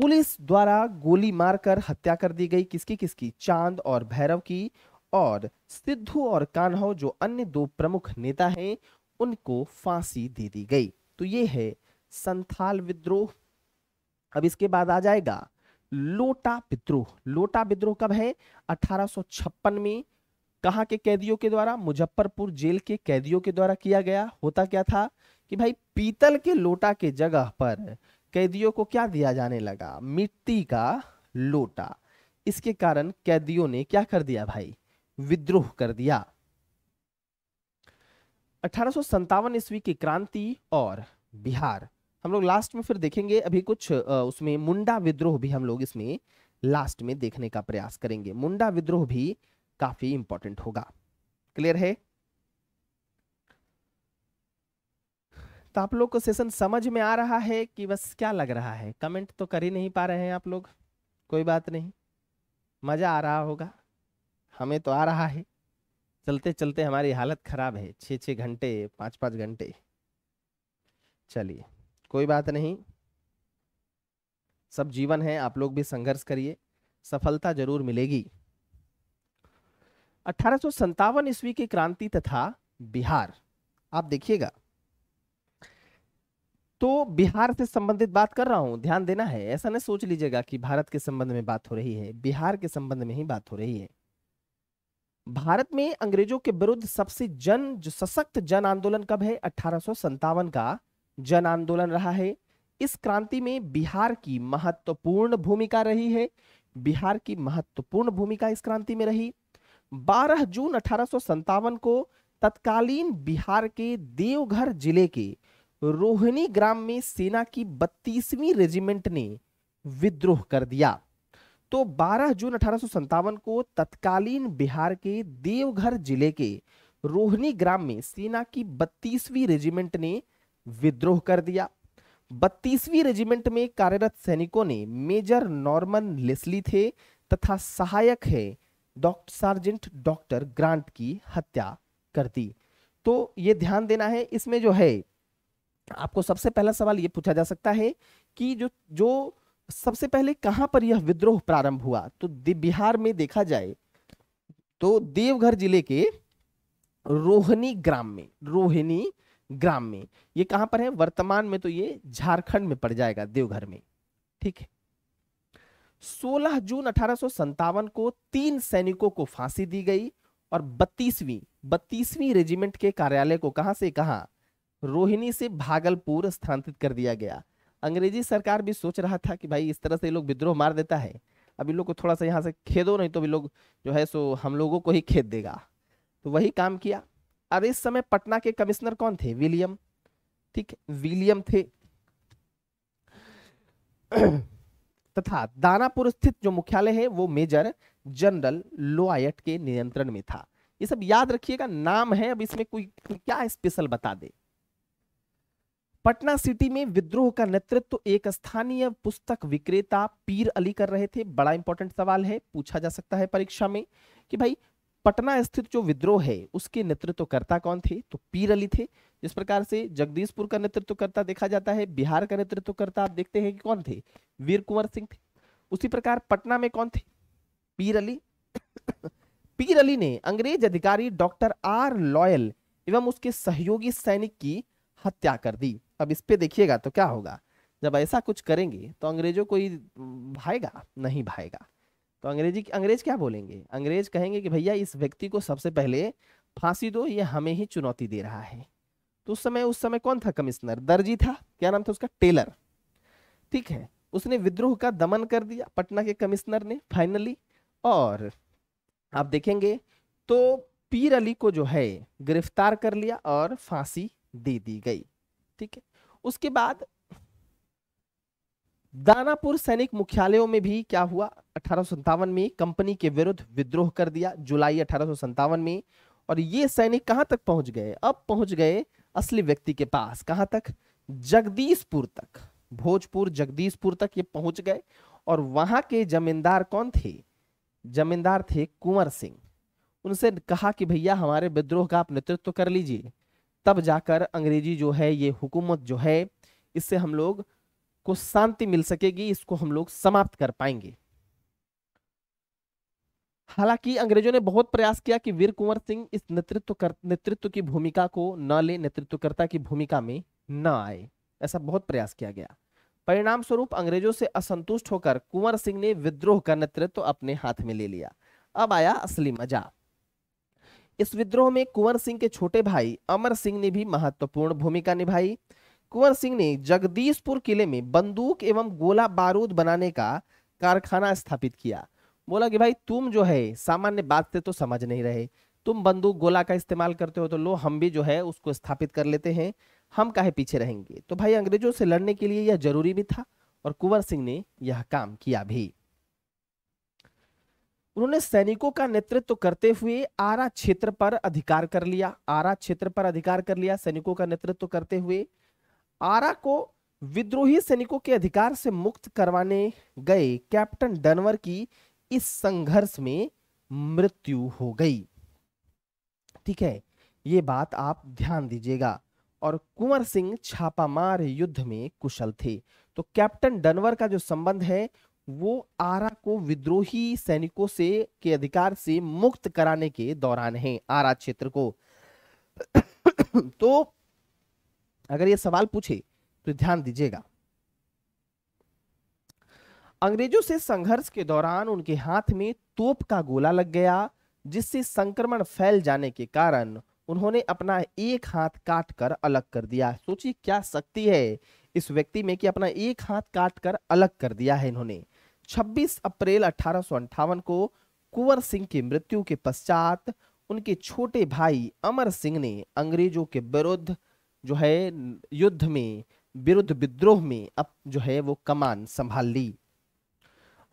पुलिस द्वारा गोली मारकर हत्या कर दी गई किसकी किसकी चांद और भैरव की और सिद्धू और कान्हा जो अन्य दो प्रमुख नेता हैं उनको फांसी दे दी गई तो ये है संथाल विद्रोह अब इसके बाद आ जाएगा लोटा विद्रोह लोटा विद्रोह कब है 1856 में कहा के कैदियों के द्वारा मुजफ्फरपुर जेल के कैदियों के द्वारा किया गया होता क्या था कि भाई पीतल के लोटा के जगह पर कैदियों को क्या दिया जाने लगा मिट्टी का लोटा इसके कारण कैदियों ने क्या कर दिया भाई विद्रोह कर दिया अठारह ईस्वी की क्रांति और बिहार हम लोग लास्ट में फिर देखेंगे अभी कुछ उसमें मुंडा विद्रोह भी हम लोग इसमें लास्ट में देखने का प्रयास करेंगे मुंडा विद्रोह भी काफी इंपॉर्टेंट होगा क्लियर है तो आप लोग को सेशन समझ में आ रहा है कि बस क्या लग रहा है कमेंट तो कर ही नहीं पा रहे हैं आप लोग कोई बात नहीं मजा आ रहा होगा हमें तो आ रहा है चलते चलते हमारी हालत खराब है छः छः घंटे पाँच पाँच घंटे चलिए कोई बात नहीं सब जीवन है आप लोग भी संघर्ष करिए सफलता जरूर मिलेगी अठारह ईस्वी की क्रांति तथा बिहार आप देखिएगा तो बिहार से संबंधित बात कर रहा हूं ध्यान देना है ऐसा नहीं सोच लीजिएगा कि भारत के संबंध में बात हो रही है बिहार के संबंध में ही बात हो रही है भारत में अंग्रेजों के विरुद्ध सबसे जन जो सशक्त जन आंदोलन कब है अठारह का जन आंदोलन रहा है इस क्रांति में बिहार की महत्वपूर्ण भूमिका रही है बिहार की महत्वपूर्ण भूमिका इस क्रांति में रही 12 जून अठारह को तत्कालीन बिहार के देवघर जिले के रोहिणी ग्राम में सेना की बत्तीसवीं रेजिमेंट ने विद्रोह कर दिया तो 12 जून अठारह को तत्कालीन बिहार के देवघर जिले के रोहनी ग्राम में सेना की 32वीं रेजिमेंट ने विद्रोह कर दिया 32वीं रेजिमेंट में कार्यरत सैनिकों ने मेजर नॉर्मन लेस्ली थे तथा सहायक है डॉक्टर सार्जेंट डॉक्टर ग्रांट की हत्या कर दी तो ये ध्यान देना है इसमें जो है आपको सबसे पहला सवाल ये पूछा जा सकता है कि जो जो सबसे पहले कहां पर यह विद्रोह प्रारंभ हुआ तो बिहार में देखा जाए तो देवघर जिले के रोहनी ग्राम में रोहिणी ग्राम में ये कहां पर है वर्तमान में तो ये झारखंड में पड़ जाएगा देवघर में ठीक है 16 जून अठारह को तीन सैनिकों को फांसी दी गई और 32वीं 32वीं रेजिमेंट के कार्यालय को कहां से कहा रोहिणी से भागलपुर स्थानांतरित कर दिया गया अंग्रेजी सरकार भी सोच रहा था कि भाई इस तरह से ये लोग विद्रोह मार देता है अब इन लोग को थोड़ा सा यहाँ से खेदो नहीं तो भी लोग जो है सो हम लोगों को ही खेद देगा तो वही काम किया और इस समय पटना के कमिश्नर कौन थे विलियम ठीक विलियम थे तथा दानापुर स्थित जो मुख्यालय है वो मेजर जनरल लोआयट के नियंत्रण में था ये सब याद रखिएगा नाम है अब इसमें कोई क्या स्पेशल बता दे पटना सिटी में विद्रोह का नेतृत्व तो एक स्थानीय पुस्तक विक्रेता पीर अली कर रहे थे बड़ा इंपॉर्टेंट सवाल है पूछा जा सकता है परीक्षा में कि भाई पटना स्थित जो विद्रोह है उसके नेतृत्वकर्ता तो कौन थे तो पीर अली थे जिस प्रकार से जगदीशपुर का नेतृत्वकर्ता तो देखा जाता है बिहार का नेतृत्वकर्ता आप देखते हैं कि कौन थे वीर कुंवर सिंह थे उसी प्रकार पटना में कौन थे पीर अली पीर अली ने अंग्रेज अधिकारी डॉक्टर आर लॉयल एवं उसके सहयोगी सैनिक की हत्या कर दी अब इस पे देखिएगा तो क्या होगा जब ऐसा कुछ करेंगे तो अंग्रेजों को ही भाएगा नहीं भाएगा तो अंग्रेजी अंग्रेज क्या बोलेंगे अंग्रेज कहेंगे कि भैया इस व्यक्ति को सबसे पहले फांसी दो ये हमें ही चुनौती दे रहा है तो उस समय उस समय कौन था कमिश्नर दर्जी था क्या नाम था उसका टेलर ठीक है उसने विद्रोह का दमन कर दिया पटना के कमिश्नर ने फाइनली और आप देखेंगे तो पीर अली को जो है गिरफ्तार कर लिया और फांसी दे दी गई ठीक है उसके बाद दानापुर सैनिक मुख्यालयों में भी क्या हुआ अठारह में कंपनी के विरुद्ध विद्रोह कर दिया जुलाई अठारह में और ये सैनिक कहां तक पहुंच गए अब पहुंच गए असली व्यक्ति के पास कहाँ तक जगदीशपुर तक भोजपुर जगदीशपुर तक ये पहुंच गए और वहां के जमींदार कौन थे जमींदार थे कुंवर सिंह उनसे कहा कि भैया हमारे विद्रोह का आप नेतृत्व कर लीजिए तब जाकर अंग्रेजी जो है ये हुकूमत जो है इससे हम लोग को शांति मिल सकेगी इसको हम लोग समाप्त कर पाएंगे हालांकि अंग्रेजों ने बहुत प्रयास किया कि वीर कुंवर सिंह इस नेतृत्व कर नेतृत्व की भूमिका को न ले नेतृत्वकर्ता की भूमिका में न आए ऐसा बहुत प्रयास किया गया परिणाम स्वरूप अंग्रेजों से असंतुष्ट होकर कुंवर सिंह ने विद्रोह का नेतृत्व अपने हाथ में ले लिया अब आया असली मजा इस विद्रोह में कुंवर सिंह के छोटे भाई अमर सिंह ने भी महत्वपूर्ण भूमिका निभाई कुंवर सिंह ने जगदीशपुर किले में बंदूक एवं गोला बारूद बनाने का कारखाना स्थापित किया बोला कि भाई तुम जो है सामान्य बात से तो समझ नहीं रहे तुम बंदूक गोला का इस्तेमाल करते हो तो लो हम भी जो है उसको स्थापित कर लेते हैं हम काहे पीछे रहेंगे तो भाई अंग्रेजों से लड़ने के लिए यह जरूरी भी था और कुंवर सिंह ने यह काम किया भी उन्होंने सैनिकों का नेतृत्व करते हुए आरा क्षेत्र पर अधिकार कर लिया आरा क्षेत्र पर अधिकार कर लिया सैनिकों का नेतृत्व करते हुए आरा को विद्रोही सैनिकों के अधिकार से मुक्त करवाने गए कैप्टन डनवर की इस संघर्ष में मृत्यु हो गई ठीक है ये बात आप ध्यान दीजिएगा और कुंवर सिंह छापामार युद्ध में कुशल थे तो कैप्टन डनवर का जो संबंध है वो आरा को विद्रोही सैनिकों से के अधिकार से मुक्त कराने के दौरान है आरा क्षेत्र को तो अगर ये सवाल पूछे तो ध्यान दीजिएगा अंग्रेजों से संघर्ष के दौरान उनके हाथ में तोप का गोला लग गया जिससे संक्रमण फैल जाने के कारण उन्होंने अपना एक हाथ काट कर अलग कर दिया सोचिए क्या शक्ति है इस व्यक्ति में कि अपना एक हाथ काट कर अलग कर दिया है इन्होंने 26 अप्रैल अठारह को कुंवर सिंह की मृत्यु के पश्चात उनके छोटे भाई अमर सिंह ने अंग्रेजों के विरुद्ध जो है युद्ध में विरुद्ध विद्रोह में अब जो है वो कमान संभाल ली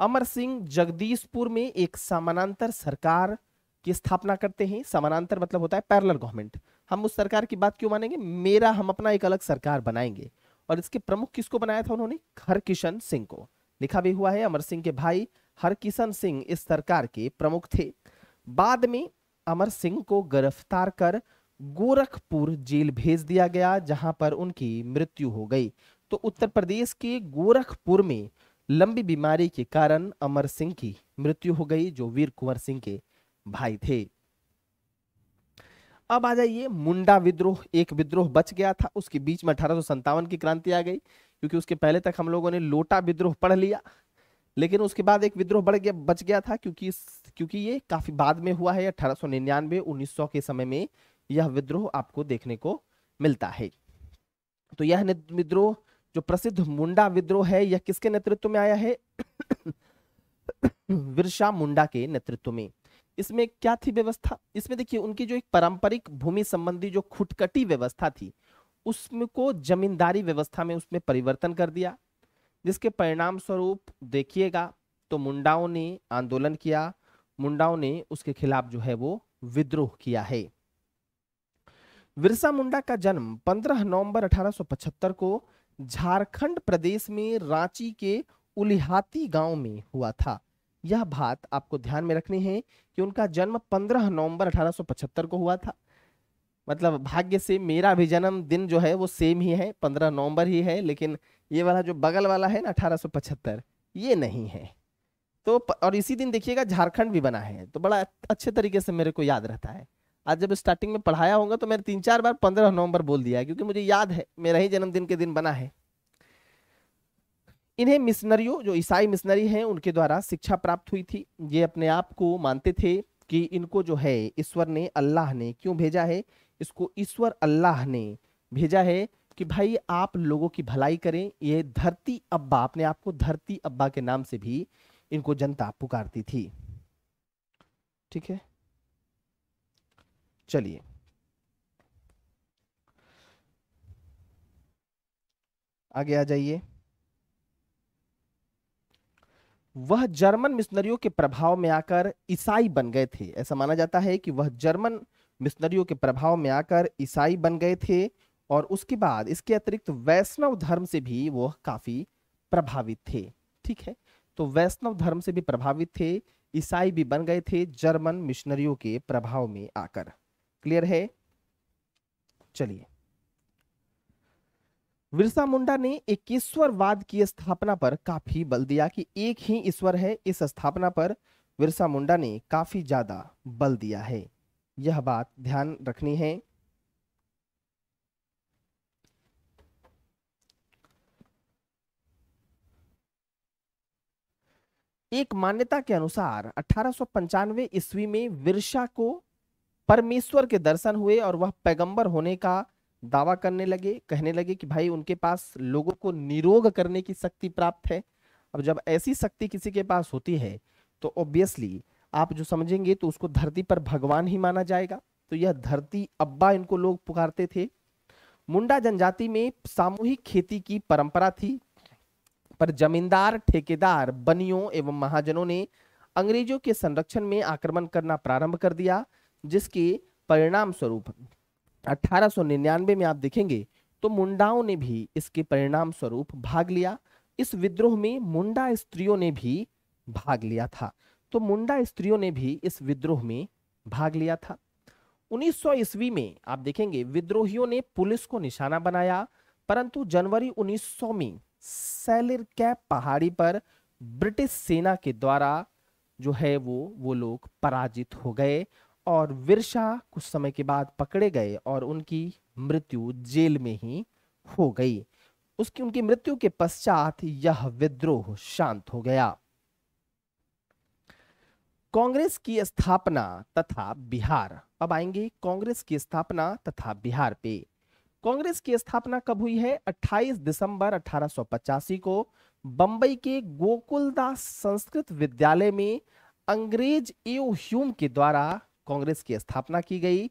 अमर सिंह जगदीशपुर में एक समानांतर सरकार की स्थापना करते हैं समानांतर मतलब होता है पैरलर गवर्नमेंट हम उस सरकार की बात क्यों मानेंगे मेरा हम अपना एक अलग सरकार बनाएंगे और इसके प्रमुख किसको बनाया था उन्होंने हरकिशन सिंह को लिखा भी हुआ है अमर सिंह के भाई हरकिशन सिंह इस सरकार के प्रमुख थे बाद में अमर सिंह को गिरफ्तार कर गोरखपुर जेल भेज दिया गया जहां पर उनकी मृत्यु हो गई तो उत्तर प्रदेश के गोरखपुर में लंबी बीमारी के कारण अमर सिंह की मृत्यु हो गई जो वीर कुंवर सिंह के भाई थे अब आ जाइए मुंडा विद्रोह एक विद्रोह बच गया था उसके बीच में अठारह की क्रांति आ गई क्योंकि उसके पहले तक हम लोगों ने लोटा विद्रोह पढ़ लिया लेकिन उसके बाद एक विद्रोह बढ़ गया बच गया था क्योंकि क्योंकि ये काफी बाद में हुआ है अठारह सौ निन्यानवे उन्नीस सौ के समय में यह विद्रोह आपको देखने को मिलता है तो यह विद्रोह जो प्रसिद्ध मुंडा विद्रोह है यह किसके नेतृत्व में आया है विरसा मुंडा के नेतृत्व में इसमें क्या थी व्यवस्था इसमें देखिए उनकी जो एक पारंपरिक भूमि संबंधी जो खुटकटी व्यवस्था थी उसमें को जमींदारी व्यवस्था में उसमें परिवर्तन कर दिया जिसके परिणाम स्वरूप देखिएगा तो मुंडाओं ने आंदोलन किया मुंडाओं ने उसके खिलाफ जो है वो विद्रोह किया है विरसा मुंडा का जन्म 15 नवंबर 1875 को झारखंड प्रदेश में रांची के उलिहाती गांव में हुआ था यह बात आपको ध्यान में रखनी है कि उनका जन्म 15 नवंबर 1875 को हुआ था मतलब भाग्य से मेरा भी जन्म दिन जो है वो सेम ही है पंद्रह नवंबर ही है लेकिन ये वाला जो बगल वाला है ना अठारह ये नहीं है तो और इसी दिन देखिएगा झारखंड भी बना है तो बड़ा अच्छे तरीके से मेरे को याद रहता है आज जब स्टार्टिंग में पढ़ाया होगा तो मैंने तीन चार बार पंद्रह नवंबर बोल दिया क्योंकि मुझे याद है मेरा ही जन्मदिन के दिन बना है इन्हें मिशनरियों जो ईसाई मिशनरी हैं उनके द्वारा शिक्षा प्राप्त हुई थी ये अपने आप को मानते थे कि इनको जो है ईश्वर ने अल्लाह ने क्यों भेजा है इसको ईश्वर अल्लाह ने भेजा है कि भाई आप लोगों की भलाई करें ये धरती अब्बा अपने आप को धरती अब्बा के नाम से भी इनको जनता पुकारती थी ठीक है चलिए आगे आ जाइए वह जर्मन मिशनरियों के प्रभाव में आकर ईसाई बन गए थे ऐसा माना जाता है कि वह जर्मन मिशनरियों के प्रभाव में आकर ईसाई बन गए थे और उसके बाद इसके अतिरिक्त वैष्णव धर्म से भी वह काफ़ी प्रभावित थे ठीक है तो वैष्णव धर्म से भी प्रभावित थे ईसाई भी बन गए थे जर्मन मिशनरियों के प्रभाव में आकर क्लियर है चलिए विरसा मुंडा ने एक ईश्वरवाद की स्थापना पर काफी बल दिया कि एक ही ईश्वर है इस स्थापना पर विरसा मुंडा ने काफी ज्यादा बल दिया है यह बात ध्यान रखनी है एक मान्यता के अनुसार अठारह ईस्वी में विरसा को परमेश्वर के दर्शन हुए और वह पैगंबर होने का दावा करने लगे कहने लगे कि भाई उनके पास लोगों को निरोग करने की शक्ति प्राप्त है अब जब ऐसी शक्ति किसी के पास होती है तो ऑब्वियसली आप जो समझेंगे तो उसको धरती पर भगवान ही माना जाएगा तो यह धरती अब्बा इनको लोग पुकारते थे मुंडा जनजाति में सामूहिक खेती की परंपरा थी पर जमींदार ठेकेदार बनियों एवं महाजनों ने अंग्रेजों के संरक्षण में आक्रमण करना प्रारंभ कर दिया जिसके परिणाम स्वरूप 1899 में आप देखेंगे तो मुंडाओं ने भी इसके परिणाम स्वरूप भाग लिया इस विद्रोह में मुंडा स्त्रियों ने भी भाग लिया था तो मुंडा स्त्रियों ने भी इस विद्रोह में भाग लिया था 1900 ईस्वी में आप देखेंगे विद्रोहियों ने पुलिस को निशाना बनाया परंतु जनवरी 1900 में सैलिर कैप पहाड़ी पर ब्रिटिश सेना के द्वारा जो है वो वो लोग पराजित हो गए और विरसा कुछ समय के बाद पकड़े गए और उनकी मृत्यु जेल में ही हो गई उसकी उनकी मृत्यु के पश्चात यह विद्रोह शांत हो गया कांग्रेस की स्थापना तथा बिहार अब आएंगे कांग्रेस की स्थापना तथा बिहार पे कांग्रेस की स्थापना कब हुई है 28 दिसंबर अठारह को बंबई के गोकुलदास संस्कृत विद्यालय में अंग्रेज एव ह्यूम के द्वारा कांग्रेस की स्थापना की गई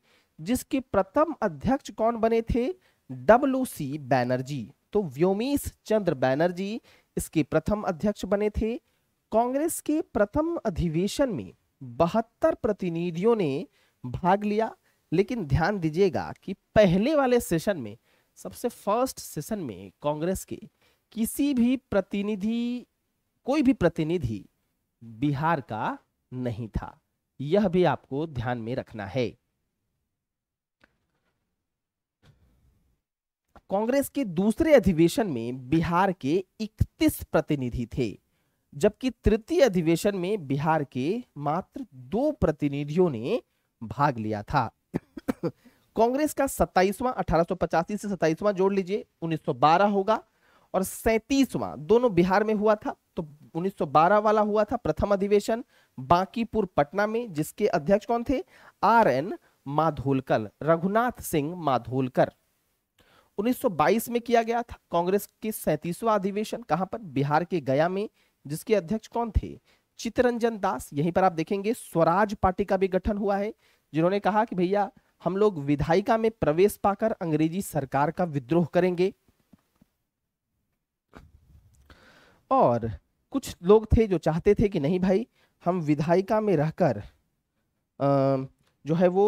जिसके प्रथम अध्यक्ष कौन बने थे डब्ल्यू सी बैनर्जी तो व्योमेश चंद्र बैनर्जी इसके प्रथम अध्यक्ष बने थे कांग्रेस के प्रथम अधिवेशन में बहत्तर प्रतिनिधियों ने भाग लिया लेकिन ध्यान दीजिएगा कि पहले वाले सेशन में सबसे फर्स्ट सेशन में कांग्रेस के किसी भी प्रतिनिधि कोई भी प्रतिनिधि बिहार का नहीं था यह भी आपको ध्यान में रखना है कांग्रेस के दूसरे अधिवेशन में बिहार के 31 प्रतिनिधि थे जबकि तृतीय अधिवेशन में बिहार के मात्र दो प्रतिनिधियों ने भाग लिया था कांग्रेस का सत्ताईसवा अठारह से सत्ताईसवा जोड़ लीजिए 1912 होगा और सैतीसवा दोनों बिहार में हुआ था तो 1912 वाला हुआ था प्रथम अधिवेशन बांकीपुर पटना में जिसके अध्यक्ष कौन थे आर एन माधोलकर रघुनाथ सिंह माधोलकर 1922 में किया गया था कांग्रेस के सैतीसवां अधिवेशन कहां पर बिहार के गया में जिसके अध्यक्ष कौन थे चितरंजन दास यहीं पर आप देखेंगे स्वराज पार्टी का भी गठन हुआ है जिन्होंने कहा कि भैया हम लोग विधायिका में प्रवेश पाकर अंग्रेजी सरकार का विद्रोह करेंगे और कुछ लोग थे जो चाहते थे कि नहीं भाई हम विधायिका में रहकर जो है वो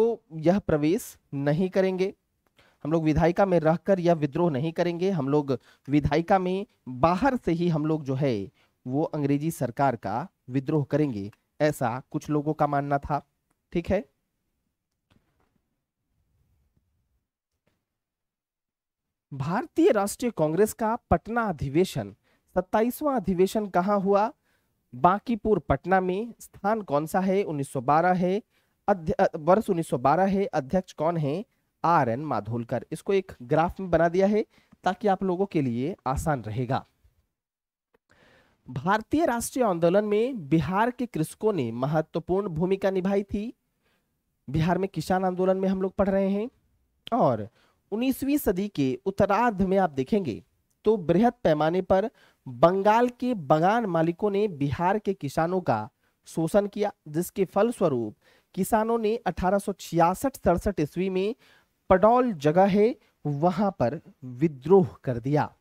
यह प्रवेश नहीं करेंगे हम लोग विधायिका में रहकर यह विद्रोह नहीं करेंगे हम लोग विधायिका में बाहर से ही हम लोग जो है वो अंग्रेजी सरकार का विद्रोह करेंगे ऐसा कुछ लोगों का मानना था ठीक है भारतीय राष्ट्रीय कांग्रेस का पटना अधिवेशन सत्ताईसवां अधिवेशन कहाँ हुआ बांकीपुर पटना में स्थान कौन सा है 1912 है वर्ष 1912 है अध्यक्ष कौन है आर एन माधोलकर इसको एक ग्राफ में बना दिया है ताकि आप लोगों के लिए आसान रहेगा भारतीय राष्ट्रीय आंदोलन में बिहार के कृषकों ने महत्वपूर्ण भूमिका निभाई थी बिहार में किसान आंदोलन में हम लोग पढ़ रहे हैं और 19वीं सदी के उत्तरार्ध में आप देखेंगे तो बृहद पैमाने पर बंगाल के बगान मालिकों ने बिहार के किसानों का शोषण किया जिसके फलस्वरूप किसानों ने अठारह सौ ईस्वी में पडौल जगह है वहां पर विद्रोह कर दिया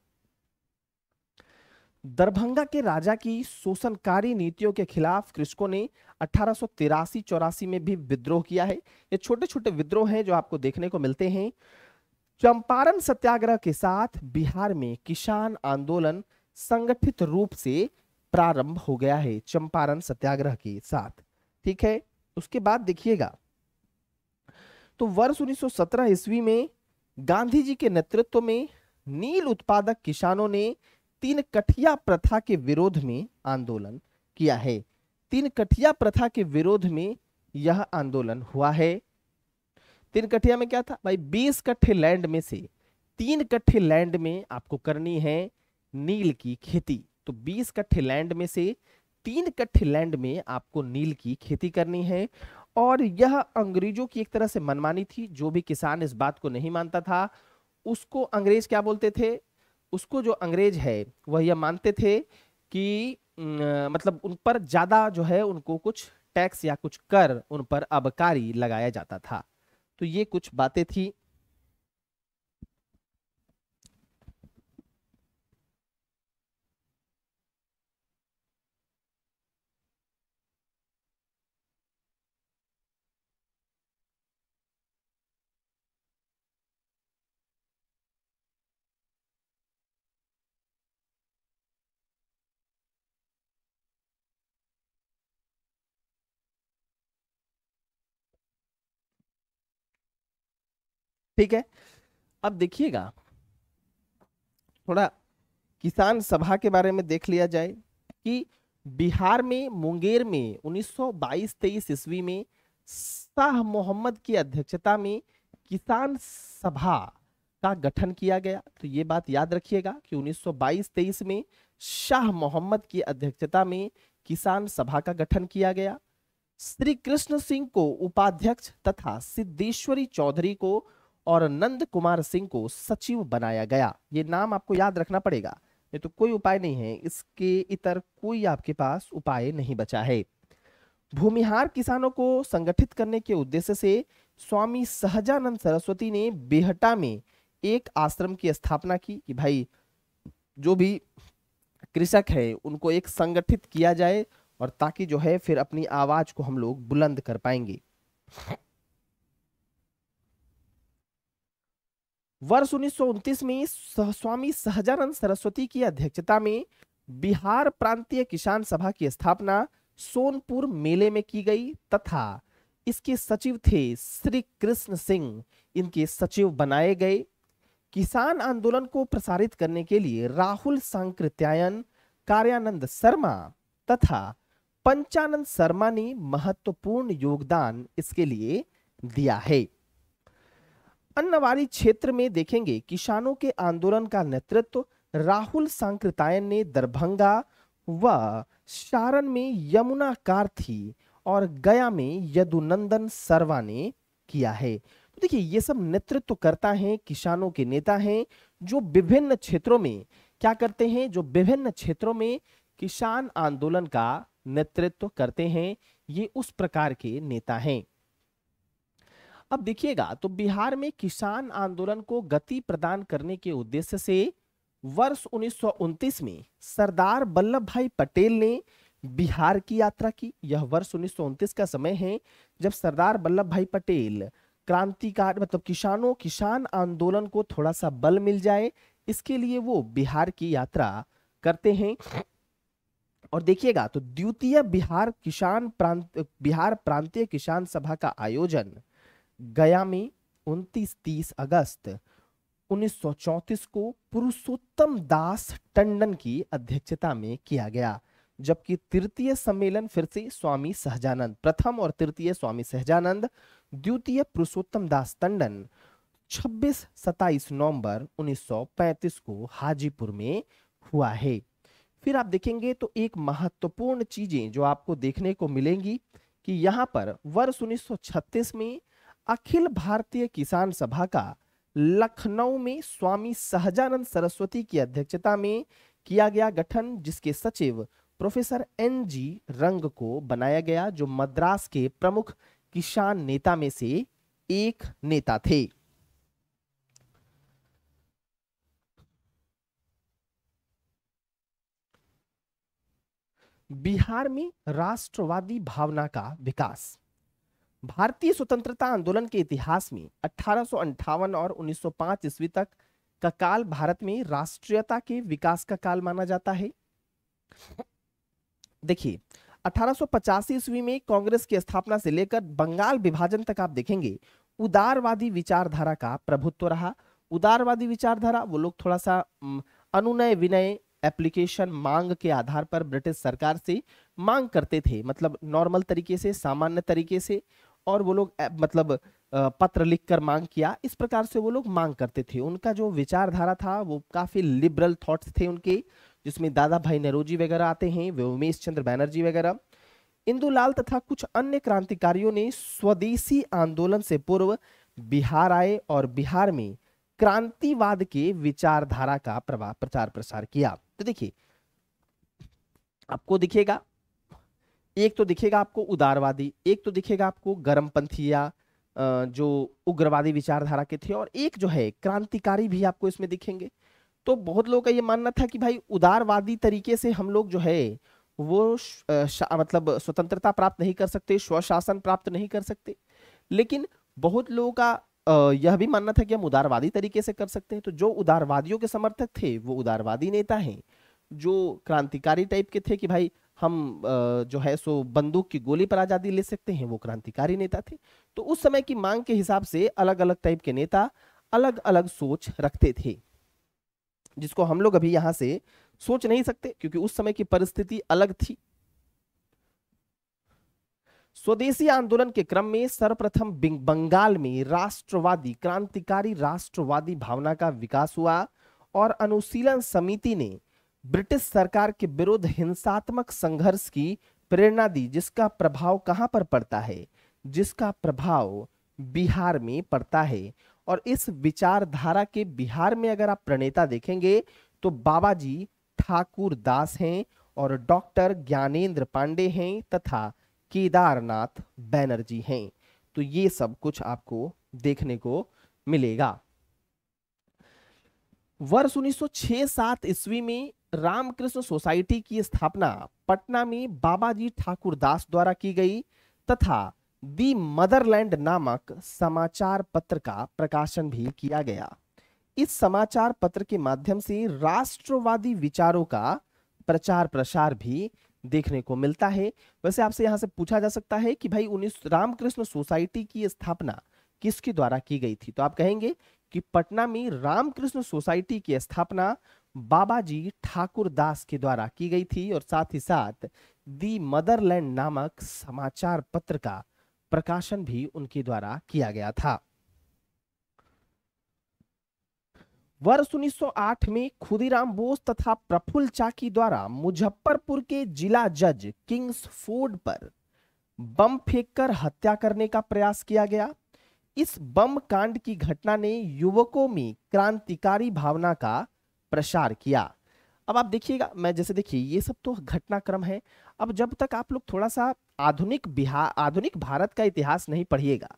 दरभंगा के राजा की शोषणकारी नीतियों के खिलाफ कृषकों ने अठारह सौ चौरासी में भी विद्रोह किया है ये छोटे छोटे विद्रोह हैं जो आपको देखने को मिलते हैं चंपारण सत्याग्रह के साथ बिहार में किसान आंदोलन संगठित रूप से प्रारंभ हो गया है चंपारण सत्याग्रह के साथ ठीक है उसके बाद देखिएगा तो वर्ष 1917 ईस्वी में गांधी जी के नेतृत्व में नील उत्पादक किसानों ने तीन कठिया प्रथा के विरोध में आंदोलन किया है तीन कठिया प्रथा के विरोध में यह आंदोलन हुआ है तीन कठिया में क्या था भाई बीस कट्ठे लैंड में से तीन कट्ठे लैंड में आपको करनी है नील की खेती तो बीस कट्ठे लैंड में से तीन कट्ठे लैंड में आपको नील की खेती करनी है और यह अंग्रेजों की एक तरह से मनमानी थी जो भी किसान इस बात को नहीं मानता था उसको अंग्रेज क्या बोलते थे उसको जो अंग्रेज है वह यह मानते थे कि मतलब उन पर ज़्यादा जो है उनको कुछ टैक्स या कुछ कर उन पर अबकारी लगाया जाता था तो ये कुछ बातें थी ठीक है अब देखिएगा थोड़ा किसान सभा के बारे में देख लिया जाए कि बिहार में मुंगेर में 1922-23 ईस्वी में शाह मोहम्मद की अध्यक्षता में किसान सभा का गठन किया गया तो ये बात याद रखिएगा कि 1922-23 में शाह मोहम्मद की अध्यक्षता में किसान सभा का गठन किया गया श्री कृष्ण सिंह को उपाध्यक्ष तथा सिद्धेश्वरी चौधरी को और नंद कुमार सिंह को सचिव बनाया गया ये नाम आपको याद रखना पड़ेगा नहीं तो कोई उपाय नहीं है इसके इतर कोई आपके पास उपाय नहीं बचा है भूमिहार किसानों को संगठित करने के उद्देश्य से स्वामी सहजानंद सरस्वती ने बेहटा में एक आश्रम की स्थापना की कि भाई जो भी कृषक है उनको एक संगठित किया जाए और ताकि जो है फिर अपनी आवाज को हम लोग बुलंद कर पाएंगे वर्ष उन्नीस में स्वामी सहजानंद सरस्वती की अध्यक्षता में बिहार प्रांतीय किसान सभा की स्थापना सोनपुर मेले में की गई तथा इसके सचिव थे श्री कृष्ण सिंह इनके सचिव बनाए गए किसान आंदोलन को प्रसारित करने के लिए राहुल सांकृत्यायन कार्यानंद शर्मा तथा पंचानंद शर्मा ने महत्वपूर्ण योगदान इसके लिए दिया है अन्नवाड़ी क्षेत्र में देखेंगे किसानों के आंदोलन का नेतृत्व राहुल सांकृतायन ने दरभंगा व सारण में यमुना कार्थी और गया में यदुनंदन सर्वा ने किया है तो देखिए ये सब नेतृत्व करता है किसानों के नेता हैं जो विभिन्न क्षेत्रों में क्या करते हैं जो विभिन्न क्षेत्रों में किसान आंदोलन का नेतृत्व करते हैं ये उस प्रकार के नेता हैं अब देखिएगा तो बिहार में किसान आंदोलन को गति प्रदान करने के उद्देश्य से वर्ष उन्नीस में सरदार वल्लभ भाई पटेल ने बिहार की यात्रा की यह वर्ष उन्नीस का समय है जब सरदार वल्लभ भाई पटेल क्रांतिकार मतलब किसानों किसान आंदोलन को थोड़ा सा बल मिल जाए इसके लिए वो बिहार की यात्रा करते हैं और देखिएगा तो द्वितीय बिहार किसान प्रांत बिहार प्रांतीय किसान सभा का आयोजन गया में 29-30 अगस्त 1934 को पुरुषोत्तम दास टंडन की अध्यक्षता में किया गया जबकि तृतीय सम्मेलन फिर से स्वामी सहजानंद प्रथम और तृतीय स्वामी सहजानंद द्वितीय पुरुषोत्तम दास टंडन 26 27 नवंबर 1935 को हाजीपुर में हुआ है फिर आप देखेंगे तो एक महत्वपूर्ण चीजें जो आपको देखने को मिलेंगी कि यहाँ पर वर्ष 1936 में अखिल भारतीय किसान सभा का लखनऊ में स्वामी सहजानंद सरस्वती की अध्यक्षता में किया गया गठन जिसके सचिव प्रोफेसर एन जी रंग को बनाया गया जो मद्रास के प्रमुख किसान नेता में से एक नेता थे बिहार में राष्ट्रवादी भावना का विकास भारतीय स्वतंत्रता आंदोलन के इतिहास में अठारह और 1905 ईस्वी तक का काल भारत में राष्ट्रीयता के विकास का काल माना जाता है देखिए अठारह ईस्वी में कांग्रेस की स्थापना से लेकर बंगाल विभाजन तक आप देखेंगे उदारवादी विचारधारा का प्रभुत्व रहा उदारवादी विचारधारा वो लोग थोड़ा सा अनुनय विनय एप्लीकेशन मांग के आधार पर ब्रिटिश सरकार से मांग करते थे मतलब नॉर्मल तरीके से सामान्य तरीके से और वो लोग मतलब पत्र लिखकर मांग किया इस प्रकार से वो लोग मांग करते थे उनका जो विचारधारा था वो काफ़ी लिबरल थॉट्स थे उनके जिसमें दादा भाई नरोजी वगैरह आते हैं वे उमेश चंद्र बैनर्जी वगैरह इंदुलाल तथा कुछ अन्य क्रांतिकारियों ने स्वदेशी आंदोलन से पूर्व बिहार आए और बिहार में क्रांतिवाद के विचारधारा का प्रभाव प्रचार प्रसार किया तो देखिए आपको दिखेगा एक तो दिखेगा आपको उदारवादी एक तो दिखेगा आपको गर्म या जो उग्रवादी विचारधारा के थे और एक जो है क्रांतिकारी भी आपको इसमें दिखेंगे तो बहुत लोगों का ये मानना था कि भाई उदारवादी तरीके से हम लोग जो है वो मतलब स्वतंत्रता प्राप्त नहीं कर सकते स्वशासन प्राप्त नहीं कर सकते लेकिन बहुत लोगों का यह भी मानना था कि हम उदारवादी तरीके से कर सकते हैं तो जो उदारवादियों के समर्थक थे वो उदारवादी नेता हैं जो क्रांतिकारी टाइप के थे कि भाई हम जो है सो बंदूक की गोली पर आज़ादी ले सकते हैं वो क्रांतिकारी नेता थे तो उस समय की मांग के हिसाब से अलग अलग टाइप के नेता अलग अलग सोच रखते थे जिसको हम लोग अभी यहां से सोच नहीं सकते क्योंकि उस समय की परिस्थिति अलग थी स्वदेशी आंदोलन के क्रम में सर्वप्रथम बंगाल में राष्ट्रवादी क्रांतिकारी राष्ट्रवादी भावना का विकास हुआ और अनुशीलन समिति ने ब्रिटिश सरकार के विरुद्ध हिंसात्मक संघर्ष की प्रेरणा दी जिसका प्रभाव कहाँ पर पड़ता है जिसका प्रभाव बिहार में पड़ता है और इस विचारधारा के बिहार में अगर आप प्रणेता देखेंगे तो बाबा जी ठाकुर दास हैं और डॉक्टर ज्ञानेंद्र पांडे हैं तथा केदारनाथ बैनर्जी हैं तो ये सब कुछ आपको देखने को मिलेगा वर्ष छह सात ईस्वी में रामकृष्ण सोसाइटी की स्थापना पटना में बाबा जी ठाकुर दास द्वारा की गई तथा दी मदरलैंड नामक समाचार पत्र का प्रकाशन भी किया गया इस समाचार पत्र के माध्यम से राष्ट्रवादी विचारों का प्रचार प्रसार भी देखने को मिलता है वैसे आपसे यहाँ से पूछा जा सकता है कि भाई उन्नीस रामकृष्ण सोसाइटी की स्थापना किसके द्वारा की गई थी तो आप कहेंगे कि पटना में रामकृष्ण सोसाइटी की स्थापना बाबा जी ठाकुर दास के द्वारा की गई थी और साथ ही साथ दी मदरलैंड नामक समाचार पत्र का प्रकाशन भी उनके द्वारा किया गया था वर्ष 1908 में खुदीराम बोस तथा प्रफुल्ल चाकी द्वारा मुजफ्फरपुर के जिला जज किंग्स फोर्ड पर बम फेंककर हत्या करने का प्रयास किया गया इस बम कांड की घटना ने युवकों में क्रांतिकारी भावना का प्रसार किया अब आप देखिएगा मैं जैसे देखिए ये सब तो घटनाक्रम है अब जब तक आप लोग थोड़ा सा आधुनिक बिहार आधुनिक भारत का इतिहास नहीं पढ़िएगा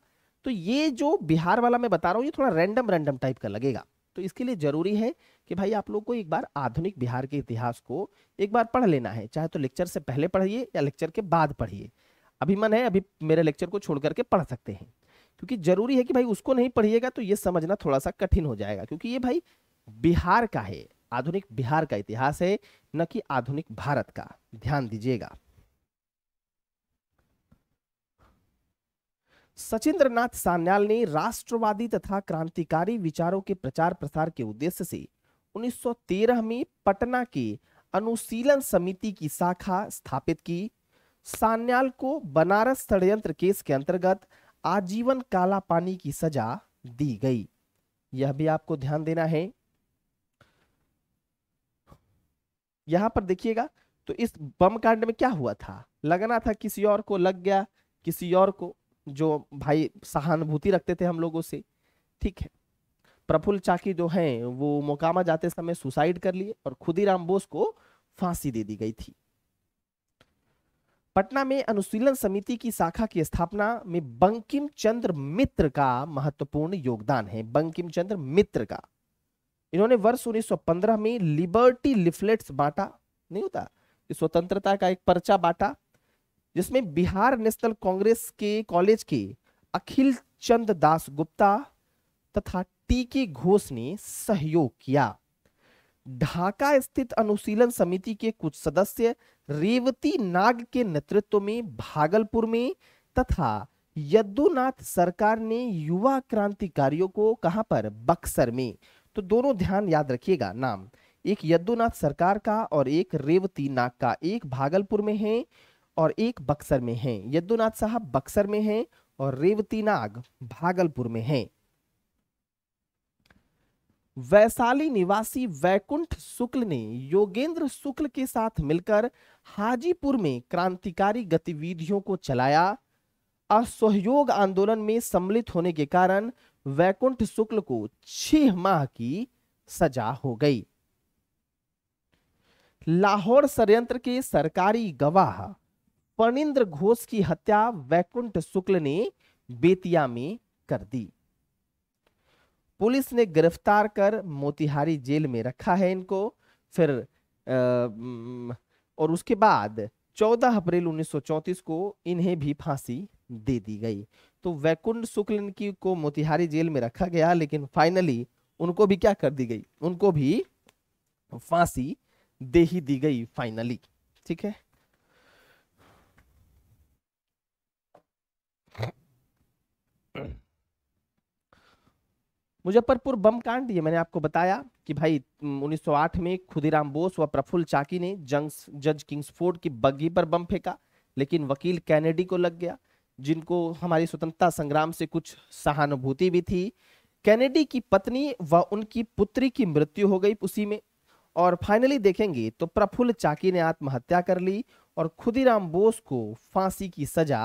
तो ये जो बिहार वाला मैं बता रहा हूँ ये थोड़ा रैंडम रैंडम टाइप का लगेगा तो इसके लिए जरूरी है कि भाई आप लोग को एक बार आधुनिक बिहार के इतिहास को एक बार पढ़ लेना है चाहे तो लेक्चर से पहले पढ़िए या लेक्चर के बाद पढ़िए अभी मन है अभी मेरे लेक्चर को छोड़ करके पढ़ सकते हैं क्योंकि जरूरी है कि भाई उसको नहीं पढ़िएगा तो ये समझना थोड़ा सा कठिन हो जाएगा क्योंकि ये भाई बिहार का है आधुनिक बिहार का इतिहास है न कि आधुनिक भारत का ध्यान दीजिएगा सचिंद्र नाथ सान्याल ने राष्ट्रवादी तथा क्रांतिकारी विचारों के प्रचार प्रसार के उद्देश्य से 1913 में पटना के अनुशीलन समिति की शाखा स्थापित की सान्याल को बनारस षडयंत्र केस के अंतर्गत आजीवन काला पानी की सजा दी गई यह भी आपको ध्यान देना है यहां पर देखिएगा तो इस बम कांड में क्या हुआ था लगना था किसी और को लग गया किसी और को जो भाई सहानुभूति रखते थे हम लोगों से ठीक है प्रफुल्ल चाकी जो हैं वो मोकामा जाते समय सुसाइड कर लिए और खुदीराम बोस को फांसी दे दी गई थी पटना में अनुशीलन समिति की शाखा की स्थापना में बंकिम चंद्र मित्र का महत्वपूर्ण योगदान है बंकिम चंद्र मित्र का इन्होंने वर्ष 1915 में लिबर्टी लिफलेट्स बांटा नहीं होता स्वतंत्रता का एक पर्चा बांटा जिसमें बिहार नेशनल कांग्रेस के कॉलेज के अखिल चंद दास गुप्ता तथा टी के घोष ने सहयोग किया ढाका स्थित अनुशीलन समिति के कुछ सदस्य रेवती नाग के नेतृत्व में भागलपुर में तथा यदुनाथ सरकार ने युवा क्रांतिकारियों को कहां पर बक्सर में तो दोनों ध्यान याद रखिएगा नाम एक यदुनाथ सरकार का और एक रेवती नाग का एक भागलपुर में है और एक बक्सर में है यदुनाथ साहब बक्सर में है और रेवती नाग भागलपुर में है वैशाली निवासी वैकुंठ शुक्ल ने योगेंद्र शुक्ल के साथ मिलकर हाजीपुर में क्रांतिकारी गतिविधियों को चलाया असहयोग आंदोलन में सम्मिलित होने के कारण वैकुंठ शुक्ल को छह माह की सजा हो गई लाहौर षडयंत्र के सरकारी गवाह फणिंद्र घोष की हत्या वैकुंठ शुक्ल ने बेतिया में कर दी पुलिस ने गिरफ्तार कर मोतिहारी जेल में रखा है इनको फिर और उसके बाद 14 अप्रैल 1934 को इन्हें भी फांसी दे दी गई तो वैकुंड शुक्ल की को मोतिहारी जेल में रखा गया लेकिन फाइनली उनको भी क्या कर दी गई उनको भी फांसी दे ही दी गई फाइनली ठीक है मुजफ्फरपुर बम कांड ये मैंने आपको बताया कि भाई 1908 में खुदीराम बोस व प्रफुल्ल चाकी ने जंग्स जज किंग्सफोर्ड की बग्घी पर बम फेंका लेकिन वकील कैनेडी को लग गया जिनको हमारी स्वतंत्रता संग्राम से कुछ सहानुभूति भी थी कैनेडी की पत्नी व उनकी पुत्री की मृत्यु हो गई उसी में और फाइनली देखेंगे तो प्रफुल्ल चाकी ने आत्महत्या कर ली और खुदीराम बोस को फांसी की सजा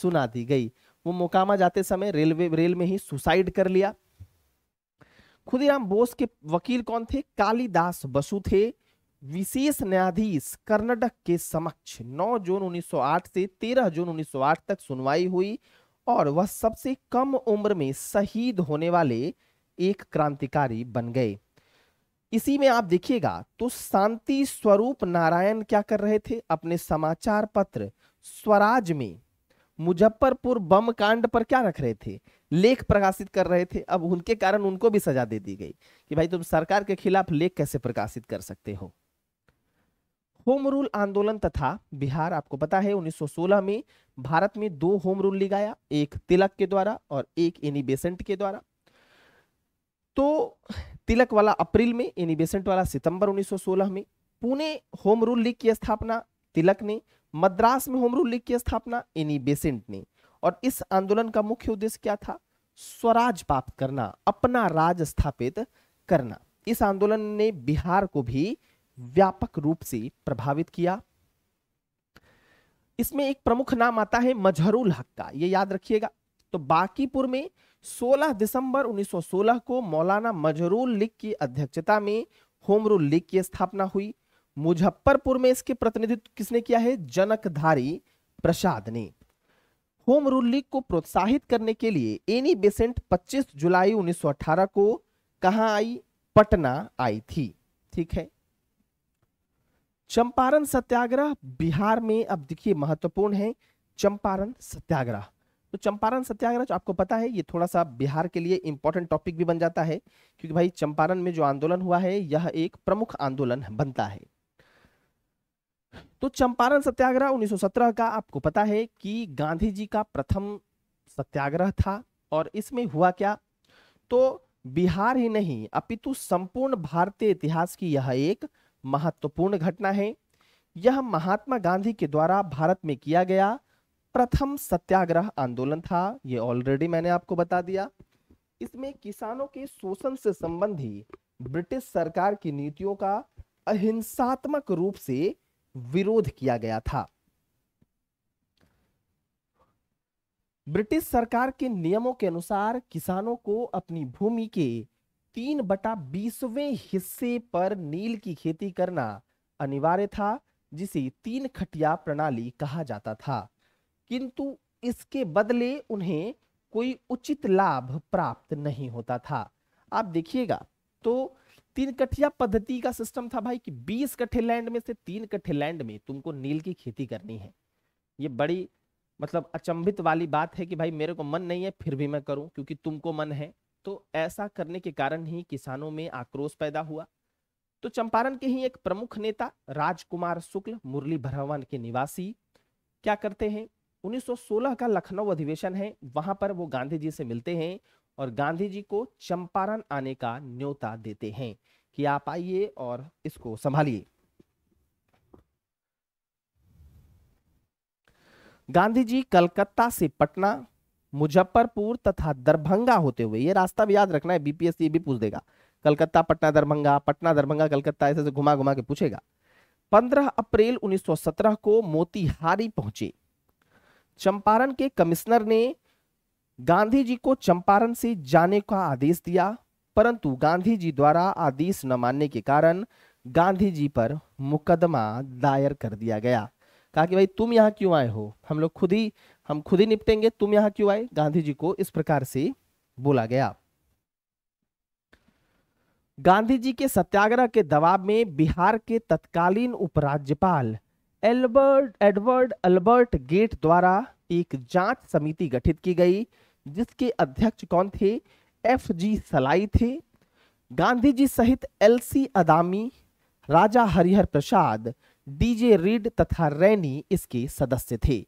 सुना दी गई वो मोकामा जाते समय रेलवे रेल में ही सुसाइड कर लिया खुदीराम बोस के वकील कौन थे कालीदास बसु थे विशेष न्यायाधीश कर्नाटक के समक्ष 9 जून 1908 से 13 जून 1908 तक सुनवाई हुई और वह सबसे कम उम्र में शहीद होने वाले एक क्रांतिकारी बन गए इसी में आप देखिएगा तो शांति स्वरूप नारायण क्या कर रहे थे अपने समाचार पत्र स्वराज में मुजफ्फरपुर बम कांड पर क्या रख रहे थे लेख प्रकाशित कर रहे थे अब उनके कारण उनको भी सजा दे दी गई कि भाई तुम सरकार के खिलाफ लेख कैसे प्रकाशित कर सकते हो होम रूल आंदोलन तथा बिहार आपको पता है 1916 में भारत में दो होम रूल गया एक तिलक के द्वारा और एक एनी बेसेंट के द्वारा तो तिलक वाला अप्रैल में एनी बेसेंट वाला सितंबर 1916 में पुणे होम रूल लीग की स्थापना तिलक ने मद्रास में होम रूल लीग की स्थापना एनी बेसेंट ने और इस आंदोलन का मुख्य उद्देश्य क्या था स्वराज प्राप्त करना अपना राज स्थापित करना इस आंदोलन ने बिहार को भी व्यापक रूप से प्रभावित किया इसमें एक प्रमुख नाम आता है मजहरुल हक का यह याद रखिएगा तो बाकीपुर में 16 दिसंबर 1916 को मौलाना मजहरुल लीग की अध्यक्षता में होम रूल लीग की स्थापना हुई मुजफ्फरपुर में इसके प्रतिनिधित्व किसने किया है जनकधारी प्रसाद ने होम रूल लीग को प्रोत्साहित करने के लिए एनी बेसेंट 25 जुलाई 1918 को कहा आई पटना आई थी ठीक है चंपारण सत्याग्रह बिहार में अब देखिए महत्वपूर्ण है चंपारण सत्याग्रह तो चंपारण सत्याग्रह जो आपको पता है ये थोड़ा सा बिहार के लिए इंपॉर्टेंट टॉपिक भी बन जाता है क्योंकि भाई चंपारण में जो आंदोलन हुआ है यह एक प्रमुख आंदोलन बनता है तो चंपारण सत्याग्रह 1917 का आपको पता है कि गांधी जी का प्रथम सत्याग्रह था और इसमें हुआ क्या तो बिहार ही नहीं अपितु संपूर्ण भारतीय इतिहास की यह एक महत्वपूर्ण घटना है यह महात्मा गांधी के द्वारा भारत में किया गया प्रथम सत्याग्रह आंदोलन था यह ऑलरेडी मैंने आपको बता दिया इसमें किसानों के शोषण से संबंधी ब्रिटिश सरकार की नीतियों का अहिंसात्मक रूप से विरोध किया गया था ब्रिटिश सरकार के नियमों के अनुसार किसानों को अपनी भूमि के तीन बटा बीसवें हिस्से पर नील की खेती करना अनिवार्य था जिसे तीन खटिया प्रणाली कहा जाता था किंतु इसके बदले उन्हें कोई उचित लाभ प्राप्त नहीं होता था आप देखिएगा तो तीन कठिया पद्धति का सिस्टम था भाई कि बीस कट्ठे लैंड में से तीन कट्ठे लैंड में तुमको नील की खेती करनी है ये बड़ी मतलब अचंभित वाली बात है कि भाई मेरे को मन नहीं है फिर भी मैं करूं क्योंकि तुमको मन है तो ऐसा करने के कारण ही किसानों में आक्रोश पैदा हुआ तो चंपारण के ही एक प्रमुख नेता राजकुमार शुक्ल मुरली भरवान के निवासी क्या करते हैं 1916 का लखनऊ अधिवेशन है वहां पर वो गांधी जी से मिलते हैं और गांधी जी को चंपारण आने का न्योता देते हैं कि आप आइए और इसको संभालिए गांधी जी कलकत्ता से पटना मुजफ्फरपुर तथा दरभंगा होते हुए ये रास्ता भी याद रखना है बीपीएससी भी पूछ देगा कलकत्ता पटना दरभंगा पटना दरभंगा कलकत्ता ऐसे घुमा घुमा के पूछेगा 15 अप्रैल 1917 को मोतिहारी पहुंचे चंपारण के कमिश्नर ने गांधी जी को चंपारण से जाने का आदेश दिया परंतु गांधी जी द्वारा आदेश न मानने के कारण गांधी जी पर मुकदमा दायर कर दिया गया कहा कि भाई तुम यहाँ क्यों आए हो हम लोग खुद ही हम खुद ही निपटेंगे तुम यहाँ क्यों आए गांधी जी को इस प्रकार से बोला गया गांधी जी के सत्याग्रह के दबाव में बिहार के तत्कालीन उपराज्यपाल एल्बर्ट एडवर्ड अल्बर्ट गेट द्वारा एक जांच समिति गठित की गई जिसके अध्यक्ष कौन थे एफ जी सलाई थे गांधी जी सहित L C Adami Raja Harihar Prasad D J Reid तथा रैनी इसके सदस्य थे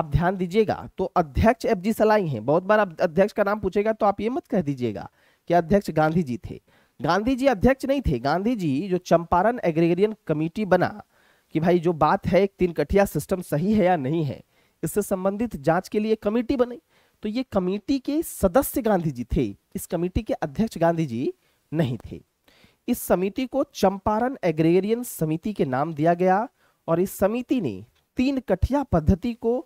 आप ध्यान दीजिएगा तो अध्यक्ष एफ जी सलाई हैं बहुत बार आप अध्यक्ष का नाम पूछेगा तो आप ये मत कह दीजिएगा कि अध्यक्ष गांधी जी थे गांधी जी अध्यक्ष नहीं थे गांधी जी जो चंपारण एग्रेगरियन कमेटी बना कि भाई जो बात है एक तीन कठिया सिस्टम सही है या नहीं है इससे संबंधित जांच के लिए कमेटी बनी तो ये कमेटी के सदस्य गांधी जी थे इस कमेटी के अध्यक्ष गांधी जी नहीं थे इस समिति को चंपारण एग्रेरियन समिति के नाम दिया गया और इस समिति ने तीन कठिया पद्धति को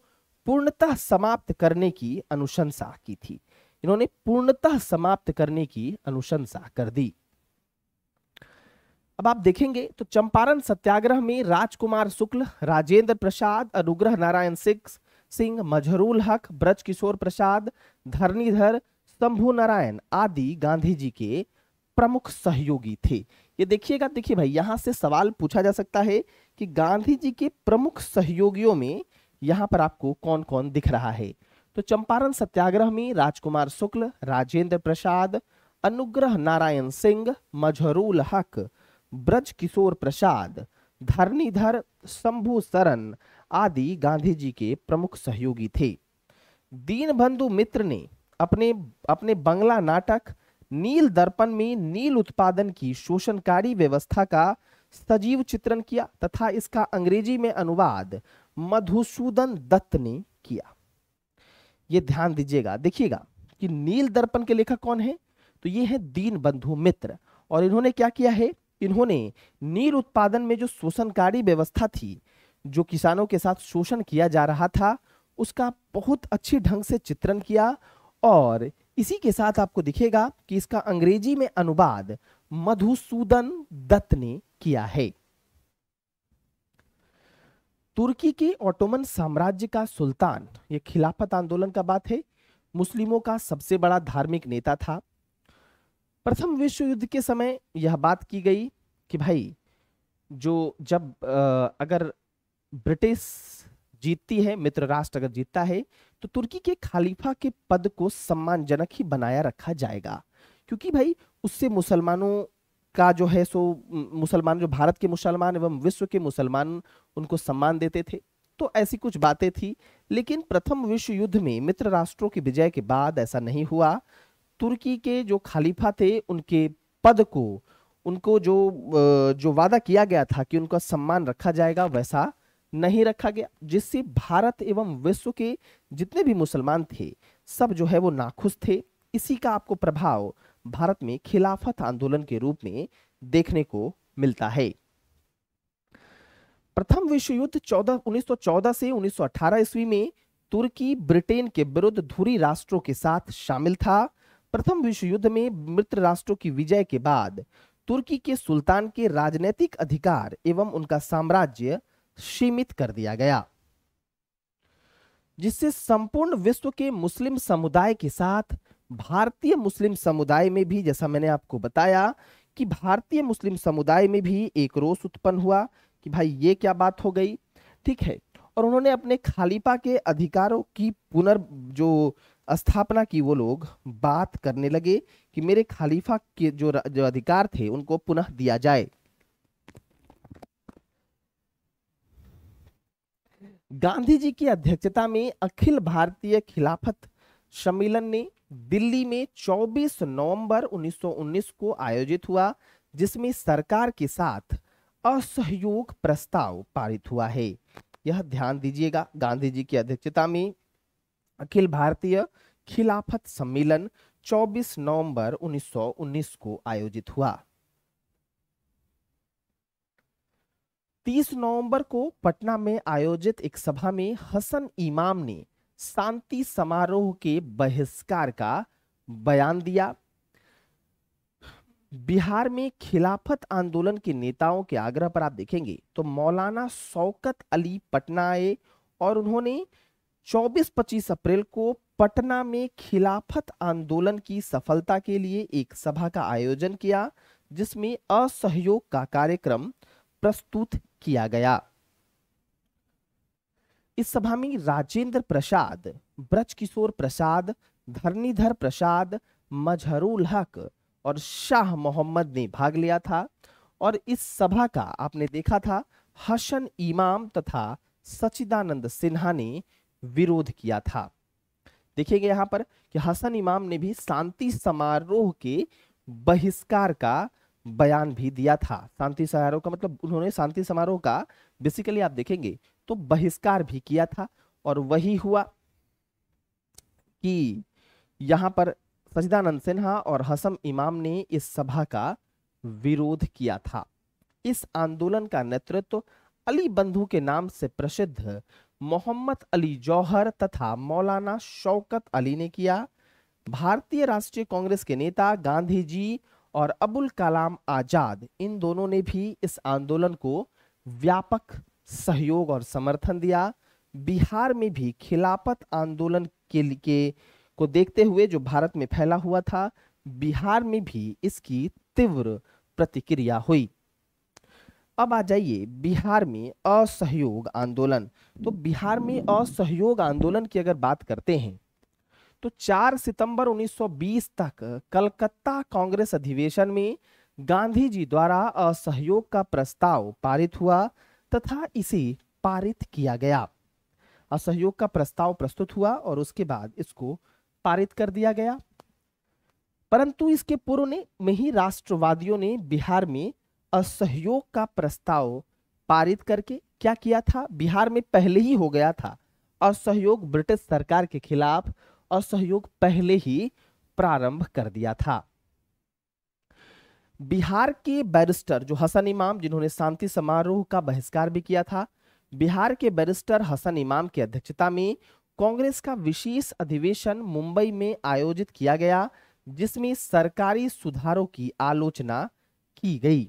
पूर्णतः समाप्त करने की अनुशंसा की थी इन्होंने पूर्णतः समाप्त करने की अनुशंसा कर दी अब आप देखेंगे तो चंपारण सत्याग्रह में राजकुमार शुक्ल राजेंद्र प्रसाद अनुग्रह नारायण सिंह सिंह मजहरूल हक ब्रज किशोर प्रसाद धरनीधर शंभु नारायण आदि गांधी जी के प्रमुख सहयोगी थे ये देखिएगा देखिए भाई यहाँ से सवाल पूछा जा सकता है कि गांधी जी के प्रमुख सहयोगियों में यहाँ पर आपको कौन कौन दिख रहा है तो चंपारण सत्याग्रह में राजकुमार शुक्ल राजेंद्र प्रसाद अनुग्रह नारायण सिंह मजहरूल हक ब्रज किशोर प्रसाद धरनीधर शंभु सरन आदि गांधी जी के प्रमुख सहयोगी थे दीन बंधु मित्र ने अपने अपने बंगला नाटक नील दर्पण में नील उत्पादन की शोषणकारी व्यवस्था का सजीव चित्रण किया तथा इसका अंग्रेजी में अनुवाद मधुसूदन दत्त ने किया ये ध्यान दीजिएगा देखिएगा कि नील दर्पण के लेखक कौन है तो ये है दीन बंधु मित्र और इन्होंने क्या किया है इन्होंने नील उत्पादन में जो शोषणकारी व्यवस्था थी जो किसानों के साथ शोषण किया जा रहा था उसका बहुत अच्छे ढंग से चित्रण किया और इसी के साथ आपको दिखेगा कि इसका अंग्रेजी में अनुवाद मधुसूदन दत्त ने किया है तुर्की के ऑटोमन साम्राज्य का सुल्तान ये खिलाफत आंदोलन का बात है मुस्लिमों का सबसे बड़ा धार्मिक नेता था प्रथम विश्व युद्ध के समय यह बात की गई कि भाई जो जब आ, अगर ब्रिटिश जीतती है मित्र राष्ट्र अगर जीतता है तो तुर्की के खालीफा के पद को सम्मानजनक ही बनाया रखा जाएगा क्योंकि भाई उससे मुसलमानों का जो है सो मुसलमान जो भारत के मुसलमान एवं विश्व के मुसलमान उनको सम्मान देते थे तो ऐसी कुछ बातें थी लेकिन प्रथम विश्व युद्ध में मित्र राष्ट्रों की विजय के बाद ऐसा नहीं हुआ तुर्की के जो खालीफा थे उनके पद को उनको जो जो वादा किया गया था कि उनका सम्मान रखा जाएगा वैसा नहीं रखा गया जिससे भारत एवं विश्व के जितने भी मुसलमान थे सब जो है वो नाखुश थे इसी का आपको प्रभाव भारत में खिलाफत आंदोलन के रूप में देखने को मिलता है प्रथम विश्व युद्ध 14 1914 से 1918 ईस्वी में तुर्की ब्रिटेन के विरुद्ध धुरी राष्ट्रों के साथ शामिल था प्रथम विश्व युद्ध में मित्र राष्ट्रों की विजय के बाद तुर्की के सुल्तान के राजनैतिक अधिकार एवं उनका साम्राज्य सीमित कर दिया गया जिससे संपूर्ण विश्व के मुस्लिम समुदाय के साथ भारतीय मुस्लिम समुदाय में भी जैसा मैंने आपको बताया कि भारतीय मुस्लिम समुदाय में भी एक रोष उत्पन्न हुआ कि भाई ये क्या बात हो गई ठीक है और उन्होंने अपने खालिपा के अधिकारों की पुनर् जो स्थापना की वो लोग बात करने लगे कि मेरे खालीफा के जो, जो अधिकार थे उनको पुनः दिया जाए गांधी जी की अध्यक्षता में अखिल भारतीय खिलाफत सम्मेलन ने दिल्ली में 24 नवंबर 1919 को आयोजित हुआ जिसमें सरकार के साथ असहयोग प्रस्ताव पारित हुआ है यह ध्यान दीजिएगा गांधी जी की अध्यक्षता में अखिल भारतीय खिलाफत सम्मेलन 24 नवंबर 1919 को आयोजित हुआ 30 नवंबर को पटना में आयोजित एक सभा में हसन इमाम ने शांति समारोह के बहिष्कार का बयान दिया बिहार में खिलाफत आंदोलन के नेताओं के आग्रह पर आप देखेंगे तो मौलाना शौकत अली पटना आए और उन्होंने 24-25 अप्रैल को पटना में खिलाफत आंदोलन की सफलता के लिए एक सभा का आयोजन किया जिसमें असहयोग का कार्यक्रम प्रस्तुत किया गया इस सभा में राजेंद्र प्रसाद ब्रज किशोर प्रसाद धरनीधर प्रसाद मजहरुल हक और शाह मोहम्मद ने भाग लिया था और इस सभा का आपने देखा था हसन इमाम तथा सचिदानंद सिन्हा ने विरोध किया था देखिएगा यहाँ पर कि हसन इमाम ने भी शांति समारोह के बहिष्कार का बयान भी दिया था शांति समारोह का मतलब उन्होंने शांति समारोह का बेसिकली आप देखेंगे तो बहिष्कार भी किया था और वही हुआ कि यहां पर सजदानंद सिन्हा और हसम इमाम ने इस सभा का विरोध किया था इस आंदोलन का नेतृत्व अली बंधु के नाम से प्रसिद्ध मोहम्मद अली जौहर तथा मौलाना शौकत अली ने किया भारतीय राष्ट्रीय कांग्रेस के नेता गांधी जी और अबुल कलाम आज़ाद इन दोनों ने भी इस आंदोलन को व्यापक सहयोग और समर्थन दिया बिहार में भी खिलाफत आंदोलन के के को देखते हुए जो भारत में फैला हुआ था बिहार में भी इसकी तीव्र प्रतिक्रिया हुई अब आ जाइए बिहार में असहयोग आंदोलन तो बिहार में असहयोग आंदोलन की अगर बात करते हैं तो 4 सितंबर 1920 तक कलकत्ता कांग्रेस अधिवेशन में गांधी जी द्वारा असहयोग का प्रस्ताव पारित हुआ तथा इसे पारित किया गया असहयोग का प्रस्ताव प्रस्तुत हुआ और उसके बाद इसको पारित कर दिया गया परंतु इसके पूर्व में ही राष्ट्रवादियों ने बिहार में असहयोग का प्रस्ताव पारित करके क्या किया था बिहार में पहले ही हो गया था असहयोग ब्रिटिश सरकार के खिलाफ असहयोग पहले ही प्रारंभ कर दिया था बिहार के बैरिस्टर जो हसन इमाम जिन्होंने शांति समारोह का बहिष्कार भी किया था बिहार के बैरिस्टर हसन इमाम की अध्यक्षता में कांग्रेस का विशेष अधिवेशन मुंबई में आयोजित किया गया जिसमें सरकारी सुधारों की आलोचना की गई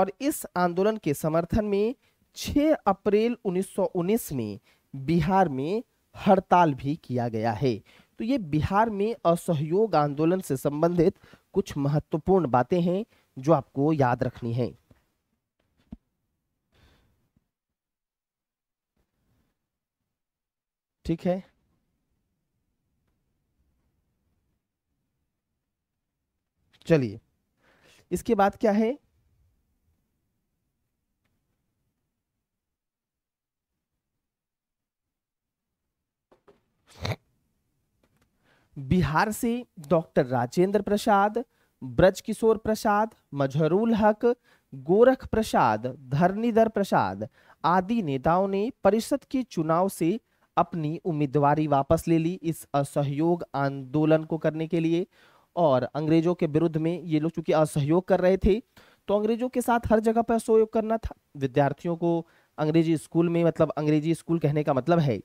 और इस आंदोलन के समर्थन में 6 अप्रैल 1919 में बिहार में हड़ताल भी किया गया है तो ये बिहार में असहयोग आंदोलन से संबंधित कुछ महत्वपूर्ण बातें हैं जो आपको याद रखनी है ठीक है चलिए इसके बाद क्या है बिहार से डॉक्टर राजेंद्र प्रसाद ब्रजकिशोर प्रसाद मजहरुल हक गोरख प्रसाद धरनीधर प्रसाद आदि नेताओं ने परिषद के चुनाव से अपनी उम्मीदवारी वापस ले ली इस असहयोग आंदोलन को करने के लिए और अंग्रेजों के विरुद्ध में ये लोग चूंकि असहयोग कर रहे थे तो अंग्रेजों के साथ हर जगह पर सहयोग करना था विद्यार्थियों को अंग्रेजी स्कूल में मतलब अंग्रेजी स्कूल कहने का मतलब है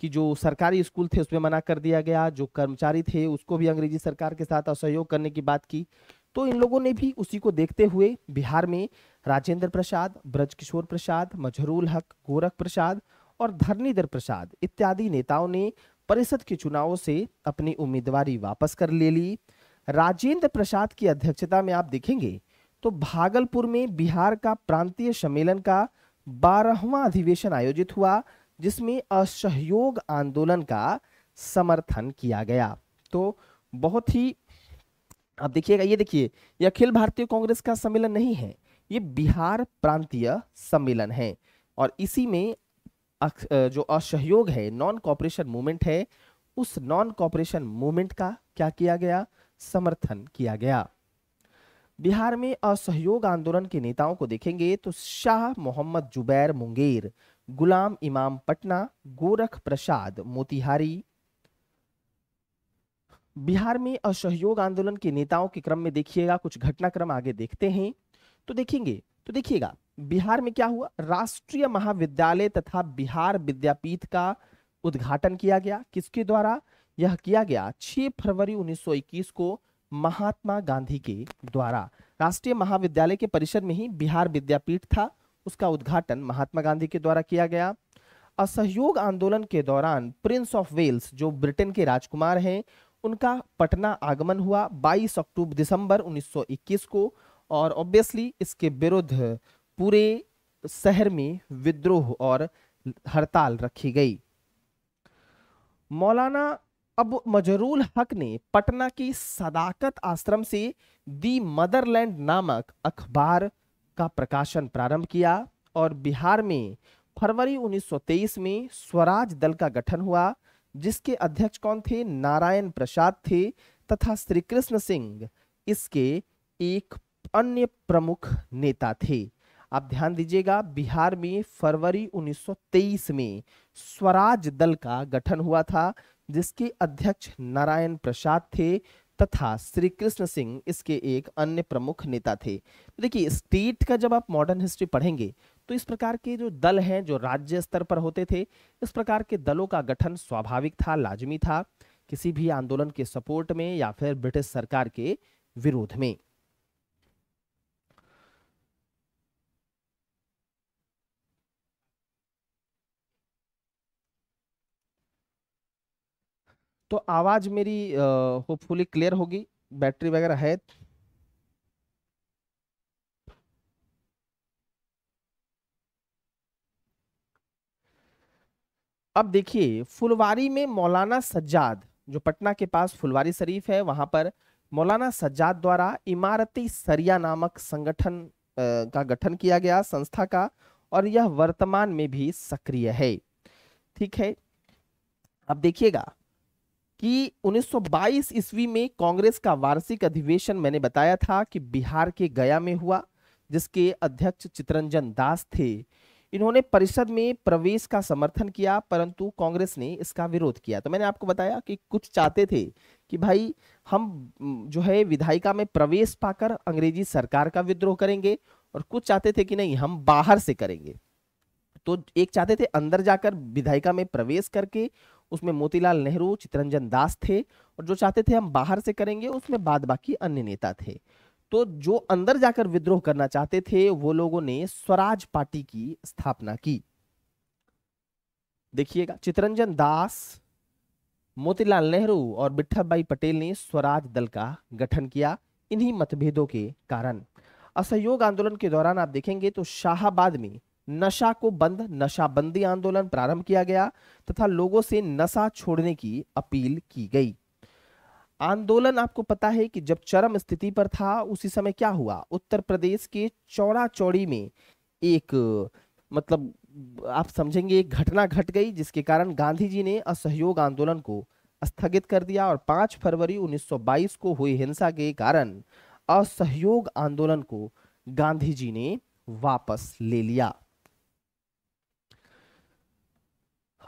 कि जो सरकारी स्कूल थे उसमें मना कर दिया गया जो कर्मचारी थे उसको भी अंग्रेजी सरकार के साथ असहयोग करने की बात की तो इन लोगों ने भी उसी को देखते हुए बिहार में राजेंद्र प्रसाद ब्रजकिशोर प्रसाद मजहरुल हक गोरख प्रसाद और धरणीधर प्रसाद इत्यादि नेताओं ने परिषद के चुनावों से अपनी उम्मीदवारी वापस कर ले ली राजेंद्र प्रसाद की अध्यक्षता में आप देखेंगे तो भागलपुर में बिहार का प्रांतीय सम्मेलन का बारहवा अधिवेशन आयोजित हुआ जिसमें असहयोग आंदोलन का समर्थन किया गया तो बहुत ही अब देखिएगा ये देखिए ये अखिल भारतीय कांग्रेस का सम्मेलन नहीं है ये बिहार प्रांतीय सम्मेलन है और इसी में जो असहयोग है नॉन कॉपरेशन मूवमेंट है उस नॉन कॉपरेशन मूवमेंट का क्या किया गया समर्थन किया गया बिहार में असहयोग आंदोलन के नेताओं को देखेंगे तो शाह मोहम्मद जुबैर मुंगेर गुलाम इमाम पटना गोरख प्रसाद मोतिहारी बिहार में असहयोग आंदोलन के नेताओं के क्रम में देखिएगा कुछ घटनाक्रम आगे देखते हैं तो देखेंगे तो देखिएगा बिहार में क्या हुआ राष्ट्रीय महाविद्यालय तथा बिहार विद्यापीठ का उद्घाटन किया गया किसके द्वारा यह किया गया 6 फरवरी 1921 को महात्मा गांधी के द्वारा राष्ट्रीय महाविद्यालय के परिसर में ही बिहार विद्यापीठ था उसका उद्घाटन महात्मा गांधी के द्वारा किया गया असहयोग आंदोलन के दौरान प्रिंस ऑफ वेल्स जो ब्रिटेन के राजकुमार हैं उनका पटना आगमन हुआ 22 अक्टूबर दिसंबर 1921 को और ऑब्वियसली इसके विरुद्ध पूरे शहर में विद्रोह और हड़ताल रखी गई मौलाना अब मजरूल हक ने पटना की सदाकत आश्रम से दी मदरलैंड नामक अखबार का प्रकाशन प्रारंभ किया और बिहार में फरवरी 1923 में स्वराज दल का गठन हुआ जिसके अध्यक्ष कौन थे नारायण प्रसाद थे तथा श्री कृष्ण सिंह इसके एक अन्य प्रमुख नेता थे आप ध्यान दीजिएगा बिहार में फरवरी 1923 में स्वराज दल का गठन हुआ था जिसके अध्यक्ष नारायण प्रसाद थे तथा श्री कृष्ण सिंह इसके एक अन्य प्रमुख नेता थे देखिए स्टेट का जब आप मॉडर्न हिस्ट्री पढ़ेंगे तो इस प्रकार के जो दल हैं जो राज्य स्तर पर होते थे इस प्रकार के दलों का गठन स्वाभाविक था लाजमी था किसी भी आंदोलन के सपोर्ट में या फिर ब्रिटिश सरकार के विरोध में तो आवाज़ मेरी होपफुली क्लियर होगी बैटरी वगैरह है अब देखिए फुलवारी में मौलाना सज्जाद जो पटना के पास फुलवारी शरीफ है वहां पर मौलाना सज्जाद द्वारा इमारती सरिया नामक संगठन का गठन किया गया संस्था का और यह वर्तमान में भी सक्रिय है ठीक है अब देखिएगा कि 1922 ईस्वी में कांग्रेस का वार्षिक अधिवेशन मैंने बताया था कि बिहार के गया में हुआ जिसके अध्यक्ष चितरंजन दास थे इन्होंने परिषद में प्रवेश का समर्थन किया परंतु कांग्रेस ने इसका विरोध किया तो मैंने आपको बताया कि कुछ चाहते थे कि भाई हम जो है विधायिका में प्रवेश पाकर अंग्रेजी सरकार का विद्रोह करेंगे और कुछ चाहते थे कि नहीं हम बाहर से करेंगे तो एक चाहते थे अंदर जाकर विधायिका में प्रवेश करके उसमें मोतीलाल नेहरू चितरंजन दास थे और जो चाहते थे हम बाहर से करेंगे उसमें बाद बाकी अन्य नेता थे तो जो अंदर जाकर विद्रोह करना चाहते थे वो लोगों ने स्वराज पार्टी की स्थापना की देखिएगा चितरंजन दास मोतीलाल नेहरू और बिट्ठाबाई पटेल ने स्वराज दल का गठन किया इन्हीं मतभेदों के कारण असहयोग आंदोलन के दौरान आप देखेंगे तो शाहबाद में नशा को बंद नशाबंदी आंदोलन प्रारंभ किया गया तथा लोगों से नशा छोड़ने की अपील की गई आंदोलन आपको पता है कि जब चरम स्थिति पर था उसी समय क्या हुआ उत्तर प्रदेश के चौड़ा चौड़ी में एक मतलब आप समझेंगे एक घटना घट गई जिसके कारण गांधी जी ने असहयोग आंदोलन को स्थगित कर दिया और 5 फरवरी 1922 को हुई हिंसा के कारण असहयोग आंदोलन को गांधी जी ने वापस ले लिया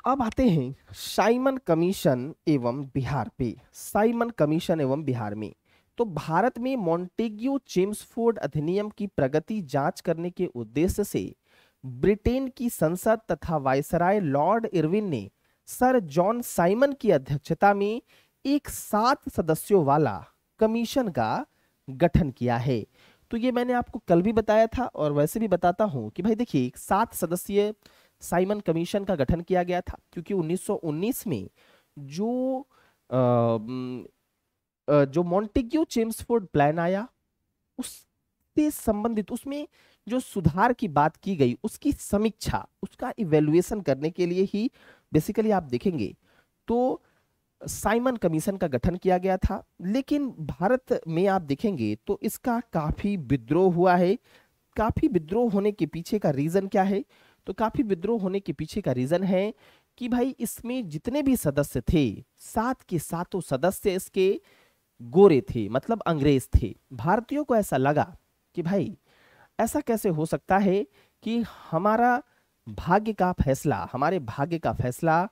अब आते हैं साइमन कमीशन एवं बिहार पे साइमन कमीशन एवं बिहार में तो भारत में मॉन्टेग्यो चेम्सफोर्ड अधिनियम की प्रगति जांच करने के उद्देश्य से ब्रिटेन की संसद तथा वायसराय लॉर्ड इरविन ने सर जॉन साइमन की अध्यक्षता में एक सात सदस्यों वाला कमीशन का गठन किया है तो ये मैंने आपको कल भी बताया था और वैसे भी बताता हूँ कि भाई देखिए सात सदस्यीय साइमन कमीशन का गठन किया गया था क्योंकि 1919 में जो आ, जो मॉन्टेग्यू चेम्सफोर्ड प्लान आया उससे संबंधित उसमें जो सुधार की बात की गई उसकी समीक्षा उसका इवेल्युएशन करने के लिए ही बेसिकली आप देखेंगे तो साइमन कमीशन का गठन किया गया था लेकिन भारत में आप देखेंगे तो इसका काफ़ी विद्रोह हुआ है काफ़ी विद्रोह होने के पीछे का रीज़न क्या है तो काफ़ी विद्रोह होने के पीछे का रीज़न है कि भाई इसमें जितने भी सदस्य थे सात के सातों सदस्य इसके गोरे थे मतलब अंग्रेज थे भारतीयों को ऐसा लगा कि भाई ऐसा कैसे हो सकता है कि हमारा भाग्य का फैसला हमारे भाग्य का फैसला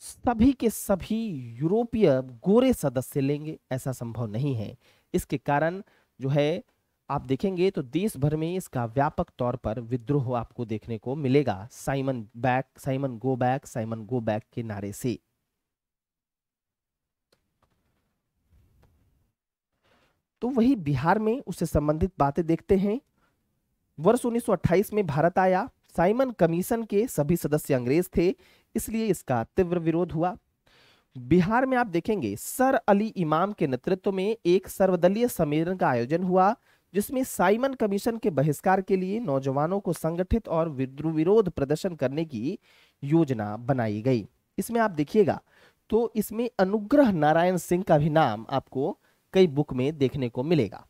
सभी के सभी यूरोपीय गोरे सदस्य लेंगे ऐसा संभव नहीं है इसके कारण जो है आप देखेंगे तो देश भर में इसका व्यापक तौर पर विद्रोह आपको देखने को मिलेगा Simon back Simon go back Simon go back के नारे से तो वही बिहार में उससे संबंधित बातें देखते हैं वर्ष 1928 में भारत आया साइमन कमीशन के सभी सदस्य अंग्रेज थे इसलिए इसका तीव्र विरोध हुआ बिहार में आप देखेंगे सर अली इमाम के नेतृत्व में एक सर्वदलीय सम्मेलन का आयोजन हुआ जिसमें साइमन कमीशन के बहिष्कार के लिए नौजवानों को संगठित और विरोध प्रदर्शन करने की योजना बनाई गई इसमें आप देखिएगा तो इसमें अनुग्रह नारायण सिंह का भी नाम आपको कई बुक में देखने को मिलेगा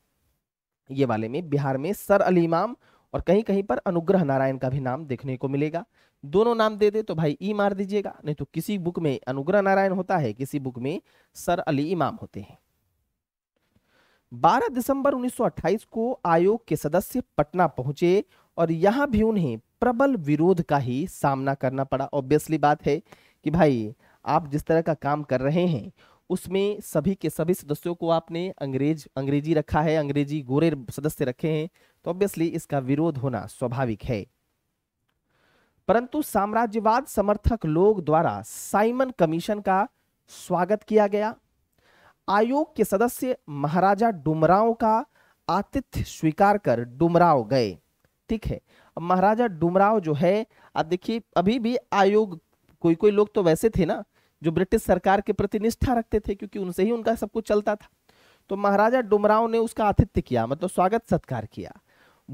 ये वाले में बिहार में सर अली इमाम और कहीं कहीं पर अनुग्रह नारायण का भी नाम देखने को मिलेगा दोनों नाम दे दे तो भाई ई मार दीजिएगा नहीं तो किसी बुक में अनुग्रह नारायण होता है किसी बुक में सर अली इमाम होते हैं 12 दिसंबर 1928 को आयोग के सदस्य पटना पहुंचे और यहां भी उन्हें प्रबल विरोध का ही सामना करना पड़ा ऑब्वियसली बात है कि भाई आप जिस तरह का काम कर रहे हैं उसमें सभी के सभी सदस्यों को आपने अंग्रेज अंग्रेजी रखा है अंग्रेजी गोरे सदस्य रखे हैं तो ऑब्वियसली इसका विरोध होना स्वाभाविक है परंतु साम्राज्यवाद समर्थक लोग द्वारा साइमन कमीशन का स्वागत किया गया आयोग के सदस्य महाराजा डुमराव का आतिथ्य स्वीकार कर डुमराव गए ठीक है अब महाराजा डुमराव जो है अब देखिए अभी भी आयोग कोई कोई लोग तो वैसे थे ना जो ब्रिटिश सरकार के प्रति निष्ठा रखते थे क्योंकि उनसे ही उनका सब कुछ चलता था तो महाराजा डुमराव ने उसका आतिथ्य किया मतलब स्वागत सत्कार किया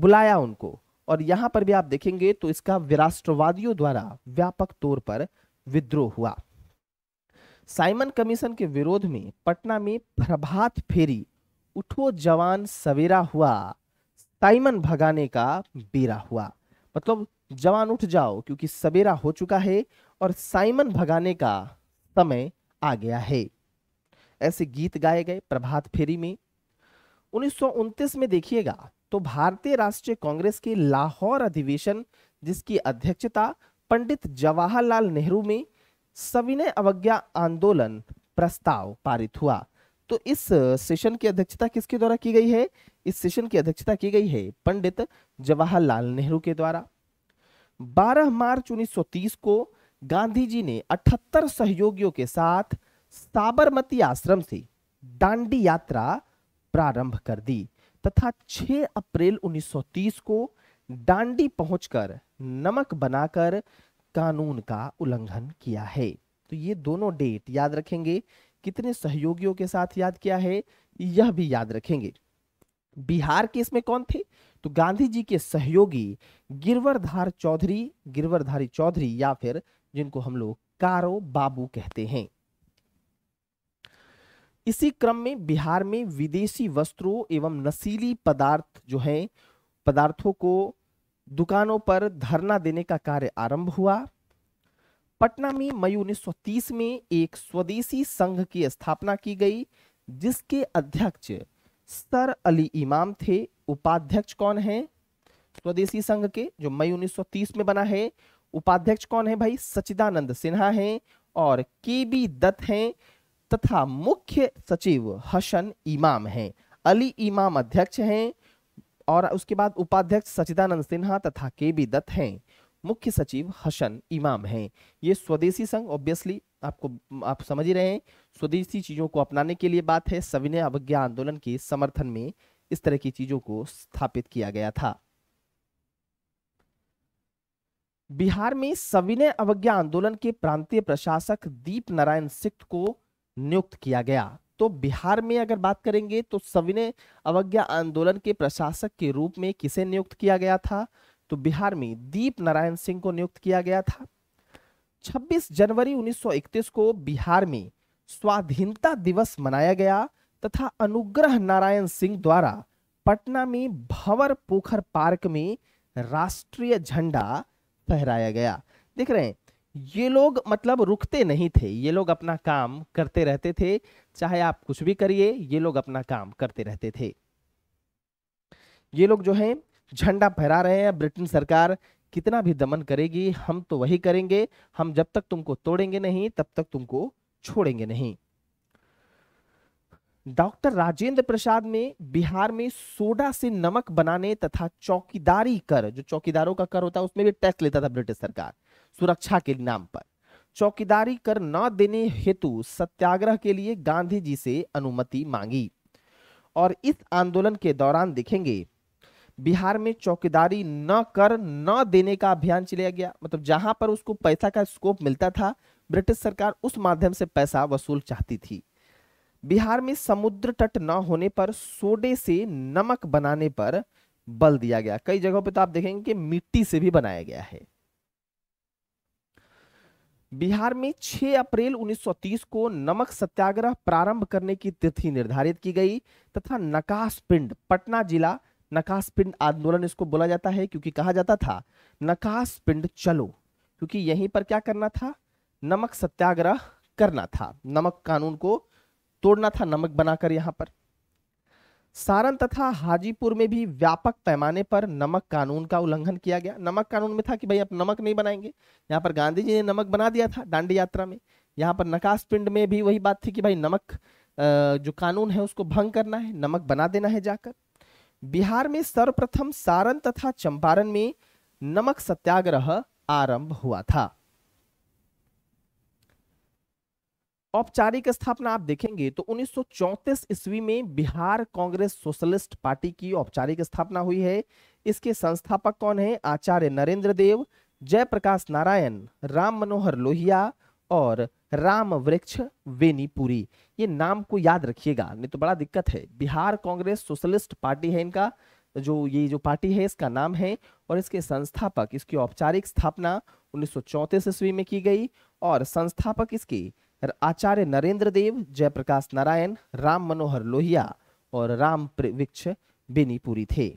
बुलाया उनको और यहां पर भी आप देखेंगे तो इसका विराष्ट्रवादियों द्वारा व्यापक तौर पर विद्रोह हुआ साइमन कमीशन के विरोध में पटना में प्रभात फेरी उठो जवान सवेरा हुआ साइमन भगाने का बेरा हुआ मतलब जवान उठ जाओ क्योंकि सवेरा हो चुका है और साइमन भगाने का समय आ गया है ऐसे गीत गाए गए प्रभात फेरी में उन्नीस में देखिएगा तो भारतीय राष्ट्रीय कांग्रेस के लाहौर अधिवेशन जिसकी अध्यक्षता पंडित जवाहरलाल नेहरू में सविनय अवज्ञा आंदोलन प्रस्ताव पारित हुआ तो इस सेशन की अध्यक्षता किसके द्वारा की गई है इस सेशन की अध्यक्षता की गई है पंडित जवाहरलाल नेहरू के द्वारा 12 मार्च 1930 को गांधी जी ने 78 सहयोगियों के साथ साबरमती आश्रम से दांडी यात्रा प्रारंभ कर दी तथा 6 अप्रैल 1930 को दांडी पहुंचकर नमक बनाकर कानून का उल्लंघन किया है तो ये दोनों डेट याद रखेंगे कितने सहयोगियों के साथ याद किया है यह भी याद रखेंगे बिहार के इसमें कौन थे तो गांधी जी के सहयोगी गिरवरधार चौधरी गिरवरधारी चौधरी या फिर जिनको हम लोग कारो बाबू कहते हैं इसी क्रम में बिहार में विदेशी वस्त्रों एवं नशीली पदार्थ जो है पदार्थों को दुकानों पर धरना देने का कार्य आरंभ हुआ पटना में मई उन्नीस में एक स्वदेशी संघ की स्थापना की गई जिसके अध्यक्ष सर अली इमाम थे उपाध्यक्ष कौन है स्वदेशी संघ के जो मई 1930 में बना है उपाध्यक्ष कौन है भाई सचिदानंद सिन्हा हैं और के बी दत्त हैं तथा मुख्य सचिव हसन इमाम हैं अली इमाम अध्यक्ष हैं और उसके बाद उपाध्यक्ष सचिदानंद सिन्हा तथा के बी दत्त हैं मुख्य सचिव हसन इमाम हैं ये स्वदेशी संघ ऑब्वियसली आपको आप समझ ही रहे हैं स्वदेशी चीज़ों को अपनाने के लिए बात है सविनय अवज्ञा आंदोलन के समर्थन में इस तरह की चीज़ों को स्थापित किया गया था बिहार में सविनय अवज्ञा आंदोलन के प्रांतीय प्रशासक दीप नारायण सिक्त को नियुक्त किया गया तो बिहार में अगर बात करेंगे तो सविनय अवज्ञा आंदोलन के प्रशासक के रूप में किसे नियुक्त किया गया था तो बिहार में दीप नारायण सिंह को नियुक्त किया गया था 26 जनवरी 1931 को बिहार में स्वाधीनता दिवस मनाया गया तथा अनुग्रह नारायण सिंह द्वारा पटना में भवर पोखर पार्क में राष्ट्रीय झंडा फहराया गया देख रहे हैं ये लोग मतलब रुकते नहीं थे ये लोग अपना काम करते रहते थे चाहे आप कुछ भी करिए ये लोग अपना काम करते रहते थे ये लोग जो है झंडा फहरा रहे हैं ब्रिटेन सरकार कितना भी दमन करेगी हम तो वही करेंगे हम जब तक तुमको तोड़ेंगे नहीं तब तक तुमको छोड़ेंगे नहीं डॉक्टर राजेंद्र प्रसाद ने बिहार में सोडा से नमक बनाने तथा चौकीदारी कर जो चौकीदारों का कर होता है उसमें भी टैक्स लेता था ब्रिटिश सरकार सुरक्षा के नाम पर चौकीदारी कर न देने हेतु सत्याग्रह के लिए गांधी जी से अनुमति मांगी और इस आंदोलन के दौरान देखेंगे बिहार में चौकीदारी न कर न देने का अभियान चलाया गया मतलब जहां पर उसको पैसा का स्कोप मिलता था ब्रिटिश सरकार उस माध्यम से पैसा वसूल चाहती थी बिहार में समुद्र तट न होने पर सोडे से नमक बनाने पर बल दिया गया कई जगहों पर तो आप देखेंगे कि मिट्टी से भी बनाया गया है बिहार में 6 अप्रैल 1930 को नमक सत्याग्रह प्रारंभ करने की तिथि निर्धारित की गई तथा नकाश पिंड पटना जिला नकाश पिंड आंदोलन इसको बोला जाता है क्योंकि कहा जाता था नकाश पिंड चलो क्योंकि यहीं पर क्या करना था नमक सत्याग्रह करना था नमक कानून को तोड़ना था नमक बनाकर यहाँ पर सारण तथा हाजीपुर में भी व्यापक पैमाने पर नमक कानून का उल्लंघन किया गया नमक कानून में था कि भाई आप नमक नहीं बनाएंगे यहाँ पर गांधी जी ने नमक बना दिया था दांडी यात्रा में यहाँ पर नकाश पिंड में भी वही बात थी कि भाई नमक जो कानून है उसको भंग करना है नमक बना देना है जाकर बिहार में सर्वप्रथम सारण तथा चंपारण में नमक सत्याग्रह आरंभ हुआ था औपचारिक स्थापना आप देखेंगे तो 1934 ईस्वी में बिहार कांग्रेस सोशलिस्ट पार्टी की औपचारिक स्थापना हुई है इसके संस्थापक कौन है आचार्य नरेंद्र देव जयप्रकाश नारायण राम मनोहर लोहिया और राम वृक्ष वेनीपुरी ये नाम को याद रखिएगा नहीं तो बड़ा दिक्कत है बिहार कांग्रेस सोशलिस्ट पार्टी है इनका जो ये जो पार्टी है इसका नाम है और इसके संस्थापक इसकी औपचारिक स्थापना उन्नीस ईस्वी में की गई और संस्थापक इसके आचार्य नरेंद्र देव जयप्रकाश नारायण राम मनोहर लोहिया और राम वृक्ष बेनीपुरी थे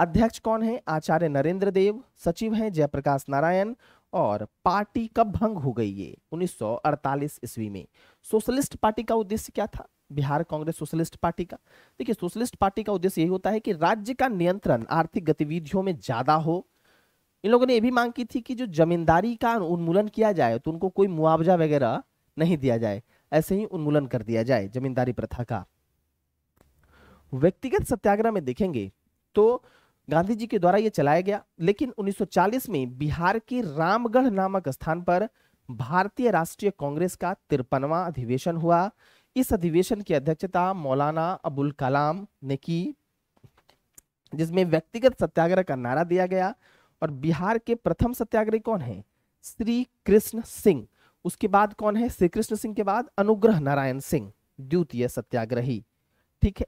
अध्यक्ष कौन है आचार्य नरेंद्र देव सचिव हैं जयप्रकाश नारायण और पार्टी कब भंग हो गई ये 1948 ईस्वी में सोशलिस्ट पार्टी का उद्देश्य क्या था बिहार कांग्रेस सोशलिस्ट पार्टी का देखिए सोशलिस्ट पार्टी का उद्देश्य यही होता है कि राज्य का नियंत्रण आर्थिक गतिविधियों में ज्यादा हो इन लोगों ने यह भी मांग की थी कि जो जमींदारी का उन्मूलन किया जाए तो उनको कोई मुआवजा वगैरह नहीं दिया जाए ऐसे ही उन्मूलन कर दिया जाए जमींदारी प्रथा का व्यक्तिगत सत्याग्रह में देखेंगे तो गांधी जी के द्वारा यह चलाया गया लेकिन 1940 में बिहार के रामगढ़ नामक स्थान पर भारतीय राष्ट्रीय कांग्रेस का तिरपनवा अधिवेशन हुआ इस अधिवेशन की अध्यक्षता मौलाना अबुल कलाम ने की जिसमें व्यक्तिगत सत्याग्रह का नारा दिया गया और बिहार के प्रथम सत्याग्रही कौन है श्री कृष्ण सिंह उसके बाद कौन है श्री कृष्ण सिंह के बाद अनुग्रह नारायण सिंह द्वितीय सत्याग्रही ठीक है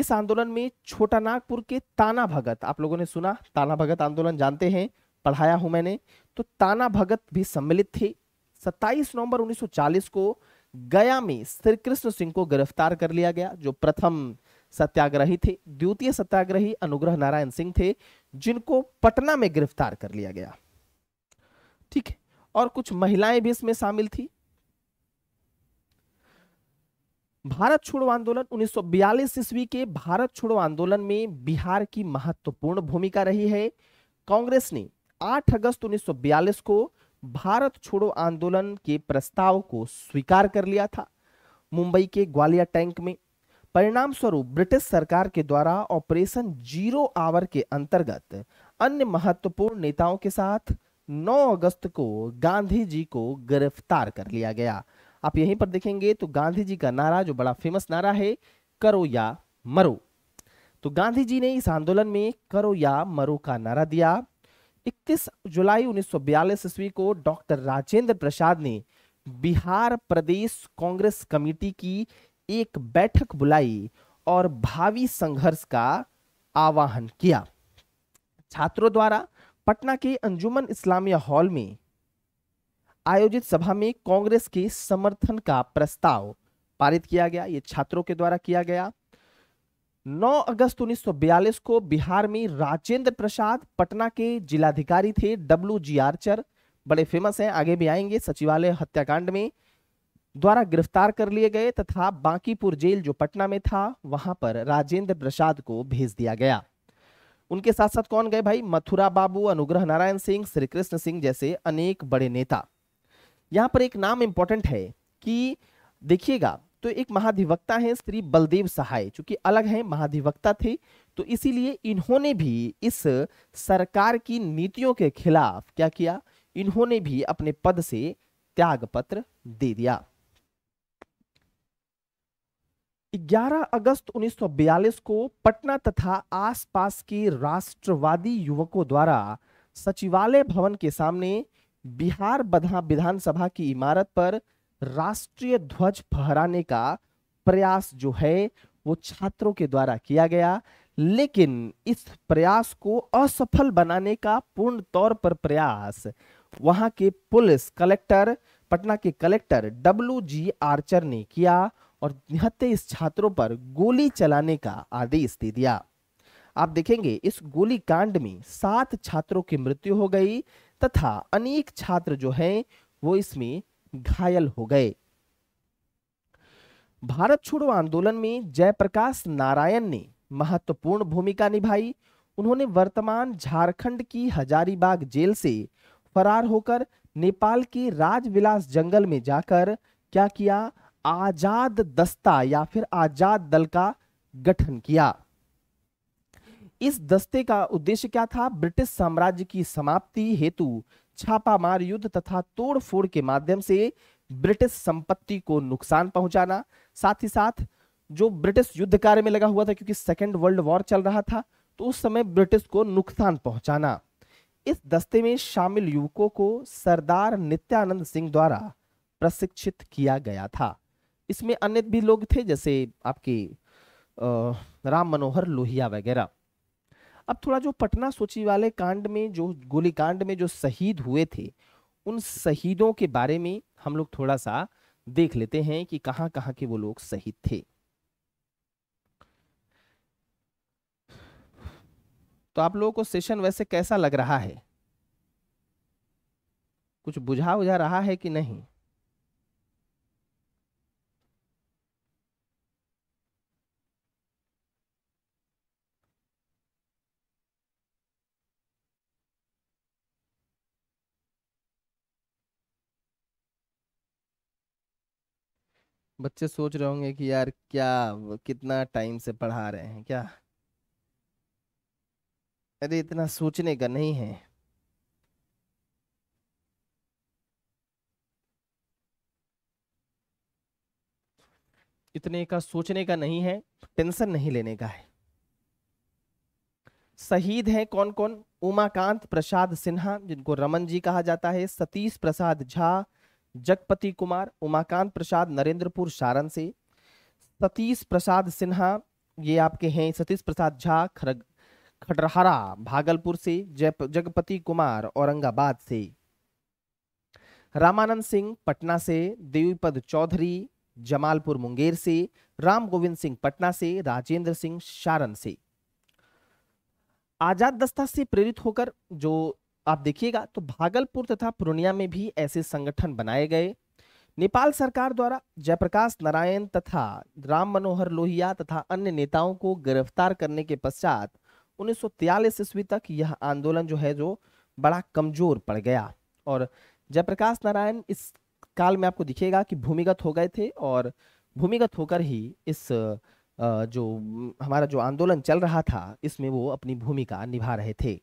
इस आंदोलन में छोटा नागपुर के ताना भगत आप लोगों ने सुना ताना भगत आंदोलन जानते हैं पढ़ाया हूं मैंने तो ताना भगत भी सम्मिलित थे 27 नवंबर 1940 को गया में श्री कृष्ण सिंह को गिरफ्तार कर लिया गया जो प्रथम सत्याग्रही थे द्वितीय सत्याग्रही अनुग्रह नारायण सिंह थे जिनको पटना में गिरफ्तार कर लिया गया ठीक है और कुछ महिलाएं भी इसमें शामिल थी भारत छोड़ो आंदोलन 1942 ईस्वी के भारत छोड़ो आंदोलन में बिहार की महत्वपूर्ण भूमिका रही है कांग्रेस ने 8 अगस्त 1942 को भारत छोड़ो आंदोलन के प्रस्ताव को स्वीकार कर लिया था मुंबई के ग्वालिया टैंक में परिणाम स्वरूप ब्रिटिश सरकार के द्वारा ऑपरेशन जीरो आवर के अंतर्गत अन्य महत्वपूर्ण नेताओं के साथ 9 अगस्त को गांधी जी को गिरफ्तार कर लिया गया आप यहीं पर देखेंगे तो गांधी जी का नारा जो बड़ा फेमस नारा है करो या मरो तो गांधी जी ने इस आंदोलन में करो या मरो का नारा दिया 31 जुलाई 1942 ईस्वी को डॉक्टर राजेंद्र प्रसाद ने बिहार प्रदेश कांग्रेस कमेटी की एक बैठक बुलाई और भावी संघर्ष का आवाहन किया छात्रों द्वारा पटना के अंजुमन इस्लामिया हॉल में आयोजित सभा में कांग्रेस के समर्थन का प्रस्ताव पारित किया गया ये छात्रों के द्वारा किया गया 9 अगस्त 1942 को बिहार में राजेंद्र प्रसाद पटना के जिलाधिकारी थे डब्ल्यू जी आर्चर बड़े फेमस हैं आगे भी आएंगे सचिवालय हत्याकांड में द्वारा गिरफ्तार कर लिए गए तथा बांकीपुर जेल जो पटना में था वहां पर राजेंद्र प्रसाद को भेज दिया गया उनके साथ साथ कौन गए भाई मथुरा बाबू अनुग्रह नारायण सिंह श्री कृष्ण सिंह जैसे अनेक बड़े नेता यहाँ पर एक नाम इंपॉर्टेंट है कि देखिएगा तो एक महाधिवक्ता है श्री बलदेव सहाय चूंकि अलग है महाधिवक्ता थे तो इसीलिए इन्होंने भी इस सरकार की नीतियों के खिलाफ क्या किया इन्होंने भी अपने पद से त्याग पत्र दे दिया 11 अगस्त 1942 को पटना तथा आसपास के राष्ट्रवादी युवकों द्वारा सचिवालय भवन के सामने बिहार विधानसभा की इमारत पर राष्ट्रीय ध्वज फहराने का प्रयास जो है वो छात्रों के द्वारा किया गया लेकिन इस प्रयास को असफल बनाने का पूर्ण तौर पर प्रयास वहां के पुलिस कलेक्टर पटना के कलेक्टर डब्ल्यू जी आर्चर ने किया और निहत्ते छात्रों पर गोली चलाने का आदेश दे दिया आप देखेंगे इस गोली कांड में सात छात्रों की मृत्यु हो गई तथा अनेक छात्र जो हैं वो इसमें घायल हो गए भारत छोड़ो आंदोलन में जयप्रकाश नारायण ने महत्वपूर्ण भूमिका निभाई उन्होंने वर्तमान झारखंड की हजारीबाग जेल से फरार होकर नेपाल के राजविलास जंगल में जाकर क्या किया आजाद दस्ता या फिर आजाद दल का गठन किया इस दस्ते का उद्देश्य क्या था ब्रिटिश साम्राज्य की समाप्ति हेतु छापामार युद्ध तथा तोड़फोड़ के माध्यम से ब्रिटिश संपत्ति को नुकसान पहुंचाना साथ ही साथ जो ब्रिटिश युद्ध कार्य में लगा हुआ था क्योंकि सेकेंड वर्ल्ड वॉर चल रहा था तो उस समय ब्रिटिश को नुकसान पहुंचाना इस दस्ते में शामिल युवकों को सरदार नित्यानंद सिंह द्वारा प्रशिक्षित किया गया था इसमें अन्य भी लोग थे जैसे आपके राम मनोहर लोहिया वगैरह अब थोड़ा जो पटना सचिवालय कांड में जो गोलीकांड में जो शहीद हुए थे उन शहीदों के बारे में हम लोग थोड़ा सा देख लेते हैं कि कहां कहां के वो लोग शहीद थे तो आप लोगों को सेशन वैसे कैसा लग रहा है कुछ बुझा बुझा रहा है कि नहीं बच्चे सोच रहे होंगे कि यार क्या कितना टाइम से पढ़ा रहे हैं क्या अरे इतना सोचने का नहीं है इतने का सोचने का नहीं है टेंशन नहीं लेने का है शहीद हैं कौन कौन उमाकांत प्रसाद सिन्हा जिनको रमन जी कहा जाता है सतीश प्रसाद झा जगपति कुमार उमाकांत प्रसाद नरेंद्रपुर सारण से सतीश प्रसाद सिन्हा ये आपके हैं सतीश प्रसाद झा खरग खटरहरा भागलपुर से जय जगपति कुमार औरंगाबाद से रामानंद सिंह पटना से देवीपद चौधरी जमालपुर मुंगेर से राम गोविंद सिंह पटना से राजेंद्र सिंह सारण से आजाद दस्ता से प्रेरित होकर जो आप देखिएगा तो भागलपुर तथा पूर्णिया में भी ऐसे संगठन बनाए गए नेपाल सरकार द्वारा जयप्रकाश नारायण तथा राम मनोहर लोहिया तथा अन्य नेताओं को गिरफ्तार करने के पश्चात उन्नीस ईस्वी तक यह आंदोलन जो है जो बड़ा कमजोर पड़ गया और जयप्रकाश नारायण इस काल में आपको दिखेगा कि भूमिगत हो गए थे और भूमिगत होकर ही इस जो हमारा जो आंदोलन चल रहा था इसमें वो अपनी भूमिका निभा रहे थे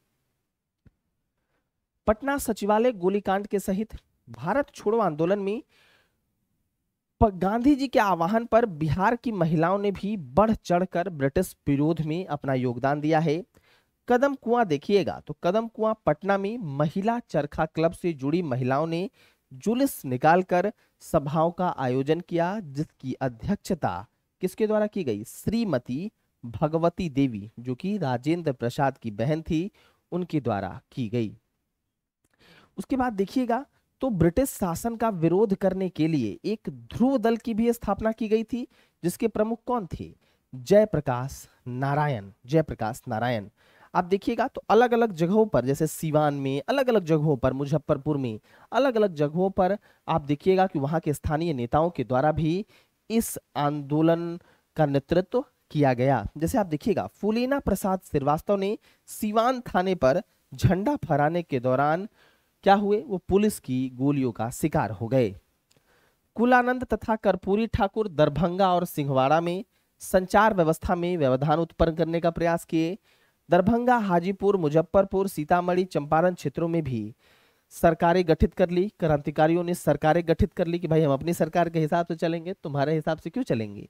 पटना सचिवालय गोलीकांड के सहित भारत छोड़ो आंदोलन में गांधी जी के आह्वान पर बिहार की महिलाओं ने भी बढ़ चढ़कर ब्रिटिश विरोध में अपना योगदान दिया है कदम कुआं देखिएगा तो कदम कुआं पटना में महिला चरखा क्लब से जुड़ी महिलाओं ने जुलूस निकालकर सभाओं का आयोजन किया जिसकी अध्यक्षता किसके द्वारा की गई श्रीमती भगवती देवी जो कि राजेंद्र प्रसाद की बहन थी उनके द्वारा की गई उसके बाद देखिएगा तो ब्रिटिश शासन का विरोध करने के लिए एक ध्रुव दल की भी स्थापना की गई थी जिसके प्रमुख कौन थे जयप्रकाश नारायण जयप्रकाश नारायण आप देखिएगा तो अलग अलग जगहों पर जैसे सिवान में अलग अलग जगहों पर मुजफ्फरपुर में अलग अलग जगहों पर आप देखिएगा कि वहां के स्थानीय नेताओं के द्वारा भी इस आंदोलन का नेतृत्व किया गया जैसे आप देखिएगा फुलेना प्रसाद श्रीवास्तव ने सिवान थाने पर झंडा फहराने के दौरान क्या हुए वो पुलिस की गोलियों का शिकार हो गए कुलानंद तथा कर्पूरी ठाकुर दरभंगा और सिंहवाड़ा में संचार व्यवस्था में व्यवधान उत्पन्न करने का प्रयास किए दरभंगा हाजीपुर मुजफ्फरपुर सीतामढ़ी चंपारण क्षेत्रों में भी सरकारें गठित कर ली क्रांतिकारियों ने सरकारें गठित कर ली कि भाई हम अपनी सरकार के हिसाब से चलेंगे तुम्हारे हिसाब से क्यों चलेंगे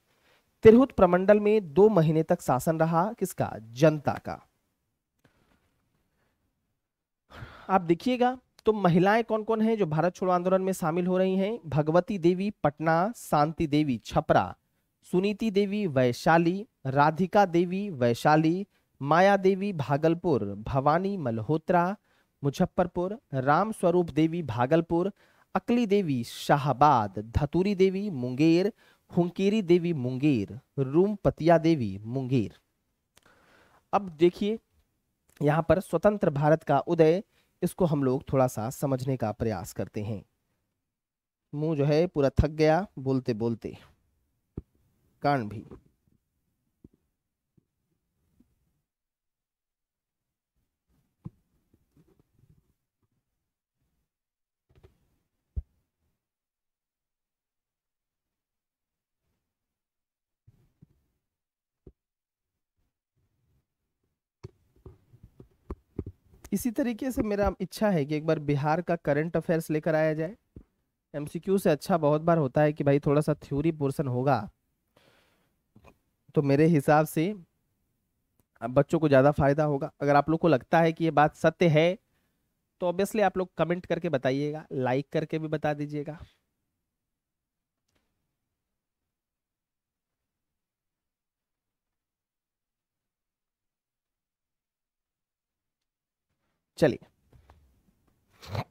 तिरहुत प्रमंडल में दो महीने तक शासन रहा किसका जनता का आप देखिएगा तो महिलाएं कौन कौन हैं जो भारत छोड़ो आंदोलन में शामिल हो रही हैं भगवती देवी पटना शांति देवी छपरा सुनीति देवी वैशाली राधिका देवी वैशाली माया देवी भागलपुर भवानी मल्होत्रा मुजफ्फरपुर राम स्वरूप देवी भागलपुर अकली देवी शाहबाद धतूरी देवी मुंगेर हुंकेरी देवी मुंगेर रूमपतिया देवी मुंगेर अब देखिए यहाँ पर स्वतंत्र भारत का उदय इसको हम लोग थोड़ा सा समझने का प्रयास करते हैं मुंह जो है पूरा थक गया बोलते बोलते कान भी इसी तरीके से मेरा इच्छा है कि एक बार बिहार का करंट अफेयर्स लेकर आया जाए एमसीक्यू से अच्छा बहुत बार होता है कि भाई थोड़ा सा थ्योरी पोर्सन होगा तो मेरे हिसाब से बच्चों को ज़्यादा फायदा होगा अगर आप लोग को लगता है कि ये बात सत्य है तो ऑब्वियसली आप लोग कमेंट करके बताइएगा लाइक करके भी बता दीजिएगा चलिए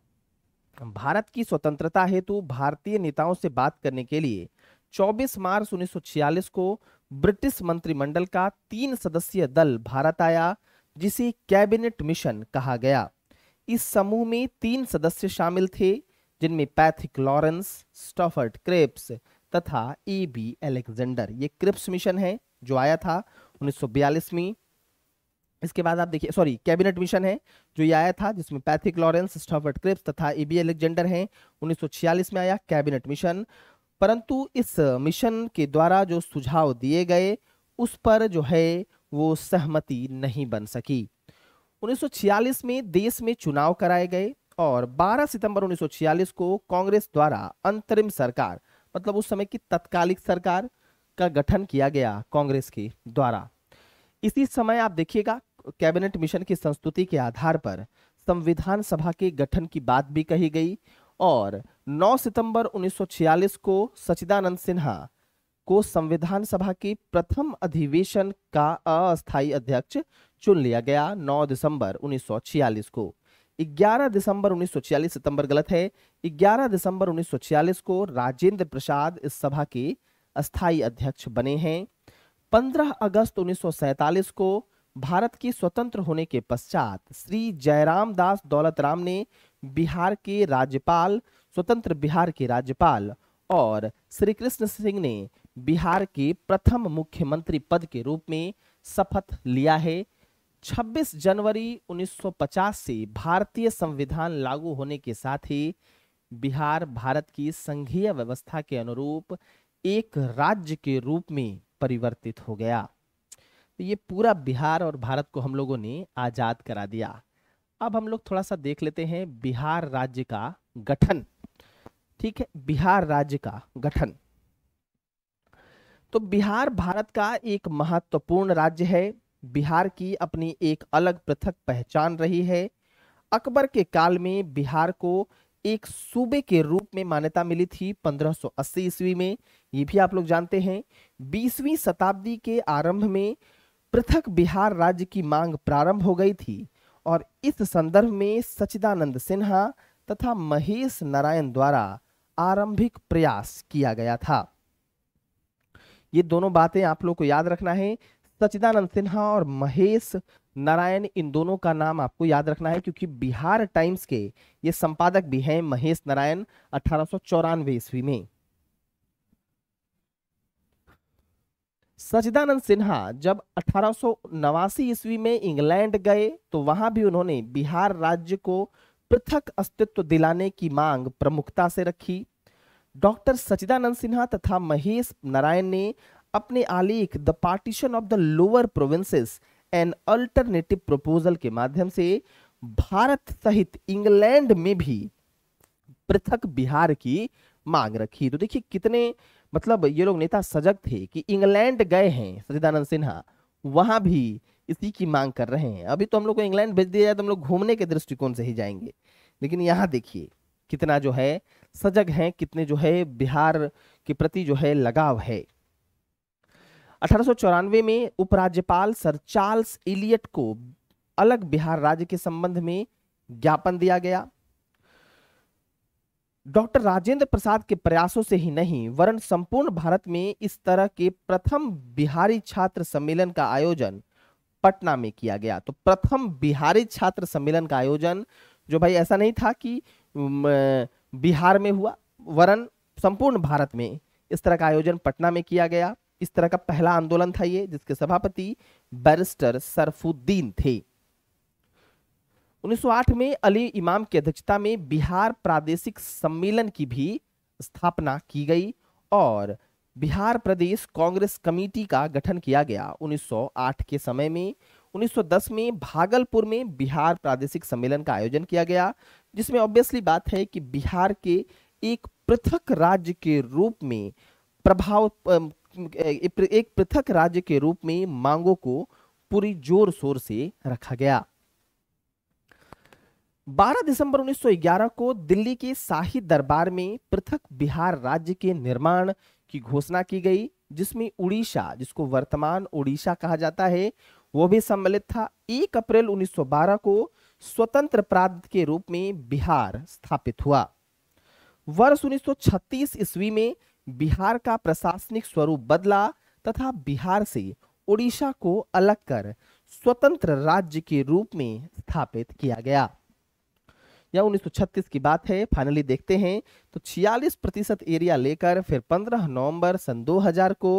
भारत की स्वतंत्रता हेतु भारतीय नेताओं से बात करने के लिए 24 मार्च उन्नीस को ब्रिटिश मंत्रिमंडल का तीन सदस्यीय दल भारत आया जिसे कैबिनेट मिशन कहा गया इस समूह में तीन सदस्य शामिल थे जिनमें पैथिक लॉरेंस स्टॉफर्ड क्रिप्स तथा ए बी एलेक्जेंडर ये क्रिप्स मिशन है जो आया था 1942 में इसके बाद आप देखिए सॉरी कैबिनेट मिशन है जो ये आया था जिसमें पैथिक लॉरेंस स्टॉफर्ट क्रिप्स तथा ए बी एलेक्जेंडर हैं उन्नीस में आया कैबिनेट मिशन परंतु इस मिशन के द्वारा जो सुझाव दिए गए उस पर जो है वो सहमति नहीं बन सकी 1946 में देश में चुनाव कराए गए और 12 सितंबर 1946 को कांग्रेस द्वारा अंतरिम सरकार मतलब उस समय की तत्कालिक सरकार का गठन किया गया कांग्रेस के द्वारा इसी समय आप देखिएगा कैबिनेट मिशन की संस्तुति के आधार पर संविधान सभा के गठन की बात भी कही गई और 9 सितंबर 1946 को सचिदानंद सिन्हा को संविधान सभा के प्रथम अधिवेशन का अस्थायी अध्यक्ष चुन लिया गया 9 दिसंबर 1946 को 11 दिसंबर 1946 सितंबर गलत है 11 दिसंबर 1946 को राजेंद्र प्रसाद इस सभा के अस्थायी अध्यक्ष बने हैं 15 अगस्त 1947 को भारत के स्वतंत्र होने के पश्चात श्री जयराम दास दौलतराम ने बिहार के राज्यपाल स्वतंत्र बिहार के राज्यपाल और श्री कृष्ण सिंह ने बिहार के प्रथम मुख्यमंत्री पद के रूप में शपथ लिया है 26 जनवरी 1950 से भारतीय संविधान लागू होने के साथ ही बिहार भारत की संघीय व्यवस्था के अनुरूप एक राज्य के रूप में परिवर्तित हो गया तो ये पूरा बिहार और भारत को हम लोगों ने आज़ाद करा दिया अब हम लोग थोड़ा सा देख लेते हैं बिहार राज्य का गठन ठीक है बिहार राज्य का गठन तो बिहार भारत का एक महत्वपूर्ण राज्य है बिहार की अपनी एक अलग पृथक पहचान रही है अकबर के काल में बिहार को एक सूबे के रूप में मान्यता मिली थी 1580 ईस्वी में ये भी आप लोग जानते हैं 20वीं शताब्दी के आरंभ में पृथक बिहार राज्य की मांग प्रारंभ हो गई थी और इस संदर्भ में सचिदानंद सिन्हा तथा महेश नारायण द्वारा आरंभिक प्रयास किया गया था ये दोनों बातें आप लोग को याद रखना है सचिदानंद सिन्हा और महेश नारायण इन दोनों का नाम आपको याद रखना है क्योंकि बिहार टाइम्स के ये संपादक भी हैं महेश नारायण अठारह ईस्वी में सचिदानंद सिन्हा जब अठारह ईस्वी में इंग्लैंड गए तो वहां भी उन्होंने बिहार राज्य को पृथक अस्तित्व दिलाने की मांग प्रमुखता से रखी डॉक्टर सचिदानंद सिन्हा तथा महेश नारायण ने अपने आलेख the partition of the lower provinces and alternative proposal के माध्यम से भारत सहित इंग्लैंड में भी पृथक बिहार की मांग रखी तो देखिए कितने मतलब ये लोग नेता सजग थे कि इंग्लैंड गए हैं सचिदानंद सिन्हा वहां भी इसी की मांग कर रहे हैं अभी तो हम लोग को इंग्लैंड भेज दिया जाए तो हम लोग घूमने के दृष्टिकोण से ही जाएंगे लेकिन यहाँ देखिए कितना जो है सजग हैं कितने जो है बिहार के प्रति जो है लगाव है अठारह में उपराज्यपाल सर चार्ल्स इलियट को अलग बिहार राज्य के संबंध में ज्ञापन दिया गया डॉक्टर राजेंद्र प्रसाद के प्रयासों से ही नहीं वरन संपूर्ण भारत में इस तरह के प्रथम बिहारी छात्र सम्मेलन का आयोजन पटना में किया गया तो प्रथम बिहारी छात्र सम्मेलन का आयोजन जो भाई ऐसा नहीं था कि बिहार में हुआ वरन संपूर्ण भारत में इस तरह का आयोजन पटना में किया गया इस तरह का पहला आंदोलन था ये जिसके सभापति बैरिस्टर सरफुद्दीन थे 1908 में अली इमाम की अध्यक्षता में बिहार प्रादेशिक सम्मेलन की भी स्थापना की गई और बिहार प्रदेश कांग्रेस कमेटी का गठन किया गया 1908 के समय में 1910 में भागलपुर में बिहार प्रादेशिक सम्मेलन का आयोजन किया गया जिसमें ऑब्वियसली बात है कि बिहार के एक पृथक राज्य के रूप में प्रभाव एक पृथक राज्य के रूप में मांगों को पूरी जोर शोर से रखा गया 12 दिसंबर 1911 को दिल्ली के शाही दरबार में पृथक बिहार राज्य के निर्माण की घोषणा की गई जिसमें उड़ीसा जिसको वर्तमान उड़ीसा कहा जाता है वो भी सम्मिलित था 1 अप्रैल 1912 को स्वतंत्र प्रांत के रूप में बिहार स्थापित हुआ वर्ष 1936 ईस्वी में बिहार का प्रशासनिक स्वरूप बदला तथा बिहार से उड़ीसा को अलग कर स्वतंत्र राज्य के रूप में स्थापित किया गया या 1936 की बात है फाइनली देखते हैं तो 46 प्रतिशत एरिया लेकर फिर 15 नवंबर सन 2000 को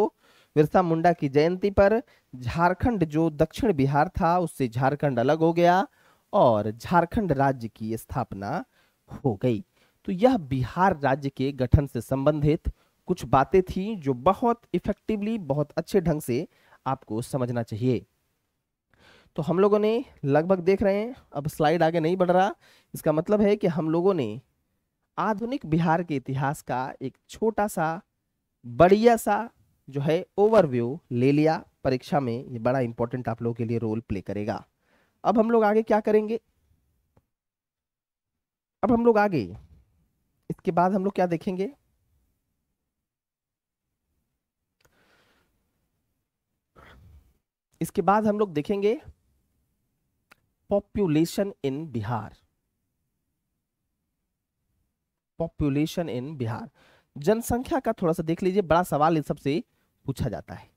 बिरसा मुंडा की जयंती पर झारखंड जो दक्षिण बिहार था उससे झारखंड अलग हो गया और झारखंड राज्य की स्थापना हो गई तो यह बिहार राज्य के गठन से संबंधित कुछ बातें थी जो बहुत इफेक्टिवली बहुत अच्छे ढंग से आपको समझना चाहिए तो हम लोगों ने लगभग देख रहे हैं अब स्लाइड आगे नहीं बढ़ रहा इसका मतलब है कि हम लोगों ने आधुनिक बिहार के इतिहास का एक छोटा सा बढ़िया सा जो है ओवरव्यू ले लिया परीक्षा में ये बड़ा इंपॉर्टेंट आप लोगों के लिए रोल प्ले करेगा अब हम लोग आगे क्या करेंगे अब हम लोग आगे इसके बाद हम लोग क्या देखेंगे इसके बाद हम लोग देखेंगे population in Bihar population in Bihar जनसंख्या का थोड़ा सा देख लीजिए बड़ा सवाल इन सबसे पूछा जाता है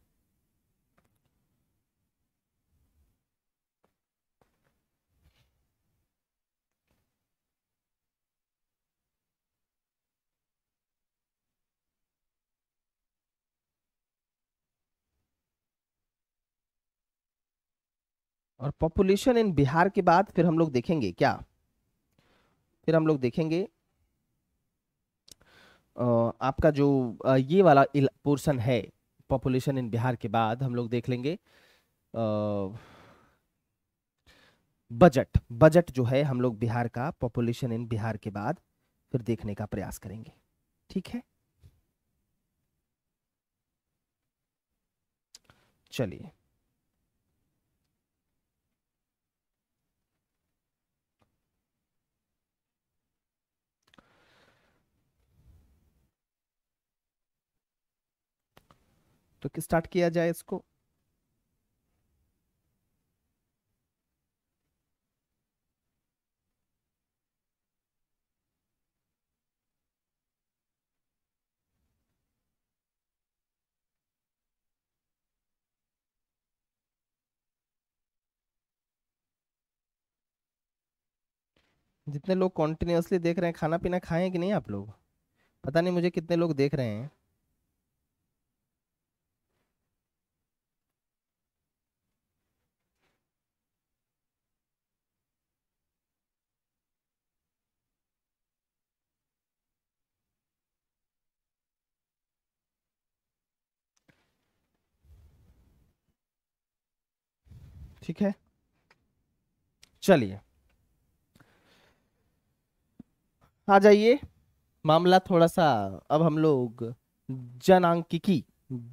और पॉपुलेशन इन बिहार के बाद फिर हम लोग देखेंगे क्या फिर हम लोग देखेंगे आपका जो ये वाला पोर्शन है पॉपुलेशन इन बिहार के बाद हम लोग देख लेंगे बजट बजट जो है हम लोग बिहार का पॉपुलेशन इन बिहार के बाद फिर देखने का प्रयास करेंगे ठीक है चलिए तो स्टार्ट किया जाए इसको जितने लोग कॉन्टिन्यूसली देख रहे हैं खाना पीना खाएं कि नहीं आप लोग पता नहीं मुझे कितने लोग देख रहे हैं ठीक है चलिए आ जाइए मामला थोड़ा सा अब हम लोग जनांकिकी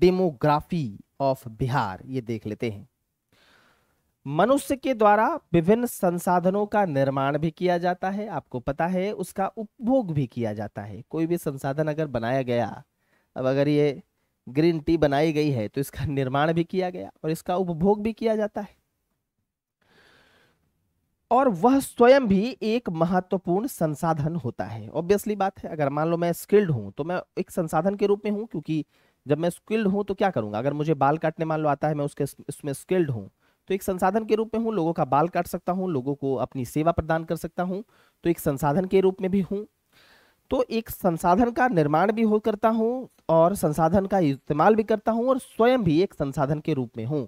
डेमोग्राफी ऑफ बिहार ये देख लेते हैं मनुष्य के द्वारा विभिन्न संसाधनों का निर्माण भी किया जाता है आपको पता है उसका उपभोग भी किया जाता है कोई भी संसाधन अगर बनाया गया अब अगर ये ग्रीन टी बनाई गई है तो इसका निर्माण भी किया गया और इसका उपभोग भी किया जाता है और वह स्वयं भी एक महत्वपूर्ण संसाधन होता है ऑब्वियसली बात है अगर मान लो मैं स्किल्ड हूँ तो मैं एक संसाधन के रूप में हूँ क्योंकि जब मैं स्किल्ड हूँ तो क्या करूँगा अगर मुझे बाल काटने मान लो आता है मैं उसके उसमें स्किल्ड हूँ तो एक संसाधन के रूप में हूँ लोगों का बाल काट सकता हूँ लोगों को अपनी सेवा प्रदान कर सकता हूँ तो एक संसाधन के रूप में भी हूँ तो एक संसाधन का निर्माण भी हो करता हूँ और संसाधन का इस्तेमाल भी करता हूँ और स्वयं भी एक संसाधन के रूप में हूँ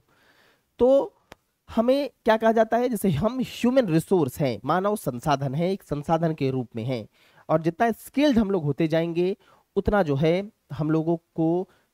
तो हमें क्या कहा जाता है जैसे हम ह्यूमन रिसोर्स हैं मानव संसाधन है एक संसाधन के रूप में हैं और जितना स्किल्ड हम लोग होते जाएंगे उतना जो है हम लोगों को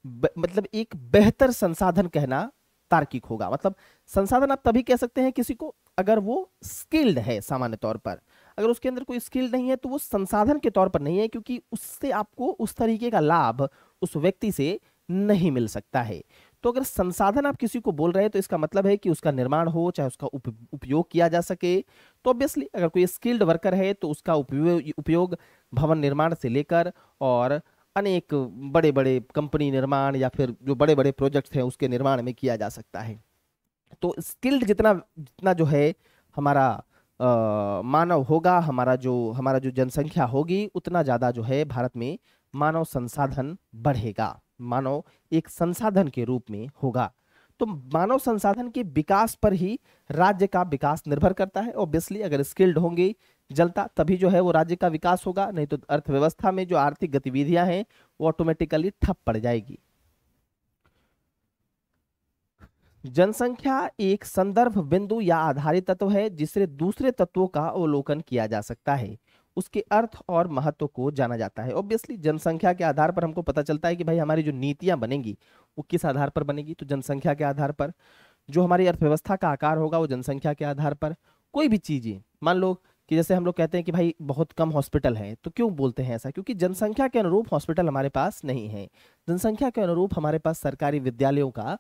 ब, मतलब एक बेहतर संसाधन कहना तार्किक होगा मतलब संसाधन आप तभी कह सकते हैं किसी को अगर वो स्किल्ड है सामान्य तौर पर अगर उसके अंदर कोई स्किल नहीं है तो वो संसाधन के तौर पर नहीं है क्योंकि उससे आपको उस तरीके का लाभ उस व्यक्ति से नहीं मिल सकता है तो अगर संसाधन आप किसी को बोल रहे हैं तो इसका मतलब है कि उसका निर्माण हो चाहे उसका उप, उपयोग किया जा सके तो ऑब्वियसली अगर कोई स्किल्ड वर्कर है तो उसका उपयोग उपयोग भवन निर्माण से लेकर और अनेक बड़े बड़े कंपनी निर्माण या फिर जो बड़े बड़े प्रोजेक्ट्स हैं उसके निर्माण में किया जा सकता है तो स्किल्ड जितना जितना जो है हमारा आ, मानव होगा हमारा जो हमारा जो जनसंख्या होगी उतना ज़्यादा जो है भारत में मानव संसाधन बढ़ेगा मानव एक संसाधन के रूप में होगा तो मानव संसाधन के विकास पर ही राज्य का विकास निर्भर करता है ऑब्वियसली अगर स्किल्ड होंगे जलता तभी जो है वो राज्य का विकास होगा नहीं तो अर्थव्यवस्था में जो आर्थिक गतिविधियां हैं वो ऑटोमेटिकली ठप पड़ जाएगी जनसंख्या एक संदर्भ बिंदु या आधारित तत्व है जिससे दूसरे तत्वों का अवलोकन किया जा सकता है उसके अर्थ और महत्व को जाना जाता है ऑब्वियसली जनसंख्या के आधार पर हमको पता चलता है कि भाई हमारी जो नीतियां बनेंगी वो किस आधार पर बनेगी तो जनसंख्या के आधार पर जो हमारी अर्थव्यवस्था का आकार होगा वो जनसंख्या के आधार पर कोई भी चीज़ें मान लो कि जैसे हम लोग कहते हैं कि भाई बहुत कम हॉस्पिटल है तो क्यों बोलते हैं ऐसा क्योंकि जनसंख्या के अनुरूप हॉस्पिटल हमारे पास नहीं है जनसंख्या के अनुरूप हमारे पास सरकारी विद्यालयों का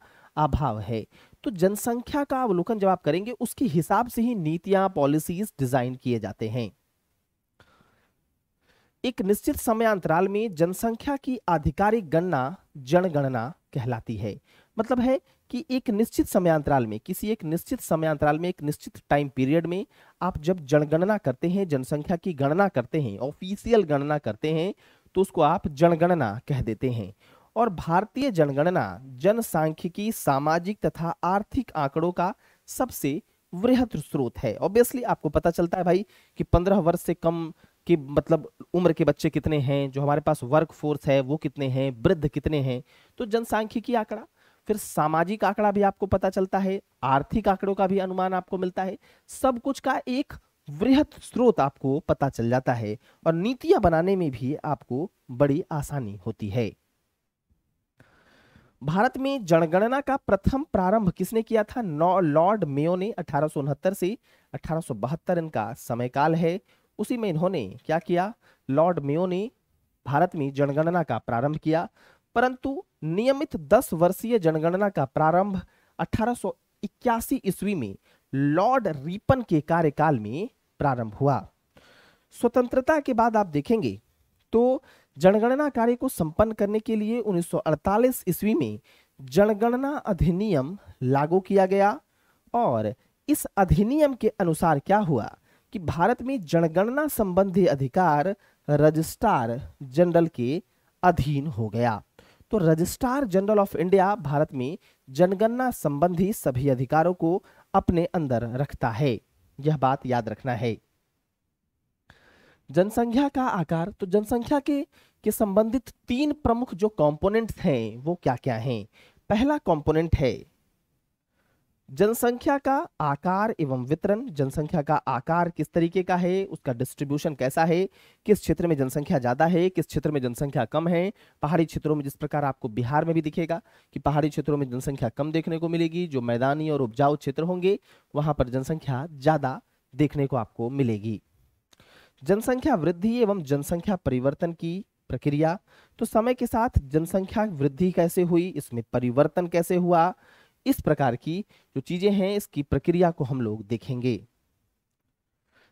अभाव है तो जनसंख्या का अवलोकन जब आप करेंगे उसके हिसाब से ही नीतियाँ पॉलिसीज डिजाइन किए जाते हैं एक निश्चित समय अंतराल में जनसंख्या की आधिकारिक गणना जनगणना कहलाती है मतलब है कि एक निश्चित समय अंतराल में किसी एक निश्चित समय अंतराल में एक निश्चित टाइम पीरियड में आप जब जनगणना करते हैं जनसंख्या की गणना करते हैं ऑफिशियल गणना करते हैं तो उसको आप जनगणना कह देते हैं और भारतीय जनगणना जनसांख्यिकी सामाजिक तथा आर्थिक आंकड़ों का सबसे वृहत स्रोत है ऑब्वियसली आपको पता चलता है भाई कि पंद्रह वर्ष से कम कि मतलब उम्र के बच्चे कितने हैं जो हमारे पास वर्क फोर्स है वो कितने हैं वृद्ध कितने हैं तो जनसांख्यिकी आंकड़ा फिर सामाजिक आंकड़ा भी आपको पता चलता है आर्थिक आंकड़ों का भी अनुमान आपको मिलता है सब कुछ का एक वृहत स्रोत आपको पता चल जाता है और नीतियां बनाने में भी आपको बड़ी आसानी होती है भारत में जनगणना का प्रथम प्रारंभ किसने किया था लॉर्ड मेयो ने अठारह से अठारह इनका समयकाल है उसी में इन्होंने क्या किया लॉर्ड मेयो ने भारत में जनगणना का प्रारंभ किया परंतु नियमित 10 वर्षीय जनगणना का प्रारंभ 1881 ईस्वी में लॉर्ड रिपन के कार्यकाल में प्रारंभ हुआ स्वतंत्रता के बाद आप देखेंगे तो जनगणना कार्य को संपन्न करने के लिए 1948 ईस्वी में जनगणना अधिनियम लागू किया गया और इस अधिनियम के अनुसार क्या हुआ कि भारत में जनगणना संबंधी अधिकार रजिस्ट्रार जनरल के अधीन हो गया तो registrar general of India Bharat में जनगणना संबंधी सभी अधिकारों को अपने अंदर रखता है यह बात याद रखना है जनसंख्या का आकार तो जनसंख्या के के संबंधित तीन प्रमुख जो कंपोनेंट्स हैं वो क्या क्या हैं पहला कंपोनेंट है जनसंख्या का आकार एवं वितरण जनसंख्या का आकार किस तरीके का है उसका डिस्ट्रीब्यूशन कैसा है किस क्षेत्र में जनसंख्या ज़्यादा है किस क्षेत्र में जनसंख्या कम है पहाड़ी क्षेत्रों में जिस प्रकार आपको बिहार में भी दिखेगा कि पहाड़ी क्षेत्रों में जनसंख्या कम देखने को मिलेगी जो मैदानी और उपजाऊ क्षेत्र होंगे वहां पर जनसंख्या ज़्यादा देखने को आपको मिलेगी जनसंख्या वृद्धि एवं जनसंख्या परिवर्तन की प्रक्रिया तो समय के साथ जनसंख्या वृद्धि कैसे हुई इसमें परिवर्तन कैसे हुआ इस प्रकार की जो चीजें हैं इसकी प्रक्रिया को हम लोग देखेंगे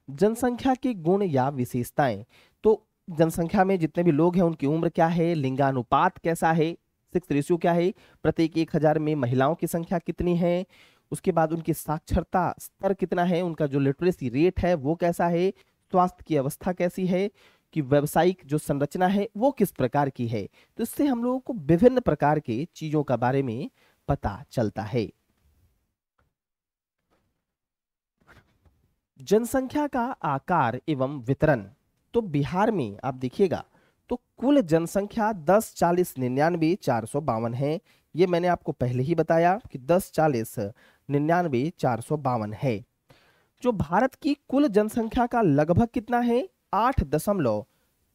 जनसंख्या के गुण या विशेषताएं तो जनसंख्या में जितने भी लोग हैं उनकी उम्र क्या है लिंगानुपात कैसा है सिक्स रेशियो क्या है प्रत्येक एक हजार में महिलाओं की संख्या कितनी है उसके बाद उनकी साक्षरता स्तर कितना है उनका जो लिटरेसी रेट है वो कैसा है स्वास्थ्य की अवस्था कैसी है कि व्यवसायिक जो संरचना है वो किस प्रकार की है तो इससे हम लोगों को विभिन्न प्रकार के चीज़ों का बारे में पता चलता है जनसंख्या का आकार एवं वितरण तो बिहार में आप देखिएगा तो कुल जनसंख्या दस चालीस निन्यानवे चार सौ बावन है ये मैंने आपको पहले ही बताया कि दस चालीस निन्यानवे चार सौ बावन है जो भारत की कुल जनसंख्या का लगभग कितना है आठ दशमलव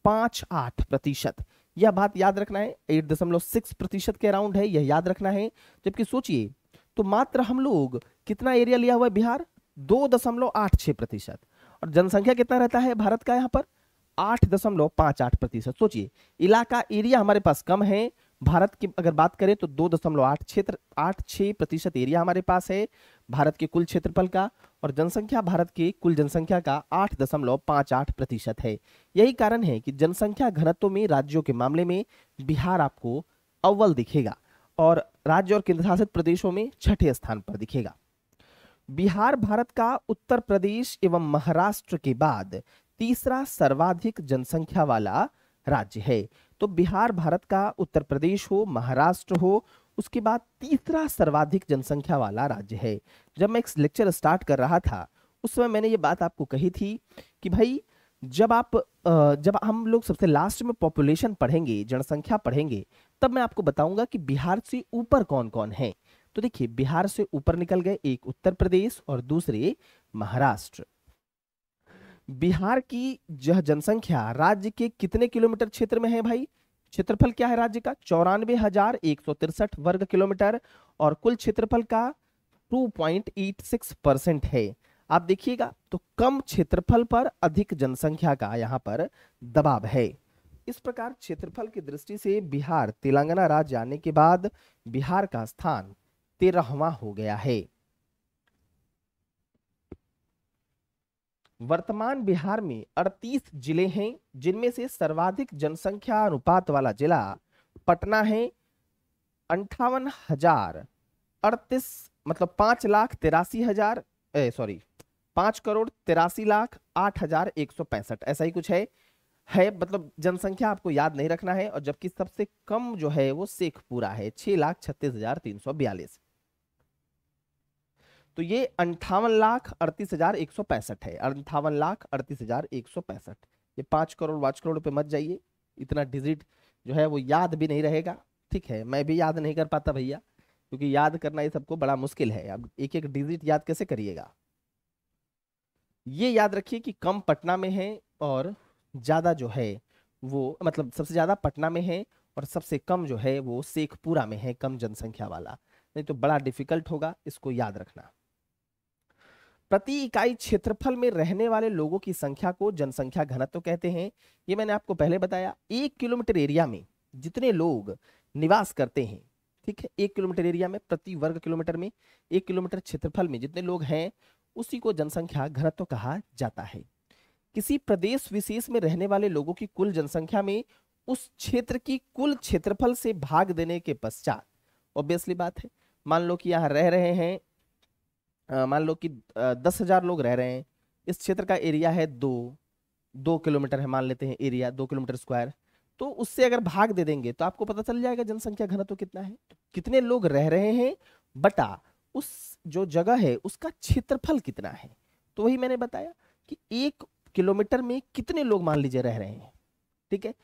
पांच आठ प्रतिशत यह बात याद रखना है एट दशमलव सिक्स प्रतिशत के अराउंड है यह याद रखना है जबकि सोचिए तो मात्र हम लोग कितना एरिया लिया हुआ है बिहार दो दशमलव आठ छः प्रतिशत और जनसंख्या कितना रहता है भारत का यहाँ पर आठ दशमलव पाँच आठ प्रतिशत सोचिए इलाका एरिया हमारे पास कम है भारत की अगर बात करें तो दो दशमलव आठ क्षेत्र आठ छः प्रतिशत एरिया हमारे पास है भारत के कुल क्षेत्रफल का और जनसंख्या भारत की कुल जनसंख्या का आठ दशमलव पाँच आठ प्रतिशत है यही कारण है कि जनसंख्या घनत्व में राज्यों के मामले में बिहार आपको अव्वल दिखेगा और राज्य और केंद्रशासित प्रदेशों में छठे स्थान पर दिखेगा बिहार भारत का उत्तर प्रदेश एवं महाराष्ट्र के बाद तीसरा सर्वाधिक जनसंख्या वाला राज्य है तो बिहार भारत का उत्तर प्रदेश हो महाराष्ट्र हो उसके बाद तीसरा सर्वाधिक जनसंख्या वाला राज्य है जब मैं लेक्चर स्टार्ट कर रहा था उस समय मैंने ये बात आपको कही थी कि भाई जब आप जब हम लोग सबसे लास्ट में पॉपुलेशन पढ़ेंगे जनसंख्या पढ़ेंगे तब मैं आपको बताऊंगा कि बिहार से ऊपर कौन कौन है तो देखिए बिहार से ऊपर निकल गए एक उत्तर प्रदेश और दूसरे महाराष्ट्र बिहार की जो जनसंख्या राज्य के कितने किलोमीटर क्षेत्र में है भाई क्षेत्रफल क्या है राज्य का चौरानवे हजार एक सौ तिरसठ वर्ग किलोमीटर और कुल क्षेत्रफल का 2.86 परसेंट है आप देखिएगा तो कम क्षेत्रफल पर अधिक जनसंख्या का यहाँ पर दबाव है इस प्रकार क्षेत्रफल की दृष्टि से बिहार तेलंगाना राज्य आने के बाद बिहार का स्थान तेरहवा हो गया है वर्तमान बिहार में 38 जिले हैं जिनमें से सर्वाधिक जनसंख्या अनुपात वाला जिला पटना है अंठावन हजार अड़तीस मतलब पांच लाख तिरासी हजार सॉरी पांच करोड़ तिरासी लाख आठ हजार एक सौ पैंसठ ऐसा ही कुछ है है मतलब जनसंख्या आपको याद नहीं रखना है और जबकि सबसे कम जो है वो शेखपुरा है छह लाख छत्तीस हजार तीन सौ बयालीस तो ये अंठावन लाख अड़तीस हजार एक सौ पैंसठ है अंठावन लाख अड़तीस हजार एक सौ पैंसठ ये पाँच करोड़ पाँच करोड़ पे मत जाइए इतना डिजिट जो है वो याद भी नहीं रहेगा ठीक है मैं भी याद नहीं कर पाता भैया क्योंकि याद करना ये सबको बड़ा मुश्किल है अब एक एक डिजिट याद कैसे करिएगा ये याद रखिए कि कम पटना में है और ज़्यादा जो है वो मतलब सबसे ज़्यादा पटना में है और सबसे कम जो है वो शेखपुरा में है कम जनसंख्या वाला नहीं तो बड़ा डिफिकल्ट होगा इसको याद रखना प्रति इकाई क्षेत्रफल में रहने वाले लोगों की संख्या को जनसंख्या घनत्व कहते हैं ये मैंने आपको पहले बताया एक किलोमीटर एरिया में जितने लोग निवास करते हैं ठीक है एक किलोमीटर एरिया में प्रति वर्ग किलोमीटर में एक किलोमीटर क्षेत्रफल में जितने लोग हैं उसी को जनसंख्या घनत्व कहा जाता है किसी प्रदेश विशेष में रहने वाले लोगों की कुल जनसंख्या में उस क्षेत्र की कुल क्षेत्रफल से भाग देने के पश्चात ऑब्वियसली बात है मान लो कि यहाँ रह रहे हैं मान लो कि दस हज़ार लोग रह रहे हैं इस क्षेत्र का एरिया है दो दो किलोमीटर है मान लेते हैं एरिया दो किलोमीटर स्क्वायर तो उससे अगर भाग दे देंगे तो आपको पता चल जाएगा जनसंख्या घनत्व तो कितना है तो कितने लोग रह रहे हैं बटा उस जो जगह है उसका क्षेत्रफल कितना है तो वही मैंने बताया कि एक किलोमीटर में कितने लोग मान लीजिए रह रहे हैं ठीक है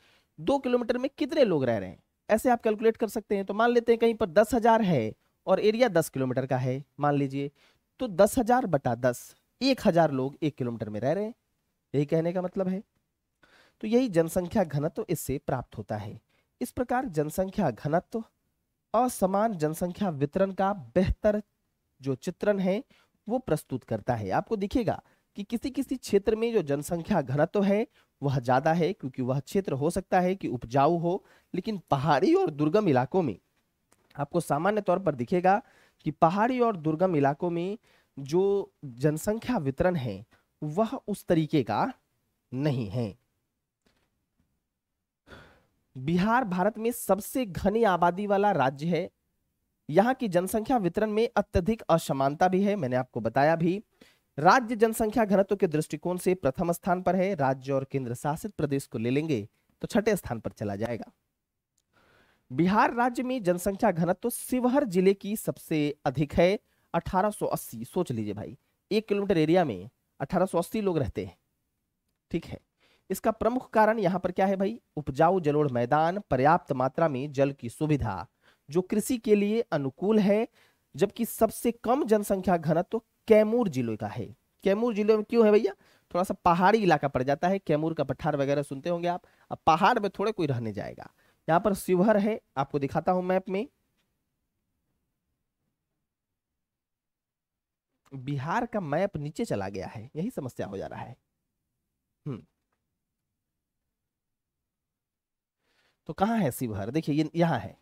दो किलोमीटर में कितने लोग रह रहे हैं ऐसे आप कैलकुलेट कर सकते हैं तो मान लेते हैं कहीं पर दस हजार है और एरिया दस किलोमीटर का है मान लीजिए तो दस हजार बटा दस एक हजार लोग एक किलोमीटर में रह रहे हैं यही कहने का मतलब है तो यही जनसंख्या घनत्व इससे प्राप्त होता है इस प्रकार जनसंख्या घनत्व असमान जनसंख्या वितरण का बेहतर जो चित्रण है वो प्रस्तुत करता है आपको दिखेगा कि किसी किसी क्षेत्र में जो जनसंख्या घनत्व है वह ज्यादा है क्योंकि वह क्षेत्र हो सकता है कि उपजाऊ हो लेकिन पहाड़ी और दुर्गम इलाकों में आपको सामान्य तौर पर दिखेगा कि पहाड़ी और दुर्गम इलाकों में जो जनसंख्या वितरण है वह उस तरीके का नहीं है बिहार भारत में सबसे घनी आबादी वाला राज्य है यहाँ की जनसंख्या वितरण में अत्यधिक असमानता भी है मैंने आपको बताया भी राज्य जनसंख्या घनत्व के दृष्टिकोण से प्रथम स्थान पर है राज्य और केंद्र शासित प्रदेश को ले लेंगे तो छठे स्थान पर चला जाएगा बिहार राज्य में जनसंख्या घनत्व तो शिवहर जिले की सबसे अधिक है 1880 सोच लीजिए भाई एक किलोमीटर एरिया में 1880 लोग रहते हैं ठीक है इसका प्रमुख कारण यहाँ पर क्या है भाई उपजाऊ जलोढ़ मैदान पर्याप्त मात्रा में जल की सुविधा जो कृषि के लिए अनुकूल है जबकि सबसे कम जनसंख्या घनत्व तो कैमूर जिले का है कैमूर जिले में क्यों है भैया थोड़ा सा पहाड़ी इलाका पड़ जाता है कैमूर का पठार वगैरह सुनते होंगे आप अब पहाड़ में थोड़े कोई रहने जाएगा यहाँ पर शिवहर है आपको दिखाता हूं मैप में बिहार का मैप नीचे चला गया है यही समस्या हो जा रहा है हम्म तो कहाँ है शिवहर देखिए ये यहाँ है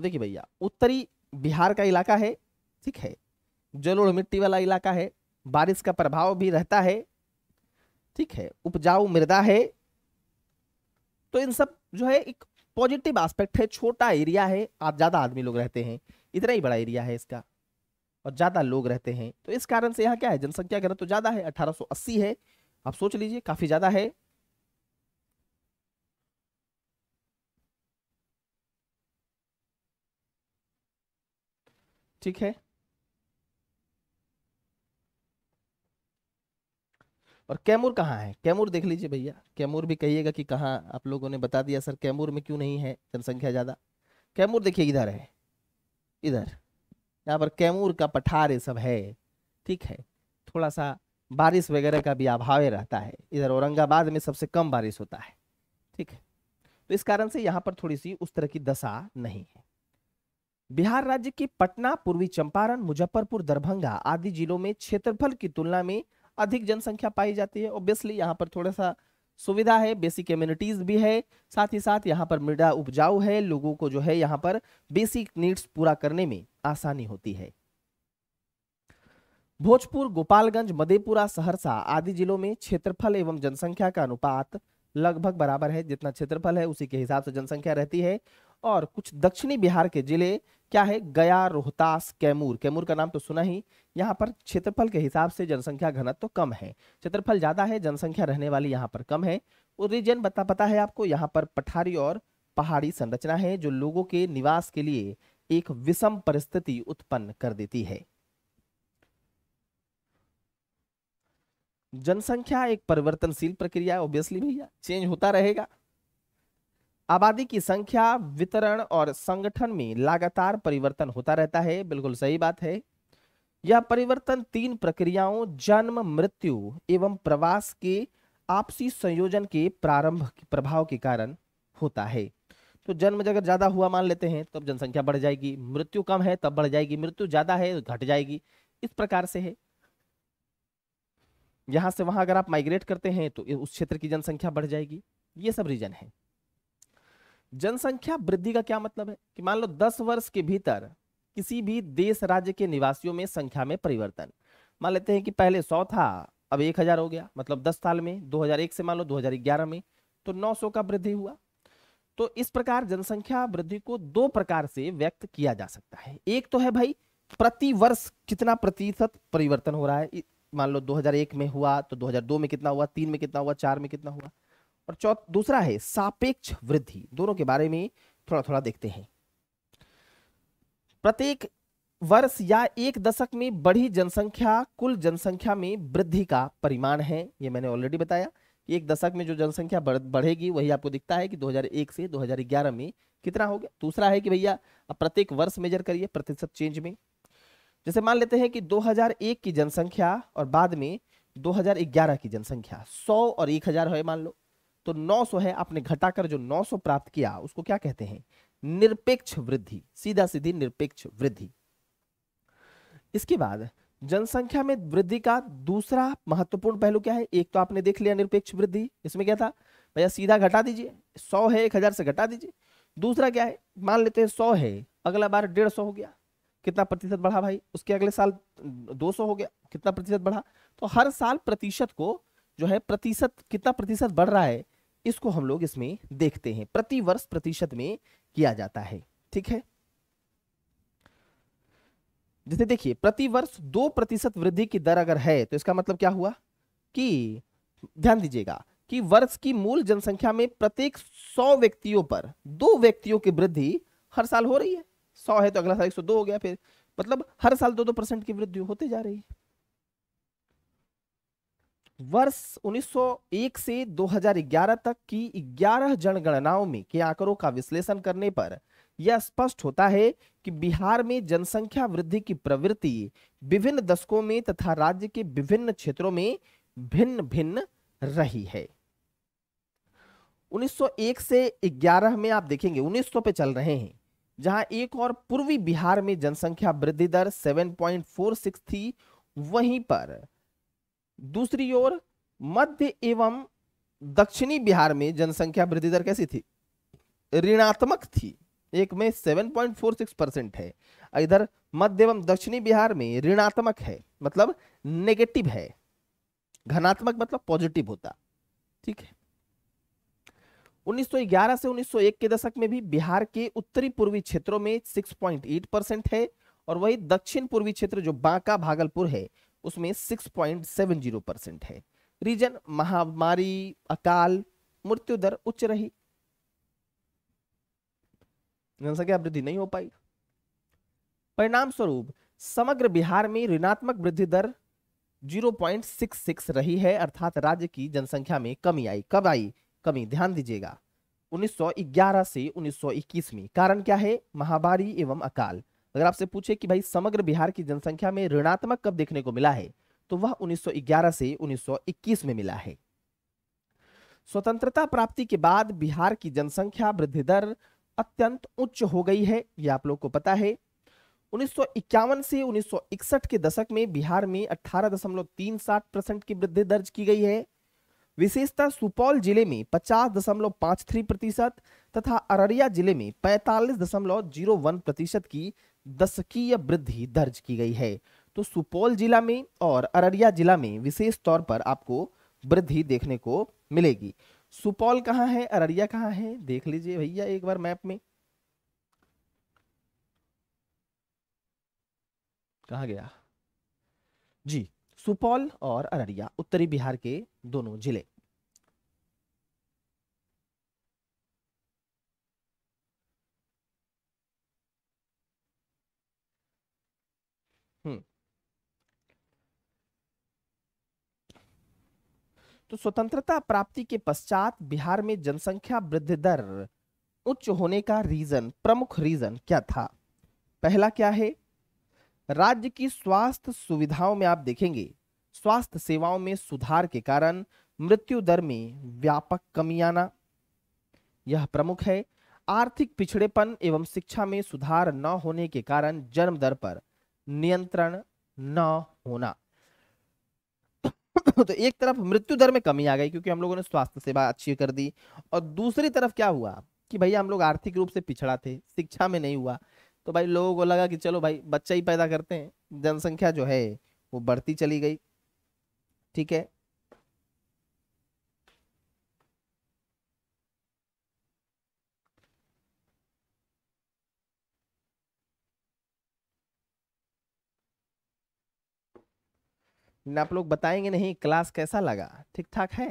देखिए भैया उत्तरी बिहार का इलाका है ठीक है जलोड़ मिट्टी वाला इलाका है बारिश का प्रभाव भी रहता है ठीक है उपजाऊ मृदा है तो इन सब जो है एक पॉजिटिव एस्पेक्ट है छोटा एरिया है आप ज़्यादा आदमी लोग रहते हैं इतना ही बड़ा एरिया है इसका और ज़्यादा लोग रहते हैं तो इस कारण से यहाँ क्या है जनसंख्या ग्रह तो ज़्यादा है 1880 है आप सोच लीजिए काफ़ी ज़्यादा है ठीक है और कैमूर कहाँ है कैमूर देख लीजिए भैया कैमूर भी कहिएगा कि कहाँ आप लोगों ने बता दिया सर कैमूर में क्यों नहीं है जनसंख्या ज़्यादा कैमूर देखिए इधर है इधर यहाँ पर कैमूर का पठार ये सब है ठीक है थोड़ा सा बारिश वगैरह का भी अभाव रहता है इधर औरंगाबाद में सबसे कम बारिश होता है ठीक है तो इस कारण से यहाँ पर थोड़ी सी उस तरह की दशा नहीं है बिहार राज्य की पटना पूर्वी चंपारण मुजफ्फरपुर दरभंगा आदि जिलों में क्षेत्रफल की तुलना में अधिक जनसंख्या पाई जाती है ऑब्वियसली यहाँ पर थोड़ा सा सुविधा है बेसिक इम्यूनिटीज भी है साथ ही साथ यहाँ पर मृदा उपजाऊ है लोगों को जो है यहाँ पर बेसिक नीड्स पूरा करने में आसानी होती है भोजपुर गोपालगंज मधेपुरा सहरसा आदि जिलों में क्षेत्रफल एवं जनसंख्या का अनुपात लगभग बराबर है जितना क्षेत्रफल है उसी के हिसाब से जनसंख्या रहती है और कुछ दक्षिणी बिहार के जिले क्या है गया रोहतास कैमूर कैमूर का नाम तो सुना ही यहाँ पर क्षेत्रफल के हिसाब से जनसंख्या घनत्व तो कम है क्षेत्रफल ज्यादा है जनसंख्या रहने वाली यहाँ पर कम है और रीजन बता पता है आपको यहाँ पर पठारी और पहाड़ी संरचना है जो लोगों के निवास के लिए एक विषम परिस्थिति उत्पन्न कर देती है जनसंख्या एक परिवर्तनशील प्रक्रिया ऑब्वियसली भैया चेंज होता रहेगा आबादी की संख्या वितरण और संगठन में लगातार परिवर्तन होता रहता है बिल्कुल सही बात है यह परिवर्तन तीन प्रक्रियाओं जन्म मृत्यु एवं प्रवास के आपसी संयोजन के प्रारंभ प्रभाव के कारण होता है तो जन्म अगर ज्यादा हुआ मान लेते हैं तब जनसंख्या बढ़ जाएगी मृत्यु कम है तब बढ़ जाएगी मृत्यु ज्यादा है तो घट जाएगी इस प्रकार से है यहां से वहां अगर आप माइग्रेट करते हैं तो उस क्षेत्र की जनसंख्या बढ़ जाएगी ये सब रीजन है जनसंख्या वृद्धि का क्या मतलब है कि मान लो दस वर्ष के भीतर किसी भी देश राज्य के निवासियों में संख्या में परिवर्तन मान लेते हैं कि पहले सौ था अब एक हजार हो गया मतलब दस साल में 2001 से मान लो 2011 में तो 900 का वृद्धि हुआ तो इस प्रकार जनसंख्या वृद्धि को दो प्रकार से व्यक्त किया जा सकता है एक तो है भाई प्रति वर्ष कितना प्रतिशत परिवर्तन हो रहा है मान लो दो में हुआ तो दो में कितना हुआ तीन में कितना हुआ चार में कितना हुआ और चौथ दूसरा है सापेक्ष वृद्धि दोनों के बारे में थोड़ा थोड़ा देखते हैं प्रत्येक वर्ष या एक दशक में बढ़ी जनसंख्या कुल जनसंख्या में वृद्धि का परिमाण है ये मैंने ऑलरेडी बताया कि एक दशक में जो जनसंख्या बढ़ेगी वही आपको दिखता है कि 2001 से 2011 में कितना हो गया दूसरा है कि भैया अब प्रत्येक वर्ष मेजर करिए प्रतिशत चेंज में जैसे मान लेते हैं कि 2001 की जनसंख्या और बाद में 2011 की जनसंख्या 100 और 1000 है मान लो तो 900 है आपने घटाकर जो 900 प्राप्त किया उसको क्या कहते हैं निरपेक्ष वृद्धि सीधा सीधी निरपेक्ष वृद्धि इसके बाद जनसंख्या में वृद्धि का दूसरा महत्वपूर्ण पहलू क्या है एक तो आपने देख लिया निरपेक्ष वृद्धि इसमें क्या था भैया सीधा घटा दीजिए सौ है एक हजार से घटा दीजिए दूसरा क्या है मान लेते हैं सौ है अगला बार डेढ़ सौ हो गया कितना प्रतिशत बढ़ा भाई उसके अगले साल दो सौ हो गया कितना प्रतिशत बढ़ा तो हर साल प्रतिशत को जो है प्रतिशत कितना प्रतिशत बढ़ रहा है इसको हम लोग इसमें देखते हैं प्रति वर्ष प्रतिशत में किया जाता है ठीक है जैसे देखिए प्रति वर्ष दो प्रतिशत वृद्धि की दर अगर है तो इसका मतलब क्या हुआ कि ध्यान दीजिएगा कि वर्ष की मूल जनसंख्या में प्रत्येक सौ व्यक्तियों पर दो व्यक्तियों की वृद्धि हर साल हो रही है सौ है तो अगला साल एक सौ दो हो गया फिर मतलब हर साल दो दो परसेंट की वृद्धि होते जा रही है वर्ष 1901 से 2011 तक की 11 जनगणनाओं में के आंकड़ों का विश्लेषण करने पर यह स्पष्ट होता है कि बिहार में जनसंख्या वृद्धि की प्रवृत्ति विभिन्न दशकों में तथा राज्य के विभिन्न क्षेत्रों में भिन्न भिन्न रही है 1901 से 11 में आप देखेंगे 1900 पे चल रहे हैं जहां एक और पूर्वी बिहार में जनसंख्या वृद्धि दर 7.46 थी वहीं पर दूसरी ओर मध्य एवं दक्षिणी बिहार में जनसंख्या वृद्धि दर कैसी थी ऋणात्मक थी एक में 7.46 परसेंट है इधर मध्य एवं दक्षिणी बिहार में ऋणात्मक है मतलब नेगेटिव है घनात्मक मतलब पॉजिटिव होता ठीक है 1911 से 1901 के दशक में भी बिहार के उत्तरी पूर्वी क्षेत्रों में 6.8 परसेंट है और वही दक्षिण पूर्वी क्षेत्र जो बांका भागलपुर है उसमें 6.70 परसेंट है रीजन महामारी अकाल मृत्यु दर उच्च रही जनसंख्या वृद्धि नहीं हो पाई परिणाम स्वरूप समग्र बिहार में ऋणात्मक वृद्धि दर 0.66 रही है अर्थात राज्य की जनसंख्या में कमी आई कब आई कमी ध्यान दीजिएगा 1911 से 1921 में कारण क्या है महामारी एवं अकाल अगर आपसे पूछे कि भाई समग्र बिहार की जनसंख्या में ऋणात्मक कब देखने को मिला है तो वह 1911 से 1921 में मिला है स्वतंत्रता प्राप्ति के बाद बिहार की जनसंख्या वृद्धि दर अत्यंत उच्च हो गई है यह आप लोग को पता है 1951 से 1961 के दशक में बिहार में 18.37 परसेंट की वृद्धि दर्ज की गई है विशेषतः सुपौल जिले में 50.53 प्रतिशत तथा अररिया जिले में 45.01 प्रतिशत की दशकीय वृद्धि दर्ज की गई है तो सुपौल जिला में और अररिया जिला में विशेष तौर पर आपको वृद्धि देखने को मिलेगी सुपौल कहाँ है अररिया कहाँ है देख लीजिए भैया एक बार मैप में कहा गया जी सुपौल और अररिया उत्तरी बिहार के दोनों जिले तो स्वतंत्रता प्राप्ति के पश्चात बिहार में जनसंख्या वृद्धि दर उच्च होने का रीजन प्रमुख रीजन क्या था पहला क्या है राज्य की स्वास्थ्य सुविधाओं में आप देखेंगे स्वास्थ्य सेवाओं में सुधार के कारण मृत्यु दर में व्यापक कमी आना यह प्रमुख है आर्थिक पिछड़ेपन एवं शिक्षा में सुधार न होने के कारण जन्म दर पर नियंत्रण न होना तो एक तरफ मृत्यु दर में कमी आ गई क्योंकि हम लोगों ने स्वास्थ्य सेवा अच्छी कर दी और दूसरी तरफ क्या हुआ कि भैया हम लोग आर्थिक रूप से पिछड़ा थे शिक्षा में नहीं हुआ तो भाई लोगों को लगा कि चलो भाई बच्चा ही पैदा करते हैं जनसंख्या जो है वो बढ़ती चली गई ठीक है आप लोग बताएंगे नहीं क्लास कैसा लगा ठीक ठाक है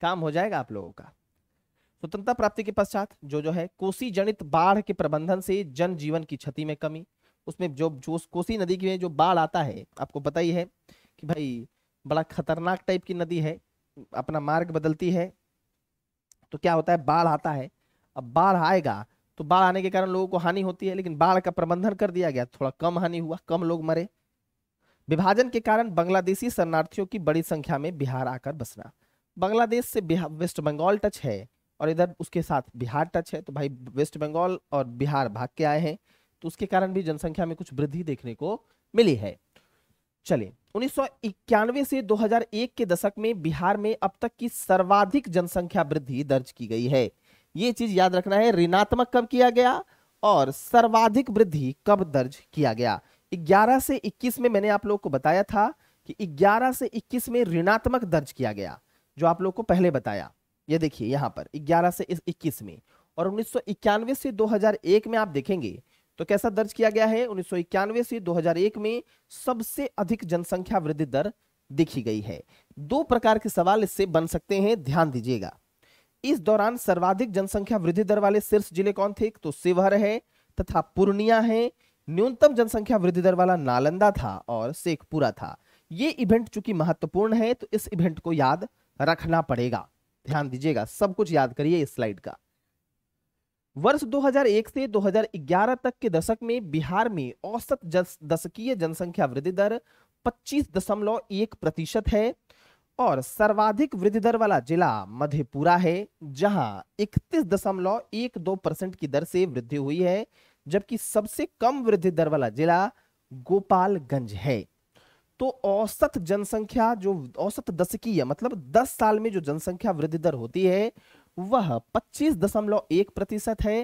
काम हो जाएगा आप लोगों का स्वतंत्रता प्राप्ति के पश्चात जो जो है कोसी जनित बाढ़ के प्रबंधन से जनजीवन की क्षति में कमी उसमें जो जो कोसी नदी की जो बाढ़ आता है आपको पता ही है कि भाई बड़ा खतरनाक टाइप की नदी है अपना मार्ग बदलती है तो क्या होता है बाढ़ आता है अब बाढ़ आएगा तो बाढ़ आने के कारण लोगों को हानि होती है लेकिन बाढ़ का प्रबंधन कर दिया गया थोड़ा कम हानि हुआ कम लोग मरे विभाजन के कारण बांग्लादेशी शरणार्थियों की बड़ी संख्या में बिहार आकर बसना बांग्लादेश से वेस्ट बंगाल टच है और इधर उसके साथ बिहार टच है तो भाई वेस्ट बंगाल और बिहार भाग के आए हैं तो उसके कारण भी जनसंख्या में कुछ वृद्धि देखने को मिली है चलिए उन्नीस से 2001 के दशक में बिहार में अब तक की सर्वाधिक जनसंख्या वृद्धि दर्ज की गई है ये चीज याद रखना है ऋणात्मक कब किया गया और सर्वाधिक वृद्धि कब दर्ज किया गया 11 से 21 में मैंने आप लोग को बताया था कि 11 से 21 में ऋणात्मक दर्ज किया गया जो आप लोग को पहले बताया ये देखिए यहाँ पर 11 से 21 में और उन्नीस से 2001 में आप देखेंगे तो कैसा दर्ज किया गया है उन्नीस से 2001 में सबसे अधिक जनसंख्या वृद्धि दर देखी गई है दो प्रकार के सवाल इससे बन सकते हैं ध्यान दीजिएगा इस दौरान सर्वाधिक जनसंख्या वृद्धि दर वाले शीर्ष जिले कौन थे तो शिवहर है तथा पूर्णिया है न्यूनतम जनसंख्या वृद्धि दर वाला नालंदा था और शेखपुरा था ये इवेंट चूंकि महत्वपूर्ण है तो इस इवेंट को याद रखना पड़ेगा ध्यान दीजिएगा सब कुछ याद करिए इस स्लाइड का वर्ष 2001 से 2011 तक के दशक में बिहार में औसत दशकीय जनसंख्या वृद्धि दर 25.1 प्रतिशत है और सर्वाधिक वृद्धि दर वाला जिला मधेपुरा है जहां 31.12 परसेंट की दर से वृद्धि हुई है जबकि सबसे कम वृद्धि दर वाला जिला गोपालगंज है तो औसत जनसंख्या जो औसत दशकीय मतलब 10 साल में जो जनसंख्या वृद्धि दर होती है वह 25.1 प्रतिशत है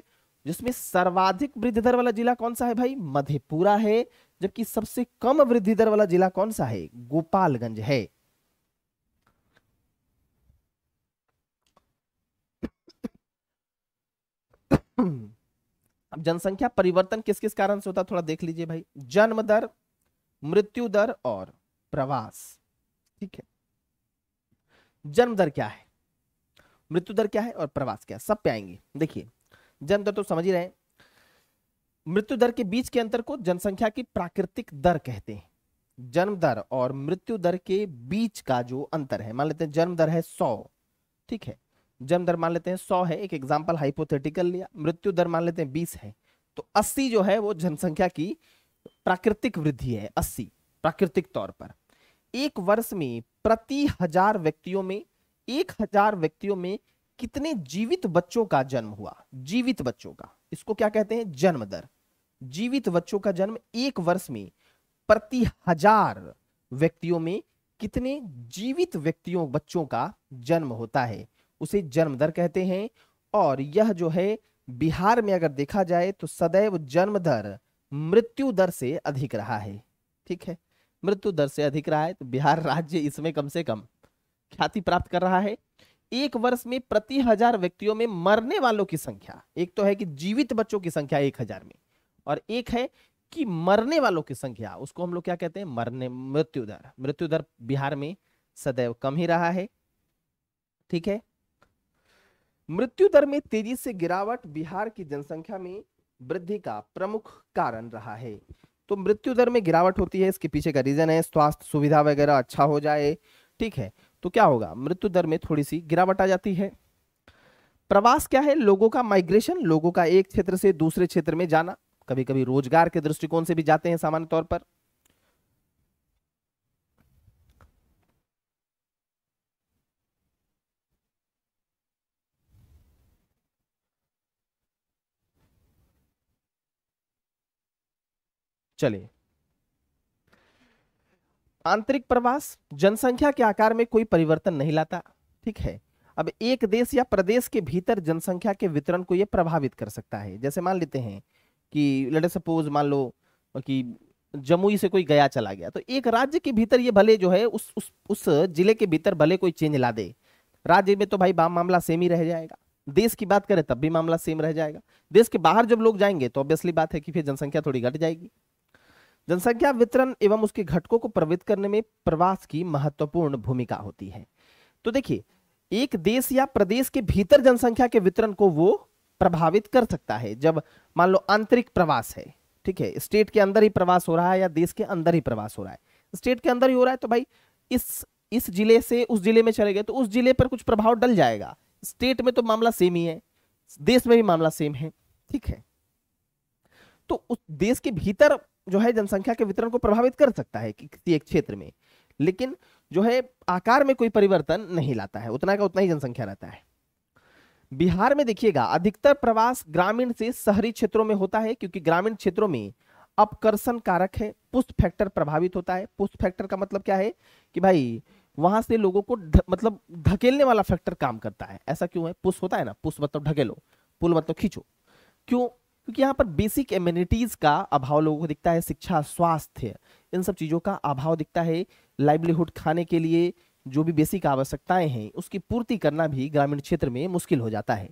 जिसमें सर्वाधिक वृद्धि दर वाला जिला कौन सा है भाई मधेपुरा है जबकि सबसे कम वृद्धि दर वाला जिला कौन सा है गोपालगंज है हम्म अब जनसंख्या परिवर्तन किस किस कारण से होता है थोड़ा देख लीजिए भाई जन्म दर मृत्यु दर और प्रवास ठीक है जन्म दर क्या है मृत्यु दर क्या है और प्रवास क्या है सब पे आएंगे देखिए जन्म दर तो समझ ही रहे मृत्यु दर के बीच के अंतर को जनसंख्या की प्राकृतिक दर कहते हैं जन्म दर और मृत्यु दर के बीच का जो अंतर है मान लेते हैं जन्म दर है सौ ठीक है जन्म दर मान लेते हैं सौ है एक एग्जाम्पल हाइपोथेटिकल लिया मृत्यु दर मान लेते हैं बीस है तो अस्सी जो है वो जनसंख्या की प्राकृतिक वृद्धि है अस्सी प्राकृतिक तौर पर एक वर्ष में प्रति हजार व्यक्तियों में एक हजार व्यक्तियों में कितने जीवित बच्चों का जन्म हुआ जीवित बच्चों का इसको क्या कहते हैं जन्म दर जीवित बच्चों का जन्म एक वर्ष में प्रति हजार व्यक्तियों में कितने जीवित व्यक्तियों बच्चों का जन्म होता है उसे जन्मदर कहते हैं और यह जो है बिहार में अगर देखा जाए तो सदैव जन्म दर मृत्यु दर से अधिक रहा है ठीक है मृत्यु दर से अधिक रहा है तो बिहार राज्य इसमें कम से कम ख्याति प्राप्त कर रहा है एक वर्ष में प्रति हजार व्यक्तियों में मरने वालों की संख्या एक तो है कि जीवित बच्चों की संख्या एक हजार में और एक है कि मरने वालों की संख्या उसको हम लोग क्या कहते हैं मरने मृत्यु दर मृत्यु दर बिहार में सदैव कम ही रहा है ठीक है मृत्यु दर में तेजी से गिरावट बिहार की जनसंख्या में वृद्धि का प्रमुख कारण रहा है तो मृत्यु दर में गिरावट होती है इसके पीछे का रीजन है स्वास्थ्य सुविधा वगैरह अच्छा हो जाए ठीक है तो क्या होगा मृत्यु दर में थोड़ी सी गिरावट आ जाती है प्रवास क्या है लोगों का माइग्रेशन लोगों का एक क्षेत्र से दूसरे क्षेत्र में जाना कभी कभी रोजगार के दृष्टिकोण से भी जाते हैं सामान्य तौर पर चलिए आंतरिक प्रवास जनसंख्या के आकार में कोई परिवर्तन नहीं लाता ठीक है अब एक देश या प्रदेश के भीतर जनसंख्या के वितरण को यह प्रभावित कर सकता है जैसे मान लेते हैं कि लेट सपोज मान लो कि जमुई से कोई गया चला गया तो एक राज्य के भीतर ये भले जो है उस उस उस जिले के भीतर भले कोई चेंज ला दे राज्य में तो भाई मामला सेम ही रह जाएगा देश की बात करें तब भी मामला सेम रह जाएगा देश के बाहर जब लोग जाएंगे तो ऑब्वियसली बात है कि फिर जनसंख्या थोड़ी घट जाएगी जनसंख्या वितरण एवं उसके घटकों को प्रवृत्त करने में प्रवास की महत्वपूर्ण भूमिका होती है तो देखिए एक देश या प्रदेश के भीतर जनसंख्या के वितरण को वो प्रभावित कर सकता है जब मान लो आंतरिक प्रवास है ठीक है स्टेट के अंदर ही प्रवास हो रहा है या देश के अंदर ही प्रवास हो रहा है स्टेट के अंदर ही हो रहा है तो भाई इस इस जिले से उस जिले में चले गए तो उस जिले पर कुछ प्रभाव डल जाएगा स्टेट में तो मामला सेम ही है देश में भी मामला सेम है ठीक है तो उस देश के भीतर जो है जनसंख्या के वितरण को प्रभावित कर सकता है किसी एक क्षेत्र में लेकिन जो है आकार में कोई परिवर्तन नहीं लाता है उतना का उतना ही जनसंख्या रहता है बिहार में देखिएगा अधिकतर प्रवास ग्रामीण से शहरी क्षेत्रों में होता है क्योंकि ग्रामीण क्षेत्रों में अपकर्षण कारक है पुष्ट फैक्टर प्रभावित होता है पुष्ट फैक्टर का मतलब क्या है कि भाई वहां से लोगों को ध, मतलब धकेलने वाला फैक्टर काम करता है ऐसा क्यों है पुश होता है ना पुश मतलब ढकेलो पुल मतलब खींचो क्यों क्योंकि यहाँ पर बेसिक एम्यूनिटीज़ का अभाव लोगों को दिखता है शिक्षा स्वास्थ्य इन सब चीज़ों का अभाव दिखता है लाइवलीहुड खाने के लिए जो भी बेसिक आवश्यकताएं हैं उसकी पूर्ति करना भी ग्रामीण क्षेत्र में मुश्किल हो जाता है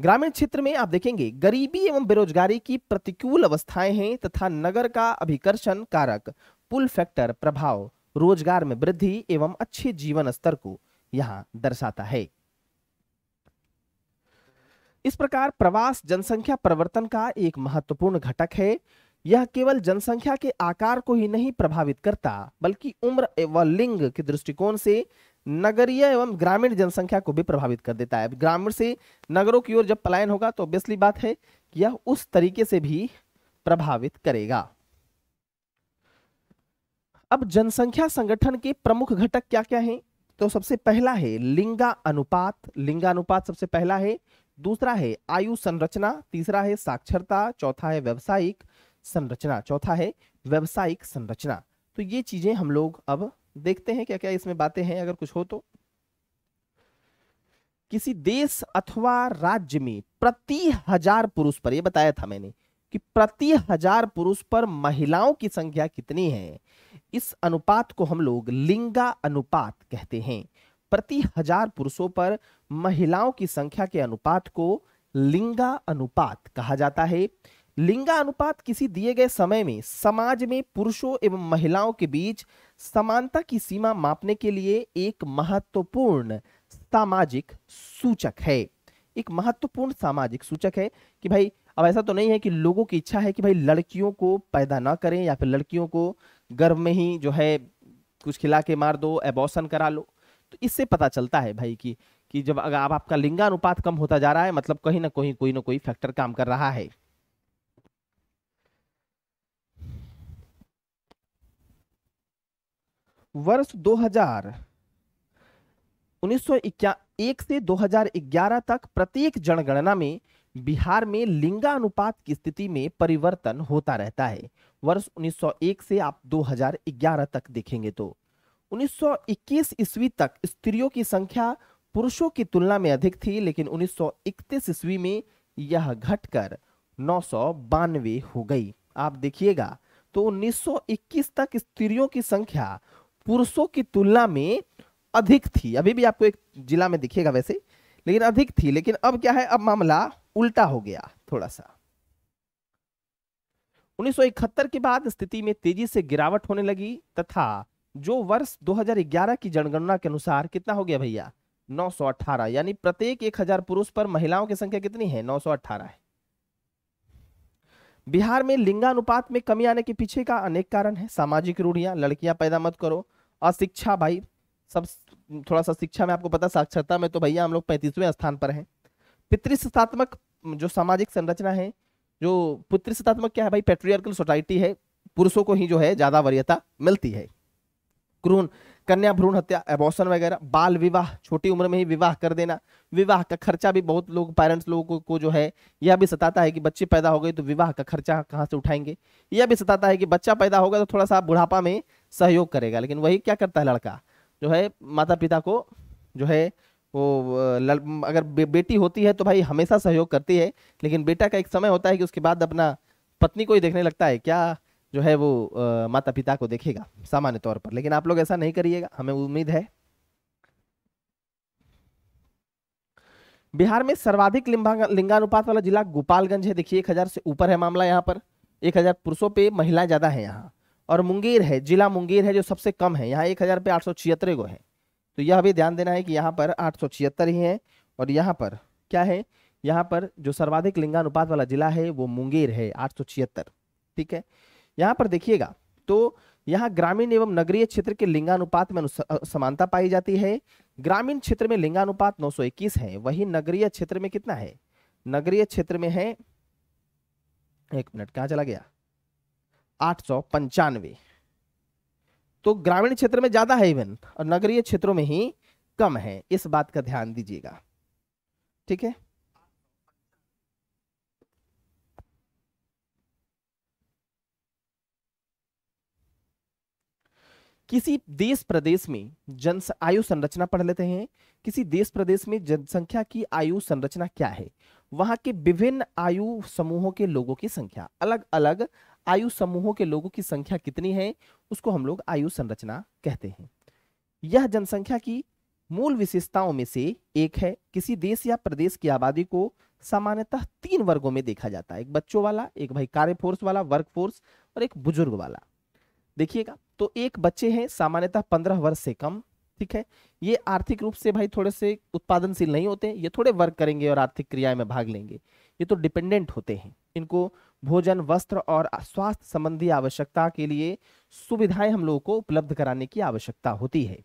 ग्रामीण क्षेत्र में आप देखेंगे गरीबी एवं बेरोजगारी की प्रतिकूल अवस्थाएं हैं तथा नगर का अभिकर्षण कारक पुल फैक्टर प्रभाव रोजगार में वृद्धि एवं अच्छे जीवन स्तर को यहाँ दर्शाता है इस प्रकार प्रवास जनसंख्या परिवर्तन का एक महत्वपूर्ण घटक है यह केवल जनसंख्या के आकार को ही नहीं प्रभावित करता बल्कि उम्र एवं लिंग के दृष्टिकोण से नगरीय एवं ग्रामीण जनसंख्या को भी प्रभावित कर देता है ग्रामीण से नगरों की ओर जब पलायन होगा तो ऑब्वियसली बात है कि यह उस तरीके से भी प्रभावित करेगा अब जनसंख्या संगठन के प्रमुख घटक क्या क्या हैं तो सबसे पहला है लिंगा अनुपात लिंगानुपात सबसे पहला है दूसरा है आयु संरचना तीसरा है साक्षरता चौथा है व्यवसायिक संरचना चौथा है व्यवसायिक संरचना तो ये चीजें हम लोग अब देखते हैं क्या क्या इसमें बातें हैं अगर कुछ हो तो किसी देश अथवा राज्य में प्रति हजार पुरुष पर यह बताया था मैंने कि प्रति हजार पुरुष पर महिलाओं की संख्या कितनी है इस अनुपात को हम लोग लिंगा अनुपात कहते हैं प्रति हजार पुरुषों पर महिलाओं की संख्या के अनुपात को लिंगा अनुपात कहा जाता है लिंगा अनुपात किसी दिए गए समय में समाज में पुरुषों एवं महिलाओं के बीच समानता की सीमा मापने के लिए एक महत्वपूर्ण सामाजिक सूचक है एक महत्वपूर्ण सामाजिक सूचक है कि भाई अब ऐसा तो नहीं है कि लोगों की इच्छा है कि भाई लड़कियों को पैदा ना करें या फिर लड़कियों को गर्भ में ही जो है कुछ खिला के मार दो एबॉसन करा लो तो इससे पता चलता है भाई कि कि जब अगर आप आपका लिंगानुपात कम होता जा रहा है मतलब कहीं ना कहीं कोई ना कोई फैक्टर काम कर रहा है वर्ष 2000 एक से 2011 तक प्रत्येक जनगणना में बिहार में लिंगानुपात की स्थिति में परिवर्तन होता रहता है वर्ष 1901 से आप 2011 तक देखेंगे तो 1921 ईस्वी तक स्त्रियों की संख्या पुरुषों की तुलना में अधिक थी लेकिन 1931 ईस्वी में यह घटकर नौ हो गई आप देखिएगा तो 1921 तक स्त्रियों की संख्या पुरुषों की तुलना में अधिक थी अभी भी आपको एक जिला में दिखेगा वैसे लेकिन अधिक थी लेकिन अब क्या है अब मामला उल्टा हो गया थोड़ा सा 1971 के बाद स्थिति में तेजी से गिरावट होने लगी तथा जो वर्ष 2011 की जनगणना के अनुसार कितना हो गया भैया 918 यानी प्रत्येक 1000 पुरुष पर महिलाओं की संख्या कितनी है 918 है बिहार में लिंगानुपात में कमी आने के पीछे का अनेक कारण है सामाजिक रूढ़ियां लड़कियां पैदा मत करो अशिक्षा भाई सब थोड़ा सा शिक्षा में आपको पता साक्षरता में तो भैया हम लोग पैंतीसवें स्थान पर है पितृसत्तात्मक जो सामाजिक संरचना है जो पुत्र क्या है भाई पेट्रियर्कल सोसाइटी है पुरुषों को ही जो है ज्यादा वरीयता मिलती है क्रून कन्या भ्रूण हत्या एबॉर्सन वगैरह बाल विवाह छोटी उम्र में ही विवाह कर देना विवाह का खर्चा भी बहुत लोग पेरेंट्स लोगों को जो है यह भी सताता है कि बच्चे पैदा हो गए तो विवाह का खर्चा कहाँ से उठाएंगे यह भी सताता है कि बच्चा पैदा होगा तो थोड़ा सा बुढ़ापा में सहयोग करेगा लेकिन वही क्या करता है लड़का जो है माता पिता को जो है वो अगर बे, बेटी होती है तो भाई हमेशा सहयोग करती है लेकिन बेटा का एक समय होता है कि उसके बाद अपना पत्नी को ही देखने लगता है क्या जो है वो आ, माता पिता को देखेगा सामान्य तौर पर लेकिन आप लोग ऐसा नहीं करिएगा हमें उम्मीद है बिहार में सर्वाधिक लिंगानुपात वाला जिला गोपालगंज है देखिए एक हजार से ऊपर है मामला यहाँ पर एक हजार पुरुषों पे महिला ज्यादा है यहाँ और मुंगेर है जिला मुंगेर है जो सबसे कम है यहाँ एक हजार पे आठ सौ छिहत्तर गो है तो यह भी ध्यान देना है कि यहाँ पर आठ सौ छिहत्तर ही है और यहाँ पर क्या है यहाँ पर जो सर्वाधिक लिंगानुपात वाला जिला है वो मुंगेर है आठ सौ छिहत्तर ठीक है यहाँ पर देखिएगा तो यहाँ ग्रामीण एवं नगरीय क्षेत्र के लिंगानुपात में समानता पाई जाती है ग्रामीण क्षेत्र में लिंगानुपात 921 है वही नगरीय क्षेत्र में कितना है नगरीय क्षेत्र में है एक मिनट कहाँ चला गया आठ सौ पंचानवे तो ग्रामीण क्षेत्र में ज्यादा है इवन और नगरीय क्षेत्रों में ही कम है इस बात का ध्यान दीजिएगा ठीक है किसी देश प्रदेश में जन आयु संरचना पढ़ लेते हैं किसी देश प्रदेश में जनसंख्या की आयु संरचना क्या है वहां के विभिन्न आयु समूहों के लोगों की संख्या अलग अलग आयु समूहों के लोगों की संख्या कितनी है उसको हम लोग आयु संरचना कहते हैं यह जनसंख्या की मूल विशेषताओं में से एक है किसी देश या प्रदेश की आबादी को सामान्यतः तीन वर्गों में देखा जाता है एक बच्चों वाला एक भाई कार्य फोर्स वाला वर्क फोर्स और एक बुजुर्ग वाला देखिएगा तो एक बच्चे हैं सामान्यतः पंद्रह वर्ष से कम ठीक है ये आर्थिक रूप से भाई थोड़े से उत्पादनशील नहीं होते ये थोड़े वर्क करेंगे और आर्थिक क्रियाएं में भाग लेंगे ये तो डिपेंडेंट होते हैं इनको भोजन वस्त्र और स्वास्थ्य संबंधी आवश्यकता के लिए सुविधाएं हम लोगों को उपलब्ध कराने की आवश्यकता होती है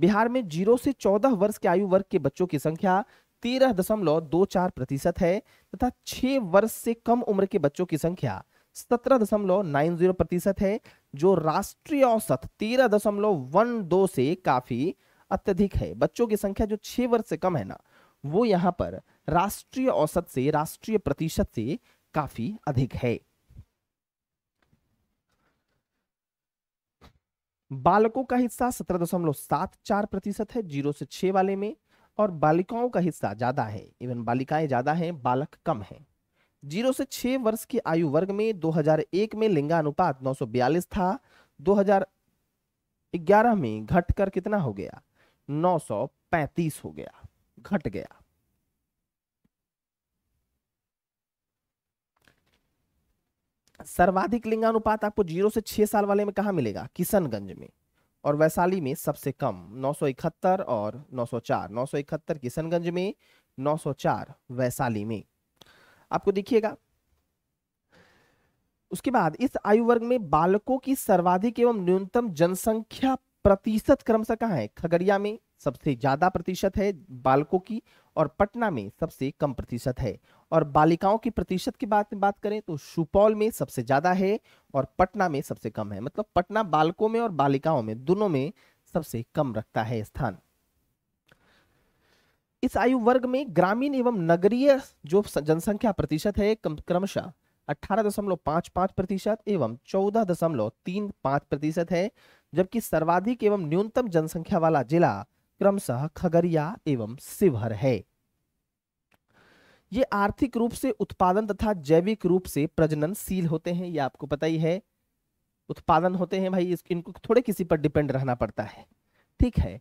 बिहार में जीरो से चौदह वर्ष के आयु वर्ग के बच्चों की संख्या तेरह दशमलव दो चार प्रतिशत है तथा छह वर्ष से कम उम्र के बच्चों की संख्या सत्रह दशमलव नाइन जीरो प्रतिशत है जो राष्ट्रीय औसत तेरह दशमलव वन दो से काफी अत्यधिक है बच्चों की संख्या जो छह वर्ष से कम है ना वो यहाँ पर राष्ट्रीय औसत से राष्ट्रीय प्रतिशत से काफी अधिक है बालकों का हिस्सा सत्रह दशमलव सात चार प्रतिशत है जीरो से छह वाले में और बालिकाओं का हिस्सा ज्यादा है इवन बालिकाएं ज्यादा हैं बालक कम है जीरो से छह वर्ष की आयु वर्ग में 2001 में लिंगानुपात 942 था 2011 में घटकर कितना हो गया 935 हो गया घट गया सर्वाधिक लिंगानुपात आपको जीरो से छह साल वाले में कहा मिलेगा किशनगंज में और वैशाली में सबसे कम नौ और 904 971 किशनगंज में 904 वैशाली में आपको देखिएगा उसके बाद इस आयु वर्ग में बालकों की सर्वाधिक एवं न्यूनतम जनसंख्या प्रतिशत क्रमशः कहा है खगड़िया में सबसे ज्यादा प्रतिशत है बालकों की और पटना में सबसे कम प्रतिशत है और बालिकाओं की प्रतिशत की बात में बात करें तो सुपौल में सबसे ज्यादा है और पटना में सबसे कम है मतलब पटना बालकों में और बालिकाओं में दोनों में सबसे कम रखता है स्थान इस आयु वर्ग में ग्रामीण एवं नगरीय जो जनसंख्या प्रतिशत है क्रमशः अठारह दशमलव पांच पांच प्रतिशत एवं चौदह दशमलव तीन पांच प्रतिशत है जबकि सर्वाधिक एवं न्यूनतम जनसंख्या वाला जिला क्रमशः खगड़िया एवं शिवहर है ये आर्थिक रूप से उत्पादन तथा जैविक रूप से प्रजननशील होते हैं ये आपको पता ही है उत्पादन होते हैं भाई इनको थोड़े किसी पर डिपेंड रहना पड़ता है ठीक है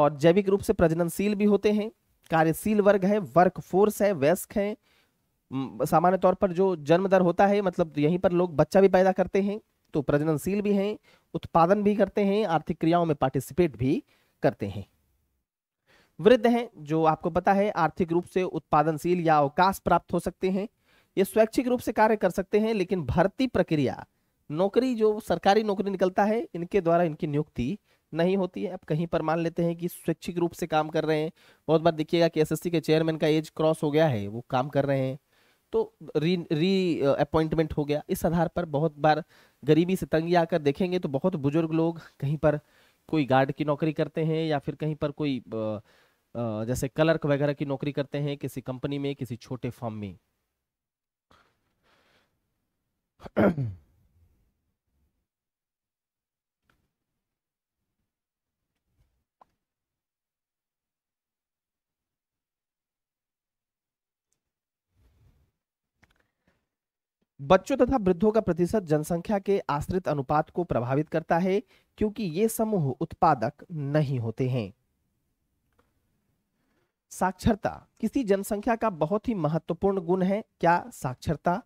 और जैविक रूप से प्रजननशील भी होते हैं कार्यशील वर्ग है वर्क फोर्स है वयस्क है सामान्य तौर पर जो जन्म दर होता है मतलब यहीं पर लोग बच्चा भी पैदा करते हैं तो प्रजननशील भी हैं उत्पादन भी करते हैं आर्थिक क्रियाओं में पार्टिसिपेट भी करते हैं वृद्ध हैं जो आपको पता है आर्थिक रूप से उत्पादनशील या अवकाश प्राप्त हो सकते हैं ये स्वैच्छिक रूप से कार्य कर सकते हैं लेकिन भर्ती प्रक्रिया नौकरी जो सरकारी नौकरी निकलता है इनके द्वारा इनकी नियुक्ति नहीं होती है अब कहीं पर मान लेते हैं कि स्वैच्छिक रूप से काम कर रहे हैं बहुत बार देखिएगा कि एसएससी के चेयरमैन का एज क्रॉस हो गया है वो काम कर रहे हैं तो री री अपॉइंटमेंट हो गया इस आधार पर बहुत बार गरीबी से तंगी आकर देखेंगे तो बहुत बुजुर्ग लोग कहीं पर कोई गार्ड की नौकरी करते हैं या फिर कहीं पर कोई जैसे कलर्क वगैरह की नौकरी करते हैं किसी कंपनी में किसी छोटे फॉर्म में बच्चों तथा वृद्धों का प्रतिशत जनसंख्या के आश्रित अनुपात को प्रभावित करता है क्योंकि ये समूह उत्पादक नहीं होते हैं साक्षरता किसी जनसंख्या का बहुत ही महत्वपूर्ण गुण है क्या साक्षरता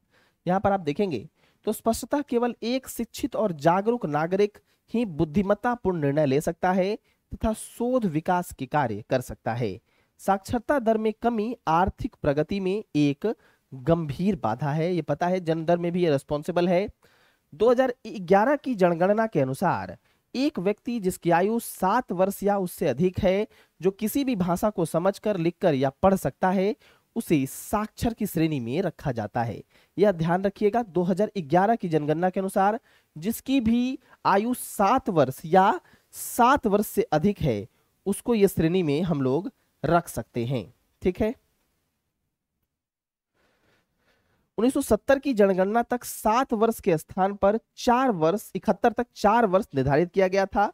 यहाँ पर आप देखेंगे तो स्पष्टता केवल एक शिक्षित और जागरूक नागरिक ही बुद्धिमत्तापूर्ण निर्णय ले सकता है तथा शोध विकास के कार्य कर सकता है साक्षरता दर में कमी आर्थिक प्रगति में एक गंभीर बाधा है ये पता है जनदर में भी ये रेस्पॉन्सिबल है 2011 की जनगणना के अनुसार एक व्यक्ति जिसकी आयु सात वर्ष या उससे अधिक है जो किसी भी भाषा को समझकर लिखकर या पढ़ सकता है उसे साक्षर की श्रेणी में रखा जाता है यह ध्यान रखिएगा 2011 की जनगणना के अनुसार जिसकी भी आयु सात वर्ष या सात वर्ष से अधिक है उसको यह श्रेणी में हम लोग रख सकते हैं ठीक है 1970 की जनगणना तक सात वर्ष के स्थान पर चार वर्ष इकहत्तर तक चार वर्ष निर्धारित किया गया था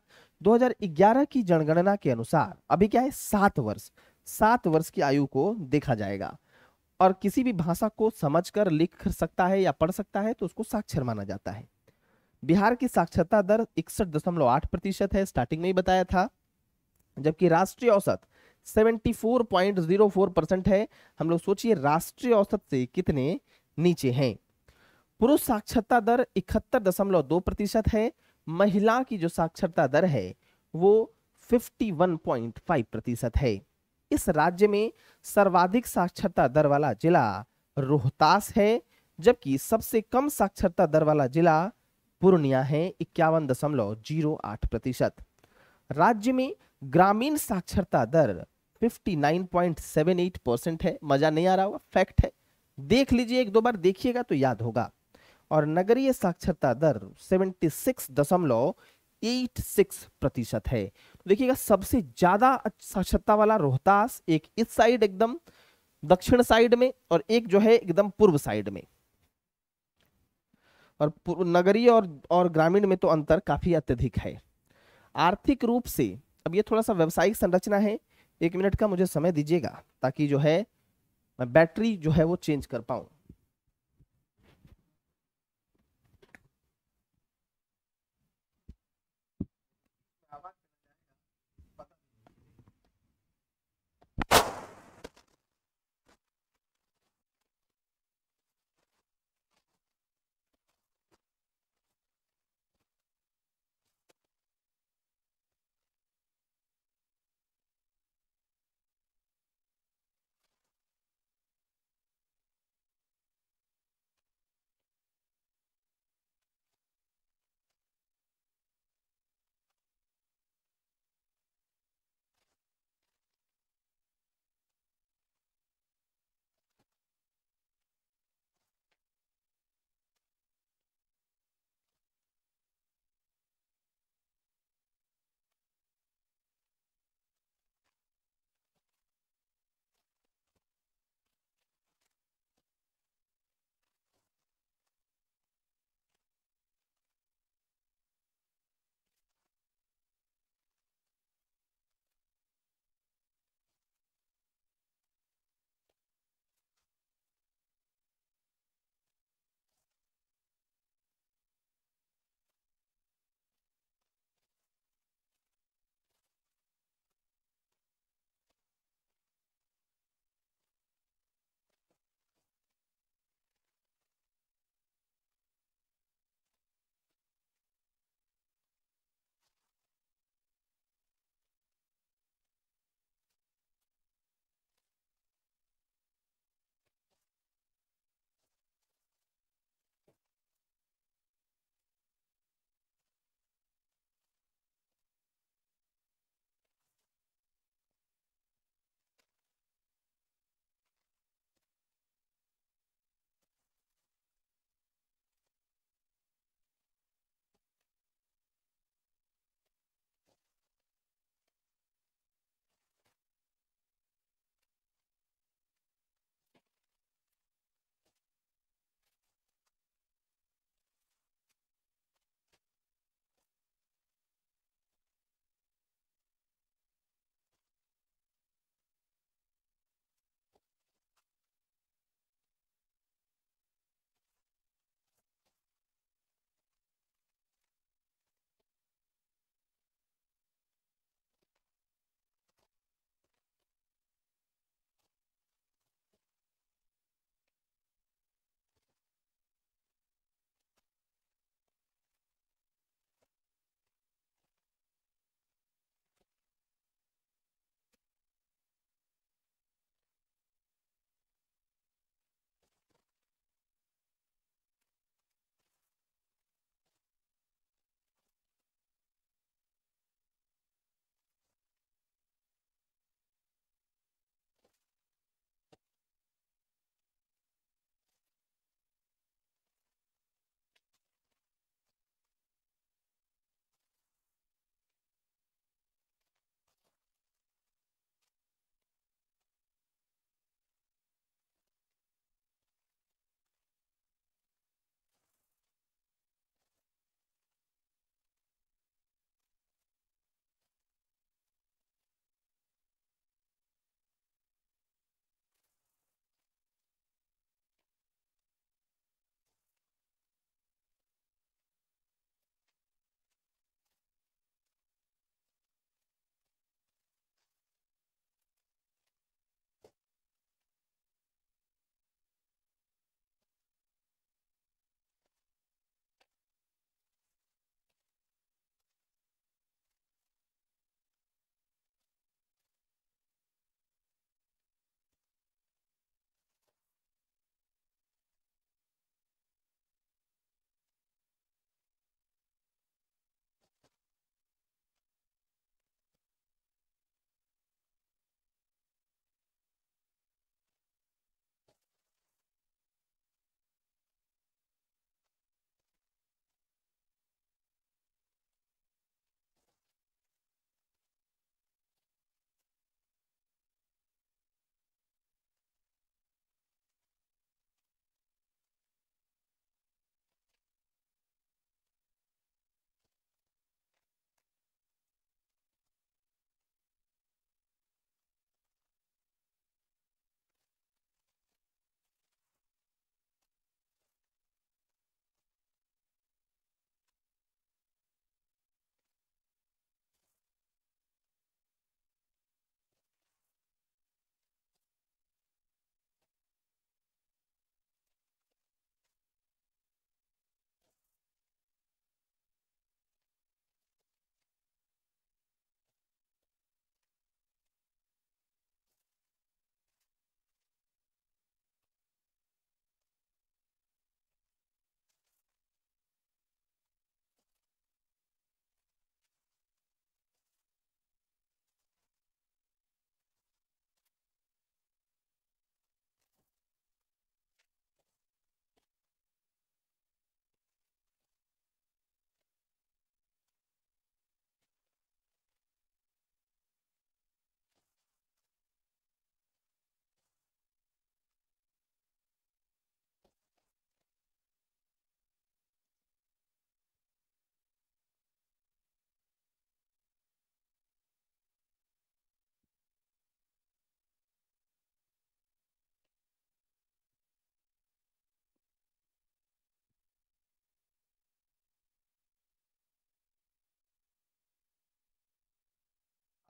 2011 की जनगणना के अनुसार अभी क्या है सात वर्ष सात वर्ष की आयु को देखा जाएगा और किसी भी भाषा को समझकर लिख सकता है या पढ़ सकता है तो उसको साक्षर माना जाता है बिहार की साक्षरता दर इकसठ है स्टार्टिंग में ही बताया था जबकि राष्ट्रीय औसत 74.04 परसेंट है हम लोग सोचिए राष्ट्रीय औसत से कितने नीचे हैं पुरुष साक्षरता दर इकहत्तर दशमलव दो प्रतिशत है महिला की जो साक्षरता दर है वो 51.5 प्रतिशत है इस राज्य में सर्वाधिक साक्षरता दर वाला जिला रोहतास है जबकि सबसे कम साक्षरता दर वाला जिला पूर्णिया है इक्यावन दशमलव जीरो आठ प्रतिशत राज्य में ग्रामीण साक्षरता दर 59.78 परसेंट है मजा नहीं आ रहा फैक्ट है देख लीजिए एक दो बार देखिएगा तो याद होगा और नगरीय साक्षरता दर 76.86 प्रतिशत है तो देखिएगा सबसे ज्यादा साक्षरता वाला रोहतास एक इस साइड एकदम दक्षिण साइड में और एक जो है एकदम पूर्व साइड में और नगरीय और और ग्रामीण में तो अंतर काफी अत्यधिक है आर्थिक रूप से अब ये थोड़ा सा व्यवसायिक संरचना है एक मिनट का मुझे समय दीजिएगा ताकि जो है मैं बैटरी जो है वो चेंज कर पाऊँ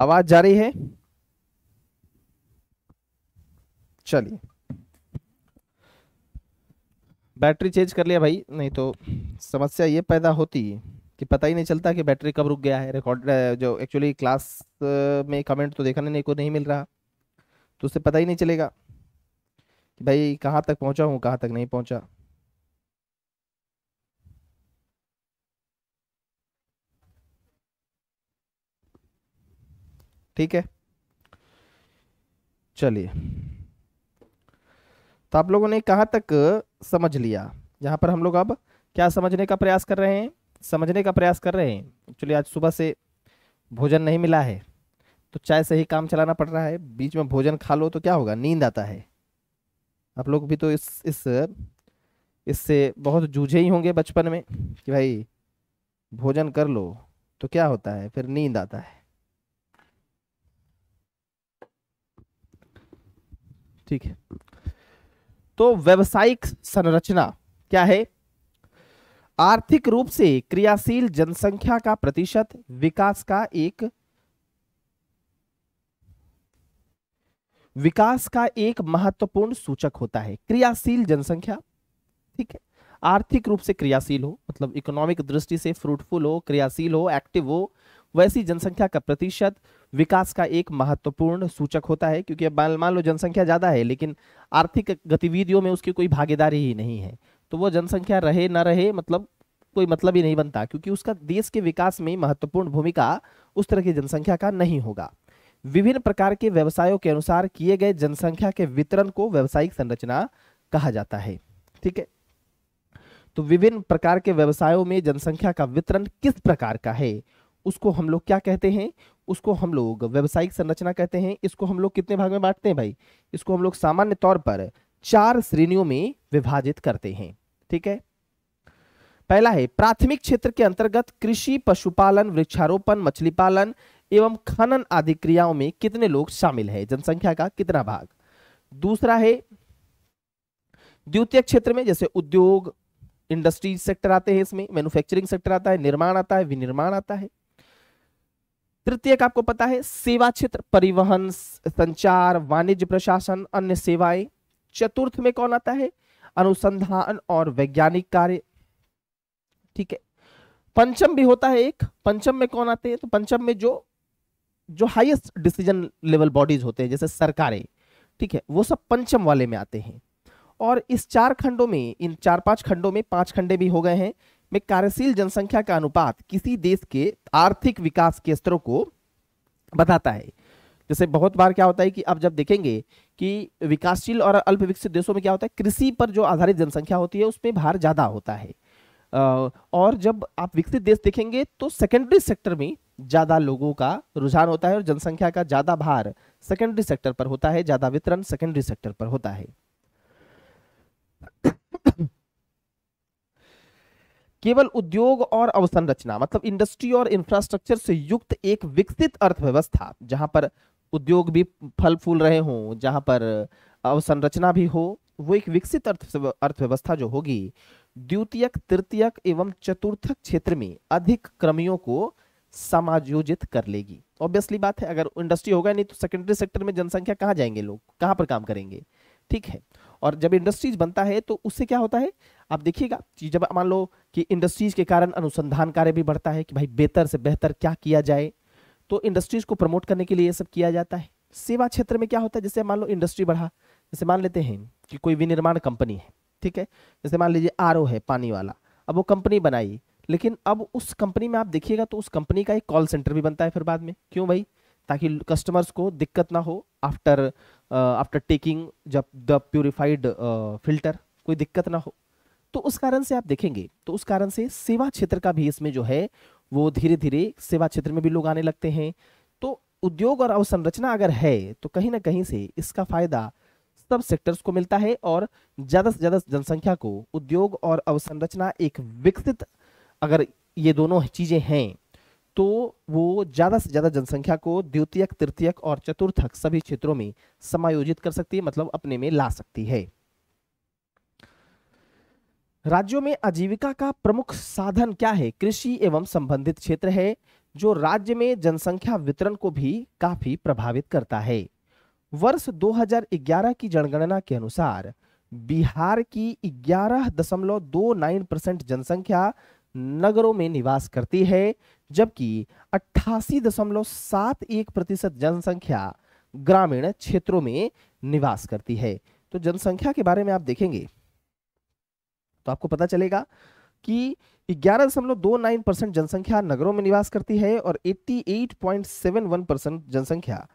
आवाज जा रही है चलिए बैटरी चेंज कर लिया भाई नहीं तो समस्या ये पैदा होती है कि पता ही नहीं चलता कि बैटरी कब रुक गया है रिकॉर्ड जो एक्चुअली क्लास में कमेंट तो देखा नहीं को नहीं मिल रहा तो उससे पता ही नहीं चलेगा कि भाई कहाँ तक पहुँचा हूँ कहाँ तक नहीं पहुँचा ठीक है चलिए तो आप लोगों ने कहाँ तक समझ लिया यहाँ पर हम लोग अब क्या समझने का प्रयास कर रहे हैं समझने का प्रयास कर रहे हैं एक्चुअली आज सुबह से भोजन नहीं मिला है तो चाय से ही काम चलाना पड़ रहा है बीच में भोजन खा लो तो क्या होगा नींद आता है आप लोग भी तो इस इस इससे बहुत जूझे ही होंगे बचपन में कि भाई भोजन कर लो तो क्या होता है फिर नींद आता है ठीक है तो व्यवसायिक संरचना क्या है आर्थिक रूप से क्रियाशील जनसंख्या का प्रतिशत विकास का एक विकास का एक महत्वपूर्ण सूचक होता है क्रियाशील जनसंख्या ठीक है आर्थिक रूप से क्रियाशील हो मतलब इकोनॉमिक दृष्टि से फ्रूटफुल हो क्रियाशील हो एक्टिव हो वैसी जनसंख्या का प्रतिशत विकास का एक महत्वपूर्ण सूचक होता है क्योंकि अब मान लो जनसंख्या ज़्यादा है लेकिन आर्थिक गतिविधियों में उसकी कोई भागीदारी ही नहीं है तो वो जनसंख्या रहे ना रहे मतलब कोई मतलब ही नहीं बनता क्योंकि उसका देश के विकास में महत्वपूर्ण भूमिका उस तरह की जनसंख्या का नहीं होगा विभिन्न प्रकार के व्यवसायों के अनुसार किए गए जनसंख्या के वितरण को व्यवसायिक संरचना कहा जाता है ठीक है तो विभिन्न प्रकार के व्यवसायों में जनसंख्या का वितरण किस प्रकार का है उसको हम लोग क्या कहते हैं उसको हम लोग व्यावसायिक संरचना कहते हैं इसको हम लोग कितने भाग में बांटते हैं भाई इसको हम लोग सामान्य तौर पर चार श्रेणियों में विभाजित करते हैं ठीक है पहला है प्राथमिक क्षेत्र के अंतर्गत कृषि पशुपालन वृक्षारोपण मछली पालन एवं खनन आदि क्रियाओं में कितने लोग शामिल है जनसंख्या का कितना भाग दूसरा है द्वितीय क्षेत्र में जैसे उद्योग इंडस्ट्री सेक्टर आते हैं इसमें मैन्युफैक्चरिंग सेक्टर आता है निर्माण आता है विनिर्माण आता है तृतीय का आपको पता है सेवा क्षेत्र परिवहन संचार वाणिज्य प्रशासन अन्य सेवाएं चतुर्थ में कौन आता है अनुसंधान और वैज्ञानिक कार्य ठीक है पंचम भी होता है एक पंचम में कौन आते हैं तो पंचम में जो जो हाईएस्ट डिसीजन लेवल बॉडीज होते हैं जैसे सरकारें ठीक है वो सब पंचम वाले में आते हैं और इस चार खंडों में इन चार पांच खंडों में पांच खंडे भी हो गए हैं में कार्यशील जनसंख्या का अनुपात किसी देश के आर्थिक विकास के स्तरों को बताता है जैसे बहुत बार क्या होता है कि अब जब देखेंगे कि विकासशील और अल्प विकसित देशों में क्या होता है कृषि पर जो आधारित जनसंख्या होती है उसमें भार ज़्यादा होता है और जब आप विकसित देश देखेंगे तो सेकेंडरी सेक्टर में ज़्यादा लोगों का रुझान होता है और जनसंख्या का ज़्यादा भार सेकेंडरी सेक्टर पर होता है ज़्यादा वितरण सेकेंडरी सेक्टर पर होता है केवल उद्योग और अवसंरचना मतलब इंडस्ट्री और इंफ्रास्ट्रक्चर से युक्त एक विकसित अर्थव्यवस्था जहां पर उद्योग भी फल फूल रहे हों जहां पर अवसंरचना भी हो वो एक विकसित अर्थ अर्थव्यवस्था जो होगी द्वितीयक तृतीयक एवं चतुर्थक क्षेत्र में अधिक क्रमियों को समायोजित कर लेगी ऑब्वियसली बात है अगर इंडस्ट्री होगा नहीं तो सेकेंडरी सेक्टर में जनसंख्या कहाँ जाएंगे लोग कहाँ पर काम करेंगे ठीक है और जब इंडस्ट्रीज बनता है तो उससे क्या होता है आप देखिएगा जब मान लो कि इंडस्ट्रीज के कारण अनुसंधान कार्य भी बढ़ता है कि भाई बेहतर से बेहतर क्या किया जाए तो इंडस्ट्रीज को प्रमोट करने के लिए यह सब किया जाता है सेवा क्षेत्र में क्या होता है जैसे मान लो इंडस्ट्री बढ़ा जैसे मान लेते हैं कि कोई विनिर्माण कंपनी है ठीक है जैसे मान लीजिए आर है पानी वाला अब वो कंपनी बनाई लेकिन अब उस कंपनी में आप देखिएगा तो उस कंपनी का एक कॉल सेंटर भी बनता है फिर बाद में क्यों भाई ताकि कस्टमर्स को दिक्कत ना हो आफ्टर आफ्टर टेकिंग जब द प्योरीफाइड फिल्टर कोई दिक्कत ना हो तो उस कारण से आप देखेंगे तो उस कारण से सेवा क्षेत्र का भी इसमें जो है वो धीरे धीरे सेवा क्षेत्र में भी लोग आने लगते हैं तो उद्योग और अवसंरचना अगर है तो कहीं ना कहीं से इसका फायदा सब सेक्टर्स को मिलता है और ज़्यादा से ज़्यादा जनसंख्या को उद्योग और अवसंरचना एक विकसित अगर ये दोनों चीज़ें हैं तो वो ज़्यादा से ज़्यादा जनसंख्या को द्वितीयक तृतीयक और चतुर्थक सभी क्षेत्रों में समायोजित कर सकती है मतलब अपने में ला सकती है राज्यों में आजीविका का प्रमुख साधन क्या है कृषि एवं संबंधित क्षेत्र है जो राज्य में जनसंख्या वितरण को भी काफी प्रभावित करता है वर्ष 2011 की जनगणना के अनुसार बिहार की 11.29 परसेंट जनसंख्या नगरों में निवास करती है जबकि अट्ठासी दशमलव सात एक प्रतिशत जनसंख्या ग्रामीण क्षेत्रों में निवास करती है तो जनसंख्या के बारे में आप देखेंगे तो आपको पता चलेगा कि ग्यारह दशमलव दो नाइन परसेंट जनसंख्या नगरों में निवास करती है और eighty eight point seven one percent जनसंख्या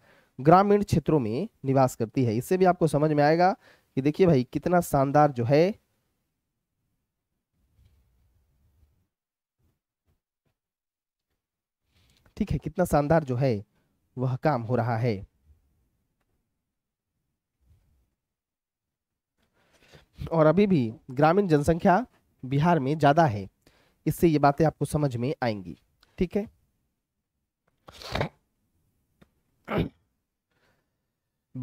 ग्रामीण क्षेत्रों में निवास करती है इससे भी आपको समझ में आएगा कि देखिए भाई कितना शानदार जो है ठीक है कितना शानदार जो है वह काम हो रहा है और अभी भी ग्रामीण जनसंख्या बिहार में ज़्यादा है इससे ये बातें आपको समझ में आएंगी ठीक है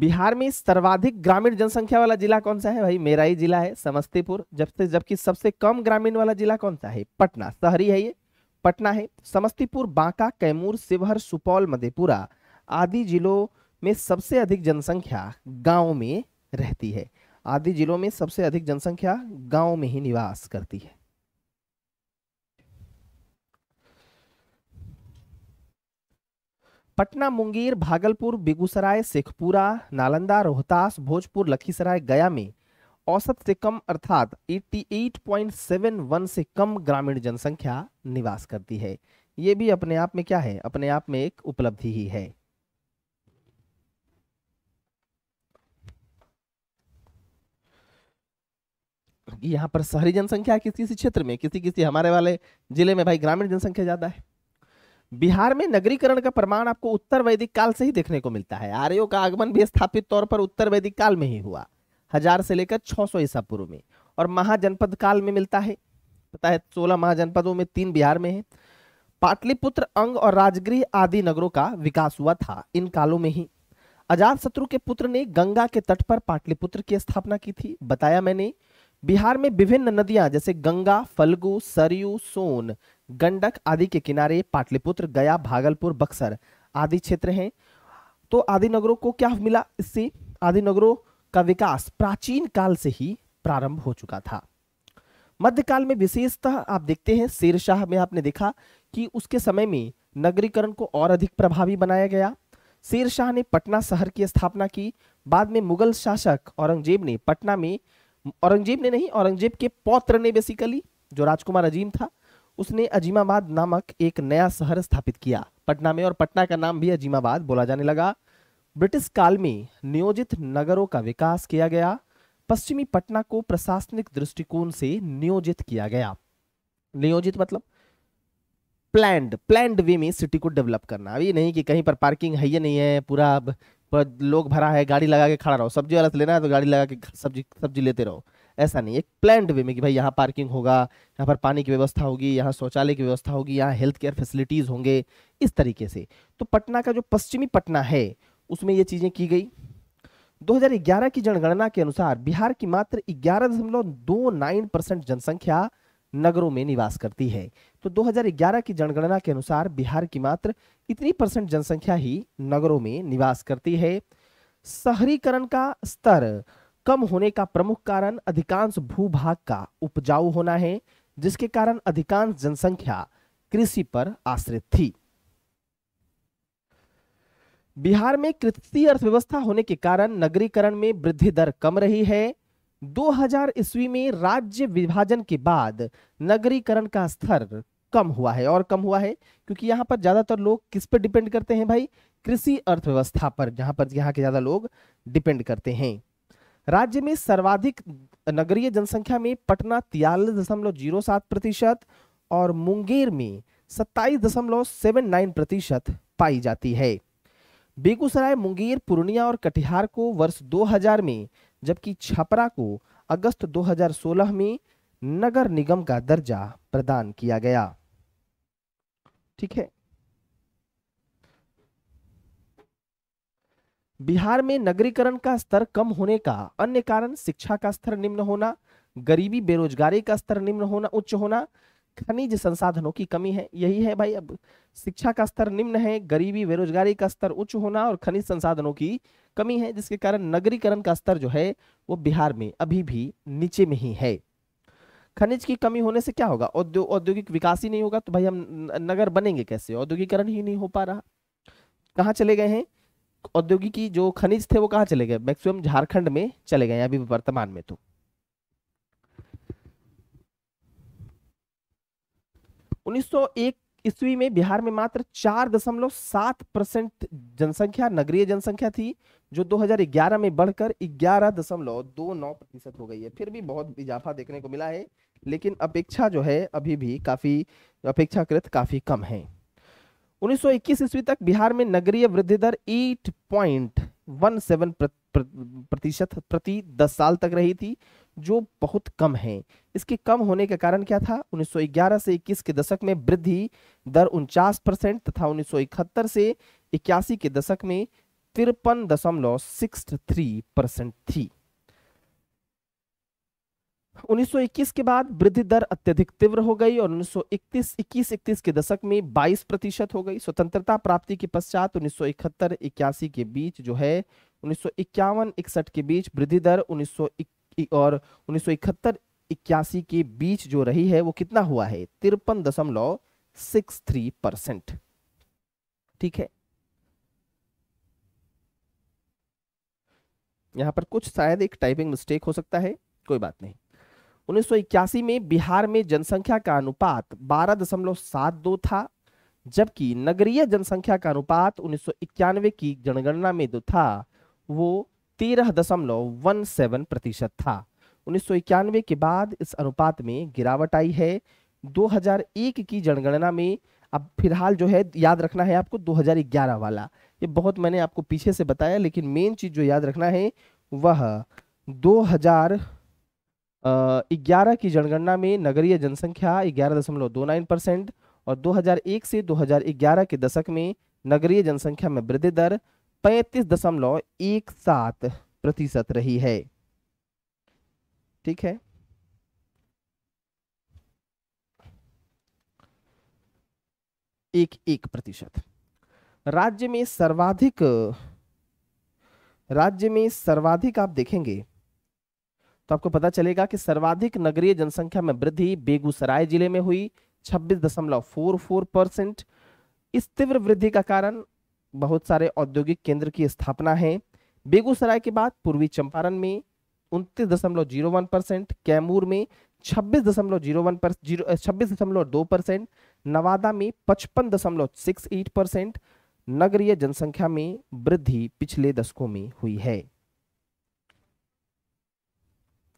बिहार में सर्वाधिक ग्रामीण जनसंख्या वाला जिला कौन सा है भाई मेरा ही जिला है समस्तीपुर जब से जबकि सबसे कम ग्रामीण वाला जिला कौन सा है पटना शहरी है ये पटना है समस्तीपुर बांका कैमूर शिवहर सुपौल मधेपुरा आदि जिलों में सबसे अधिक जनसंख्या गाँव में रहती है आदि जिलों में सबसे अधिक जनसंख्या गाँव में ही निवास करती है पटना मुंगेर भागलपुर बेगूसराय शेखपुरा नालंदा रोहतास भोजपुर लखीसराय गया में औसत से कम अर्थात 88.71 से कम ग्रामीण जनसंख्या निवास करती है ये भी अपने आप में क्या है अपने आप में एक उपलब्धि ही है यहाँ पर शहरी जनसंख्या किसी किसी क्षेत्र में किसी किसी हमारे वाले जिले में भाई ग्रामीण जनसंख्या ज्यादा है बिहार में नगरीकरण का प्रमाण आपको उत्तर वैदिक काल से ही देखने को मिलता है आर्यो का आगमन भी स्थापित तौर पर उत्तर वैदिक काल में ही हुआ हजार से लेकर 600 ईसा पूर्व में और महाजनपद काल में मिलता है पता है सोलह महाजनपदों में तीन बिहार में है पाटलिपुत्र अंग और राजगृह आदि नगरों का विकास हुआ था इन कालों में ही अजात शत्रु के पुत्र ने गंगा के तट पर पाटलिपुत्र की स्थापना की थी बताया मैंने बिहार में विभिन्न नदियां जैसे गंगा फलगु सरयू सोन गंडक आदि के किनारे पाटलिपुत्र गया भागलपुर बक्सर आदि क्षेत्र हैं तो आदि नगरों को क्या मिला इससे आदि नगरों का विकास प्राचीन काल से ही प्रारंभ हो चुका था मध्यकाल में विशेषतः आप देखते हैं शेरशाह में आपने देखा कि उसके समय में नगरीकरण को और अधिक प्रभावी बनाया गया शेरशाह ने पटना शहर की स्थापना की बाद में मुगल शासक औरंगजेब ने पटना में औरंगजेब ने नहीं औरंगजेब के पौत्र ने बेसिकली जो राजकुमार अजीम था उसने अजीमाबाद नामक एक नया शहर स्थापित किया पटना में और पटना का नाम भी अजीमाबाद बोला जाने लगा ब्रिटिश काल में नियोजित नगरों का विकास किया गया पश्चिमी पटना को प्रशासनिक दृष्टिकोण से नियोजित किया गया नियोजित मतलब प्लैंड प्लैंड वे में सिटी को डेवलप करना अभी नहीं कि कहीं पर पार्किंग है ये नहीं है पूरा लोग भरा है गाड़ी लगा के खड़ा रहो सब्जी वाला से लेना है तो गाड़ी लगा के सब्जी सब्जी लेते रहो ऐसा नहीं एक प्लैंड वे में कि भाई यहाँ पार्किंग होगा यहाँ पर पानी की व्यवस्था होगी यहाँ शौचालय की व्यवस्था होगी यहाँ हेल्थ केयर फैसिलिटीज़ होंगे इस तरीके से तो पटना का जो पश्चिमी पटना है उसमें ये चीज़ें की गई 2011 की जनगणना के अनुसार बिहार की मात्र 11.29 परसेंट जनसंख्या नगरों में निवास करती है तो 2011 की जनगणना के अनुसार बिहार की मात्र इतनी परसेंट जनसंख्या ही नगरों में निवास करती है शहरीकरण का स्तर कम होने का प्रमुख कारण अधिकांश भूभाग का उपजाऊ होना है जिसके कारण अधिकांश जनसंख्या कृषि पर आश्रित थी बिहार में कृषि अर्थव्यवस्था होने के कारण नगरीकरण में वृद्धि दर कम रही है 2000 ईस्वी में राज्य विभाजन के बाद नगरीकरण का स्तर कम हुआ है और कम हुआ है क्योंकि यहाँ पर ज्यादातर लोग किस पर डिपेंड करते हैं भाई कृषि अर्थव्यवस्था पर जहाँ पर यहाँ के ज्यादा लोग डिपेंड करते हैं राज्य में सर्वाधिक नगरीय जनसंख्या में पटना तियालीस दशमलव जीरो सात प्रतिशत और मुंगेर में सत्ताईस दशमलव सेवन नाइन प्रतिशत पाई जाती है बेगूसराय मुंगेर पूर्णिया और कटिहार को वर्ष 2000 में जबकि छपरा को अगस्त 2016 में नगर निगम का दर्जा प्रदान किया गया ठीक है बिहार में नगरीकरण का स्तर कम होने का अन्य कारण शिक्षा का स्तर निम्न होना गरीबी बेरोजगारी का स्तर निम्न होना उच्च होना खनिज संसाधनों की कमी है यही है भाई अब शिक्षा का स्तर निम्न है गरीबी बेरोजगारी का स्तर उच्च होना और खनिज संसाधनों की कमी है जिसके कारण नगरीकरण का स्तर जो है वो बिहार में अभी भी नीचे में ही है खनिज की कमी होने से क्या होगा औद्योगिक विकास ही नहीं होगा तो भाई हम नगर बनेंगे कैसे औद्योगिकरण ही नहीं हो पा रहा कहाँ चले गए हैं औद्योगिकी जो खनिज थे वो कहाँ चले गए मैक्सिमम झारखंड में चले गए अभी वर्तमान में तो 1901 ईस्वी में बिहार में मात्र चार दशमलव सात परसेंट जनसंख्या नगरीय जनसंख्या थी जो 2011 में बढ़कर ग्यारह दशमलव दो नौ प्रतिशत हो गई है फिर भी बहुत इजाफा देखने को मिला है लेकिन अपेक्षा जो है अभी भी काफ़ी अपेक्षाकृत काफ़ी कम है 1921 ईस्वी तक बिहार में नगरीय वृद्धि दर 8.17 प्रतिशत प्रति दस साल तक रही थी जो बहुत कम है इसके कम होने के कारण क्या था 1911 से 21 के दशक में वृद्धि दर उनचास परसेंट तथा 1971 से इक्यासी के दशक में तिरपन दशमलव सिक्स थ्री परसेंट थी 1921 के बाद वृद्धि दर अत्यधिक तीव्र हो गई और 1931 21 31 के दशक में 22 प्रतिशत हो गई स्वतंत्रता प्राप्ति के पश्चात 1971 81 के बीच जो है उन्नीस इक्यावन इकसठ के बीच वृद्धि दर उन्नीस और उन्नीस सौ इकहत्तर इक्यासी के बीच जो रही है वो कितना हुआ है तिरपन दशमलव सिक्स थ्री परसेंट ठीक है यहां पर कुछ शायद एक टाइपिंग मिस्टेक हो सकता है कोई बात नहीं उन्नीस में बिहार में जनसंख्या का अनुपात 12.72 था जबकि नगरीय जनसंख्या का अनुपात उन्नीस की जनगणना में जो था वो तेरह दशमलव वन सेवन प्रतिशत था उन्नीस सौ इक्यानवे के बाद इस अनुपात में गिरावट आई है 2001 की जनगणना में अब फिलहाल जो है याद रखना है आपको 2011 वाला ये बहुत मैंने आपको पीछे से बताया लेकिन मेन चीज़ जो याद रखना है वह 2011 की जनगणना में नगरीय जनसंख्या ग्यारह दशमलव दो नाइन परसेंट और 2001 से 2011 के दशक में नगरीय जनसंख्या में वृद्धि दर पैंतीस दशमलव एक सात प्रतिशत रही है ठीक है एक एक प्रतिशत राज्य में सर्वाधिक राज्य में सर्वाधिक आप देखेंगे तो आपको पता चलेगा कि सर्वाधिक नगरीय जनसंख्या में वृद्धि बेगूसराय जिले में हुई 26.44 परसेंट इस तीव्र वृद्धि का कारण बहुत सारे औद्योगिक केंद्र की स्थापना है बेगूसराय के बाद पूर्वी चंपारण में उनतीस दशमलव जीरो वन परसेंट कैमूर में छब्बीस दशमलव जीरो वन पर जीरो छब्बीस दशमलव दो परसेंट नवादा में पचपन दशमलव सिक्स एट परसेंट नगरीय जनसंख्या में वृद्धि पिछले दशकों में हुई है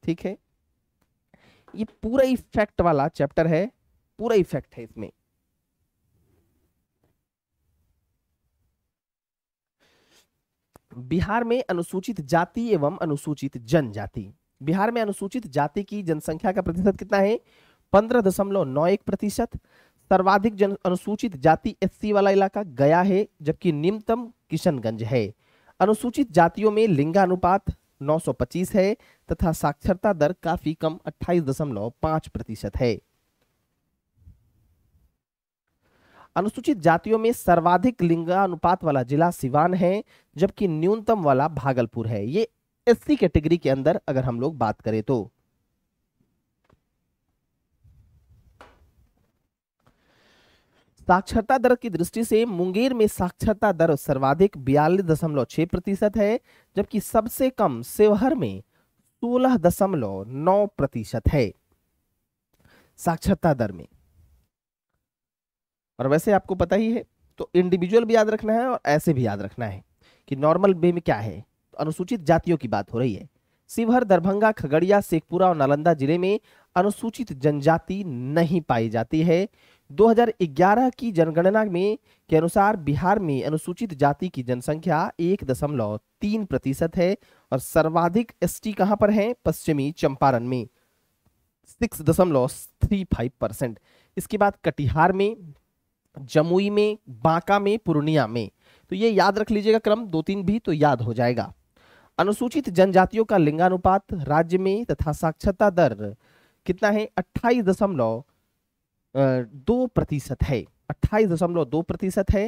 ठीक है ये पूरा इफेक्ट वाला चैप्टर है पूरा इफेक्ट है इसमें बिहार में अनुसूचित जाति एवं अनुसूचित जनजाति बिहार में अनुसूचित जाति की जनसंख्या का प्रतिशत कितना है पंद्रह दशमलव नौ एक प्रतिशत सर्वाधिक जन अनुसूचित जाति एससी वाला इलाका गया है जबकि निम्नतम किशनगंज है अनुसूचित जातियों में लिंगानुपात 925 है तथा साक्षरता दर काफी कम 28.5 प्रतिशत है अनुसूचित जातियों में सर्वाधिक लिंगानुपात वाला जिला सिवान है जबकि न्यूनतम वाला भागलपुर है ये सी कैटेगरी के, के अंदर अगर हम लोग बात करें तो साक्षरता दर की दृष्टि से मुंगेर में साक्षरता दर सर्वाधिक बयालीस दशमलव छह प्रतिशत है जबकि सबसे कम सेवहर में सोलह दशमलव नौ प्रतिशत है साक्षरता दर में और वैसे आपको पता ही है तो इंडिविजुअल भी याद रखना है और ऐसे भी याद रखना है कि नॉर्मल वे में क्या है तो अनुसूचित जातियों की बात हो रही है शिवहर दरभंगा खगड़िया शेखपुरा और नालंदा जिले में अनुसूचित जनजाति नहीं पाई जाती है 2011 की जनगणना में के अनुसार बिहार में अनुसूचित जाति की जनसंख्या एक दशमलव तीन प्रतिशत है और सर्वाधिक एसटी कहां पर है पश्चिमी चंपारण में सिक्स दशमलव थ्री फाइव परसेंट इसके बाद कटिहार में जमुई में बांका में पूर्णिया में तो ये याद रख लीजिएगा क्रम दो तीन भी तो याद हो जाएगा अनुसूचित जनजातियों का लिंगानुपात राज्य में तथा साक्षरता दर कितना है अट्ठाईस दशमलव दो प्रतिशत है अट्ठाईस दशमलव दो प्रतिशत है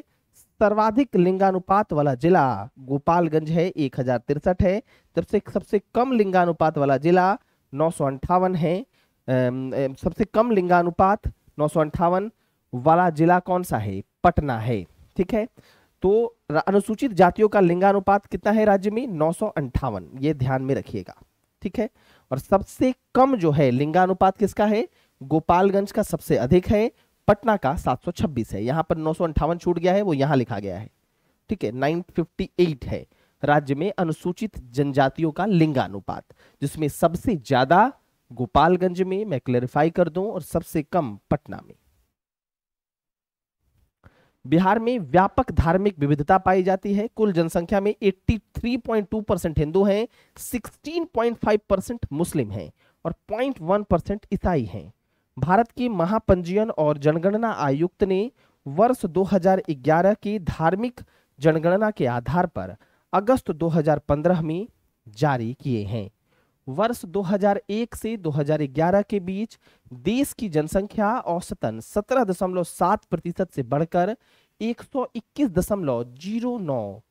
सर्वाधिक लिंगानुपात वाला जिला गोपालगंज है एक हजार तिरसठ है सबसे सबसे कम लिंगानुपात वाला जिला नौ सौ अंठावन है सबसे कम लिंगानुपात नौ सौ अंठावन वाला जिला कौन सा है पटना है ठीक है तो अनुसूचित जातियों का लिंगानुपात कितना है राज्य में नौ ये ध्यान में रखिएगा ठीक है और सबसे कम जो है लिंगानुपात किसका है गोपालगंज का सबसे अधिक है पटना का 726 है यहाँ पर नौ छूट गया है वो यहाँ लिखा गया है ठीक है 958 है राज्य में अनुसूचित जनजातियों का लिंगानुपात जिसमें सबसे ज्यादा गोपालगंज में मैं क्लैरिफाई कर दूं और सबसे कम पटना में बिहार में व्यापक धार्मिक विविधता पाई जाती है कुल जनसंख्या में 83.2 परसेंट हिंदू हैं 16.5 परसेंट मुस्लिम हैं और 0.1 परसेंट ईसाई हैं भारत के महापंजीयन और जनगणना आयुक्त ने वर्ष 2011 की धार्मिक जनगणना के आधार पर अगस्त 2015 में जारी किए हैं वर्ष 2001 से 2011 के बीच देश की जनसंख्या औसतन 17.7 प्रतिशत से बढ़कर 121.09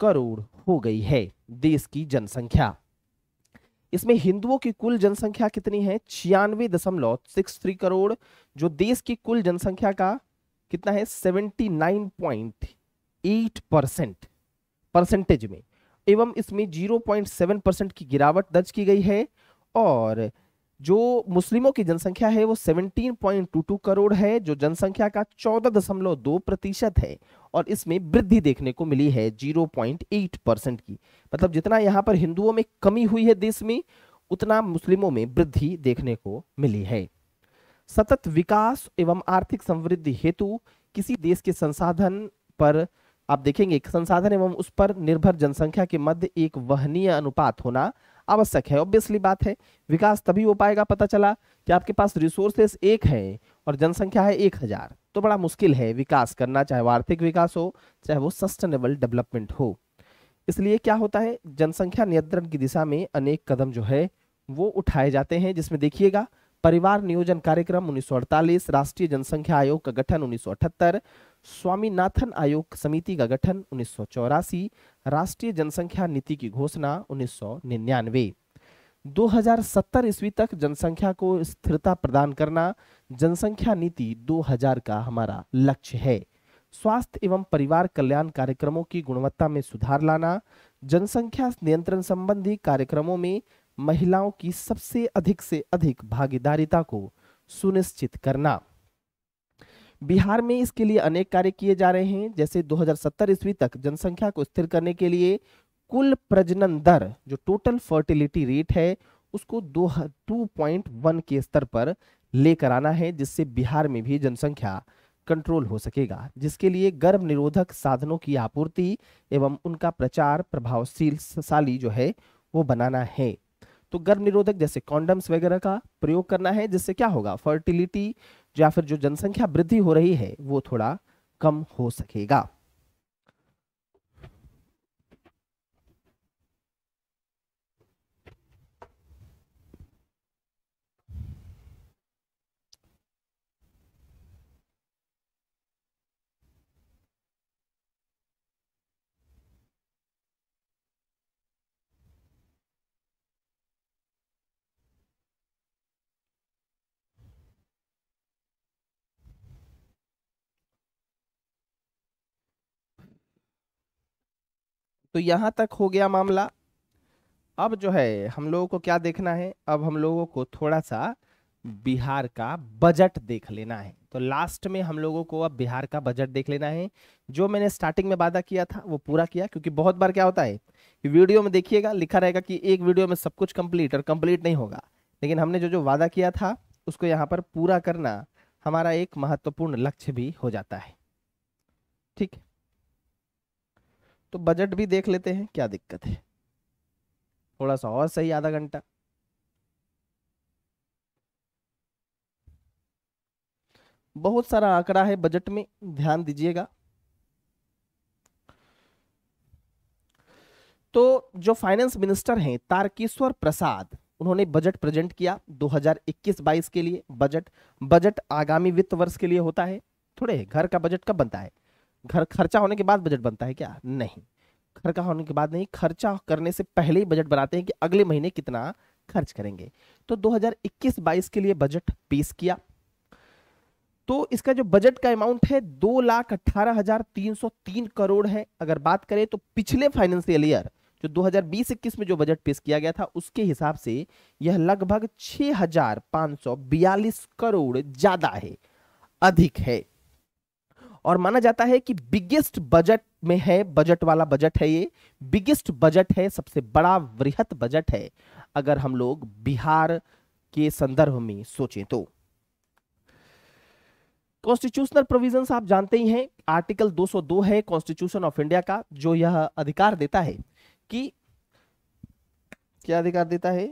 करोड़ हो गई है देश की जनसंख्या इसमें हिंदुओं की कुल जनसंख्या कितनी है छियानवे दशमलव सिक्स थ्री करोड़ जो देश की कुल जनसंख्या का कितना है seventy nine point eight percent percentage में एवं इसमें 0.7 परसेंट की गिरावट दर्ज की गई है और जो मुस्लिमों की जनसंख्या है वो 17.22 करोड़ है जो जनसंख्या का 14.2 प्रतिशत है और इसमें वृद्धि देखने को मिली है 0.8 परसेंट की मतलब जितना यहाँ पर हिंदुओं में कमी हुई है देश में उतना मुस्लिमों में वृद्धि देखने को मिली है सतत विकास एवं आर्थिक समृद्धि हेतु किसी देश के संसाधन पर आप देखेंगे संसाधन एवं उस पर निर्भर जनसंख्या के मध्य एक वहनीय अनुपात होना आवश्यक है ऑब्वियसली बात है विकास तभी हो पाएगा पता चला कि आपके पास रिसोर्सेस एक है और जनसंख्या है एक हज़ार तो बड़ा मुश्किल है विकास करना चाहे वो आर्थिक विकास हो चाहे वो सस्टेनेबल डेवलपमेंट हो इसलिए क्या होता है जनसंख्या नियंत्रण की दिशा में अनेक कदम जो है वो उठाए जाते हैं जिसमें देखिएगा परिवार नियोजन कार्यक्रम 1948 राष्ट्रीय जनसंख्या आयोग का गठन 1978 स्वामीनाथन आयोग समिति का गठन उन्नीस राष्ट्रीय जनसंख्या नीति की घोषणा उन्नीस 2070 ईस्वी तक जनसंख्या को स्थिरता प्रदान करना जनसंख्या नीति 2000 का हमारा लक्ष्य है स्वास्थ्य एवं परिवार कल्याण कार्यक्रमों की गुणवत्ता में सुधार लाना जनसंख्या नियंत्रण संबंधी कार्यक्रमों में महिलाओं की सबसे अधिक से अधिक भागीदारिता को सुनिश्चित करना बिहार में इसके लिए अनेक कार्य किए जा रहे हैं जैसे 2070 ईस्वी तक जनसंख्या को स्थिर करने के लिए कुल प्रजनन दर जो टोटल फर्टिलिटी रेट है उसको दो टू पॉइंट वन के स्तर पर लेकर आना है जिससे बिहार में भी जनसंख्या कंट्रोल हो सकेगा जिसके लिए गर्भ निरोधक साधनों की आपूर्ति एवं उनका प्रचार प्रभावशील साली जो है वो बनाना है तो गर्भ निरोधक जैसे कॉन्डम्स वगैरह का प्रयोग करना है जिससे क्या होगा फर्टिलिटी या फिर जो जनसंख्या वृद्धि हो रही है वो थोड़ा कम हो सकेगा तो यहाँ तक हो गया मामला अब जो है हम लोगों को क्या देखना है अब हम लोगों को थोड़ा सा बिहार का बजट देख लेना है तो लास्ट में हम लोगों को अब बिहार का बजट देख लेना है जो मैंने स्टार्टिंग में वादा किया था वो पूरा किया क्योंकि बहुत बार क्या होता है कि वीडियो में देखिएगा लिखा रहेगा कि एक वीडियो में सब कुछ कंप्लीट और कंप्लीट नहीं होगा लेकिन हमने जो जो वादा किया था उसको यहाँ पर पूरा करना हमारा एक महत्वपूर्ण लक्ष्य भी हो जाता है ठीक तो बजट भी देख लेते हैं क्या दिक्कत है थोड़ा सा और सही आधा घंटा बहुत सारा आंकड़ा है बजट में ध्यान दीजिएगा तो जो फाइनेंस मिनिस्टर हैं तारकेश्वर प्रसाद उन्होंने बजट प्रेजेंट किया 2021-22 के लिए बजट बजट आगामी वित्त वर्ष के लिए होता है थोड़े घर का बजट कब बनता है घर खर्चा होने के बाद बजट बनता है क्या नहीं घर का होने के बाद नहीं खर्चा करने से पहले ही बजट बनाते हैं कि अगले महीने कितना खर्च करेंगे तो 2021-22 के लिए बजट पेश किया तो इसका जो बजट का अमाउंट है दो लाख अट्ठारह हजार तीन सौ तीन करोड़ है अगर बात करें तो पिछले फाइनेंशियल ईयर जो 2020-21 में जो बजट पेश किया गया था उसके हिसाब से यह लगभग छह हजार सौ बयालीस करोड़ ज्यादा है अधिक है और माना जाता है कि बिगेस्ट बजट में है बजट वाला बजट है ये बिगेस्ट बजट है सबसे बड़ा वृहत बजट है अगर हम लोग बिहार के संदर्भ में सोचें तो कॉन्स्टिट्यूशनल प्रोविजंस आप जानते ही हैं आर्टिकल 202 है कॉन्स्टिट्यूशन ऑफ इंडिया का जो यह अधिकार देता है कि क्या अधिकार देता है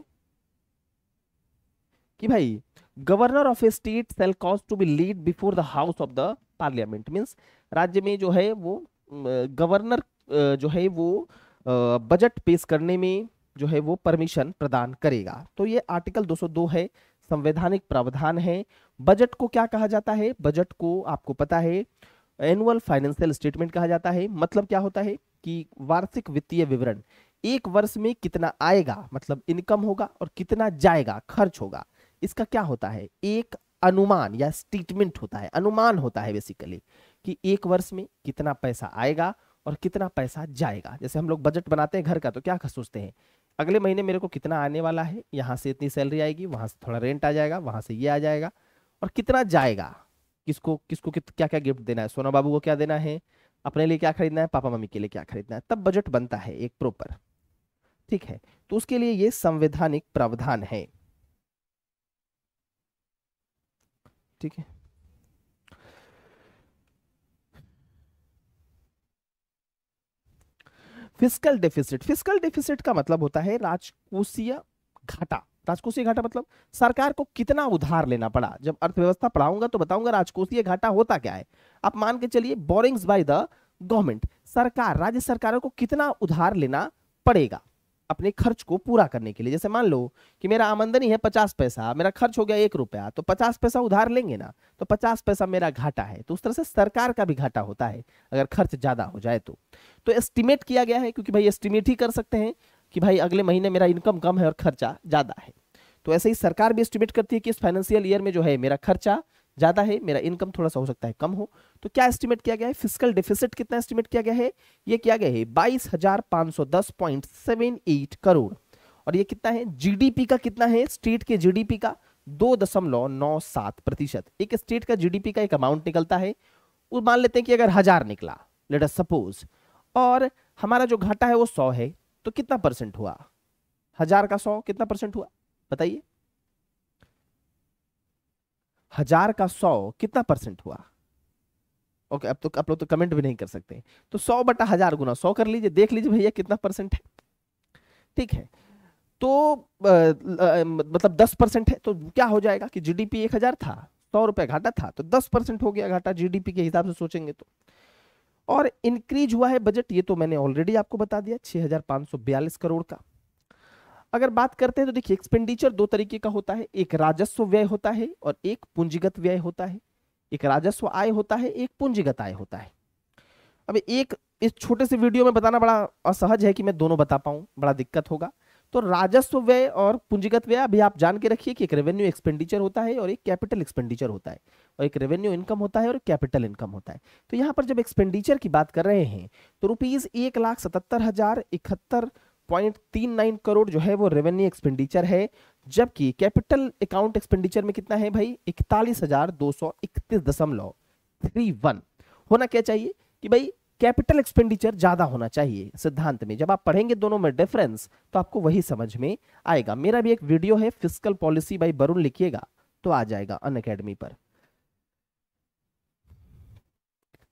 कि भाई governor of a state shall cause to be laid before the house of the parliament means राज्य में जो है वो गवर्नर जो है वो बजट पेश करने में जो है वो परमिशन प्रदान करेगा तो ये आर्टिकल 202 है संवैधानिक प्रावधान है बजट को क्या कहा जाता है बजट को आपको पता है एनुअल फाइनेंशियल स्टेटमेंट कहा जाता है मतलब क्या होता है कि वार्षिक वित्तीय विवरण एक वर्ष में कितना आएगा मतलब इनकम होगा और कितना जाएगा खर्च होगा इसका क्या होता है एक अनुमान या स्टेटमेंट होता है अनुमान होता है बेसिकली कि एक वर्ष में कितना पैसा आएगा और कितना पैसा जाएगा जैसे हम लोग बजट बनाते हैं घर का तो क्या सोचते हैं अगले महीने मेरे को कितना आने वाला है यहाँ से इतनी सैलरी आएगी वहाँ से थोड़ा रेंट आ जाएगा वहाँ से ये आ जाएगा और कितना जाएगा किसको किसको कित, क्या क्या गिफ्ट देना है सोना बाबू को क्या देना है अपने लिए क्या खरीदना है पापा मम्मी के लिए क्या खरीदना है तब बजट बनता है एक प्रॉपर ठीक है तो उसके लिए ये संवैधानिक प्रावधान है ठीक है फिजिकल डेफिसिट फिजिकल डेफिसिट का मतलब होता है राजकोषीय घाटा राजकोषीय घाटा मतलब सरकार को कितना उधार लेना पड़ा जब अर्थव्यवस्था पढ़ाऊंगा तो बताऊंगा राजकोषीय घाटा होता क्या है आप मान के चलिए बोरिंग्स बाय द गवर्नमेंट सरकार राज्य सरकारों को कितना उधार लेना पड़ेगा अपने खर्च को पूरा करने के लिए जैसे मान लो कि मेरा आमंदनी है पचास पैसा मेरा खर्च हो गया एक रुपया तो पचास पैसा उधार लेंगे ना तो पचास पैसा मेरा घाटा है तो उस तरह से सरकार का भी घाटा होता है अगर खर्च ज़्यादा हो जाए तो तो एस्टिमेट किया गया है क्योंकि भाई एस्टिमेट ही कर सकते हैं कि भाई अगले महीने मेरा इनकम कम है और खर्चा ज़्यादा है तो ऐसे ही सरकार भी एस्टिमेट करती है कि इस फाइनेंशियल ईयर में जो है मेरा खर्चा ज़्यादा है मेरा इनकम थोड़ा सा हो सकता है कम हो तो क्या एस्टिमेट किया गया है फिजिकल डिफिसिट कितना एस्टिमेट किया गया है ये किया गया है बाईस हजार पाँच सौ दस पॉइंट सेवन एट करोड़ और ये कितना है जीडीपी का कितना है स्टेट के जीडीपी का दो दशमलव नौ सात प्रतिशत एक स्टेट का जीडीपी का एक अमाउंट निकलता है वो मान लेते हैं कि अगर हजार निकला लेट अस सपोज और हमारा जो घाटा है वो सौ है तो कितना परसेंट हुआ हजार का सौ कितना परसेंट हुआ बताइए हजार का सौ कितना परसेंट हुआ ओके अब तो आप लोग तो कमेंट भी नहीं कर सकते तो सौ बटा हजार गुना सौ कर लीजिए देख लीजिए भैया कितना परसेंट है ठीक है तो मतलब दस परसेंट है तो क्या हो जाएगा कि जीडीपी एक हजार था सौ रुपए घाटा था तो दस परसेंट हो गया घाटा जीडीपी के हिसाब से सोचेंगे तो और इंक्रीज हुआ है बजट ये तो मैंने ऑलरेडी आपको बता दिया छह करोड़ का अगर बात करते हैं तो देखिए एक्सपेंडिचर दो तरीके का होता है एक राजस्व व्यय होता है और एक पूंजीगत व्यय होता है एक राजस्व आय होता है एक पूंजीगत आय होता है अब एक इस छोटे से वीडियो में बताना बड़ा असहज है कि मैं दोनों बता पाऊं बड़ा दिक्कत होगा तो राजस्व व्यय और पूंजीगत व्यय अभी आप जान के रखिए कि एक रेवेन्यू एक्सपेंडिचर होता है और एक कैपिटल एक्सपेंडिचर होता है और एक रेवेन्यू इनकम होता है और कैपिटल इनकम होता है तो यहाँ पर जब एक्सपेंडिचर की बात कर रहे हैं तो रुपीज एक लाख सतहत्तर हजार इकहत्तर पॉइंट तीन नाइन करोड़ जो है वो रेवेन्यू एक्सपेंडिचर है जबकि कैपिटल अकाउंट एक्सपेंडिचर में कितना है भाई इकतालीस हजार दो सौ इकतीस दशमलव थ्री वन होना क्या चाहिए कि भाई कैपिटल एक्सपेंडिचर ज़्यादा होना चाहिए सिद्धांत में जब आप पढ़ेंगे दोनों में डिफरेंस तो आपको वही समझ में आएगा मेरा भी एक वीडियो है फिजिकल पॉलिसी बाई वरुण लिखिएगा तो आ जाएगा अन पर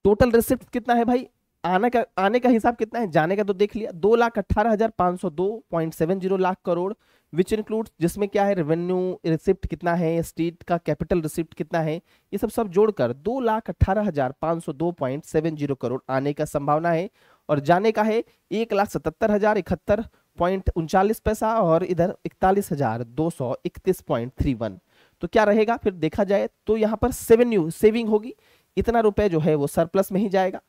टोटल रिसिप्ट कितना है भाई आने का आने का हिसाब कितना है जाने का तो देख लिया दो लाख अट्ठारह हजार पाँच सौ दो point seven zero lakh crore which include जिसमें क्या है रेवेन्यू रिसिप्ट कितना है स्टेट का कैपिटल रिसिप्ट कितना है ये सब सब जोड़कर दो लाख अट्ठारह हजार पाँच सौ दो पॉइंट सेवन जीरो करोड़ आने का संभावना है और जाने का है एक लाख सतहत्तर हजार इकहत्तर पॉइंट उनचालीस पैसा और इधर इकतालीस हजार दो सौ इकतीस पॉइंट थ्री वन तो क्या रहेगा फिर देखा जाए तो यहाँ पर सेवेन्यू सेविंग होगी इतना रुपए जो है वो सरप्लस में ही जाएगा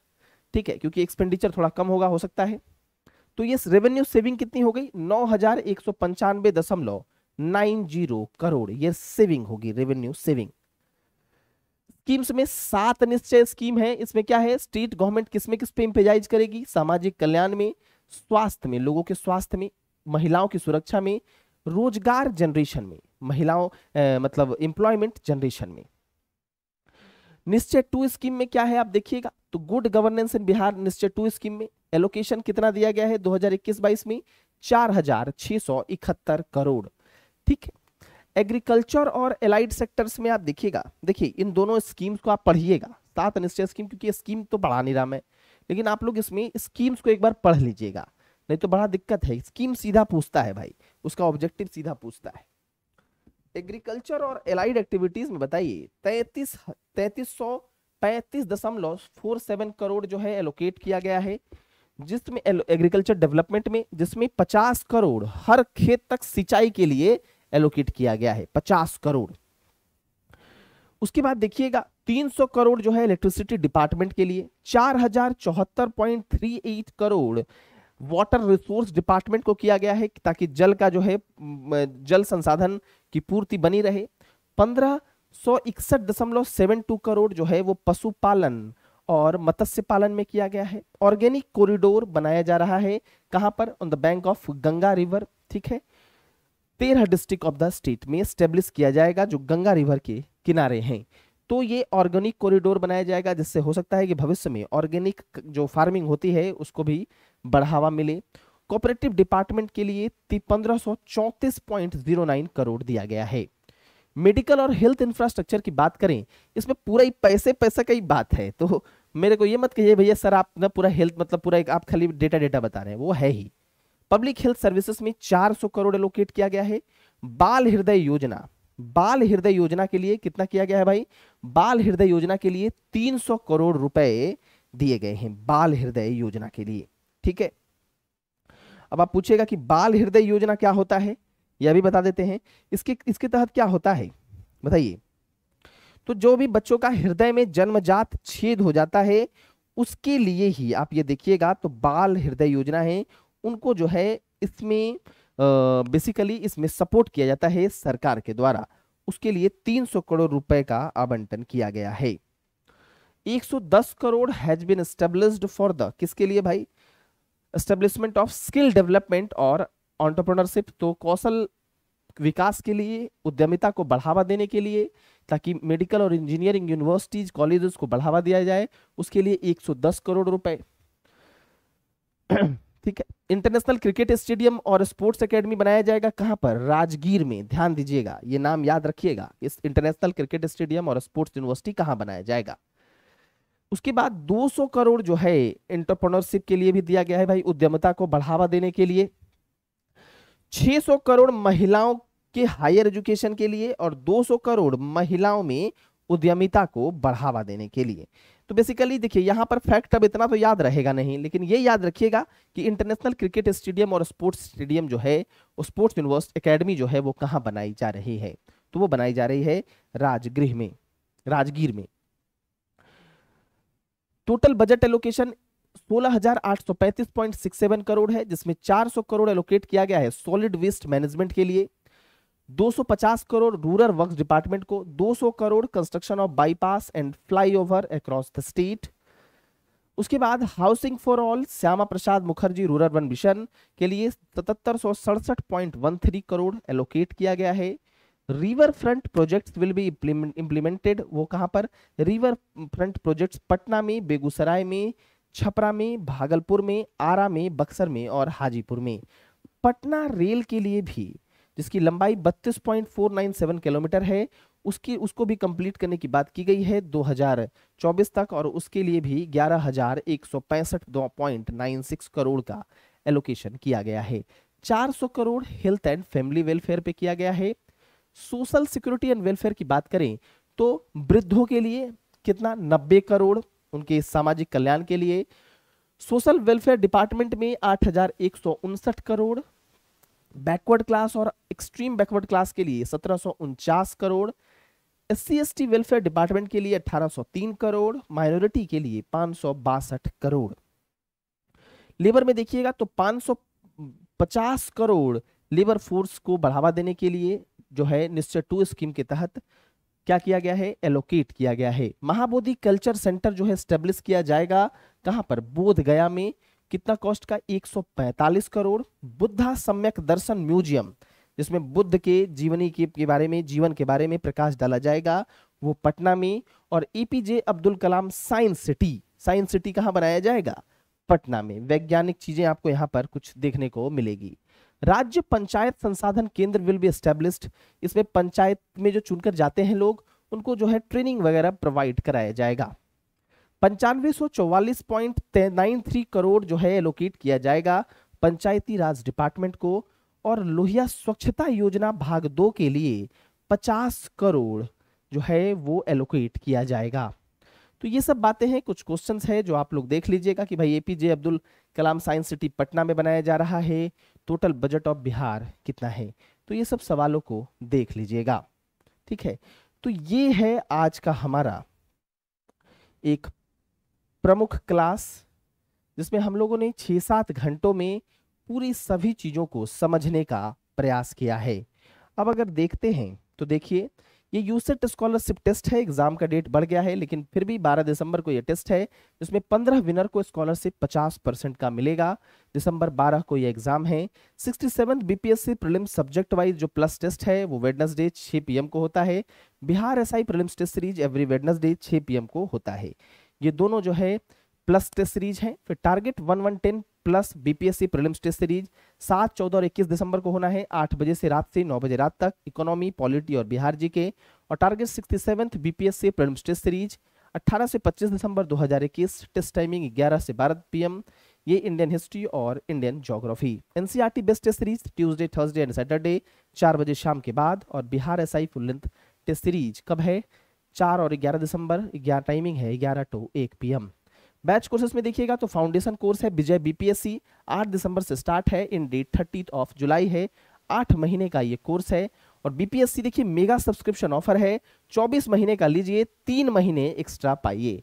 ठीक है क्योंकि एक्सपेंडिचर थोड़ा कम होगा हो सकता है तो ये रेवेन्यू सेविंग कितनी हो गई नौ हजार एक सौ पंचानवे दशमलव नाइन जीरो करोड़ ये सेविंग होगी रेवेन्यू सेविंग स्कीम्स में सात निश्चय स्कीम है इसमें क्या है स्टेट गवर्नमेंट किसमें किस पे इम्पेजाइज करेगी सामाजिक कल्याण में स्वास्थ्य में लोगों के स्वास्थ्य में महिलाओं की सुरक्षा में रोजगार जनरेशन में महिलाओं मतलब एम्प्लॉयमेंट जनरेशन में निश्चय टू स्कीम में क्या है आप देखिएगा तो गुड गवर्नेंस इन बिहार निश्चय टू स्कीम में एलोकेशन कितना दिया गया है 2021-22 में चार हजार छह सौ इकहत्तर करोड़ ठीक है एग्रीकल्चर और एलाइड सेक्टर्स में आप देखिएगा देखिए इन दोनों स्कीम्स को आप पढ़िएगा सात निश्चय स्कीम क्योंकि स्कीम तो बढ़ा नहीं रहा मैं लेकिन आप लोग इसमें स्कीम्स को एक बार पढ़ लीजिएगा नहीं तो बड़ा दिक्कत है स्कीम सीधा पूछता है भाई उसका ऑब्जेक्टिव सीधा पूछता है एग्रीकल्चर और एलाइड एक्टिविटीज में बताइए तैतीस तैतीस सौ पैंतीस दशमलव फोर सेवन करोड़ जो है एलोकेट किया गया है जिसमें एग्रीकल्चर डेवलपमेंट में जिसमें पचास करोड़ हर खेत तक सिंचाई के लिए एलोकेट किया गया है पचास करोड़ उसके बाद देखिएगा 300 करोड़ जो है इलेक्ट्रिसिटी डिपार्टमेंट के लिए चार हजार चौहत्तर point three eight crore water resource department को किया गया है ताकि जल का जो है जल संसाधन की पूर्ति बनी रहे पंद्रह सौ इकसठ दशमलव सेवन टू करोड़ जो है वो पशुपालन और मत्स्य पालन में किया गया है ऑर्गेनिक कॉरिडोर बनाया जा रहा है कहां पर on the bank of Ganga river ठीक है तेरह डिस्ट्रिक्ट ऑफ द स्टेट में स्टेब्लिश किया जाएगा जो गंगा रिवर के किनारे हैं तो ये ऑर्गेनिक कॉरिडोर बनाया जाएगा जिससे हो सकता है कि भविष्य में ऑर्गेनिक जो फार्मिंग होती है उसको भी बढ़ावा मिले कोऑपरेटिव डिपार्टमेंट के लिए पंद्रह करोड़ दिया गया है मेडिकल और हेल्थ इंफ्रास्ट्रक्चर की बात करें इसमें पूरा ही पैसे पैसा का ही बात है तो मेरे को ये मत कहिए भैया सर आप ना पूरा हेल्थ मतलब पूरा एक आप खाली डेटा डेटा बता रहे हैं वो है ही पब्लिक हेल्थ सर्विसेज में 400 करोड़ एलोकेट किया गया है बाल हृदय योजना बाल हृदय योजना के लिए कितना किया गया है भाई बाल हृदय योजना के लिए तीन करोड़ रुपए दिए गए हैं बाल हृदय योजना के लिए ठीक है अब आप पूछेगा कि बाल हृदय योजना क्या होता है यह भी बता देते हैं इसके इसके तहत क्या होता है बताइए तो जो भी बच्चों का हृदय में जन्मजात छेद हो जाता है उसके लिए ही आप ये देखिएगा तो बाल हृदय योजना है उनको जो है इसमें बेसिकली इसमें सपोर्ट किया जाता है सरकार के द्वारा उसके लिए 300 करोड़ रुपए का आवंटन किया गया है 110 crore has been established for the किसके लिए भाई एस्टेब्लिशमेंट ऑफ स्किल डेवलपमेंट और ऑन्टरप्रोनरशिप तो कौशल विकास के लिए उद्यमिता को बढ़ावा देने के लिए ताकि मेडिकल और इंजीनियरिंग यूनिवर्सिटीज कॉलेजेस को बढ़ावा दिया जाए उसके लिए 110 करोड़ रुपए ठीक है इंटरनेशनल क्रिकेट स्टेडियम और स्पोर्ट्स एकेडमी बनाया जाएगा कहां पर राजगीर में ध्यान दीजिएगा ये नाम याद रखिएगा इस इंटरनेशनल क्रिकेट स्टेडियम और स्पोर्ट्स यूनिवर्सिटी कहाँ बनाया जाएगा उसके बाद 200 करोड़ जो है एंटरप्रनरशिप के लिए भी दिया गया है भाई उद्यमता को बढ़ावा देने के लिए 600 करोड़ महिलाओं के हायर एजुकेशन के लिए और 200 करोड़ महिलाओं में उद्यमिता को बढ़ावा देने के लिए तो बेसिकली देखिए यहाँ पर फैक्ट अब इतना तो याद रहेगा नहीं लेकिन ये याद रखिएगा कि इंटरनेशनल क्रिकेट स्टेडियम और स्पोर्ट्स स्टेडियम जो है स्पोर्ट्स यूनिवर्सिटी अकेडमी जो है वो कहाँ बनाई जा रही है तो वो बनाई जा रही है राजगृह में राजगीर में टोटल बजट एलोकेशन 16,835.67 करोड़ है जिसमें 400 करोड़ एलोकेट किया गया है सॉलिड वेस्ट मैनेजमेंट के लिए 250 करोड़ रूरल वर्क्स डिपार्टमेंट को 200 crore construction of bypass and flyover across the state उसके बाद housing for all Shyama Prasad Mukherjee rurban mission के लिए सतहत्तर करोड़ एलोकेट किया गया है river front project will be implemented वो कहाँ पर रिवर फ्रंट प्रोजेक्ट पटना में बेगूसराय में छपरा में भागलपुर में आरा में बक्सर में और हाजीपुर में पटना रेल के लिए भी जिसकी लंबाई 32.497 किलोमीटर है उसकी उसको भी कंप्लीट करने की बात की गई है 2024 तक और उसके लिए भी ग्यारह हजार एक सौ पैंसठ करोड़ का एलोकेशन किया गया है 400 crore health and family welfare पे किया गया है सोशल सिक्योरिटी एंड वेलफेयर की बात करें तो वृद्धों के लिए कितना नब्बे करोड़ उनके सामाजिक कल्याण के लिए सोशल वेलफेयर डिपार्टमेंट में आठ करोड़ बैकवर्ड क्लास और एक्सट्रीम बैकवर्ड क्लास के लिए सत्रह crore S C welfare department के लिए 1803 करोड़ माइनॉरिटी के लिए पांच करोड़ लेबर में देखिएगा तो 550 करोड़ लेबर फोर्स को बढ़ावा देने के लिए जो है निश्चय टू स्कीम के तहत क्या किया गया है एलोकेट किया गया है महाबोधि कल्चर सेंटर जो है स्टेब्लिश किया जाएगा कहाँ पर बोध गया में कितना कॉस्ट का 145 करोड़ बुद्धा सम्यक दर्शन म्यूजियम जिसमें बुद्ध के जीवनी के, के बारे में जीवन के बारे में प्रकाश डाला जाएगा वो पटना में और APJ e Abdul Kalam science city science city कहाँ बनाया जाएगा पटना में वैज्ञानिक चीजें आपको यहाँ पर कुछ देखने को मिलेगी राज्य पंचायत संसाधन केंद्र विल बी एस्टेब्लिस्ड इसमें पंचायत में जो चुनकर जाते हैं लोग उनको जो है ट्रेनिंग वगैरह प्रोवाइड कराया जाएगा पंचानवे सौ चौवालीस नाइन थ्री करोड़ जो है एलोकेट किया जाएगा पंचायती राज डिपार्टमेंट को और लोहिया स्वच्छता योजना भाग दो के लिए पचास करोड़ जो है वो एलोकेट किया जाएगा तो ये सब बातें हैं कुछ क्वेश्चंस हैं जो आप लोग देख लीजिएगा कि भाई APJ Abdul Kalam science city Patna में बनाया जा रहा है टोटल बजट ऑफ बिहार कितना है तो ये सब सवालों को देख लीजिएगा ठीक है तो ये है आज का हमारा एक प्रमुख क्लास जिसमें हम लोगों ने छः सात घंटों में पूरी सभी चीज़ों को समझने का प्रयास किया है अब अगर देखते हैं तो देखिए ये यूसेट स्कॉलरशिप टेस्ट है एग्जाम का डेट बढ़ गया है लेकिन फिर भी 12 दिसंबर को ये टेस्ट है इसमें 15 विनर को स्कॉलरशिप 50 परसेंट का मिलेगा दिसंबर 12 को ये एग्जाम है sixty seven BPSC prelims subject wise जो प्लस टेस्ट है वो वेडनसडे 6 पीएम को होता है Bihar SI prelims test series every Wednesday छः पी को होता है ये दोनों जो है प्लस टेस्ट सीरीज है फिर target one plus BPSC prelim test series सात चौदह और इक्कीस दिसंबर को होना है आठ बजे से रात से नौ बजे रात तक इकोनॉमी पॉलिटी और बिहार जी के और target sixty seventh BPSC prelim test series अट्ठारह से पच्चीस दिसंबर दो हजार इक्कीस टेस्ट टाइमिंग ग्यारह से बारह पी ये इंडियन हिस्ट्री और Indian geography NCERT e best test series Tuesday Thursday and Saturday चार बजे शाम के बाद और Bihar S I full test series कब है चार और ग्यारह दिसंबर ग्यारह टाइमिंग है ग्यारह टू एक पी बैच कोर्सेज में देखिएगा तो फाउंडेशन कोर्स है विजय बीपीएससी 8 दिसंबर से स्टार्ट है end date thirty of July है आठ महीने का ये कोर्स है और बीपीएससी देखिए मेगा सब्सक्रिप्शन ऑफर है 24 महीने का लीजिए तीन महीने एक्स्ट्रा पाइए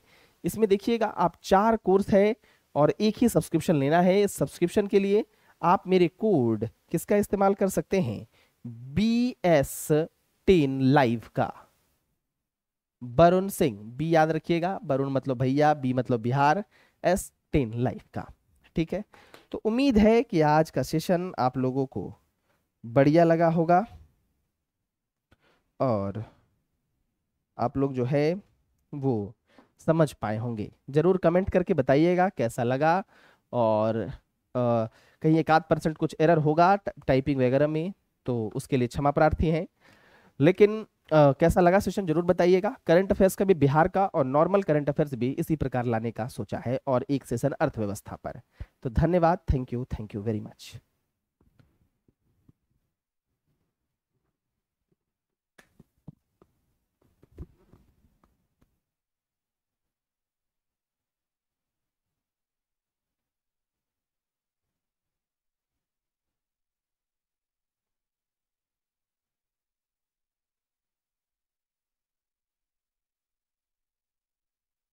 इसमें देखिएगा आप चार कोर्स है और एक ही सब्सक्रिप्शन लेना है इस सब्सक्रिप्शन के लिए आप मेरे कोड किसका इस्तेमाल कर सकते हैं बी एस टेन लाइव का वरुण सिंह बी याद रखिएगा वरुण मतलब भैया बी मतलब बिहार एस टेन लाइफ का ठीक है तो उम्मीद है कि आज का सेशन आप लोगों को बढ़िया लगा होगा और आप लोग जो है वो समझ पाए होंगे ज़रूर कमेंट करके बताइएगा कैसा लगा और आ, कहीं एक आध परसेंट कुछ एरर होगा टाइपिंग वगैरह में तो उसके लिए क्षमा प्रार्थी हैं लेकिन Uh, कैसा लगा सेशन जरूर बताइएगा करंट अफेयर्स का भी बिहार का और नॉर्मल करंट अफेयर्स भी इसी प्रकार लाने का सोचा है और एक सेशन अर्थव्यवस्था पर तो धन्यवाद thank you thank you very much